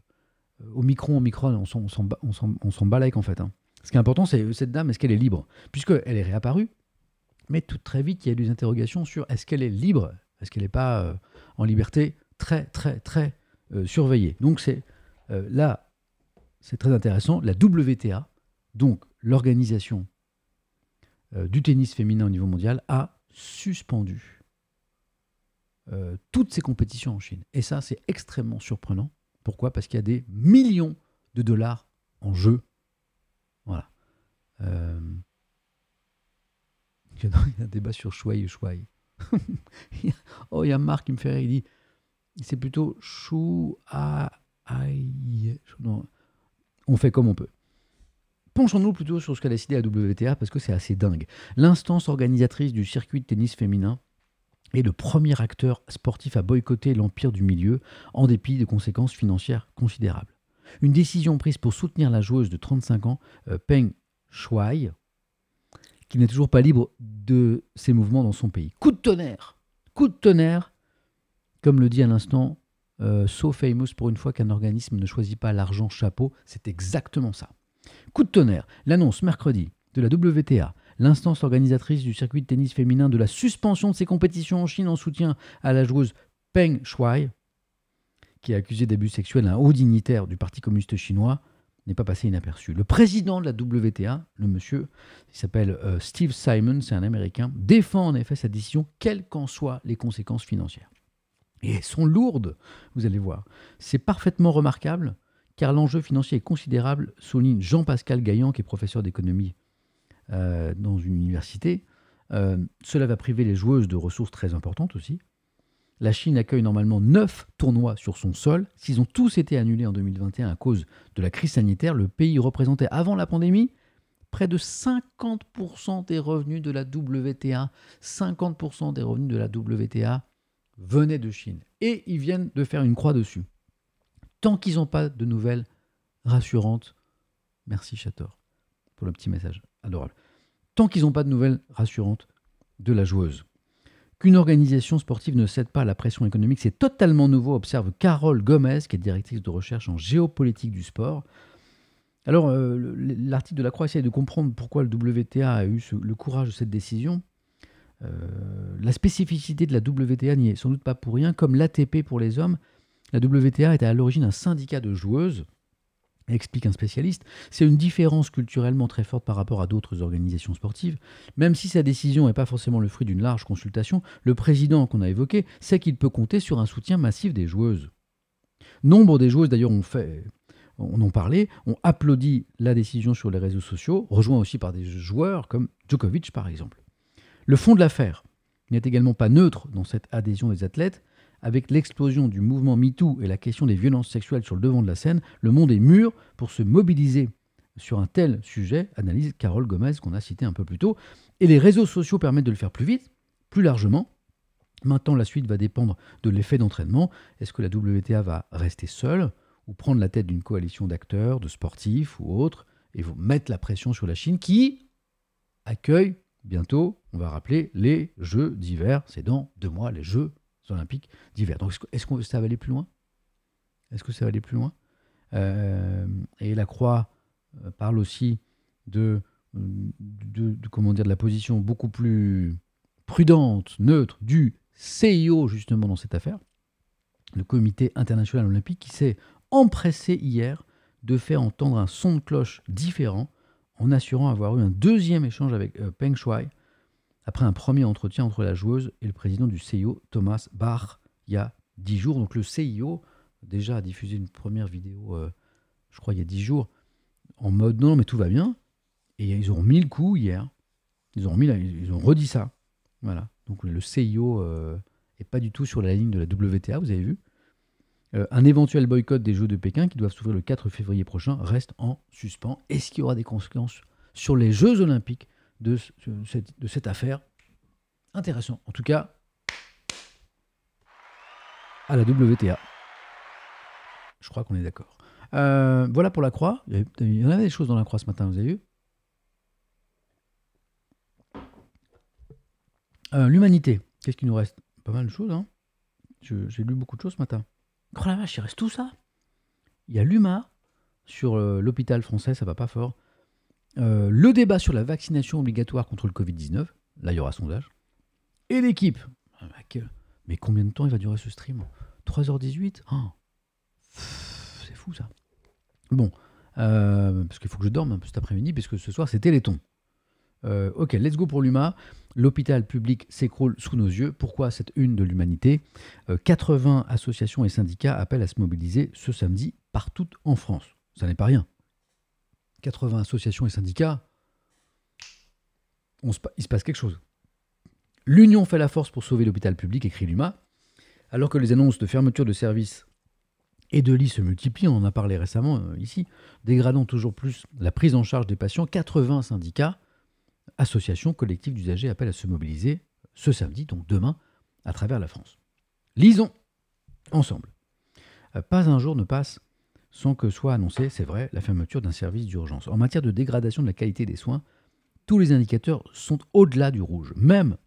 euh, micron, au on on s'en, on en fait. Hein. Ce qui est important, c'est cette dame, est-ce qu'elle est libre Puisqu'elle est réapparue, mais tout très vite, il y a des interrogations sur est-ce qu'elle est libre Est-ce qu'elle n'est pas en liberté très, très, très surveillée Donc c'est là, c'est très intéressant, la WTA, donc l'organisation du tennis féminin au niveau mondial, a suspendu euh, toutes ces compétitions en Chine. Et ça, c'est extrêmement surprenant. Pourquoi Parce qu'il y a des millions de dollars en jeu. Voilà. Euh, il y a un débat sur Shuai ou oh, il y a Marc qui me fait rire. Il dit c'est plutôt Shuai. On fait comme on peut. Penchons-nous plutôt sur ce qu'a décidé la WTA parce que c'est assez dingue. L'instance organisatrice du circuit de tennis féminin est le premier acteur sportif à boycotter l'empire du milieu en dépit de conséquences financières considérables. Une décision prise pour soutenir la joueuse de 35 ans, euh, Peng Shuai, qui n'est toujours pas libre de ses mouvements dans son pays. Coup de tonnerre Coup de tonnerre Comme le dit à l'instant euh, So Famous pour une fois qu'un organisme ne choisit pas l'argent chapeau, c'est exactement ça. Coup de tonnerre, l'annonce mercredi de la WTA, l'instance organisatrice du circuit de tennis féminin de la suspension de ses compétitions en Chine en soutien à la joueuse Peng Shuai, qui est accusée d'abus sexuels à un haut dignitaire du Parti communiste chinois, n'est pas passé inaperçu. Le président de la WTA, le monsieur, il s'appelle euh, Steve Simon, c'est un Américain, défend en effet sa décision, quelles qu'en soient les conséquences financières. Et elles sont lourdes, vous allez voir. C'est parfaitement remarquable car l'enjeu financier est considérable, souligne Jean-Pascal Gaillan, qui est professeur d'économie euh, dans une université. Euh, cela va priver les joueuses de ressources très importantes aussi. La Chine accueille normalement 9 tournois sur son sol. S'ils ont tous été annulés en 2021 à cause de la crise sanitaire, le pays représentait avant la pandémie près de 50% des revenus de la WTA. 50% des revenus de la WTA venaient de Chine. Et ils viennent de faire une croix dessus. Tant qu'ils n'ont pas de nouvelles rassurantes, merci Chator pour le petit message adorable. Tant qu'ils n'ont pas de nouvelles rassurantes de la joueuse. Qu'une organisation sportive ne cède pas à la pression économique, c'est totalement nouveau, observe Carole Gomez, qui est directrice de recherche en géopolitique du sport. Alors, euh, l'article de la Croix essaie de comprendre pourquoi le WTA a eu le courage de cette décision. Euh, la spécificité de la WTA n'y est sans doute pas pour rien, comme l'ATP pour les hommes. La WTA était à l'origine un syndicat de joueuses, explique un spécialiste. C'est une différence culturellement très forte par rapport à d'autres organisations sportives. Même si sa décision n'est pas forcément le fruit d'une large consultation, le président qu'on a évoqué sait qu'il peut compter sur un soutien massif des joueuses. Nombre des joueuses d'ailleurs ont fait on en parlait, applaudit la décision sur les réseaux sociaux, rejoint aussi par des joueurs comme Djokovic par exemple. Le fond de l'affaire n'est également pas neutre dans cette adhésion des athlètes. Avec l'explosion du mouvement MeToo et la question des violences sexuelles sur le devant de la scène, le monde est mûr pour se mobiliser sur un tel sujet, analyse Carole Gomez qu'on a cité un peu plus tôt. Et les réseaux sociaux permettent de le faire plus vite, plus largement. Maintenant, la suite va dépendre de l'effet d'entraînement. Est-ce que la WTA va rester seule ou prendre la tête d'une coalition d'acteurs, de sportifs ou autres, et mettre la pression sur la Chine qui accueille bientôt, on va rappeler, les Jeux d'hiver. C'est dans deux mois les Jeux Olympiques d'hiver. Donc est-ce que ça va aller plus loin Est-ce que ça va aller plus loin Et la Croix euh, parle aussi euh, de, de, comment dire de la position beaucoup plus prudente, neutre du CIO justement dans cette affaire, le Comité international olympique qui s'est empressé hier de faire entendre un son de cloche différent en assurant avoir eu un deuxième échange avec euh, Peng Shuai, après un premier entretien entre la joueuse et le président du CIO, Thomas Bach, il y a dix jours. Donc le CIO déjà a diffusé une première vidéo, euh, je crois, il y a 10 jours, en mode non, mais tout va bien. Et ils ont mis le coup hier. Ils ont, ils ont redit ça. Voilà. Donc le CIO n'est euh, est pas du tout sur la ligne de la WTA, vous avez vu. Euh, un éventuel boycott des Jeux de Pékin qui doivent s'ouvrir le 4 février prochain reste en suspens. Est-ce qu'il y aura des conséquences sur les Jeux Olympiques de, cette, affaire. Intéressant. En tout cas, à la WTA. Je crois qu'on est d'accord. Euh, voilà pour la croix. Il y en avait des choses dans la croix ce matin, vous avez vu euh, L'humanité. Qu'est-ce qu'il nous reste Pas mal de choses. Hein J'ai lu beaucoup de choses ce matin. Oh la vache, il reste tout ça Il y a l'UMA sur euh, l'hôpital français, ça va pas fort. Euh, le débat sur la vaccination obligatoire contre le Covid-19, là il y aura sondage, et l'équipe. Ah, mais combien de temps il va durer ce stream 3h18 C'est fou ça. Bon, euh, parce qu'il faut que je dorme un hein, peu cet après-midi, puisque ce soir c'était les tons. ok, let's go pour l'UMA. L'hôpital public s'écroule sous nos yeux. Pourquoi cette une de l'humanité 80 euh, associations et syndicats appellent à se mobiliser ce samedi partout en France. Ça n'est pas rien. 80 associations et syndicats, on se, il se passe quelque chose. L'Union fait la force pour sauver l'hôpital public, écrit Luma, alors que les annonces de fermeture de services et de lits se multiplient, on en a parlé récemment euh, ici, dégradant toujours plus la prise en charge des patients, 80 syndicats, associations, collectifs d'usagers appellent à se mobiliser ce samedi, donc demain, à travers la France. Lisons ensemble. Euh, pas un jour ne passe sans que soit annoncée, c'est vrai, la fermeture d'un service d'urgence. En matière de dégradation de la qualité des soins, tous les indicateurs sont au-delà du rouge. Même,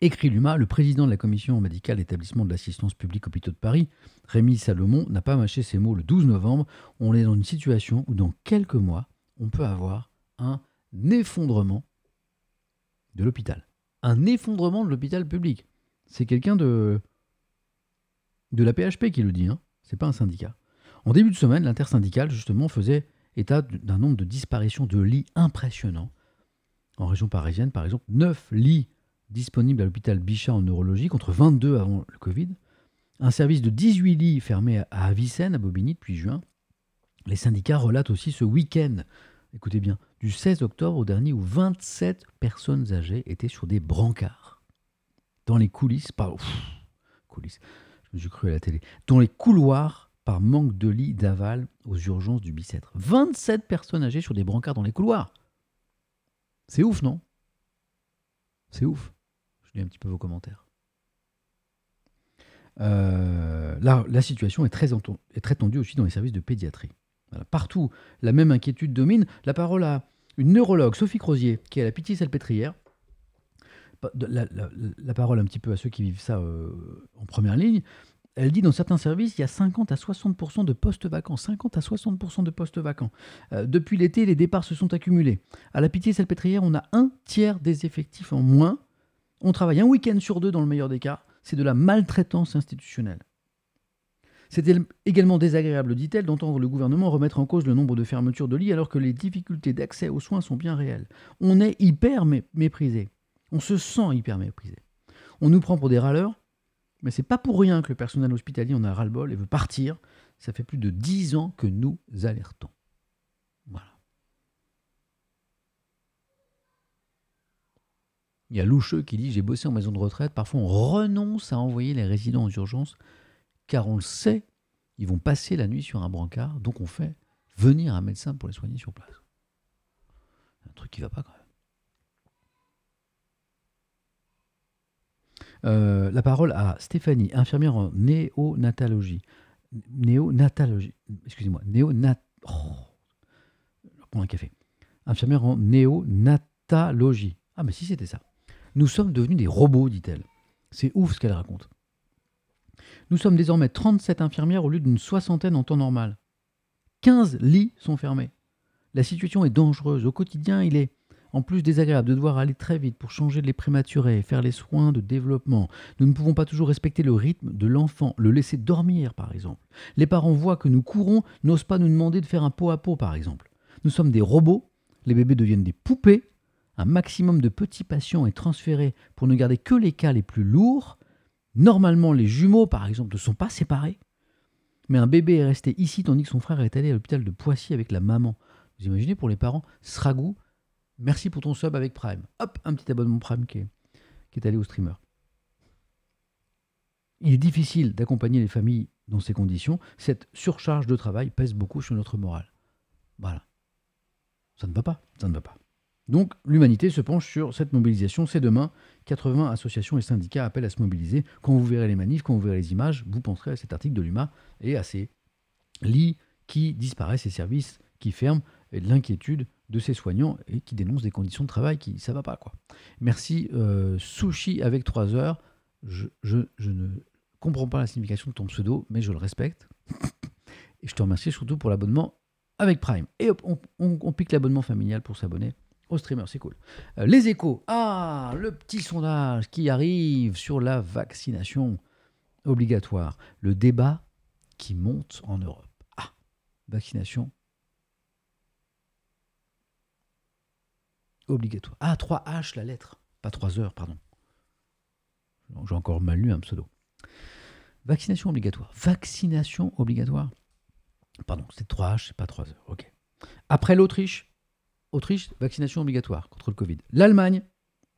écrit Luma, le président de la commission médicale établissement de l'assistance publique hôpitaux de Paris, Rémi Salomon, n'a pas mâché ses mots le 12 novembre. On est dans une situation où dans quelques mois, on peut avoir un effondrement de l'hôpital. Un effondrement de l'hôpital public. C'est quelqu'un de, de la PHP qui le dit, hein. c'est pas un syndicat. En début de semaine, l'intersyndicale, justement, faisait état d'un nombre de disparitions de lits impressionnants. En région parisienne, par exemple, 9 lits disponibles à l'hôpital Bichat en neurologie contre 22 avant le Covid. Un service de 18 lits fermé à Avicenne, à Bobigny, depuis juin. Les syndicats relatent aussi ce week-end, écoutez bien, du 16 octobre au dernier où 27 personnes âgées étaient sur des brancards. Dans les coulisses, pas coulisses, je me cru à la télé, dans les couloirs par manque de lits d'aval aux urgences du Bicêtre. 27 personnes âgées sur des brancards dans les couloirs. C'est ouf, non C'est ouf. Je lis un petit peu vos commentaires. Euh, là, la situation est très, tendue aussi dans les services de pédiatrie. partout, la même inquiétude domine. La parole à une neurologue, Sophie Crozier, qui est à la Pitié-Salpêtrière. Bah, la, parole un petit peu à ceux qui vivent ça euh, en première ligne. Elle dit dans certains services, il y a 50 à 60% de postes vacants. 50 à 60% de postes vacants. Euh, depuis l'été, les départs se sont accumulés. À la Pitié-Salpêtrière, on a un tiers des effectifs en moins. On travaille un week-end sur deux dans le meilleur des cas. C'est de la maltraitance institutionnelle. C'est également désagréable, dit-elle, d'entendre le gouvernement remettre en cause le nombre de fermetures de lits alors que les difficultés d'accès aux soins sont bien réelles. On est hyper méprisé. On se sent hyper méprisé. On nous prend pour des râleurs mais c'est pas pour rien que le personnel hospitalier en a ras-le-bol et veut partir. Ça fait plus de dix ans que nous alertons. Voilà. Il y a Loucheux qui dit J'ai bossé en maison de retraite. Parfois, on renonce à envoyer les résidents aux urgences car on le sait, ils vont passer la nuit sur un brancard. Donc, on fait venir un médecin pour les soigner sur place. Un truc qui va pas quand même. Euh, la parole à Stéphanie, infirmière en néonatalogie. Néonatologie, excusez-moi, néonat... Oh, prends un café. Infirmière en néonatalogie. Ah, mais si c'était ça. Nous sommes devenus des robots, dit-elle. C'est ouf ce qu'elle raconte. Nous sommes désormais 37 infirmières au lieu d'une soixantaine en temps normal. 15 lits sont fermés. La situation est dangereuse. Au quotidien, il est en plus désagréable de devoir aller très vite pour changer les prématurés, faire les soins de développement. Nous ne pouvons pas toujours respecter le rythme de l'enfant, le laisser dormir par exemple. Les parents voient que nous courons, n'osent pas nous demander de faire un pot à pot par exemple. Nous sommes des robots, les bébés deviennent des poupées, un maximum de petits patients est transféré pour ne garder que les cas les plus lourds. Normalement, les jumeaux, par exemple, ne sont pas séparés. Mais un bébé est resté ici tandis que son frère est allé à l'hôpital de Poissy avec la maman. Vous imaginez pour les parents ce Merci pour ton sub avec Prime. Hop, un petit abonnement Prime qui est, allé au streamer. Il est difficile d'accompagner les familles dans ces conditions. Cette surcharge de travail pèse beaucoup sur notre morale. Voilà. Ça ne va pas, ça ne va pas. Donc l'humanité se penche sur cette mobilisation. C'est demain. 80 associations et syndicats appellent à se mobiliser. Quand vous verrez les manifs, quand vous verrez les images, vous penserez à cet article de l'UMA et à ces lits qui disparaissent, ces services qui ferment, et de l'inquiétude de ses soignants et qui dénoncent des conditions de travail qui ça va pas quoi. Merci euh, sushi avec 3 heures. Je, ne comprends pas la signification de ton pseudo, mais je le respecte. et je te remercie surtout pour l'abonnement avec Prime. Et on, pique l'abonnement familial pour s'abonner au streamer, c'est cool. Euh, les échos. Ah, le petit sondage qui arrive sur la vaccination obligatoire. Le débat qui monte en Europe. Ah, vaccination Obligatoire. Ah, 3H la lettre, pas 3 heures, pardon. J'ai encore mal lu un pseudo. Vaccination obligatoire. Vaccination obligatoire. Pardon, c'est 3H, c'est pas 3 heures. Ok. Après l'Autriche, Autriche, vaccination obligatoire contre le Covid. L'Allemagne,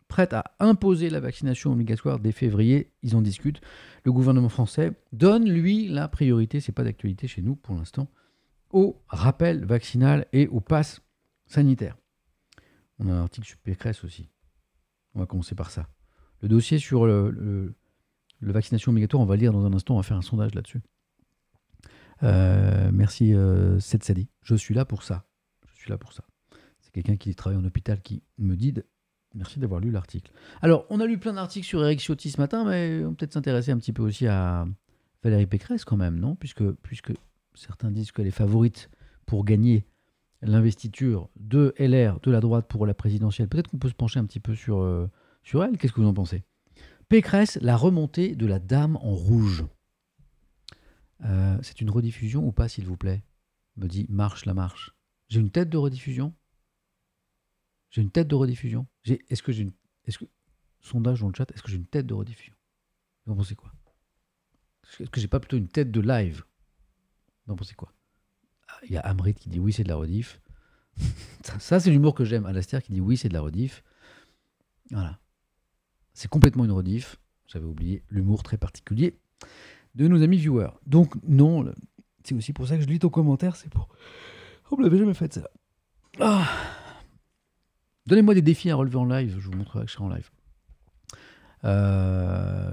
prête à imposer la vaccination obligatoire dès février, ils en discutent. Le gouvernement français donne, lui, la priorité, c'est pas d'actualité chez nous pour l'instant, au rappel vaccinal et au pass sanitaire. On a un article sur Pécresse aussi. On va commencer par ça. Le dossier sur le, vaccination obligatoire, on va lire dans un instant, on va faire un sondage là-dessus. Euh, merci euh, Sadi. Je suis là pour ça. Je suis là pour ça. C'est quelqu'un qui travaille en hôpital qui me dit merci d'avoir lu l'article. Alors, on a lu plein d'articles sur Eric Ciotti ce matin, mais on peut peut-être s'intéresser un petit peu aussi à Valérie Pécresse quand même, non puisque, puisque certains disent qu'elle est favorite pour gagner l'investiture de LR de la droite pour la présidentielle, peut-être qu'on peut se pencher un petit peu sur, euh, sur elle. Qu'est-ce que vous en pensez Pécresse, la remontée de la dame en rouge. Euh, c'est une rediffusion ou pas, s'il vous plaît me dit Marche la marche. J'ai une tête de rediffusion J'ai une tête de rediffusion Est-ce que j'ai une. Est-ce que... Sondage dans le chat, est-ce que j'ai une tête de rediffusion Vous en pensez quoi Est-ce que j'ai pas plutôt une tête de live Vous en pensez quoi il y a Amrit qui dit oui, c'est de la rediff. ça, c'est l'humour que j'aime. Alastair qui dit oui, c'est de la rediff. Voilà. C'est complètement une rediff. J'avais oublié l'humour très particulier de nos amis viewers. Donc, non, c'est aussi pour ça que je lis ton commentaire. C'est pour. Oh, vous me l'avez jamais fait, ça. Ah. Donnez-moi des défis à relever en live. Je vous montrerai que je serai en live. Euh,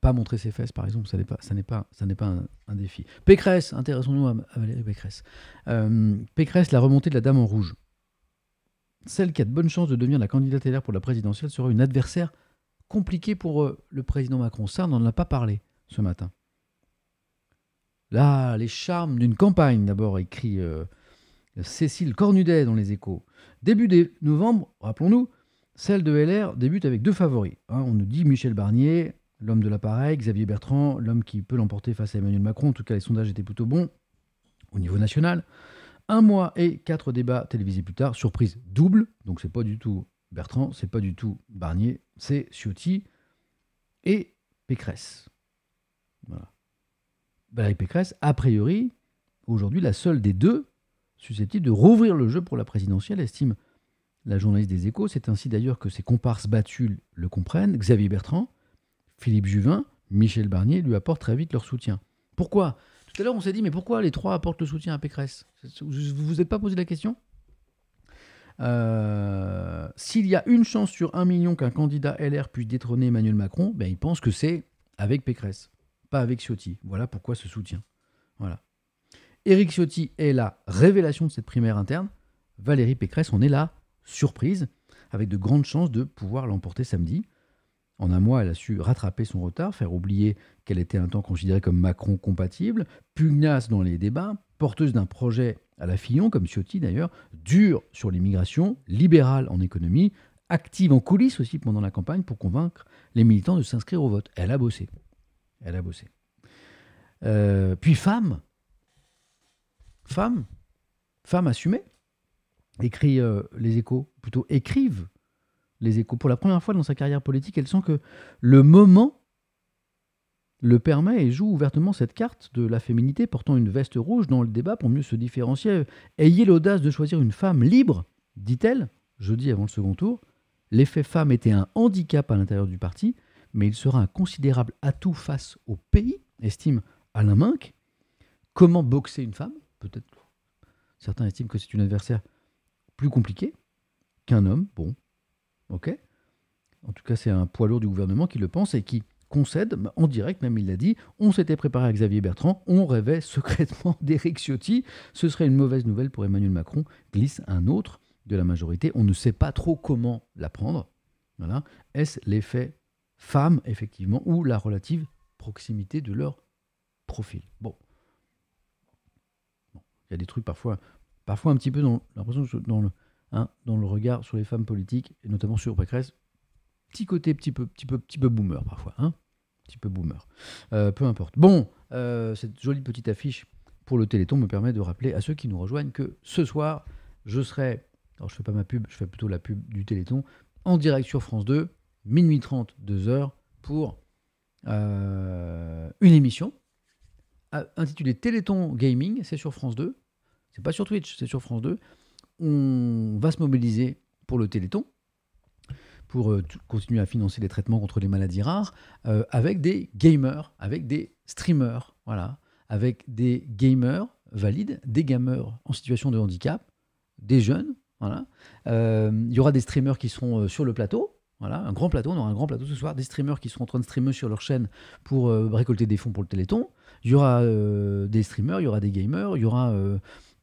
pas montrer ses fesses, par exemple, ça n'est pas, ça n'est pas, ça n'est pas un, défi. Pécresse, intéressons-nous à, Valérie Pécresse. Euh, Pécresse, la remontée de la Dame en rouge. Celle qui a de bonnes chances de devenir la candidate pour la présidentielle sera une adversaire compliquée pour euh, le président Macron. Ça, on n'en a pas parlé ce matin. Là, les charmes d'une campagne, d'abord, écrit Cécile Cornudet dans Les Échos. Début novembre, rappelons-nous, celle de LR débute avec deux favoris. Hein. on nous dit Michel Barnier, l'homme de l'appareil, Xavier Bertrand, l'homme qui peut l'emporter face à Emmanuel Macron. En tout cas, les sondages étaient plutôt bons au niveau national. Un mois et quatre débats télévisés plus tard, surprise double. Donc c'est pas du tout Bertrand, c'est pas du tout Barnier, c'est Ciotti et Pécresse. Voilà. Valérie Pécresse, a priori, aujourd'hui la seule des deux susceptible de rouvrir le jeu pour la présidentielle, estime la journaliste des Échos, c'est ainsi d'ailleurs que ses comparses battus le comprennent. Xavier Bertrand, Philippe Juvin, Michel Barnier lui apportent très vite leur soutien. Pourquoi Tout à l'heure, on s'est dit, mais pourquoi les trois apportent le soutien à Pécresse Vous vous êtes pas posé la question euh, S'il y a une chance sur un million qu'un candidat LR puisse détrôner Emmanuel Macron, ben, il pense que c'est avec Pécresse, pas avec Ciotti. Voilà pourquoi ce soutien. Voilà. Éric Ciotti est la révélation de cette primaire interne. Valérie Pécresse on est là surprise, avec de grandes chances de pouvoir l'emporter samedi. En un mois, elle a su rattraper son retard, faire oublier qu'elle était un temps considérée comme Macron compatible, pugnace dans les débats, porteuse d'un projet à la Fillon, comme Ciotti d'ailleurs, dure sur l'immigration, libérale en économie, active en coulisses aussi pendant la campagne pour convaincre les militants de s'inscrire au vote. Elle a bossé. Elle a bossé. Euh, puis femme. Femme. Femme assumée écrit euh, les échos, plutôt écrivent les échos. Pour la première fois dans sa carrière politique, elle sent que le moment le permet et joue ouvertement cette carte de la féminité portant une veste rouge dans le débat pour mieux se différencier. Ayez l'audace de choisir une femme libre, dit-elle, jeudi avant le second tour. L'effet femme était un handicap à l'intérieur du parti, mais il sera un considérable atout face au pays, estime Alain Minck. Comment boxer une femme Peut-être. Certains estiment que c'est une adversaire plus compliqué qu'un homme. Bon, ok. En tout cas, c'est un poids lourd du gouvernement qui le pense et qui concède, bah, en direct même il l'a dit, on s'était préparé à Xavier Bertrand, on rêvait secrètement d'Éric Ciotti, ce serait une mauvaise nouvelle pour Emmanuel Macron, glisse un autre de la majorité, on ne sait pas trop comment la prendre. Voilà. Est-ce l'effet femme, effectivement, ou la relative proximité de leur profil Bon. Il y a des trucs parfois, parfois un petit peu dans l'impression dans le hein, dans le regard sur les femmes politiques et notamment sur Pécresse, petit côté petit peu petit peu petit peu boomer parfois, hein, petit peu boomer. Euh, peu importe. Bon, euh, cette jolie petite affiche pour le Téléthon me permet de rappeler à ceux qui nous rejoignent que ce soir je serai, alors je fais pas ma pub, je fais plutôt la pub du Téléthon en direct sur France 2, minuit 30, 2 h pour euh, une émission intitulée Téléthon Gaming, c'est sur France 2 c'est pas sur Twitch, c'est sur France 2. On va se mobiliser pour le Téléthon, pour euh, continuer à financer les traitements contre les maladies rares, euh, avec des gamers, avec des streamers, voilà, avec des gamers valides, des gamers en situation de handicap, des jeunes, voilà. Euh, il y aura des streamers qui seront sur le plateau, voilà, un grand plateau, on aura un grand plateau ce soir, des streamers qui seront en train de streamer sur leur chaîne pour récolter des fonds pour le Téléthon. Il y aura des streamers, il y aura des gamers, il y aura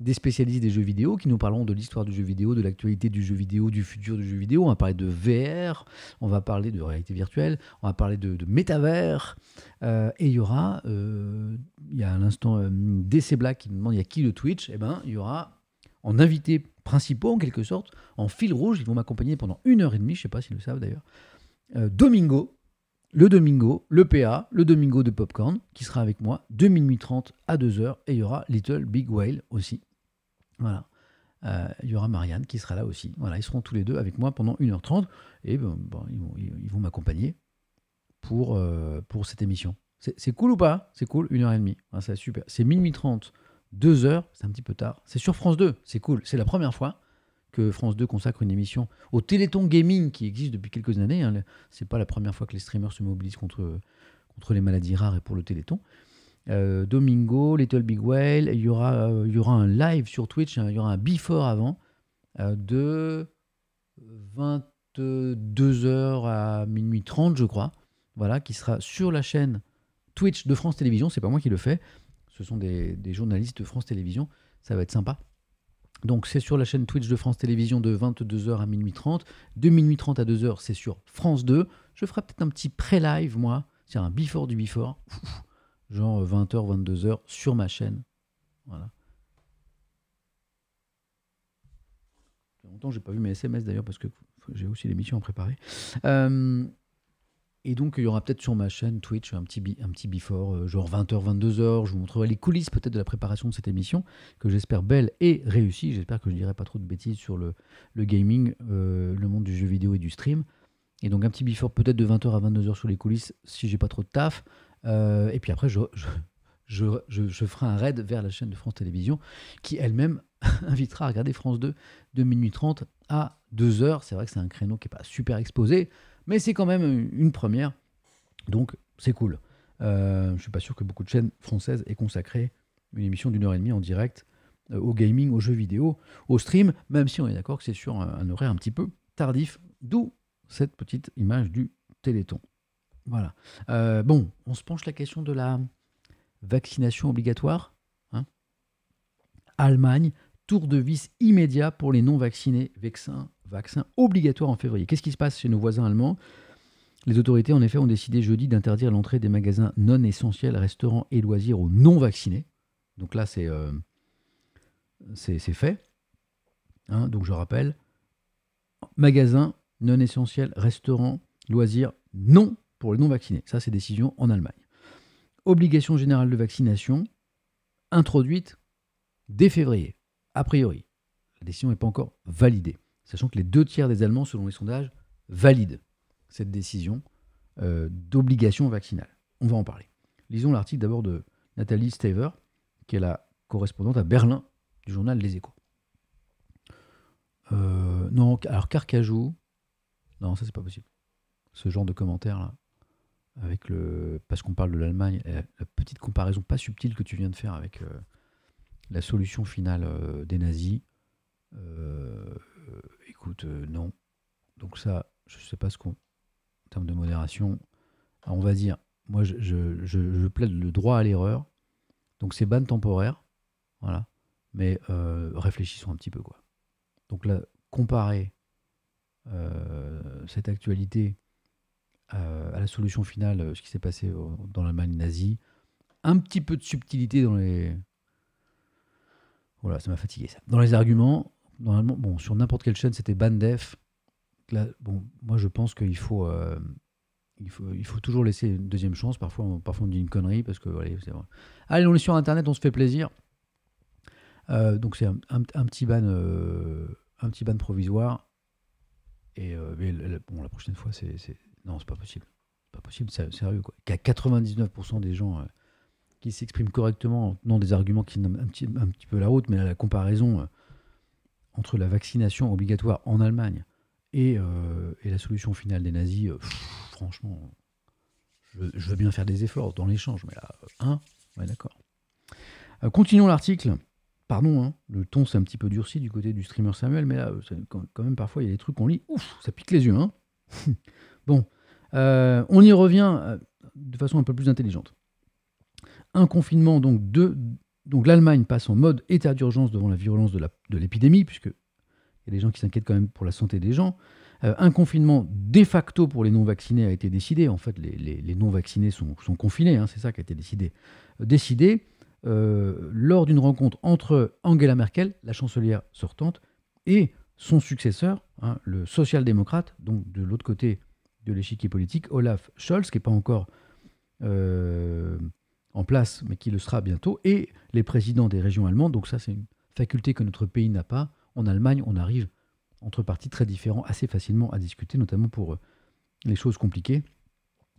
des spécialistes des jeux vidéo qui nous parleront de l'histoire du jeu vidéo, de l'actualité du jeu vidéo, du futur du jeu vidéo. On va parler de VR, on va parler de réalité virtuelle, on va parler de, métavers. Euh, et il y aura, euh, il y a à l'instant euh, DC Black qui me demande il y a qui le Twitch Eh bien, il y aura en invité principaux, en quelque sorte, en fil rouge. Ils vont m'accompagner pendant une heure et demie, je ne sais pas s'ils le savent d'ailleurs. Domingo, le Domingo, le PA, le Domingo de Popcorn, qui sera avec moi de minuit 30 à 2 heures, Et il y aura Little Big Whale aussi, voilà. Euh, il y aura Marianne qui sera là aussi. Voilà, ils seront tous les deux avec moi pendant 1h30 et ils vont, m'accompagner pour, euh, pour cette émission. C'est cool ou pas C'est cool, 1h30. Ah, c'est super. C'est minuit 30, 2h, c'est un petit peu tard. C'est sur France 2, c'est cool. C'est la première fois que France 2 consacre une émission au Téléthon Gaming qui existe depuis quelques années. Hein. C'est pas la première fois que les streamers se mobilisent contre, contre les maladies rares et pour le Téléthon. Euh, Domingo, Little Big Whale. Il y, aura, euh, il y aura un live sur Twitch, hein, il y aura un before avant euh, de 22h à minuit 30, je crois. Voilà, qui sera sur la chaîne Twitch de France Télévisions. C'est pas moi qui le fais, ce sont des, journalistes de France Télévisions. Ça va être sympa. Donc c'est sur la chaîne Twitch de France Télévisions de 22h à minuit 30. De minuit 30 à 2h, c'est sur France 2. Je ferai peut-être un petit pré-live, moi. C'est un before du before genre 20h, euh, 22h, sur ma chaîne. Voilà. Ça fait longtemps que j'ai pas vu mes SMS d'ailleurs, parce que j'ai aussi l'émission à préparer. Euh, et donc, il y aura peut-être sur ma chaîne Twitch un petit, un petit before, euh, genre 20h, 22h. Je vous montrerai les coulisses peut-être de la préparation de cette émission, que j'espère belle et réussie. J'espère que je ne dirai pas trop de bêtises sur le, le gaming, le monde du jeu vidéo et du stream. Et donc, un petit before peut-être de 20h à 22h sur les coulisses si j'ai pas trop de taf. Euh, et puis après, je, ferai un raid vers la chaîne de France Télévisions qui elle-même invitera à regarder France 2 de minuit 30 à 2 heures. C'est vrai que c'est un créneau qui n'est pas super exposé, mais c'est quand même une première. Donc c'est cool. Euh, je ne suis pas sûr que beaucoup de chaînes françaises aient consacré une émission d'une heure et demie en direct euh, au gaming, aux jeux vidéo, au stream, même si on est d'accord que c'est sur un horaire un petit peu tardif, d'où cette petite image du Téléthon. Voilà. Euh, bon, on se penche la question de la vaccination obligatoire. Hein. Allemagne, tour de vis immédiat pour les non-vaccinés, vaccin, vaccin obligatoire en février. Qu'est-ce qui se passe chez nos voisins allemands Les autorités, en effet, ont décidé jeudi d'interdire l'entrée des magasins non essentiels, restaurants et loisirs aux non-vaccinés. Donc là, c'est euh, fait. Hein. donc je rappelle, magasins non essentiels, restaurants, loisirs non pour les non-vaccinés. Ça, c'est décision en Allemagne. Obligation générale de vaccination introduite dès février, a priori. La décision n'est pas encore validée, sachant que les deux tiers des Allemands, selon les sondages, valident cette décision euh, d'obligation vaccinale. On va en parler. Lisons l'article d'abord de Nathalie Stever, qui est la correspondante à Berlin du journal Les Échos. Euh, non, alors Carcajou. Non, ça c'est pas possible. Ce genre de commentaire là avec le, parce qu'on parle de l'Allemagne, la petite comparaison pas subtile que tu viens de faire avec euh, la solution finale euh, des nazis, euh, écoute, non. Donc ça, je sais pas ce qu'on, en termes de modération, on va dire, moi je, plaide le droit à l'erreur, donc c'est ban temporaire, voilà, mais réfléchissons un petit peu quoi. Donc là, comparer cette actualité euh, à la solution finale, euh, ce qui s'est passé dans l'Allemagne nazie. Un petit peu de subtilité dans les. Voilà, ça m'a fatigué ça. Dans les arguments, normalement, bon, sur n'importe quelle chaîne, c'était Bandef. Là, bon, moi je pense qu'il faut, euh, il faut, il faut toujours laisser une deuxième chance. Parfois, on, parfois on dit une connerie parce que allez, c'est vrai. Allez, on est sur internet, on se fait plaisir. donc c'est un, petit ban, un petit ban provisoire. Et la prochaine fois, c'est, non, c'est pas possible. C'est pas possible, sérieux quoi. y a 99% des gens euh, qui s'expriment correctement en des arguments qui sont un petit, un petit peu la route, mais là, la comparaison euh, entre la vaccination obligatoire en Allemagne et, euh, la solution finale des nazis, franchement, je, veux bien faire des efforts dans l'échange, mais là, hein Ouais, d'accord. continuons l'article pardon, hein, le ton s'est un petit peu durci du côté du streamer Samuel, mais là, quand même, parfois, il y a des trucs qu'on lit, ouf, ça pique les yeux. Hein Bon, euh, on y revient euh, de façon un peu plus intelligente. Un confinement, donc, de, donc l'Allemagne passe en mode état d'urgence devant la violence de l'épidémie, puisque il y a des gens qui s'inquiètent quand même pour la santé des gens. Euh, un confinement de facto pour les non-vaccinés a été décidé. En fait, les, non-vaccinés sont, confinés, hein, c'est ça qui a été décidé. Décidé lors d'une rencontre entre Angela Merkel, la chancelière sortante, et son successeur, hein, le social-démocrate, donc de l'autre côté de l'échiquier politique, Olaf Scholz, qui n'est pas encore euh, en place, mais qui le sera bientôt, et les présidents des régions allemandes. Donc ça, c'est une faculté que notre pays n'a pas. En Allemagne, on arrive entre partis très différents assez facilement à discuter, notamment pour euh, les choses compliquées.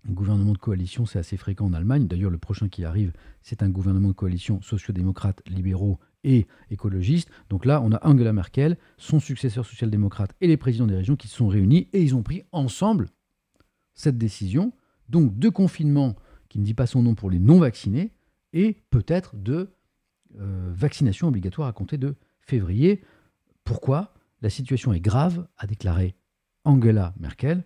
Le gouvernement de coalition, c'est assez fréquent en Allemagne. D'ailleurs, le prochain qui arrive, c'est un gouvernement de coalition sociodémocrate, libéraux et écologistes. Donc là, on a Angela Merkel, son successeur social-démocrate et les présidents des régions qui se sont réunis et ils ont pris ensemble cette décision, donc de confinement qui ne dit pas son nom pour les non-vaccinés, et peut-être de euh, vaccination obligatoire à compter de février. Pourquoi La situation est grave, a déclaré Angela Merkel.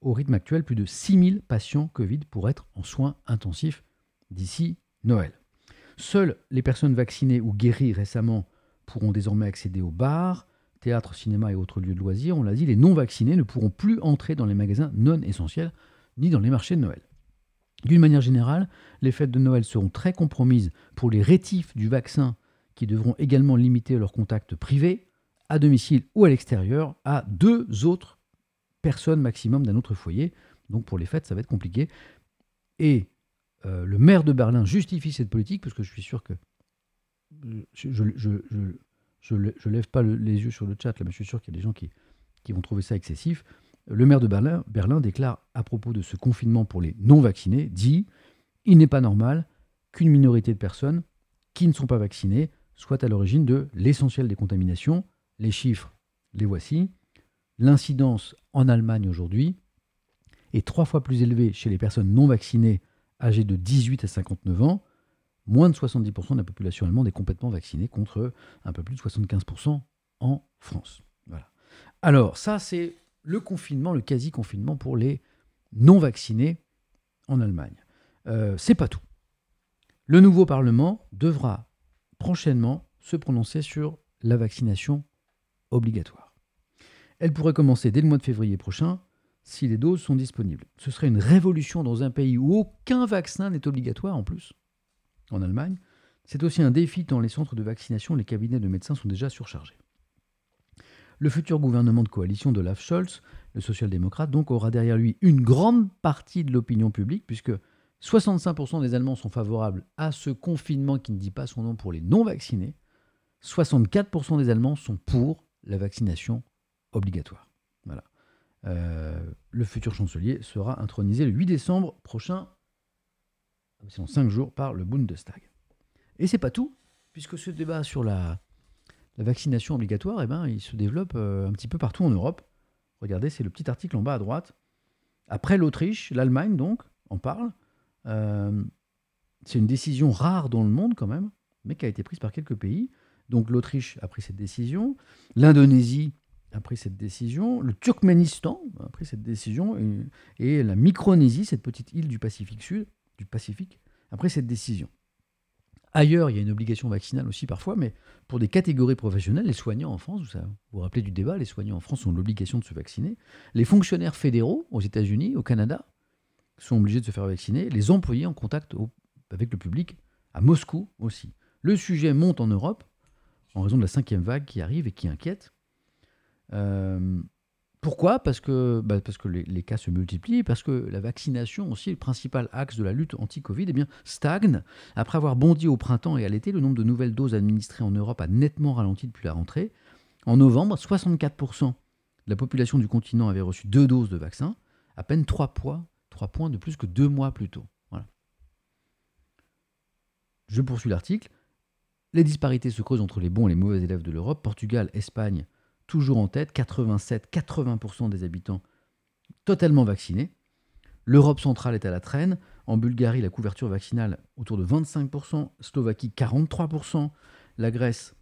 Au rythme actuel, plus de 6000 patients Covid pourraient être en soins intensifs d'ici Noël. Seules les personnes vaccinées ou guéries récemment pourront désormais accéder aux bars, théâtre, cinéma et autres lieux de loisirs, on l'a dit, les non-vaccinés ne pourront plus entrer dans les magasins non essentiels ni dans les marchés de Noël. D'une manière générale, les fêtes de Noël seront très compromises pour les rétifs du vaccin qui devront également limiter leurs contacts privés, à domicile ou à l'extérieur, à deux autres personnes maximum d'un autre foyer. Donc pour les fêtes, ça va être compliqué. Et euh, le maire de Berlin justifie cette politique, parce que je suis sûr que euh, je, je ne lève pas les yeux sur le chat, mais je suis sûr qu'il y a des gens qui, vont trouver ça excessif. Le maire de Berlin, Berlin déclare à propos de ce confinement pour les non-vaccinés, dit, il n'est pas normal qu'une minorité de personnes qui ne sont pas vaccinées soit à l'origine de l'essentiel des contaminations. Les chiffres, les voici. L'incidence en Allemagne aujourd'hui est trois fois plus élevée chez les personnes non vaccinées âgées de 18 à 59 ans moins de 70% de la population allemande est complètement vaccinée contre un peu plus de 75% en France. Voilà. Alors ça, c'est le confinement, le quasi-confinement pour les non vaccinés en Allemagne. Euh, c'est pas tout. Le nouveau Parlement devra prochainement se prononcer sur la vaccination obligatoire. Elle pourrait commencer dès le mois de février prochain si les doses sont disponibles. Ce serait une révolution dans un pays où aucun vaccin n'est obligatoire en plus en Allemagne, c'est aussi un défi tant les centres de vaccination les cabinets de médecins sont déjà surchargés. Le futur gouvernement de coalition de Olaf Scholz, le social-démocrate, donc aura derrière lui une grande partie de l'opinion publique, puisque 65% des Allemands sont favorables à ce confinement qui ne dit pas son nom pour les non-vaccinés, 64% des Allemands sont pour la vaccination obligatoire. Voilà. Euh, le futur chancelier sera intronisé le 8 décembre prochain en ah, 5 jours, par le Bundestag. Et c'est pas tout, puisque ce débat sur la, vaccination obligatoire, eh ben, il se développe euh, un petit peu partout en Europe. Regardez, c'est le petit article en bas à droite. Après l'Autriche, l'Allemagne, donc, en parle. Euh, c'est une décision rare dans le monde, quand même, mais qui a été prise par quelques pays. Donc l'Autriche a pris cette décision. L'Indonésie a pris cette décision. Le Turkménistan a pris cette décision. et la Micronésie, cette petite île du Pacifique Sud, du Pacifique après cette décision. Ailleurs, il y a une obligation vaccinale aussi parfois, mais pour des catégories professionnelles, les soignants en France, vous vous rappelez du débat, les soignants en France ont l'obligation de se vacciner. Les fonctionnaires fédéraux aux États-Unis, au Canada, sont obligés de se faire vacciner. Les employés en contact avec le public, à Moscou aussi. Le sujet monte en Europe en raison de la cinquième vague qui arrive et qui inquiète. Euh, pourquoi Parce que, bah, parce que les, cas se multiplient, parce que la vaccination aussi, le principal axe de la lutte anti-Covid, eh bien, stagne. Après avoir bondi au printemps et à l'été, le nombre de nouvelles doses administrées en Europe a nettement ralenti depuis la rentrée. En novembre, 64% de la population du continent avait reçu deux doses de vaccin, à peine trois points, points de plus que deux mois plus tôt. Voilà. Je poursuis l'article. Les disparités se creusent entre les bons et les mauvais élèves de l'Europe. Portugal, Espagne, toujours en tête, 87-80% des habitants totalement vaccinés. L'Europe centrale est à la traîne. En Bulgarie, la couverture vaccinale autour de 25%, Slovaquie 43%, la Grèce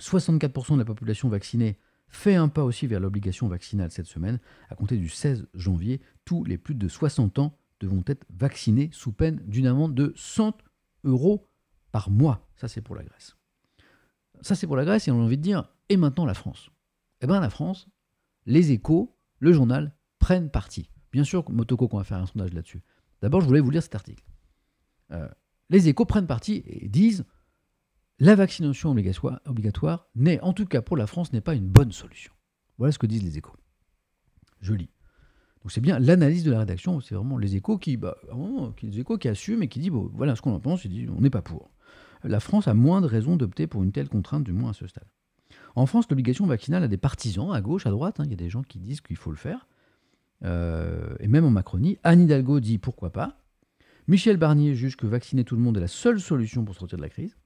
64% de la population vaccinée fait un pas aussi vers l'obligation vaccinale cette semaine. À compter du 16 janvier, tous les plus de 60 ans devront être vaccinés sous peine d'une amende de 100 euros par mois. Ça, c'est pour la Grèce. Ça, c'est pour la Grèce et on a envie de dire, et maintenant la France eh bien, la France, les échos, le journal prennent parti. Bien sûr, Motoko, qu'on va faire un sondage là-dessus. D'abord, je voulais vous lire cet article. Euh, les échos prennent parti et disent la vaccination obligatoire, n'est, en tout cas pour la France, n'est pas une bonne solution. Voilà ce que disent les échos. Je lis. Donc c'est bien l'analyse de la rédaction, c'est vraiment les échos qui, bah, les échos qui assument et qui disent voilà ce qu'on en pense, dit on n'est pas pour. La France a moins de raisons d'opter pour une telle contrainte, du moins à ce stade. En France, l'obligation vaccinale a des partisans à gauche, à droite. Hein, il y a des gens qui disent qu'il faut le faire. Euh, et même en Macronie, Anne Hidalgo dit pourquoi pas. Michel Barnier juge que vacciner tout le monde est la seule solution pour sortir de la crise.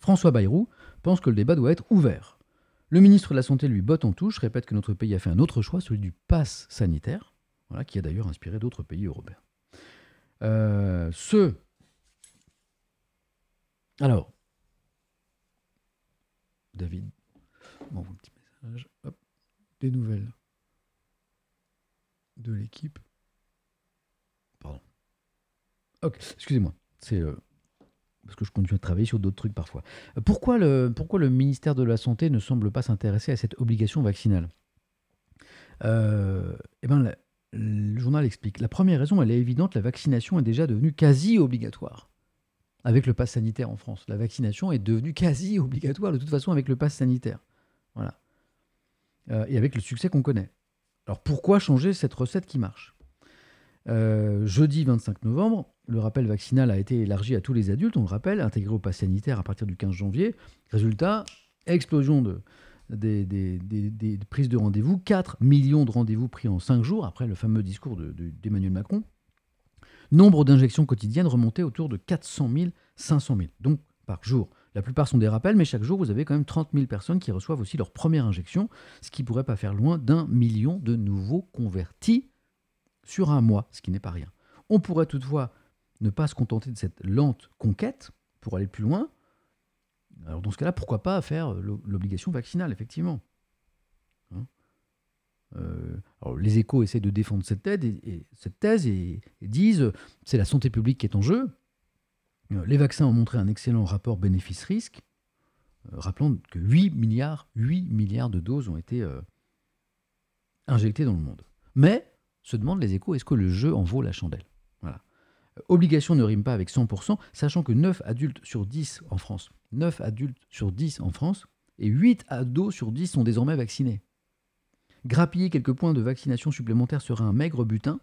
François Bayrou pense que le débat doit être ouvert. Le ministre de la Santé lui botte en touche, répète que notre pays a fait un autre choix, celui du pass sanitaire, voilà, qui a d'ailleurs inspiré d'autres pays européens. Euh, ce. Alors, David petit message. Des nouvelles de l'équipe. Pardon. Ok, excusez-moi. C'est euh, parce que je continue à travailler sur d'autres trucs parfois. Euh, pourquoi le, pourquoi le ministère de la Santé ne semble pas s'intéresser à cette obligation vaccinale euh, Eh bien, le journal explique. La première raison, elle est évidente, la vaccination est déjà devenue quasi obligatoire avec le pass sanitaire en France. La vaccination est devenue quasi obligatoire de toute façon avec le pass sanitaire. Voilà. Euh, et avec le succès qu'on connaît. Alors pourquoi changer cette recette qui marche euh, Jeudi 25 novembre, le rappel vaccinal a été élargi à tous les adultes, on le rappelle, intégré au pass sanitaire à partir du 15 janvier. Résultat, explosion de, des, prises de rendez-vous, 4 millions de rendez-vous pris en 5 jours, après le fameux discours d'Emmanuel Macron. Nombre d'injections quotidiennes remontait autour de 400 000, 500 000, donc par jour. La plupart sont des rappels, mais chaque jour, vous avez quand même 30 000 personnes qui reçoivent aussi leur première injection, ce qui pourrait pas faire loin d'un million de nouveaux convertis sur un mois, ce qui n'est pas rien. On pourrait toutefois ne pas se contenter de cette lente conquête pour aller plus loin. Alors dans ce cas-là, pourquoi pas faire l'obligation vaccinale, effectivement euh, les échos essaient de défendre cette thèse et, cette thèse disent c'est la santé publique qui est en jeu. Euh, les vaccins ont montré un excellent rapport bénéfice-risque, euh, rappelant que 8 milliards, 8 milliards de doses ont été injectées dans le monde. Mais, se demandent les échos, est-ce que le jeu en vaut la chandelle Obligation ne rime pas avec 100%, sachant que 9 adultes sur 10 en France, 9 adultes sur 10 en France et 8 ados sur 10 sont désormais vaccinés. Grappiller quelques points de vaccination supplémentaires serait un maigre butin.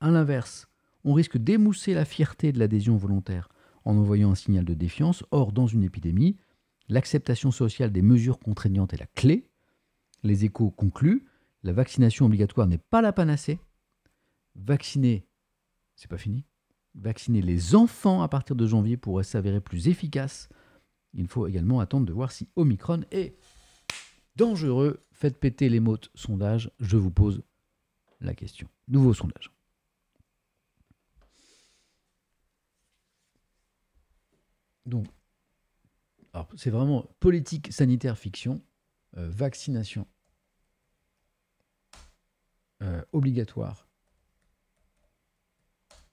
A l'inverse, on risque d'émousser la fierté de l'adhésion volontaire en envoyant un signal de défiance. Or, dans une épidémie, l'acceptation sociale des mesures contraignantes est la clé. Les échos concluent la vaccination obligatoire n'est pas la panacée. Vacciner, c'est pas fini. Vacciner les enfants à partir de janvier pourrait s'avérer plus efficace. Il faut également attendre de voir si Omicron est dangereux. Faites péter les mots sondage. Je vous pose la question. Nouveau sondage. Donc, c'est vraiment politique sanitaire fiction, euh, vaccination euh, obligatoire.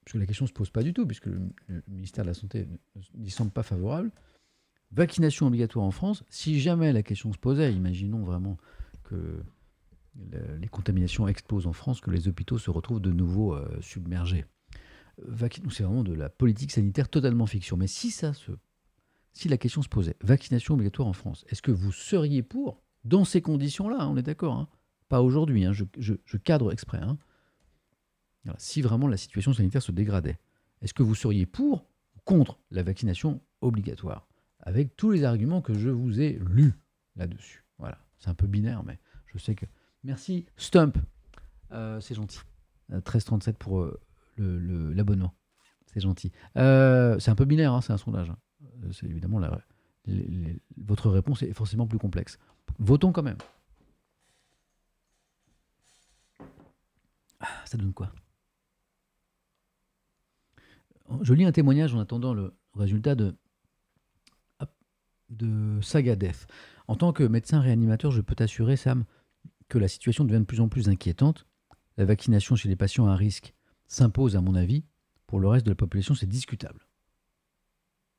Parce la question ne se pose pas du tout, puisque le, le ministère de la Santé n'y semble pas favorable vaccination obligatoire en France, si jamais la question se posait, imaginons vraiment que les contaminations explosent en France, que les hôpitaux se retrouvent de nouveau euh, submergés. C'est vraiment de la politique sanitaire totalement fiction. Mais si ça se, si la question se posait, vaccination obligatoire en France, est-ce que vous seriez pour, dans ces conditions-là, hein, on est d'accord, hein pas aujourd'hui, hein, je, cadre exprès, si vraiment la situation sanitaire se dégradait, est-ce que vous seriez pour ou contre la vaccination obligatoire avec tous les arguments que je vous ai lus là-dessus. Voilà, c'est un peu binaire, mais je sais que. Merci Stump, euh, c'est gentil. 13,37 euh, pour euh, l'abonnement, c'est gentil. c'est un peu binaire, hein, c'est un sondage. Hein. C'est évidemment votre réponse est forcément plus complexe. Votons quand même. Ah, ça donne quoi Je lis un témoignage en attendant le résultat de de saga Death. En tant que médecin réanimateur, je peux t'assurer, Sam, que la situation devient de plus en plus inquiétante. La vaccination chez les patients à risque s'impose, à mon avis. Pour le reste de la population, c'est discutable.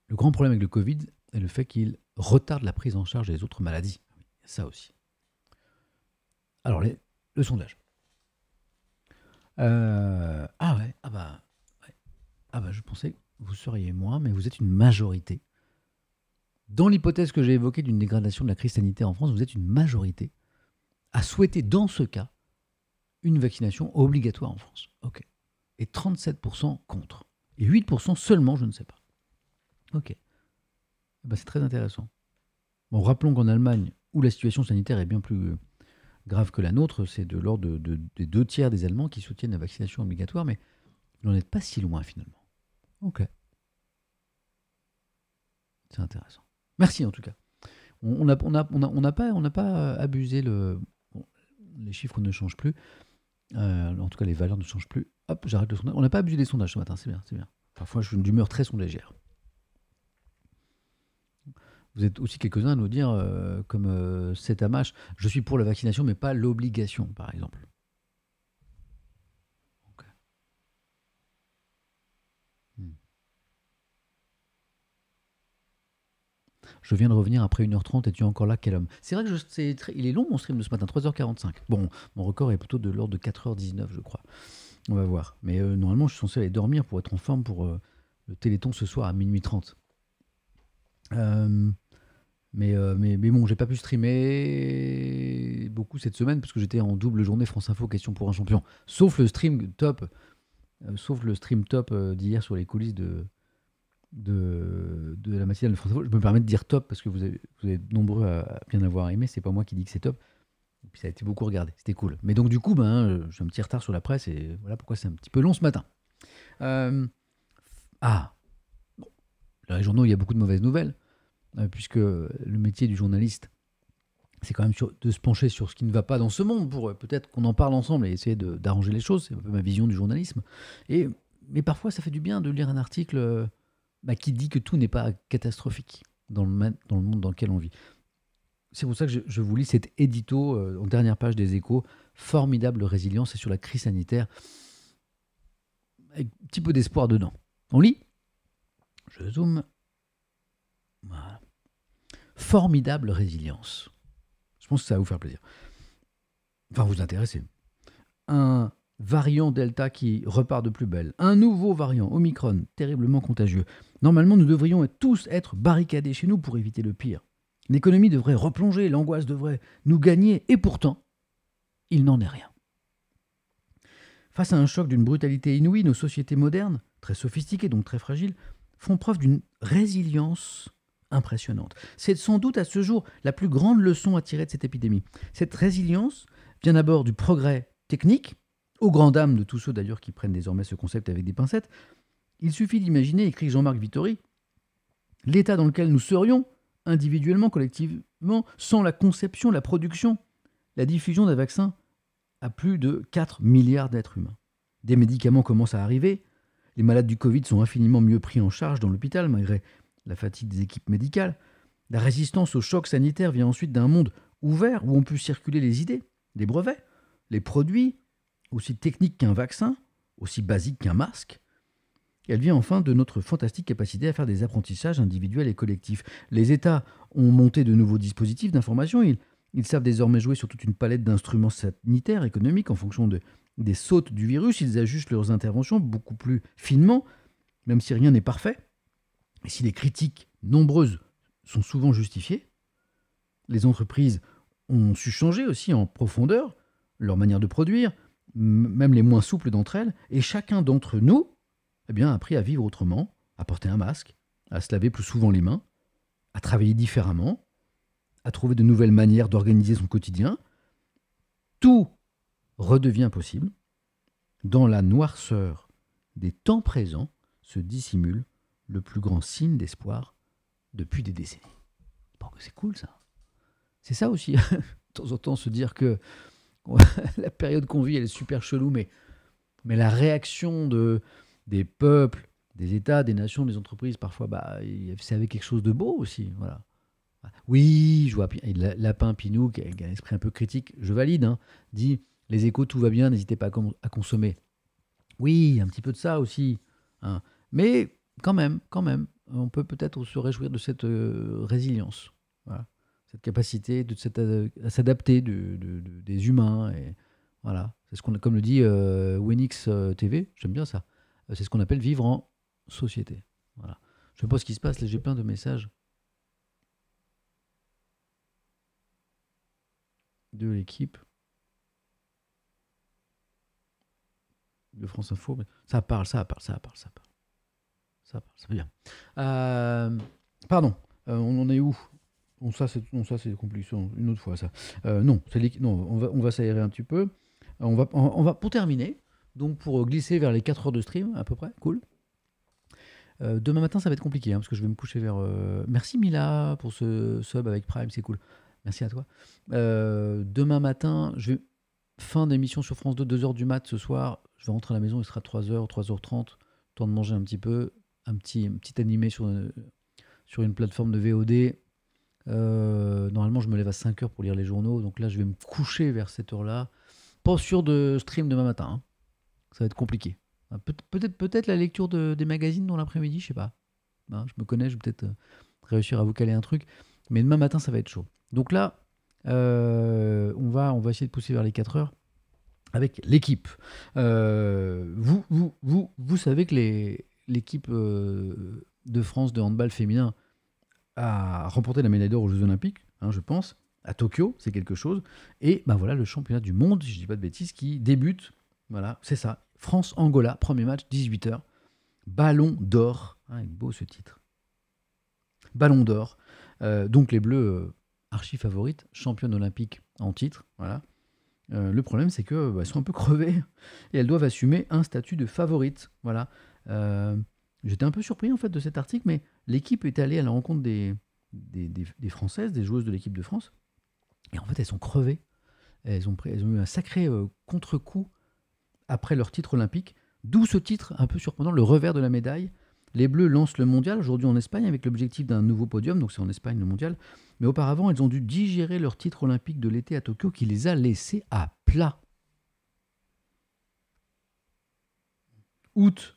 Le grand problème avec le Covid est le fait qu'il retarde la prise en charge des autres maladies. Ça aussi. Alors, le sondage. Euh, ah ouais, ah bah, Ah bah, je pensais que vous seriez moins, mais vous êtes une majorité dans l'hypothèse que j'ai évoquée d'une dégradation de la crise sanitaire en France, vous êtes une majorité à souhaiter, dans ce cas, une vaccination obligatoire en France. OK. Et 37% contre. Et 8% seulement, je ne sais pas. OK. Eh ben, c'est très intéressant. Bon, rappelons qu'en Allemagne, où la situation sanitaire est bien plus euh, grave que la nôtre, c'est de l'ordre des deux tiers des Allemands qui soutiennent la vaccination obligatoire, mais vous n'en êtes pas si loin finalement. Ok. C'est intéressant. Merci en tout cas. On n'a on pas, pas abusé le. les chiffres ne changent plus. Euh, en tout cas, les valeurs ne changent plus. Hop, j'arrête le sondage. On n'a pas abusé des sondages ce matin, c'est bien, c'est bien. Parfois, je suis humeur très sondagère. Vous êtes aussi quelques-uns à nous dire, euh, comme euh, cet amach, je suis pour la vaccination, mais pas l'obligation, par exemple. Je viens de revenir après 1h30 et tu es encore là, quel homme. C'est vrai que je, sais, il est long mon stream de ce matin, 3h45. Bon, mon record est plutôt de l'ordre de 4h19, je crois. On va voir. Mais euh, normalement, je suis censé aller dormir pour être en forme pour euh, le téléthon ce soir à minuit 30. Euh, mais, mais, mais, bon, j'ai pas pu streamer beaucoup cette semaine parce que j'étais en double journée France Info question pour un champion. Sauf le stream top, sauf le stream top d'hier sur les coulisses de, de, de la matinale de France Je me permets de dire top parce que vous, êtes nombreux à, bien avoir aimé. C'est pas moi qui dis que c'est top. puis ça a été beaucoup regardé. C'était cool. Mais donc, du coup, ben, euh, j'ai un petit retard sur la presse et voilà pourquoi c'est un petit peu long ce matin. Euh, ah, dans les journaux, il y a beaucoup de mauvaises nouvelles euh, puisque le métier du journaliste, c'est quand même de se pencher sur ce qui ne va pas dans ce monde pour peut-être qu'on en parle ensemble et essayer d'arranger les choses. C'est un peu ma vision du journalisme. Et, mais parfois, ça fait du bien de lire un article bah, qui dit que tout n'est pas catastrophique dans le, monde dans lequel on vit. C'est pour ça que je, vous lis cet édito euh, en dernière page des échos, formidable résilience et sur la crise sanitaire, avec un petit peu d'espoir dedans. On lit Je zoome. Voilà. Formidable résilience. Je pense que ça va vous faire plaisir. Enfin, vous intéresser. Un variant Delta qui repart de plus belle, un nouveau variant, Omicron, terriblement contagieux. Normalement, nous devrions tous être barricadés chez nous pour éviter le pire. L'économie devrait replonger, l'angoisse devrait nous gagner, et pourtant, il n'en est rien. Face à un choc d'une brutalité inouïe, nos sociétés modernes, très sophistiquées donc très fragiles, font preuve d'une résilience impressionnante. C'est sans doute à ce jour la plus grande leçon à tirer de cette épidémie. Cette résilience vient d'abord du progrès technique, aux grand âmes de tous ceux d'ailleurs qui prennent désormais ce concept avec des pincettes, il suffit d'imaginer, écrit Jean-Marc Vittori, l'état dans lequel nous serions, individuellement, collectivement, sans la conception, la production, la diffusion d'un vaccin à plus de 4 milliards d'êtres humains. Des médicaments commencent à arriver, les malades du Covid sont infiniment mieux pris en charge dans l'hôpital malgré la fatigue des équipes médicales, la résistance au choc sanitaire vient ensuite d'un monde ouvert où ont pu circuler les idées, les brevets, les produits, aussi technique qu'un vaccin, aussi basique qu'un masque. Elle vient enfin de notre fantastique capacité à faire des apprentissages individuels et collectifs. Les États ont monté de nouveaux dispositifs d'information. Ils, savent désormais jouer sur toute une palette d'instruments sanitaires, économiques, en fonction des sautes du virus. Ils ajustent leurs interventions beaucoup plus finement, même si rien n'est parfait. Et si les critiques nombreuses sont souvent justifiées, les entreprises ont su changer aussi en profondeur leur manière de produire, même les moins souples d'entre elles, et chacun d'entre nous eh bien, a appris à vivre autrement, à porter un masque, à se laver plus souvent les mains, à travailler différemment, à trouver de nouvelles manières d'organiser son quotidien. Tout redevient possible. Dans la noirceur des temps présents se dissimule le plus grand signe d'espoir depuis des décennies. que c'est cool ça. C'est ça aussi, de temps en temps, se dire que la période qu'on vit, elle est super chelou, mais, la réaction de, des peuples, des États, des nations, des entreprises, parfois, bah, c'est avec quelque chose de beau aussi. Voilà. Oui, je vois Lapin Pinou, qui a un esprit un peu critique, je valide, hein, dit les échos, tout va bien, n'hésitez pas à consommer. Oui, un petit peu de ça aussi. Hein. Mais quand même, quand même, on peut peut-être se réjouir de cette euh, résilience. Voilà capacité de, s'adapter des humains. Et voilà, c'est ce qu'on, comme le dit euh, WENIX euh, TV, j'aime bien ça. Euh, c'est ce qu'on appelle vivre en société. Voilà. Je sais pas ce qui se passe, j'ai plein de messages de l'équipe de France Info. ça parle, ça parle, ça parle, ça parle. Ça parle, ça bien. pardon, on en est où Bon, ça, c'est, des ça, une autre fois, ça. Euh, non, c'est, non, on va, on va s'aérer un petit peu. Euh, on va, on, va, pour terminer, donc pour euh, glisser vers les 4 heures de stream, à peu près, cool. demain matin, ça va être compliqué, hein, parce que je vais me coucher vers... Merci Mila pour ce sub avec Prime, c'est cool. Merci à toi. demain matin, je Fin d'émission sur France 2, 2h du mat ce soir. Je vais rentrer à la maison, il sera 3h, 3h30. Temps de manger un petit peu. Un petit, petit animé sur, sur une plateforme de VOD euh, normalement, je me lève à 5 heures pour lire les journaux. Donc là, je vais me coucher vers cette heure-là. Pas sûr de stream demain matin. Hein. Ça va être compliqué. Ah, peut-être peut, -être, la lecture des magazines dans l'après-midi, je sais pas. Hein, je me connais, je vais peut-être euh, réussir à vous caler un truc. Mais demain matin, ça va être chaud. Donc là, euh, on, va, on va essayer de pousser vers les 4 heures avec l'équipe. vous, vous, vous, vous savez que l'équipe de France de handball féminin à remporter la médaille d'or aux Jeux Olympiques, hein, je pense, à Tokyo, c'est quelque chose. Et ben voilà le championnat du monde, si je dis pas de bêtises, qui débute. Voilà, c'est ça. France-Angola, premier match, 18h. Ballon d'or. Hein, beau ce titre. Ballon d'or. Euh, donc les Bleus, euh, archi favorites, championne olympique en titre. Voilà. Euh, le problème, c'est qu'elles bah, sont un peu crevées et elles doivent assumer un statut de favorite. Voilà. J'étais un peu surpris en fait de cet article, mais l'équipe est allée à la rencontre des, des, Françaises, des joueuses de l'équipe de France, et en fait elles sont crevées. Elles ont, eu un sacré euh, contre-coup après leur titre olympique, d'où ce titre un peu surprenant, le revers de la médaille. Les Bleus lancent le mondial aujourd'hui en Espagne avec l'objectif d'un nouveau podium, donc c'est en Espagne le mondial. Mais auparavant, elles ont dû digérer leur titre olympique de l'été à Tokyo qui les a laissés à plat. Août,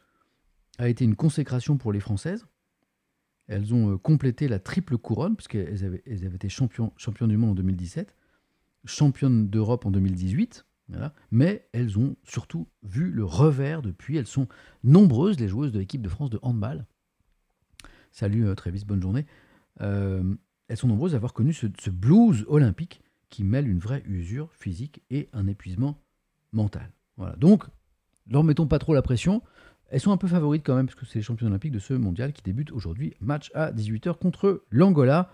a été une consécration pour les Françaises. Elles ont euh, complété la triple couronne, puisqu'elles avaient, été championnes du monde en 2017, championnes d'Europe en 2018, mais elles ont surtout vu le revers depuis. Elles sont nombreuses, les joueuses de l'équipe de France de handball. Salut euh, Travis, bonne journée. Euh, elles sont nombreuses à avoir connu ce, ce blues olympique qui mêle une vraie usure physique et un épuisement mental. Voilà. Donc, leur mettons pas trop la pression. Elles sont un peu favorites quand même, parce que c'est les champions olympiques de ce mondial qui débute aujourd'hui. Match à 18h contre l'Angola.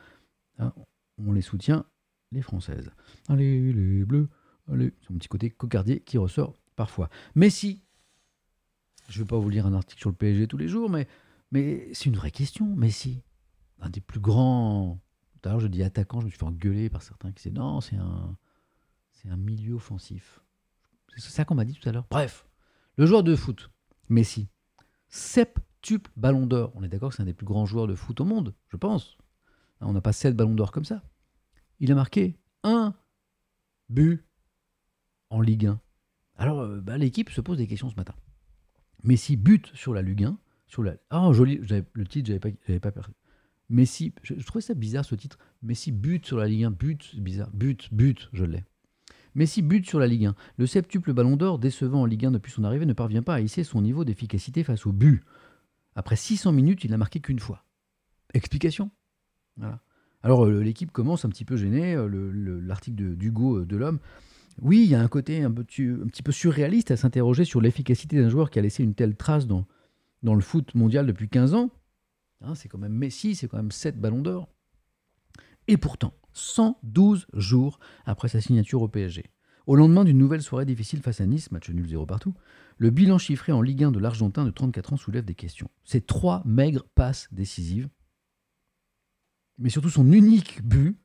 Hein, on les soutient, les Françaises. Allez, les Bleus. Allez. C'est un petit côté cocardier qui ressort parfois. Messi. Je ne vais pas vous lire un article sur le PSG tous les jours, mais, c'est une vraie question. Messi, un des plus grands. Tout à l'heure, je dis attaquant, je me suis fait engueuler par certains qui disaient non, c'est un milieu offensif. C'est ça qu'on m'a dit tout à l'heure. Bref, le joueur de foot Messi. Septuple ballon d'or. On est d'accord que c'est un des plus grands joueurs de foot au monde, je pense. Hein, on n'a pas sept ballons d'or comme ça. Il a marqué un but en Ligue 1. Alors, euh, bah, l'équipe se pose des questions ce matin. Messi bute sur la Ligue 1. Sur la... Ah, oh, joli, le titre, j'avais pas, pas perdu. Messi, je, trouvais ça bizarre ce titre. Messi bute sur la Ligue 1, but, bizarre, but, but, je l'ai. Messi bute sur la Ligue 1. Le septuple Ballon d'Or, décevant en Ligue 1 depuis son arrivée, ne parvient pas à hisser son niveau d'efficacité face au but. Après 600 minutes, il n'a marqué qu'une fois. Explication Alors euh, l'équipe commence un petit peu gênée, euh, l'article d'Hugo euh, de l'homme. Oui, il y a un côté un, petit peu surréaliste à s'interroger sur l'efficacité d'un joueur qui a laissé une telle trace dans, le foot mondial depuis 15 ans. Hein, c'est quand même Messi, c'est quand même 7 ballons d'or. Et pourtant, 112 jours après sa signature au PSG. Au lendemain d'une nouvelle soirée difficile face à Nice, match nul 0 partout, le bilan chiffré en Ligue 1 de l'Argentin de 34 ans soulève des questions. Ses trois maigres passes décisives, mais surtout son unique but,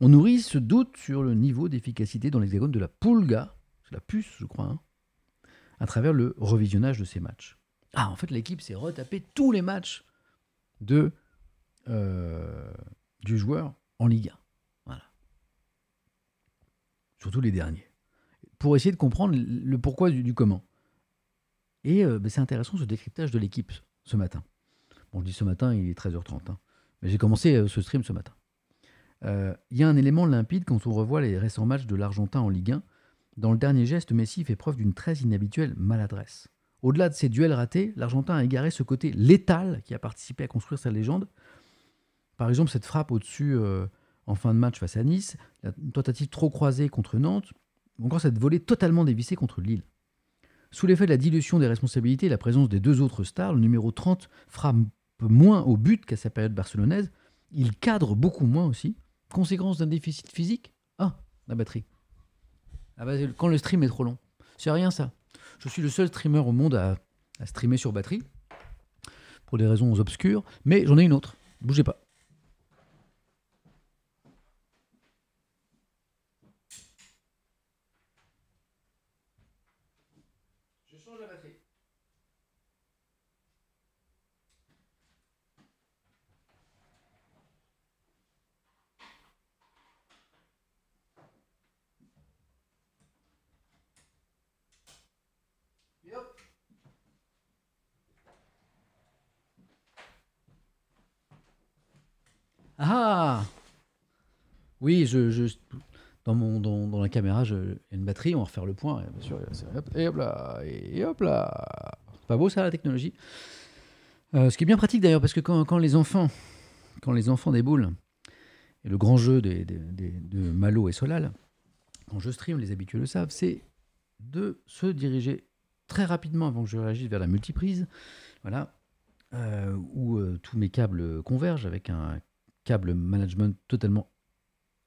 on nourrit ce doute sur le niveau d'efficacité dans l'hexagone de la Pulga, c'est la puce je crois, hein, à travers le revisionnage de ses matchs. Ah, en fait, l'équipe s'est retapée tous les matchs de, euh, du joueur en Ligue 1 surtout les derniers, pour essayer de comprendre le pourquoi du, comment. Et euh, ben, c'est intéressant ce décryptage de l'équipe ce matin. Bon, je dis ce matin, il est 13h30, hein, mais j'ai commencé euh, ce stream ce matin. Euh, il y a un élément limpide quand on revoit les récents matchs de l'Argentin en Ligue 1. Dans le dernier geste, Messi fait preuve d'une très inhabituelle maladresse. Au-delà de ses duels ratés, l'Argentin a égaré ce côté létal qui a participé à construire sa légende. Par exemple, cette frappe au-dessus, en fin de match face à Nice, la tentative trop croisée contre Nantes, encore cette volée totalement dévissée contre Lille. Sous l'effet de la dilution des responsabilités et la présence des deux autres stars, le numéro 30 frappe moins au but qu'à sa période barcelonaise, il cadre beaucoup moins aussi. Conséquence d'un déficit physique Ah, la batterie. Ah bah, quand le stream est trop long. C'est rien ça. Je suis le seul streamer au monde à, à streamer sur batterie, pour des raisons obscures, mais j'en ai une autre. Bougez pas. Ah Oui, je, dans, mon, dans la caméra, j'ai il y a une batterie, on va refaire le point. Et, bien sûr, et hop là, et hop là. Pas beau ça, la technologie. Euh, ce qui est bien pratique d'ailleurs, parce que quand, les enfants, quand les enfants déboulent, et le grand jeu des, de Malo et Solal, quand je stream, les habitués le savent, c'est de se diriger très rapidement avant que je réagisse vers la multiprise, voilà, euh, où euh, tous mes câbles convergent avec un câble management totalement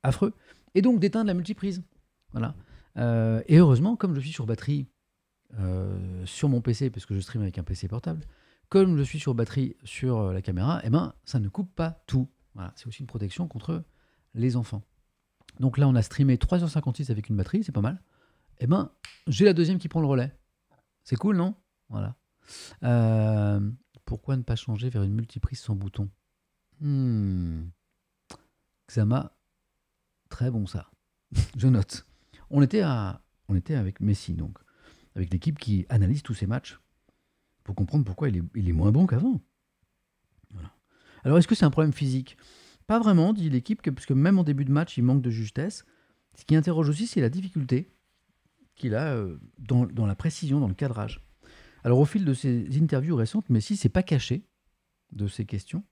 affreux, et donc d'éteindre la multiprise. Voilà. Euh, et heureusement, comme je suis sur batterie euh, sur mon PC, parce que je stream avec un PC portable, comme je suis sur batterie sur euh, la caméra, eh ben, ça ne coupe pas tout. C'est aussi une protection contre les enfants. Donc là, on a streamé 3h56 avec une batterie, c'est pas mal. Eh ben, j'ai la deuxième qui prend le relais. C'est cool, non Voilà. pourquoi ne pas changer vers une multiprise sans bouton Hmm. Xama, très bon ça. Je note. On était, avec Messi, donc, avec l'équipe qui analyse tous ses matchs pour comprendre pourquoi il est, moins bon qu'avant. Alors, est-ce que c'est un problème physique Pas vraiment, dit l'équipe, parce que même en début de match, il manque de justesse. Ce qui interroge aussi, c'est la difficulté qu'il a euh, dans, la précision, dans le cadrage. Alors, au fil de ses interviews récentes, Messi s'est pas caché de ces questions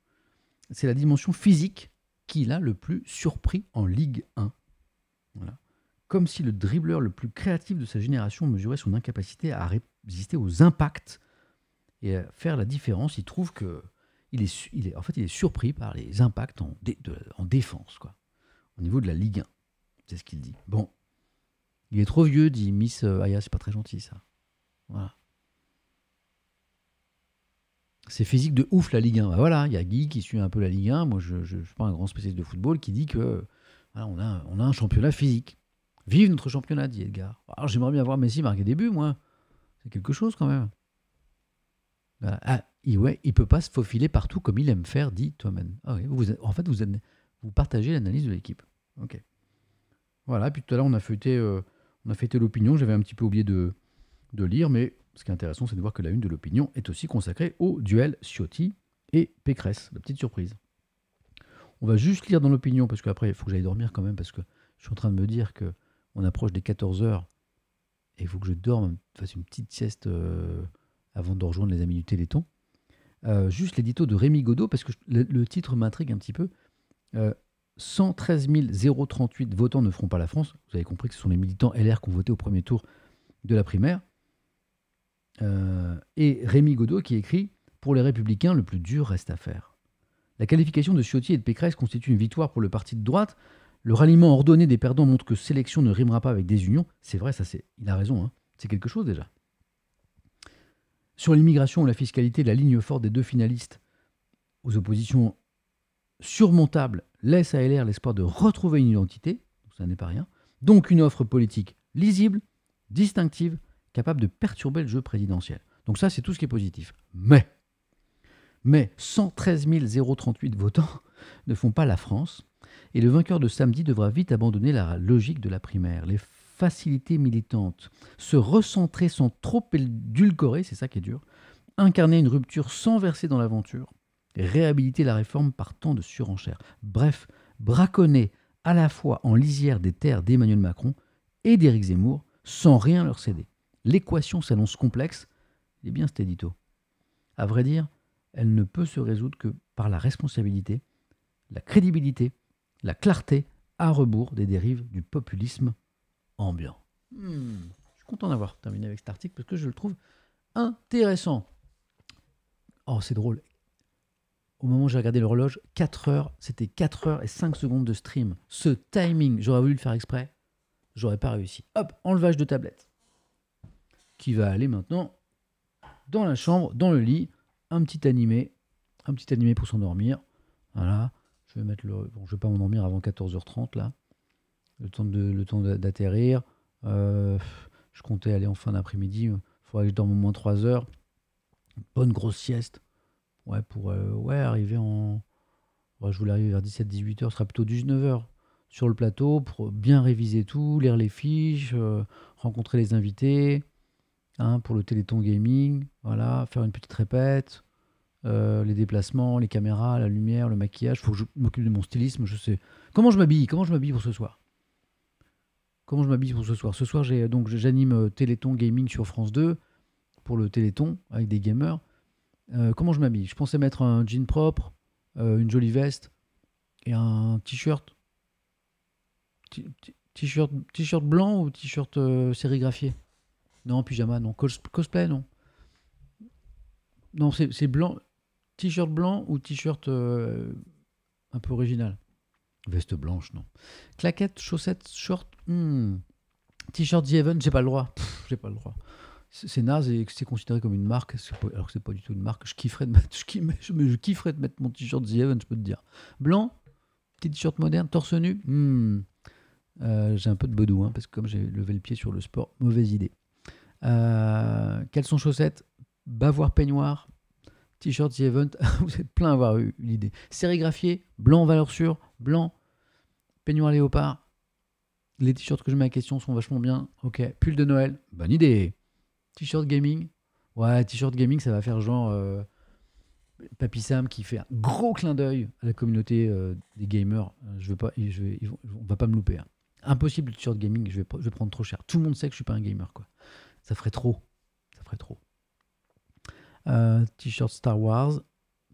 c'est la dimension physique qui l'a le plus surpris en Ligue 1. Comme si le dribbleur le plus créatif de sa génération mesurait son incapacité à résister aux impacts et à faire la différence. Il trouve que est, en fait, il est surpris par les impacts en, défense, quoi, au niveau de la Ligue 1. C'est ce qu'il dit. Bon, il est trop vieux, dit Miss euh, Aya. C'est pas très gentil, ça. Voilà c'est physique de ouf la Ligue 1. Bah voilà, il y a Guy qui suit un peu la Ligue 1. Moi, je ne suis pas un grand spécialiste de football qui dit que on, a, un championnat physique. Vive notre championnat, dit Edgar. Bah, alors j'aimerais bien voir Messi marquer des buts, moi. C'est quelque chose quand même. Ah, il, ouais, il peut pas se faufiler partout comme il aime faire, dit toi ah même en fait, vous, vous partagez l'analyse de l'équipe. Ok. Voilà, puis tout à l'heure, on a fêté, euh, on a fêté l'opinion. J'avais un petit peu oublié de, de lire, mais ce qui est intéressant, c'est de voir que la une de l'opinion est aussi consacrée au duel Ciotti et Pécresse. La petite surprise. On va juste lire dans l'opinion, parce qu'après, il faut que j'aille dormir quand même, parce que je suis en train de me dire que on approche des 14 heures et il faut que je dorme, fasse une petite sieste euh, avant de rejoindre les amis du Téléthon. Euh, juste l'édito de Rémi Godot, parce que le, titre m'intrigue un petit peu. 113 euh, 038 votants ne feront pas la France. Vous avez compris que ce sont les militants LR qui ont voté au premier tour de la primaire. Euh, et Rémi Godot qui écrit Pour les Républicains, le plus dur reste à faire. La qualification de Ciotti et de Pécresse constitue une victoire pour le parti de droite. Le ralliement ordonné des perdants montre que sélection ne rimera pas avec désunion. C'est vrai, ça c'est, il a raison, hein. c'est quelque chose déjà. Sur l'immigration ou la fiscalité, la ligne forte des deux finalistes aux oppositions surmontables laisse à LR l'espoir de retrouver une identité, ça n'est pas rien, donc une offre politique lisible, distinctive, capable de perturber le jeu présidentiel. Donc ça, c'est tout ce qui est positif. Mais, mais 113 038 votants ne font pas la France, et le vainqueur de samedi devra vite abandonner la logique de la primaire, les facilités militantes, se recentrer sans trop édulcorer, c'est ça qui est dur, incarner une rupture sans verser dans l'aventure, réhabiliter la réforme par tant de surenchères, Bref, braconner à la fois en lisière des terres d'Emmanuel Macron et d'Éric Zemmour sans rien leur céder l'équation s'annonce complexe, il eh bien cet édito. À vrai dire, elle ne peut se résoudre que par la responsabilité, la crédibilité, la clarté à rebours des dérives du populisme ambiant. Hmm. Je suis content d'avoir terminé avec cet article parce que je le trouve intéressant. Oh, c'est drôle. Au moment où j'ai regardé l'horloge, 4 heures, c'était 4 heures et 5 secondes de stream. Ce timing, j'aurais voulu le faire exprès, j'aurais pas réussi. Hop, enlevage de tablette qui va aller maintenant dans la chambre, dans le lit, un petit animé, un petit animé pour s'endormir. Voilà, je vais mettre le, bon, je vais pas m'endormir avant 14h30 là, le temps de, le temps d'atterrir. Euh, je comptais aller en fin d'après-midi, il faudrait que je dorme au moins 3 heures. bonne grosse sieste. Ouais, pour euh, ouais, arriver en. je voulais arriver vers 17-18h, ce sera plutôt 19h sur le plateau pour bien réviser tout, lire les fiches, euh, rencontrer les invités, Hein, pour le Téléthon Gaming. Voilà, faire une petite répète, euh, les déplacements, les caméras, la lumière, le maquillage. Faut que je m'occupe de mon stylisme. Je sais comment je m'habille. Comment je m'habille pour ce soir. Comment je m'habille pour ce soir. Ce soir, j'ai euh, donc j'anime euh, Téléthon Gaming sur France 2 pour le Téléthon avec des gamers. comment je m'habille Je pensais mettre un jean propre, une jolie veste et un t-shirt. T-shirt blanc ou t-shirt sérigraphié non, pyjama, non. cosplay, non. Non, c'est blanc. T-shirt blanc ou t-shirt euh, un peu original. Veste blanche, non. Claquette, chaussettes, short. Hmm. T-shirt The Heaven, j'ai pas le droit. J'ai pas le droit. C'est naze et c'est considéré comme une marque, alors que c'est pas du tout une marque. Je kifferais de mettre, je, kifferais de mettre mon t-shirt The je peux te dire. Blanc, petit t-shirt moderne, torse nu. Hmm. Euh, j'ai un peu de bedou, hein, parce que comme j'ai levé le pied sur le sport, mauvaise idée. Euh, quelles sont chaussettes Bavoir peignoir, t-shirt The Event. Vous êtes plein à avoir eu l'idée. Sérigraphié, blanc valeur sûre, blanc, peignoir léopard. Les t-shirts que je mets à question sont vachement bien. Ok, pull de Noël, bonne idée. T-shirt gaming, ouais, t-shirt gaming, ça va faire genre euh, Papy Sam qui fait un gros clin d'œil à la communauté euh, des gamers. Je veux pas, on va pas me louper. Hein. Impossible t-shirt gaming, je vais, je vais prendre trop cher. Tout le monde sait que je suis pas un gamer quoi ça ferait trop. Ça ferait trop. Euh, t-shirt Star Wars,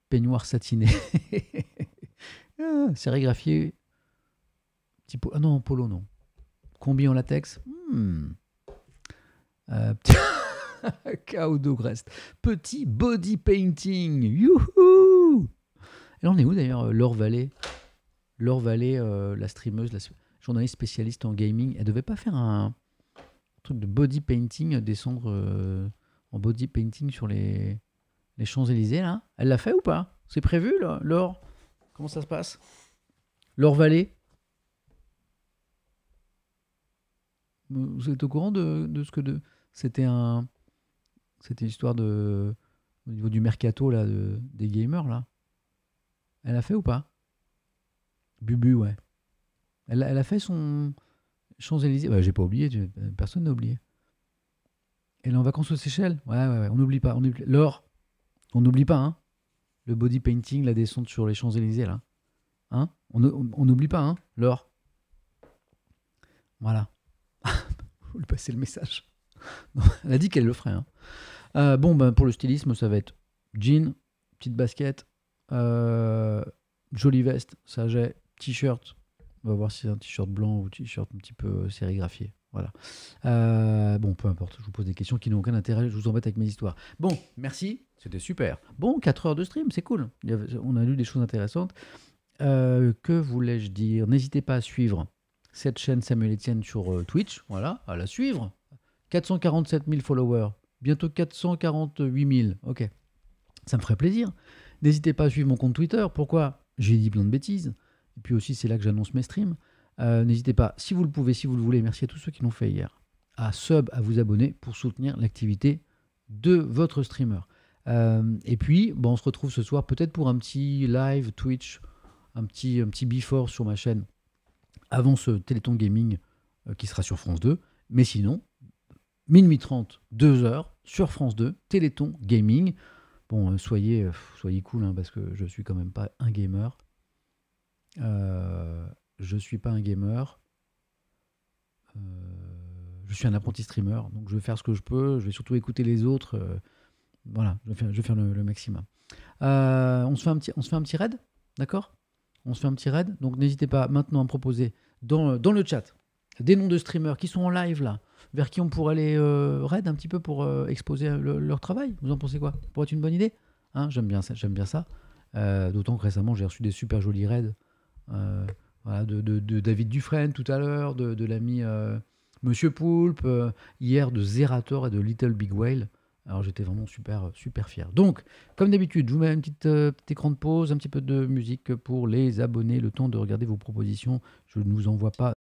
peignoir satiné. Ah, sérigraphié. ah non, polo, non. Combi en latex. Hmm. Euh, petit... petit body painting. Youhou Et là, on est où d'ailleurs euh, Laure Vallée. Laure Vallée, euh, la streameuse, la journaliste spécialiste en gaming, elle devait pas faire un, truc de body painting, euh, descendre euh, en body painting sur les, les Champs-Élysées, là. Elle l'a fait ou pas C'est prévu, là Comment ça se passe L'or Vallée Vous êtes au courant de, ce que... De... C'était un... C'était l'histoire de... Au niveau du mercato, là, des gamers, là. Elle a fait ou pas Bubu, ouais. elle a fait son... Champs-Élysées, bah, j'ai pas oublié, personne n'a oublié. Elle est en vacances aux Seychelles Ouais, ouais, on n'oublie pas. On L'or, on n'oublie pas, hein Le body painting, la descente sur les Champs-Élysées, là. Hein On n'oublie pas, hein L'or. Voilà. Vous lui passer le message. elle a dit qu'elle le ferait. Hein. Euh, bon, ben, pour le stylisme, ça va être jean, petite basket, euh, jolie veste, ça t-shirt, on va voir si c'est un t-shirt blanc ou un t-shirt un petit peu euh, sérigraphié. Voilà. Euh, bon, peu importe, je vous pose des questions qui n'ont aucun intérêt, je vous embête avec mes histoires. Bon, merci, c'était super. Bon, 4 heures de stream, c'est cool. On a lu des choses intéressantes. Euh, que voulais-je dire N'hésitez pas à suivre cette chaîne Samuel Etienne sur Twitch, voilà, à la suivre. 447 000 followers, bientôt 448 000, ok. Ça me ferait plaisir. N'hésitez pas à suivre mon compte Twitter, pourquoi J'ai dit plein de bêtises. Et puis aussi, c'est là que j'annonce mes streams. Euh, n'hésitez pas, si vous le pouvez, si vous le voulez, merci à tous ceux qui l'ont fait hier, à sub, à vous abonner pour soutenir l'activité de votre streamer. Euh, et puis, bon, on se retrouve ce soir peut-être pour un petit live Twitch, un petit, un petit before sur ma chaîne avant ce Téléthon Gaming euh, qui sera sur France 2. Mais sinon, minuit 30, 2h sur France 2, Téléthon Gaming. Bon, soyez, soyez cool hein, parce que je ne suis quand même pas un gamer. Euh, je ne suis pas un gamer. Euh, je suis un apprenti streamer. Donc je vais faire ce que je peux. Je vais surtout écouter les autres. Euh, voilà, je vais faire, le, maximum. on, se fait un petit, on se fait un petit raid, d'accord On se fait un petit raid. Donc n'hésitez pas maintenant à me proposer dans, le chat des noms de streamers qui sont en live là, vers qui on pourrait aller raid un petit peu pour exposer leur travail. Vous en pensez quoi pourrait être une bonne idée hein J'aime bien ça. J'aime bien ça. D'autant que récemment j'ai reçu des super jolis raids euh, de, David Dufresne tout à l'heure, de, l'ami euh, Monsieur Poulpe, euh, hier de Zerator et de Little Big Whale. Alors j'étais vraiment super, super fier. Donc, comme d'habitude, je vous mets un petit petit écran de pause, un petit peu de musique pour les abonnés, le temps de regarder vos propositions. Je ne vous envoie pas